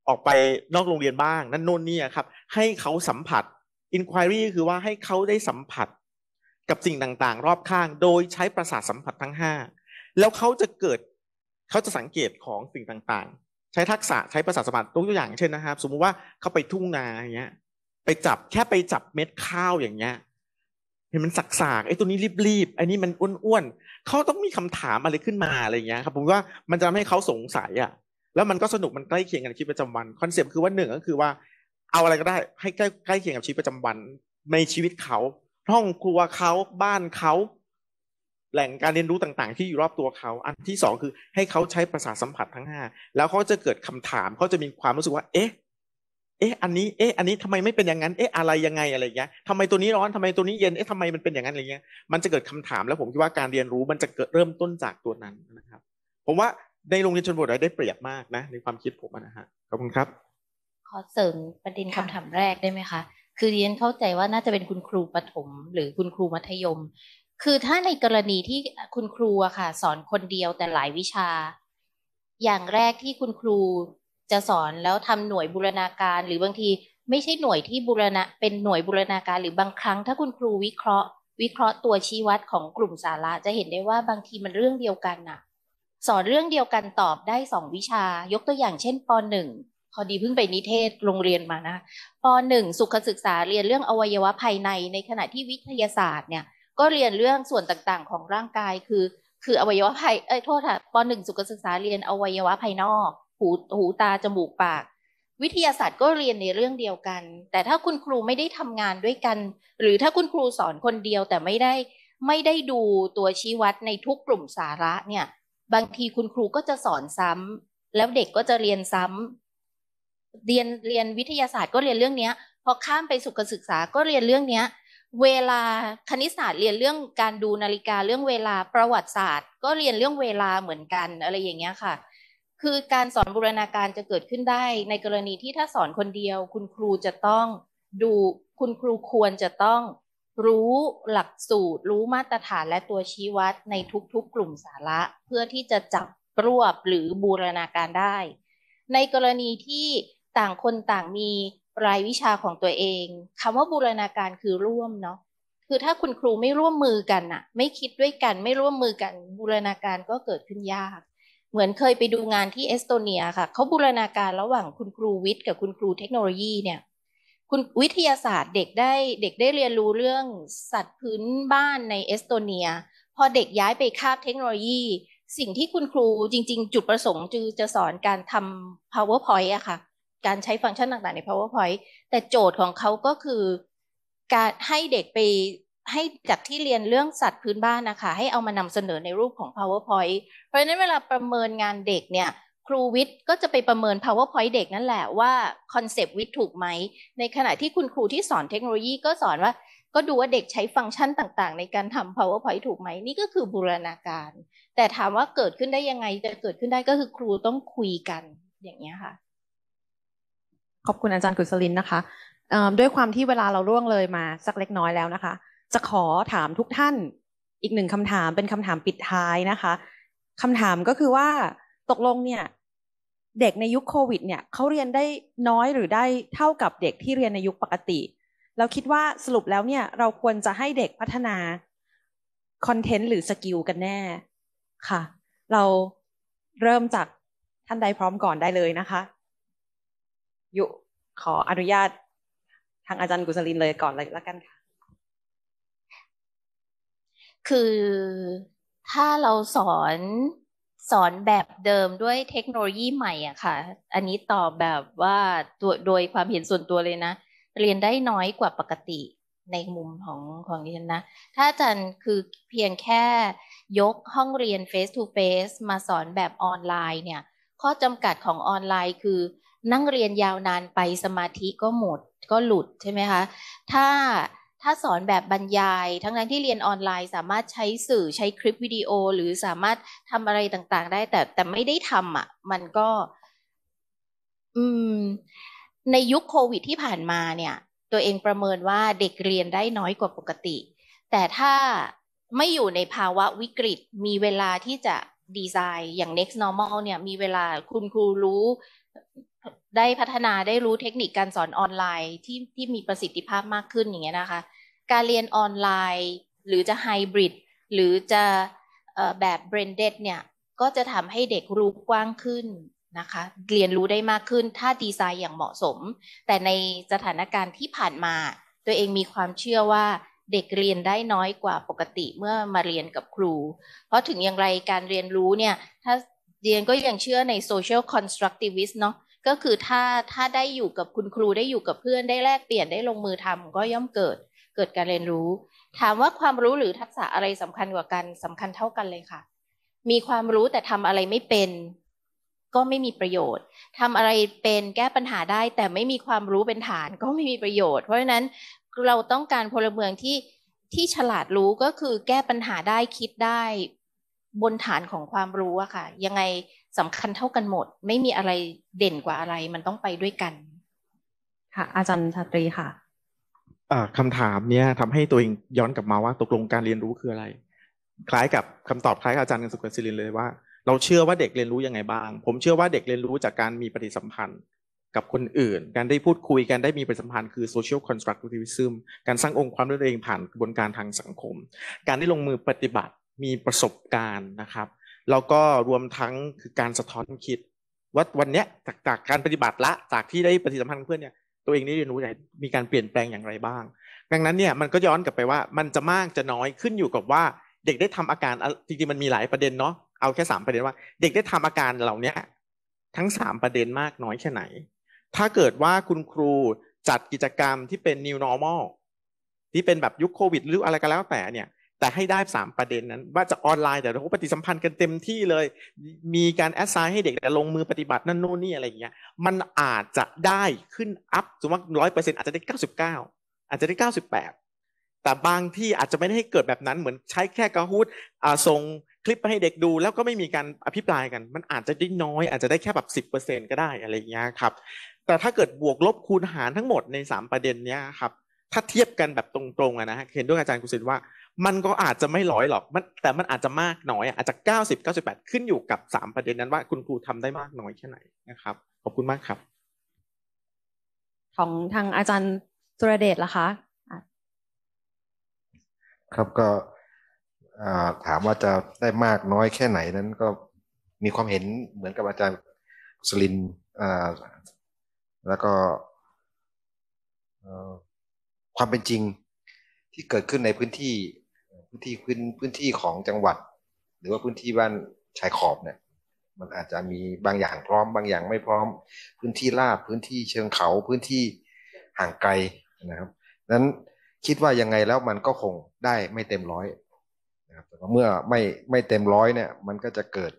S8: ออกไปนอกโรงเรียนบ้าง นั่นโน่นนี่ครับให้เขาสัมผัส inquiry คือว่าให้เขาได้สัมผัส กับสิ่งต่างๆ รอบข้างโดยใช้ประสาทสัมผัสทั้ง5แล้วเขาจะเกิดเขาจะสังเกตของสิ่งต่างๆ ใช้ทักษะใช้ประสาทสัมผัสตัวอย่างเช่นนะครับ สมมุติว่าเขาไปทุ่งนาอย่างเงี้ยไปจับแค่ไปจับเม็ดข้าวอย่างเงี้ยเห็นมันสักๆไอ้ตัวนี้รีบๆไอ้นี่มันอ้วนๆเขาต้องมีคำถามอะไรขึ้นมาอะไรอย่างเงี้ยครับผมว่ามันจะทำให้เขาสงสัย อ่ะ แล้วมันก็สนุกมันใกล้เคียงกับชีวิตประจำวันคอนเซปต์คือว่าหนึ่งก็คือว่า เอาอะไรก็ได้ให้ใกล้ใกล้เคียงกับชีวิตประจำวัน ในชีวิตเขาห้องครัวเขาบ้านเขาแหล่งการเรียนรู้ต่าง ๆ ที่อยู่รอบตัวเขาอันที่สองคือ ให้เขาใช้ประสาทสัมผัสทั้งห้าแล้วเขาจะเกิดคำถามเขาจะมีความรู้สึกว่า เอ๊ะเอ๊ะ อันนี้ เอ๊ะ อันนี้ทำไมไม่เป็นอย่างนั้น เอ๊ะ อะไรยังไงอะไรเงี้ยทำไมตัวนี้ร้อนทำไมตัวนี้เย็น เอ๊ะทำไมมันเป็นอย่างนั้นอะไรเงี้ย มันจะเกิดคำถามแล้วผมคิดว่าการเรียนรู้มันจะเกิดเริ่มต้นจากตัวนั้นนะครับ ผมว่าในโรงเรียนชนบทได้เปรียบมากนะในความคิดผมนะฮะ ขอบคุณครับ
S3: ขอเสริมประเด็นคำถามแรกได้ไหมคะ คือเรียนเข้าใจว่าน่าจะเป็นคุณครูประถม หรือคุณครูมัธยม คือถ้าในกรณีที่คุณครูอะค่ะสอนคนเดียวแต่หลายวิชา อย่างแรกที่คุณครูจะสอนแล้วทำหน่วยบูรณาการ หรือบางที ไม่ใช่หน่วยที่บูรณะเป็นหน่วยบูรณาการ หรือบางครั้ง ถ้าคุณครูวิเคราะห์ วิเคราะห์ตัวชี้วัดของกลุ่มสาระจะเห็นได้ว่าบางทีมันเรื่องเดียวกันน่ะสอนเรื่องเดียวกันตอบได้สองวิชา ยกตัวอย่างเช่นปหนึ่งพอดีเพิ่งไปนิเทศโรงเรียนมานะปหนึ่งสุขศึกษาเรียนเรื่องอวัยวะภายใน ในขณะที่วิทยาศาสตร์เนี่ยก็เรียนเรื่องส่วนต่างๆ ของร่างกายคือ คืออวัยวะภายเอ้ยโทษค่ะปหนึ่งสุขศึกษาเรียนอวัยวะภายนอกหูหูตา จมูกปาก วิทยาศาสตร์ก็เรียนในเรื่องเดียวกัน แต่ถ้าคุณครูไม่ได้ทำงานด้วยกัน หรือถ้าคุณครูสอนคนเดียวแต่ไม่ได้ไม่ได้ดูตัวชี้วัดในทุกกลุ่มสาระเนี่ย บางทีคุณครูก็จะสอนซ้ำแล้วเด็กก็จะเรียนซ้ำเรียนเรียนวิทยาศาสตร์ก็เรียนเรื่องเนี้ยพอข้ามไปสุขศึกษาก็เรียนเรื่องเนี้ยเวลาคณิตศาสตร์เรียนเรื่องการดูนาฬิกาเรื่องเวลาประวัติศาสตร์ ก็เรียนเรื่องเวลาเหมือนกันอะไรอย่างเงี้ยค่ะคือการสอนบูรณาการจะเกิดขึ้นได้ ในกรณีที่ถ้าสอนคนเดียวคุณครูจะต้องดู คุณครูควรจะต้องรู้หลักสูตร รู้มาตรฐานและตัวชี้วัด ในทุกๆ กลุ่มสาระ เพื่อที่จะจับรวบหรือบูรณาการได้ ในกรณีที่ต่างคนต่างมีรายวิชาของตัวเอง คำว่าบูรณาการคือร่วมเนาะคือถ้าคุณครูไม่ร่วมมือกันอะไม่คิดด้วยกันไม่ร่วมมือกัน บูรณาการก็เกิดขึ้นยากเหมือนเคยไปดูงานที่เอสโตเนียค่ะ เขาบูรณาการระหว่างคุณครูวิทย์กับคุณครูเทคโนโลยีเนี่ย คุณวิทยาศาสตร์เด็กได้เด็กได้เรียนรู้เรื่องสัตว์พื้นบ้านในเอสโตเนีย พอเด็กย้ายไปคาบเทคโนโลยี สิ่งที่คุณครูจริงๆ จุดประสงค์จือจะสอนการทำ powerpoint อะค่ะ การใช้ฟังก์ชันต่างๆใน powerpoint แต่โจทย์ของเขาก็คือการให้เด็กไปให้จากที่เรียนเรื่องสัตว์พื้นบ้านนะคะ ให้เอามานำเสนอในรูปของ powerpoint เพราะฉะนั้นเวลาประเมินงานเด็กเนี่ยครูวิทย์ก็จะไปประเมิน powerpoint เด็กนั่นแหละว่า คอนเซปต์วิทย์ถูกไหมในขณะที่คุณครูที่สอนเทคโนโลยีก็สอนว่า ก็ดูว่าเด็กใช้ฟังก์ชันต่างๆ ในการทำ powerpoint ถูกไหมนี่ก็คือบูรณาการ แต่ถามว่าเกิดขึ้นได้ยังไงจะเกิดขึ้นได้ก็คือครูต้องคุยกัน อย่างนี้ค่ะ
S1: ขอบคุณอาจารย์กุศลินนะคะด้วยความที่เวลาเราล่วงเลยมาสักเล็กน้อยแล้วนะคะจะขอถามทุกท่านอีกหนึ่งคำถามเป็นคำถามปิดท้ายนะคะคำถามก็คือว่า ตกลงเนี่ยเด็กในยุคโควิดเนี่ยเขาเรียนได้น้อยหรือได้เท่ากับเด็กที่เรียนในยุคปกติ เราคิดว่าสรุปแล้วเนี่ย เราควรจะให้เด็กพัฒนาคอนเทนต์หรือสกิลกันแน่ค่ะ เราเริ่มจากท่านใดพร้อมก่อนได้เลยนะคะยุขออนุญาตทางอาจารย์กุศลินเลยก่อนเลยลวกันค่ะ
S3: คือถ้าเราสอนสอนแบบเดิมด้วยเทคโนโลยีใหม่อ่ะค่ะ อันนี้ตอบแบบว่าตัวโดยความเห็นส่วนตัวเลยนะ เรียนได้น้อยกว่าปกติในมุมของของดิฉันนะ ถ้าอาจารย์คือเพียงแค่ยกห้องเรียน face to face มาสอนแบบออนไลน์เนี่ย ข้อจำกัดของออนไลน์คือนั่งเรียนยาวนานไปสมาธิก็หมดก็หลุดใช่ไหมคะ ถ้าถ้าสอนแบบบรรยายทั้งนั้นที่เรียนออนไลน์สามารถใช้สื่อใช้คลิปวิดีโอหรือสามารถทำอะไรต่างๆ ได้แต่แต่ไม่ได้ทำอ่ะมันก็ อืม ในยุคโควิดที่ผ่านมาเนี่ย ตัวเองประเมินว่าเด็กเรียนได้น้อยกว่าปกติ แต่ถ้าไม่อยู่ในภาวะวิกฤต มีเวลาที่จะดีไซน์อย่าง next normal เนี่ย มีเวลาคุณครูรู้ได้พัฒนาได้รู้เทคนิคการสอนออนไลน์ที่ที่มีประสิทธิภาพมากขึ้นอย่างเงี้ยนะคะ การเรียนออนไลน์ หรือจะไฮบริดหรือจะแบบเบรนเดดเนี่ยก็จะทำให้เด็กรู้กว้างขึ้นนะคะเรียนรู้ได้มากขึ้นถ้าดีไซน์อย่างเหมาะสม แต่ในสถานการณ์ที่ผ่านมา ตัวเองมีความเชื่อว่าเด็กเรียนได้น้อยกว่าปกติเมื่อมาเรียนกับครู เพราะถึงอย่างไรการเรียนรู้เนี่ยถ้าเรียนก็ยังเชื่อในโซเชียลคอนสตรักติวิส์เนาะก็คือถ้าถ้าได้อยู่กับคุณครูได้อยู่กับเพื่อนได้แลกเปลี่ยนได้ลงมือทำ ก็ย่อมเกิดเกิดการเรียนรู้ ถามว่าความรู้หรือทักษะอะไรสำคัญกว่ากันสำคัญเท่ากันเลยค่ะ มีความรู้แต่ทำอะไรไม่เป็นก็ไม่มีประโยชน์ ทำอะไรเป็นแก้ปัญหาได้ แต่ไม่มีความรู้เป็นฐานก็ไม่มีประโยชน์เพราะฉะนั้นเราต้องการพลเมืองที่ที่ฉลาดรู้ก็คือ แก้ปัญหาได้คิดได้บนฐานของความรู้อะค่ะยังไงสำคัญเท่ากันหมด ไม่มีอะไรเด่นกว่าอะไร มันต้องไปด้วยกัน ค่ะ อาจารย์ชาตรีค่ะ
S8: คำถามเนี้ยทำให้ตัวเองย้อนกลับมาว่า ตกลงการเรียนรู้คืออะไร คล้ายกับคำตอบคล้ายกับอาจารย์กันสุกสิรินเลย ว่า เราเชื่อว่าเด็กเรียนรู้ยังไงบ้าง ผมเชื่อว่าเด็กเรียนรู้จากการมีปฏิสัมพันธ์ กับคนอื่น การได้พูดคุยการได้มีปฏิสัมพันธ์คือ social constructivism การสร้างองค์ความรู้ตัวเองผ่านกระบวนการทางสังคม การได้ลงมือปฏิบัติมีประสบการณ์นะครับแล้วก็รวมทั้งคือการสะท้อนคิดว่าวันเนี้ยจากจากการปฏิบัติละจากที่ได้ปฏิสัมพันธ์เพื่อนเนี่ยตัวเองได้เรียนรู้อะไรมีการเปลี่ยนแปลงอย่างไรบ้าง ดังนั้นเนี่ยมันก็ย้อนกลับไปว่ามันจะมากจะน้อยขึ้นอยู่กับว่า เด็กได้ทำอาการจริงๆมันมีหลายประเด็นเนาะเอาแค่สามประเด็นว่า เด็กได้ทำอาการเหล่านี้ทั้งสามประเด็นมากน้อยแค่ไหน ถ้าเกิดว่าคุณครูจัดกิจกรรมที่เป็น new normal ที่เป็นแบบยุคโควิด หรืออะไรก็แล้ว แต่เนี่ยแต่ให้ได้ 3 ประเด็นนั้น ว่าจะออนไลน์แต่เราปฏิสัมพันธ์กันเต็มที่เลย มีการแอดไซน์ให้เด็กแต่ลงมือปฏิบัตินั่นนู่นนี่อะไรอย่างเงี้ยมันอาจจะได้ขึ้นอัพสมมติร้อยเปอร์เซ็นต์อาจจะได้เก้าสิบเก้าอาจจะได้เก้าสิบแปดแต่บางที่อาจจะไม่ได้ให้เกิดแบบนั้นเหมือนใช้แค่กระหูดส่งคลิปไปให้เด็กดูแล้วก็ไม่มีการอภิปรายกัน มันอาจจะได้น้อยอาจจะได้แค่แบบสิบเปอร์เซ็นต์ก็ได้อะไรอย่างเงี้ยครับแต่ถ้าเกิดบวกลบคูณหารทั้งหมดในสามประเด็นเนี้ยครับถ้าเทียบกันแบบตรงๆนะฮะเห็นด้วยอาจารย์กุศลว่ามันก็อาจจะไม่ร้อยหรอก มัน แต่มันอาจจะมากน้อย อาจจะเเกก้้าาสสิิบบแปด ขึ้นอยู่กับสามประเด็นนั้นว่า คุณครูทำได้มากน้อยแค่ไหนนะครับ ขอบคุณมากครับ
S1: ของทางอาจารย์สุรเดชล่ะคะ
S4: ครับก็ถามว่าจะได้มากน้อยแค่ไหน นั้นก็มีความเห็นเหมือนกับอาจารย์สลินแล้วก็ความเป็นจริงที่เกิดขึ้นในพื้นที่พื้นที่พื้นพื้นที่ของจังหวัดหรือว่าพื้นที่บ้านชายขอบเนี่ยมันอาจจะมีบางอย่างพร้อมบางอย่างไม่พร้อมพื้นที่ลาบพื้นที่เชิงเขาพื้นที่ห่างไกลนะครับนั้นคิดว่ายังไงแล้วมันก็คงได้ไม่เต็มร้อยนะครับแต่เมื่อไม่ไม่เต็มร้อยเนี่ย มันก็จะเกิด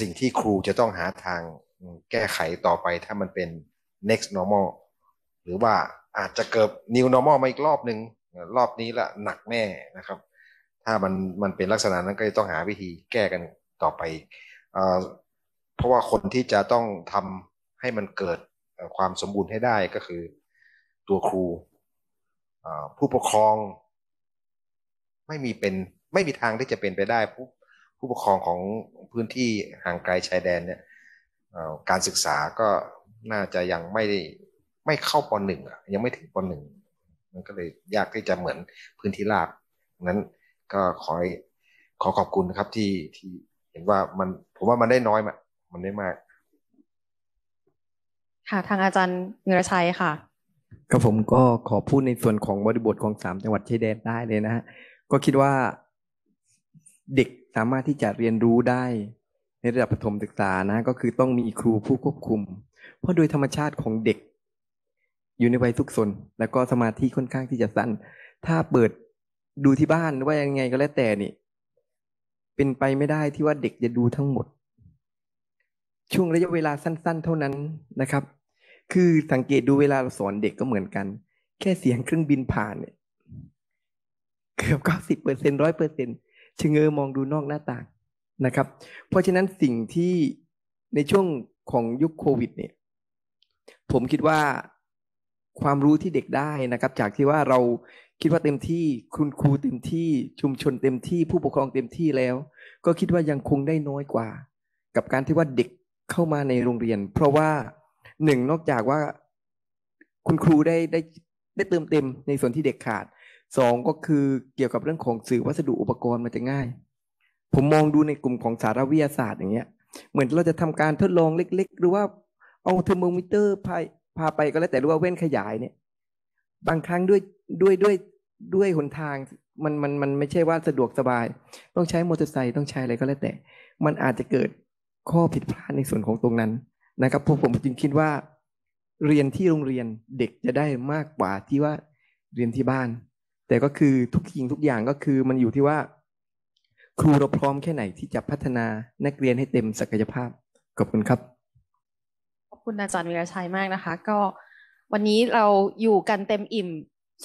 S4: สิ่งที่ครูจะต้องหาทางแก้ไขต่อไปถ้ามันเป็น next normal หรือว่าอาจจะเกิด new normal มาอีกรอบหนึ่งรอบนี้ละหนักแน่นะครับ ถ้ามันมันเป็นลักษณะนั้นก็จะต้องหาวิธีแก้กันต่อไป เพราะว่าคนที่จะต้องทำให้มันเกิดความสมบูรณ์ให้ได้ก็คือตัวครูผู้ปกครอง ไม่มีเป็นไม่มีทางที่จะเป็นไปได้ ผู้ผู้ปกครองของพื้นที่ห่างไกลชายแดนเนี่ยการศึกษาก็น่าจะยังไม่ไม่เข้าปหนึ่งยังไม่ถึงปหนึ่งมันก็เลยยากที่จะเหมือนพื้นที่ราบนั้นก็ขอขอขอบคุณนะครับที่ที่เห็นว่ามัน
S5: ผมว่ามันได้น้อยมามันได้มาก
S1: ค่ะ ทางอาจารย์เงรอชัยค่ะ
S5: ครับผมก็ขอพูดในส่วนของบริบทของสามจังหวัดชายแดนได้เลยนะฮะก็คิดว่าเด็กสามารถที่จะเรียนรู้ได้ในระดับประถมศึกษานะ ก็คือต้องมีครูผู้ควบคุม เพราะโดยธรรมชาติของเด็กอยู่ในวัยสุกสน แล้วก็สมาธิค่อนข้างที่จะสั้น ถ้าเปิดดูที่บ้านว่ายังไงก็แล้วแต่นี่เป็นไปไม่ได้ที่ว่าเด็กจะดูทั้งหมด ช่วงระยะเวลาสั้นๆเท่านั้นนะครับ คือสังเกตดูเวลาเราสอนเด็กก็เหมือนกัน แค่เสียงเครื่องบินผ่านเนี่ยเกือบเก้าสิบเปอร์เซ็นร้อยเปอร์เซ็นชงเงอมองดูนอกหน้าต่างนะครับ เพราะฉะนั้นสิ่งที่ในช่วงของยุคโควิด เนี่ย ผมคิดว่าความรู้ที่เด็กได้นะครับจากที่ว่าเราคิดว่าเต็มที่คุณครูเต็มที่ชุมชนเต็มที่ผู้ปกครองเต็มที่แล้ว ก็คิดว่ายังคงได้น้อยกว่า กับการที่ว่าเด็กเข้ามาในโรงเรียน เพราะว่าหนึ่งนอกจากว่าคุณครูได้ได้ได้เติมเต็มในส่วนที่เด็กขาดสองก็คือเกี่ยวกับเรื่องของสื่อวัสดุอุปกรณ์มันจะง่าย ผมมองดูในกลุ่มของสารวิทยาศาสตร์ อย่างเงี้ย เหมือนเราจะทำการทดลองเล็กๆหรือว่าเอาเทอร์โมมิเตอร์พปพาไปก็แล้วแต่รู้ว่าเว้นขยายเนี่ย บางครั้งด้วยด้วยด้วยด้วยหนทางมันมันมันไม่ใช่ว่าสะดวกสบาย ต้องใช้มอเตอร์ไซค์ต้องใช้อะไรก็แล้วแต่ มันอาจจะเกิดข้อผิดพลาดในส่วนของตรงนั้น นะครับ พวกผมจึงคิดว่า เรียนที่โรงเรียนเด็กจะได้มากกว่าที่ว่าเรียนที่บ้าน แต่ก็คือทุกสิ่งทุกอย่างก็คือมันอยู่ที่ว่า ครูเราพร้อมแค่ไหนที่จะพัฒนานักเรียนให้เต็มศักยภาพขอบคุณครับ
S1: คุณอาจารย์วิรชัยมากนะคะ ก็วันนี้เราอยู่กันเต็มอิ่ม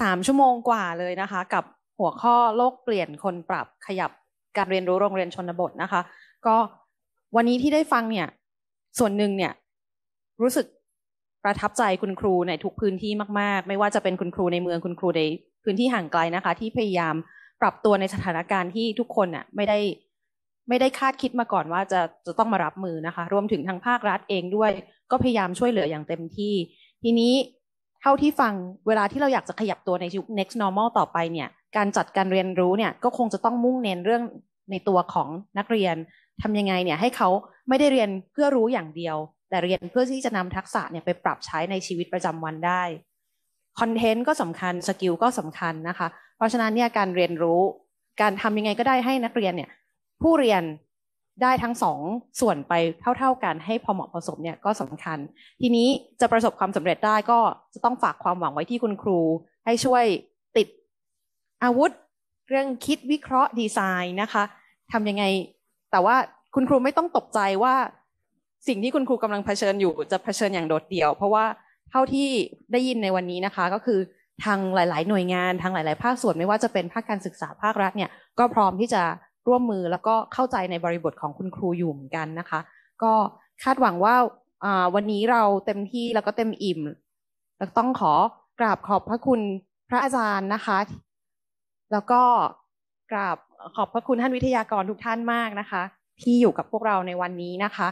S1: สามชั่วโมงกว่าเลยนะคะ กับหัวข้อโลกเปลี่ยนคนปรับขยับการเรียนรู้โรงเรียนชนบทนะคะ ก็วันนี้ที่ได้ฟังเนี่ย ส่วนหนึ่งเนี่ย รู้สึกประทับใจคุณครูในทุกพื้นที่มากๆ ไม่ว่าจะเป็นคุณครูในเมืองคุณครูในพื้นที่ห่างไกลนะคะ ที่พยายามปรับตัวในสถานการณ์ที่ทุกคนน่ะไม่ได้ไม่ได้คาดคิดมาก่อนว่าจะจะต้องมารับมือนะคะ รวมถึงทางภาครัฐเองด้วย็พยายามช่วยเหลืออย่างเต็มที่ ทีนี้เท่าที่ฟังเวลาที่เราอยากจะขยับตัวในยุค next normal ต่อไปเนี่ย การจัดการเรียนรู้เนี่ยก็คงจะต้องมุ่งเน้น เรื่องในตัวของนักเรียนทำยังไงเนี่ยให้เขาไม่ได้เรียนเพื่อรู้อย่างเดียว แต่เรียนเพื่อที่จะนำทักษะเนี่ยไปปรับใช้ในชีวิตประจำวันได้คอนเทนต์ก็สำคัญสกิลก็สำคัญนะคะ เพราะฉะนั้นเนี่ยการเรียนรู้การทำยังไงก็ได้ให้นักเรียนเนี่ยผู้เรียนได้ทั้งสองส่วนไปเท่าๆกันให้พอเหมาะพอสมเนี่ยก็สำคัญ ทีนี้จะประสบความสำเร็จได้ก็จะต้องฝากความหวังไว้ที่คุณครู ให้ช่วยติดอาวุธเรื่องคิดวิเคราะห์ดีไซน์นะคะทำยังไงแต่ว่าคุณครูไม่ต้องตกใจว่า สิ่งที่คุณครูกำลังเผชิญอยู่จะเผชิญอย่างโดดเดี่ยวเพราะว่าเท่าที่ได้ยินในวันนี้นะคะ ก็คือทางหลาย ๆ หน่วยงานทางหลาย ๆ ภาคส่วนไม่ว่าจะเป็นภาคการศึกษาภาครัฐเนี่ยก็พร้อมที่จะร่วมมือแล้วก็เข้าใจในบริบทของคุณครูอยู่เหมือนกันนะคะ ก็คาดหวังว่าวันนี้เราเต็มที่แล้วก็เต็มอิ่มแล้วต้องขอกราบขอบพระคุณพระอาจารย์นะคะ แล้วก็กราบขอบพระคุณท่านวิทยากรทุกท่านมากนะคะ ที่อยู่กับพวกเราในวันนี้นะคะ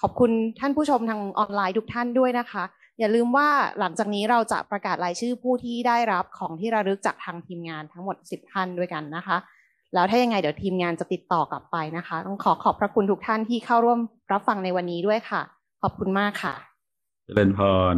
S1: ขอบคุณท่านผู้ชมทางออนไลน์ทุกท่านด้วยนะคะ อย่าลืมว่าหลังจากนี้เราจะประกาศรายชื่อผู้ที่ได้รับของที่ระลึกจากทางทีมงานทั้งหมด 10ท่านด้วยกันนะคะแล้วถ้ายังไงเดี๋ยวทีมงานจะติดต่อกลับไปนะคะ ต้องขอขอบพระคุณทุกท่านที่เข้าร่วมรับฟังในวันนี้ด้วยค่ะ ขอบคุณมากค่ะ
S6: เจริญพร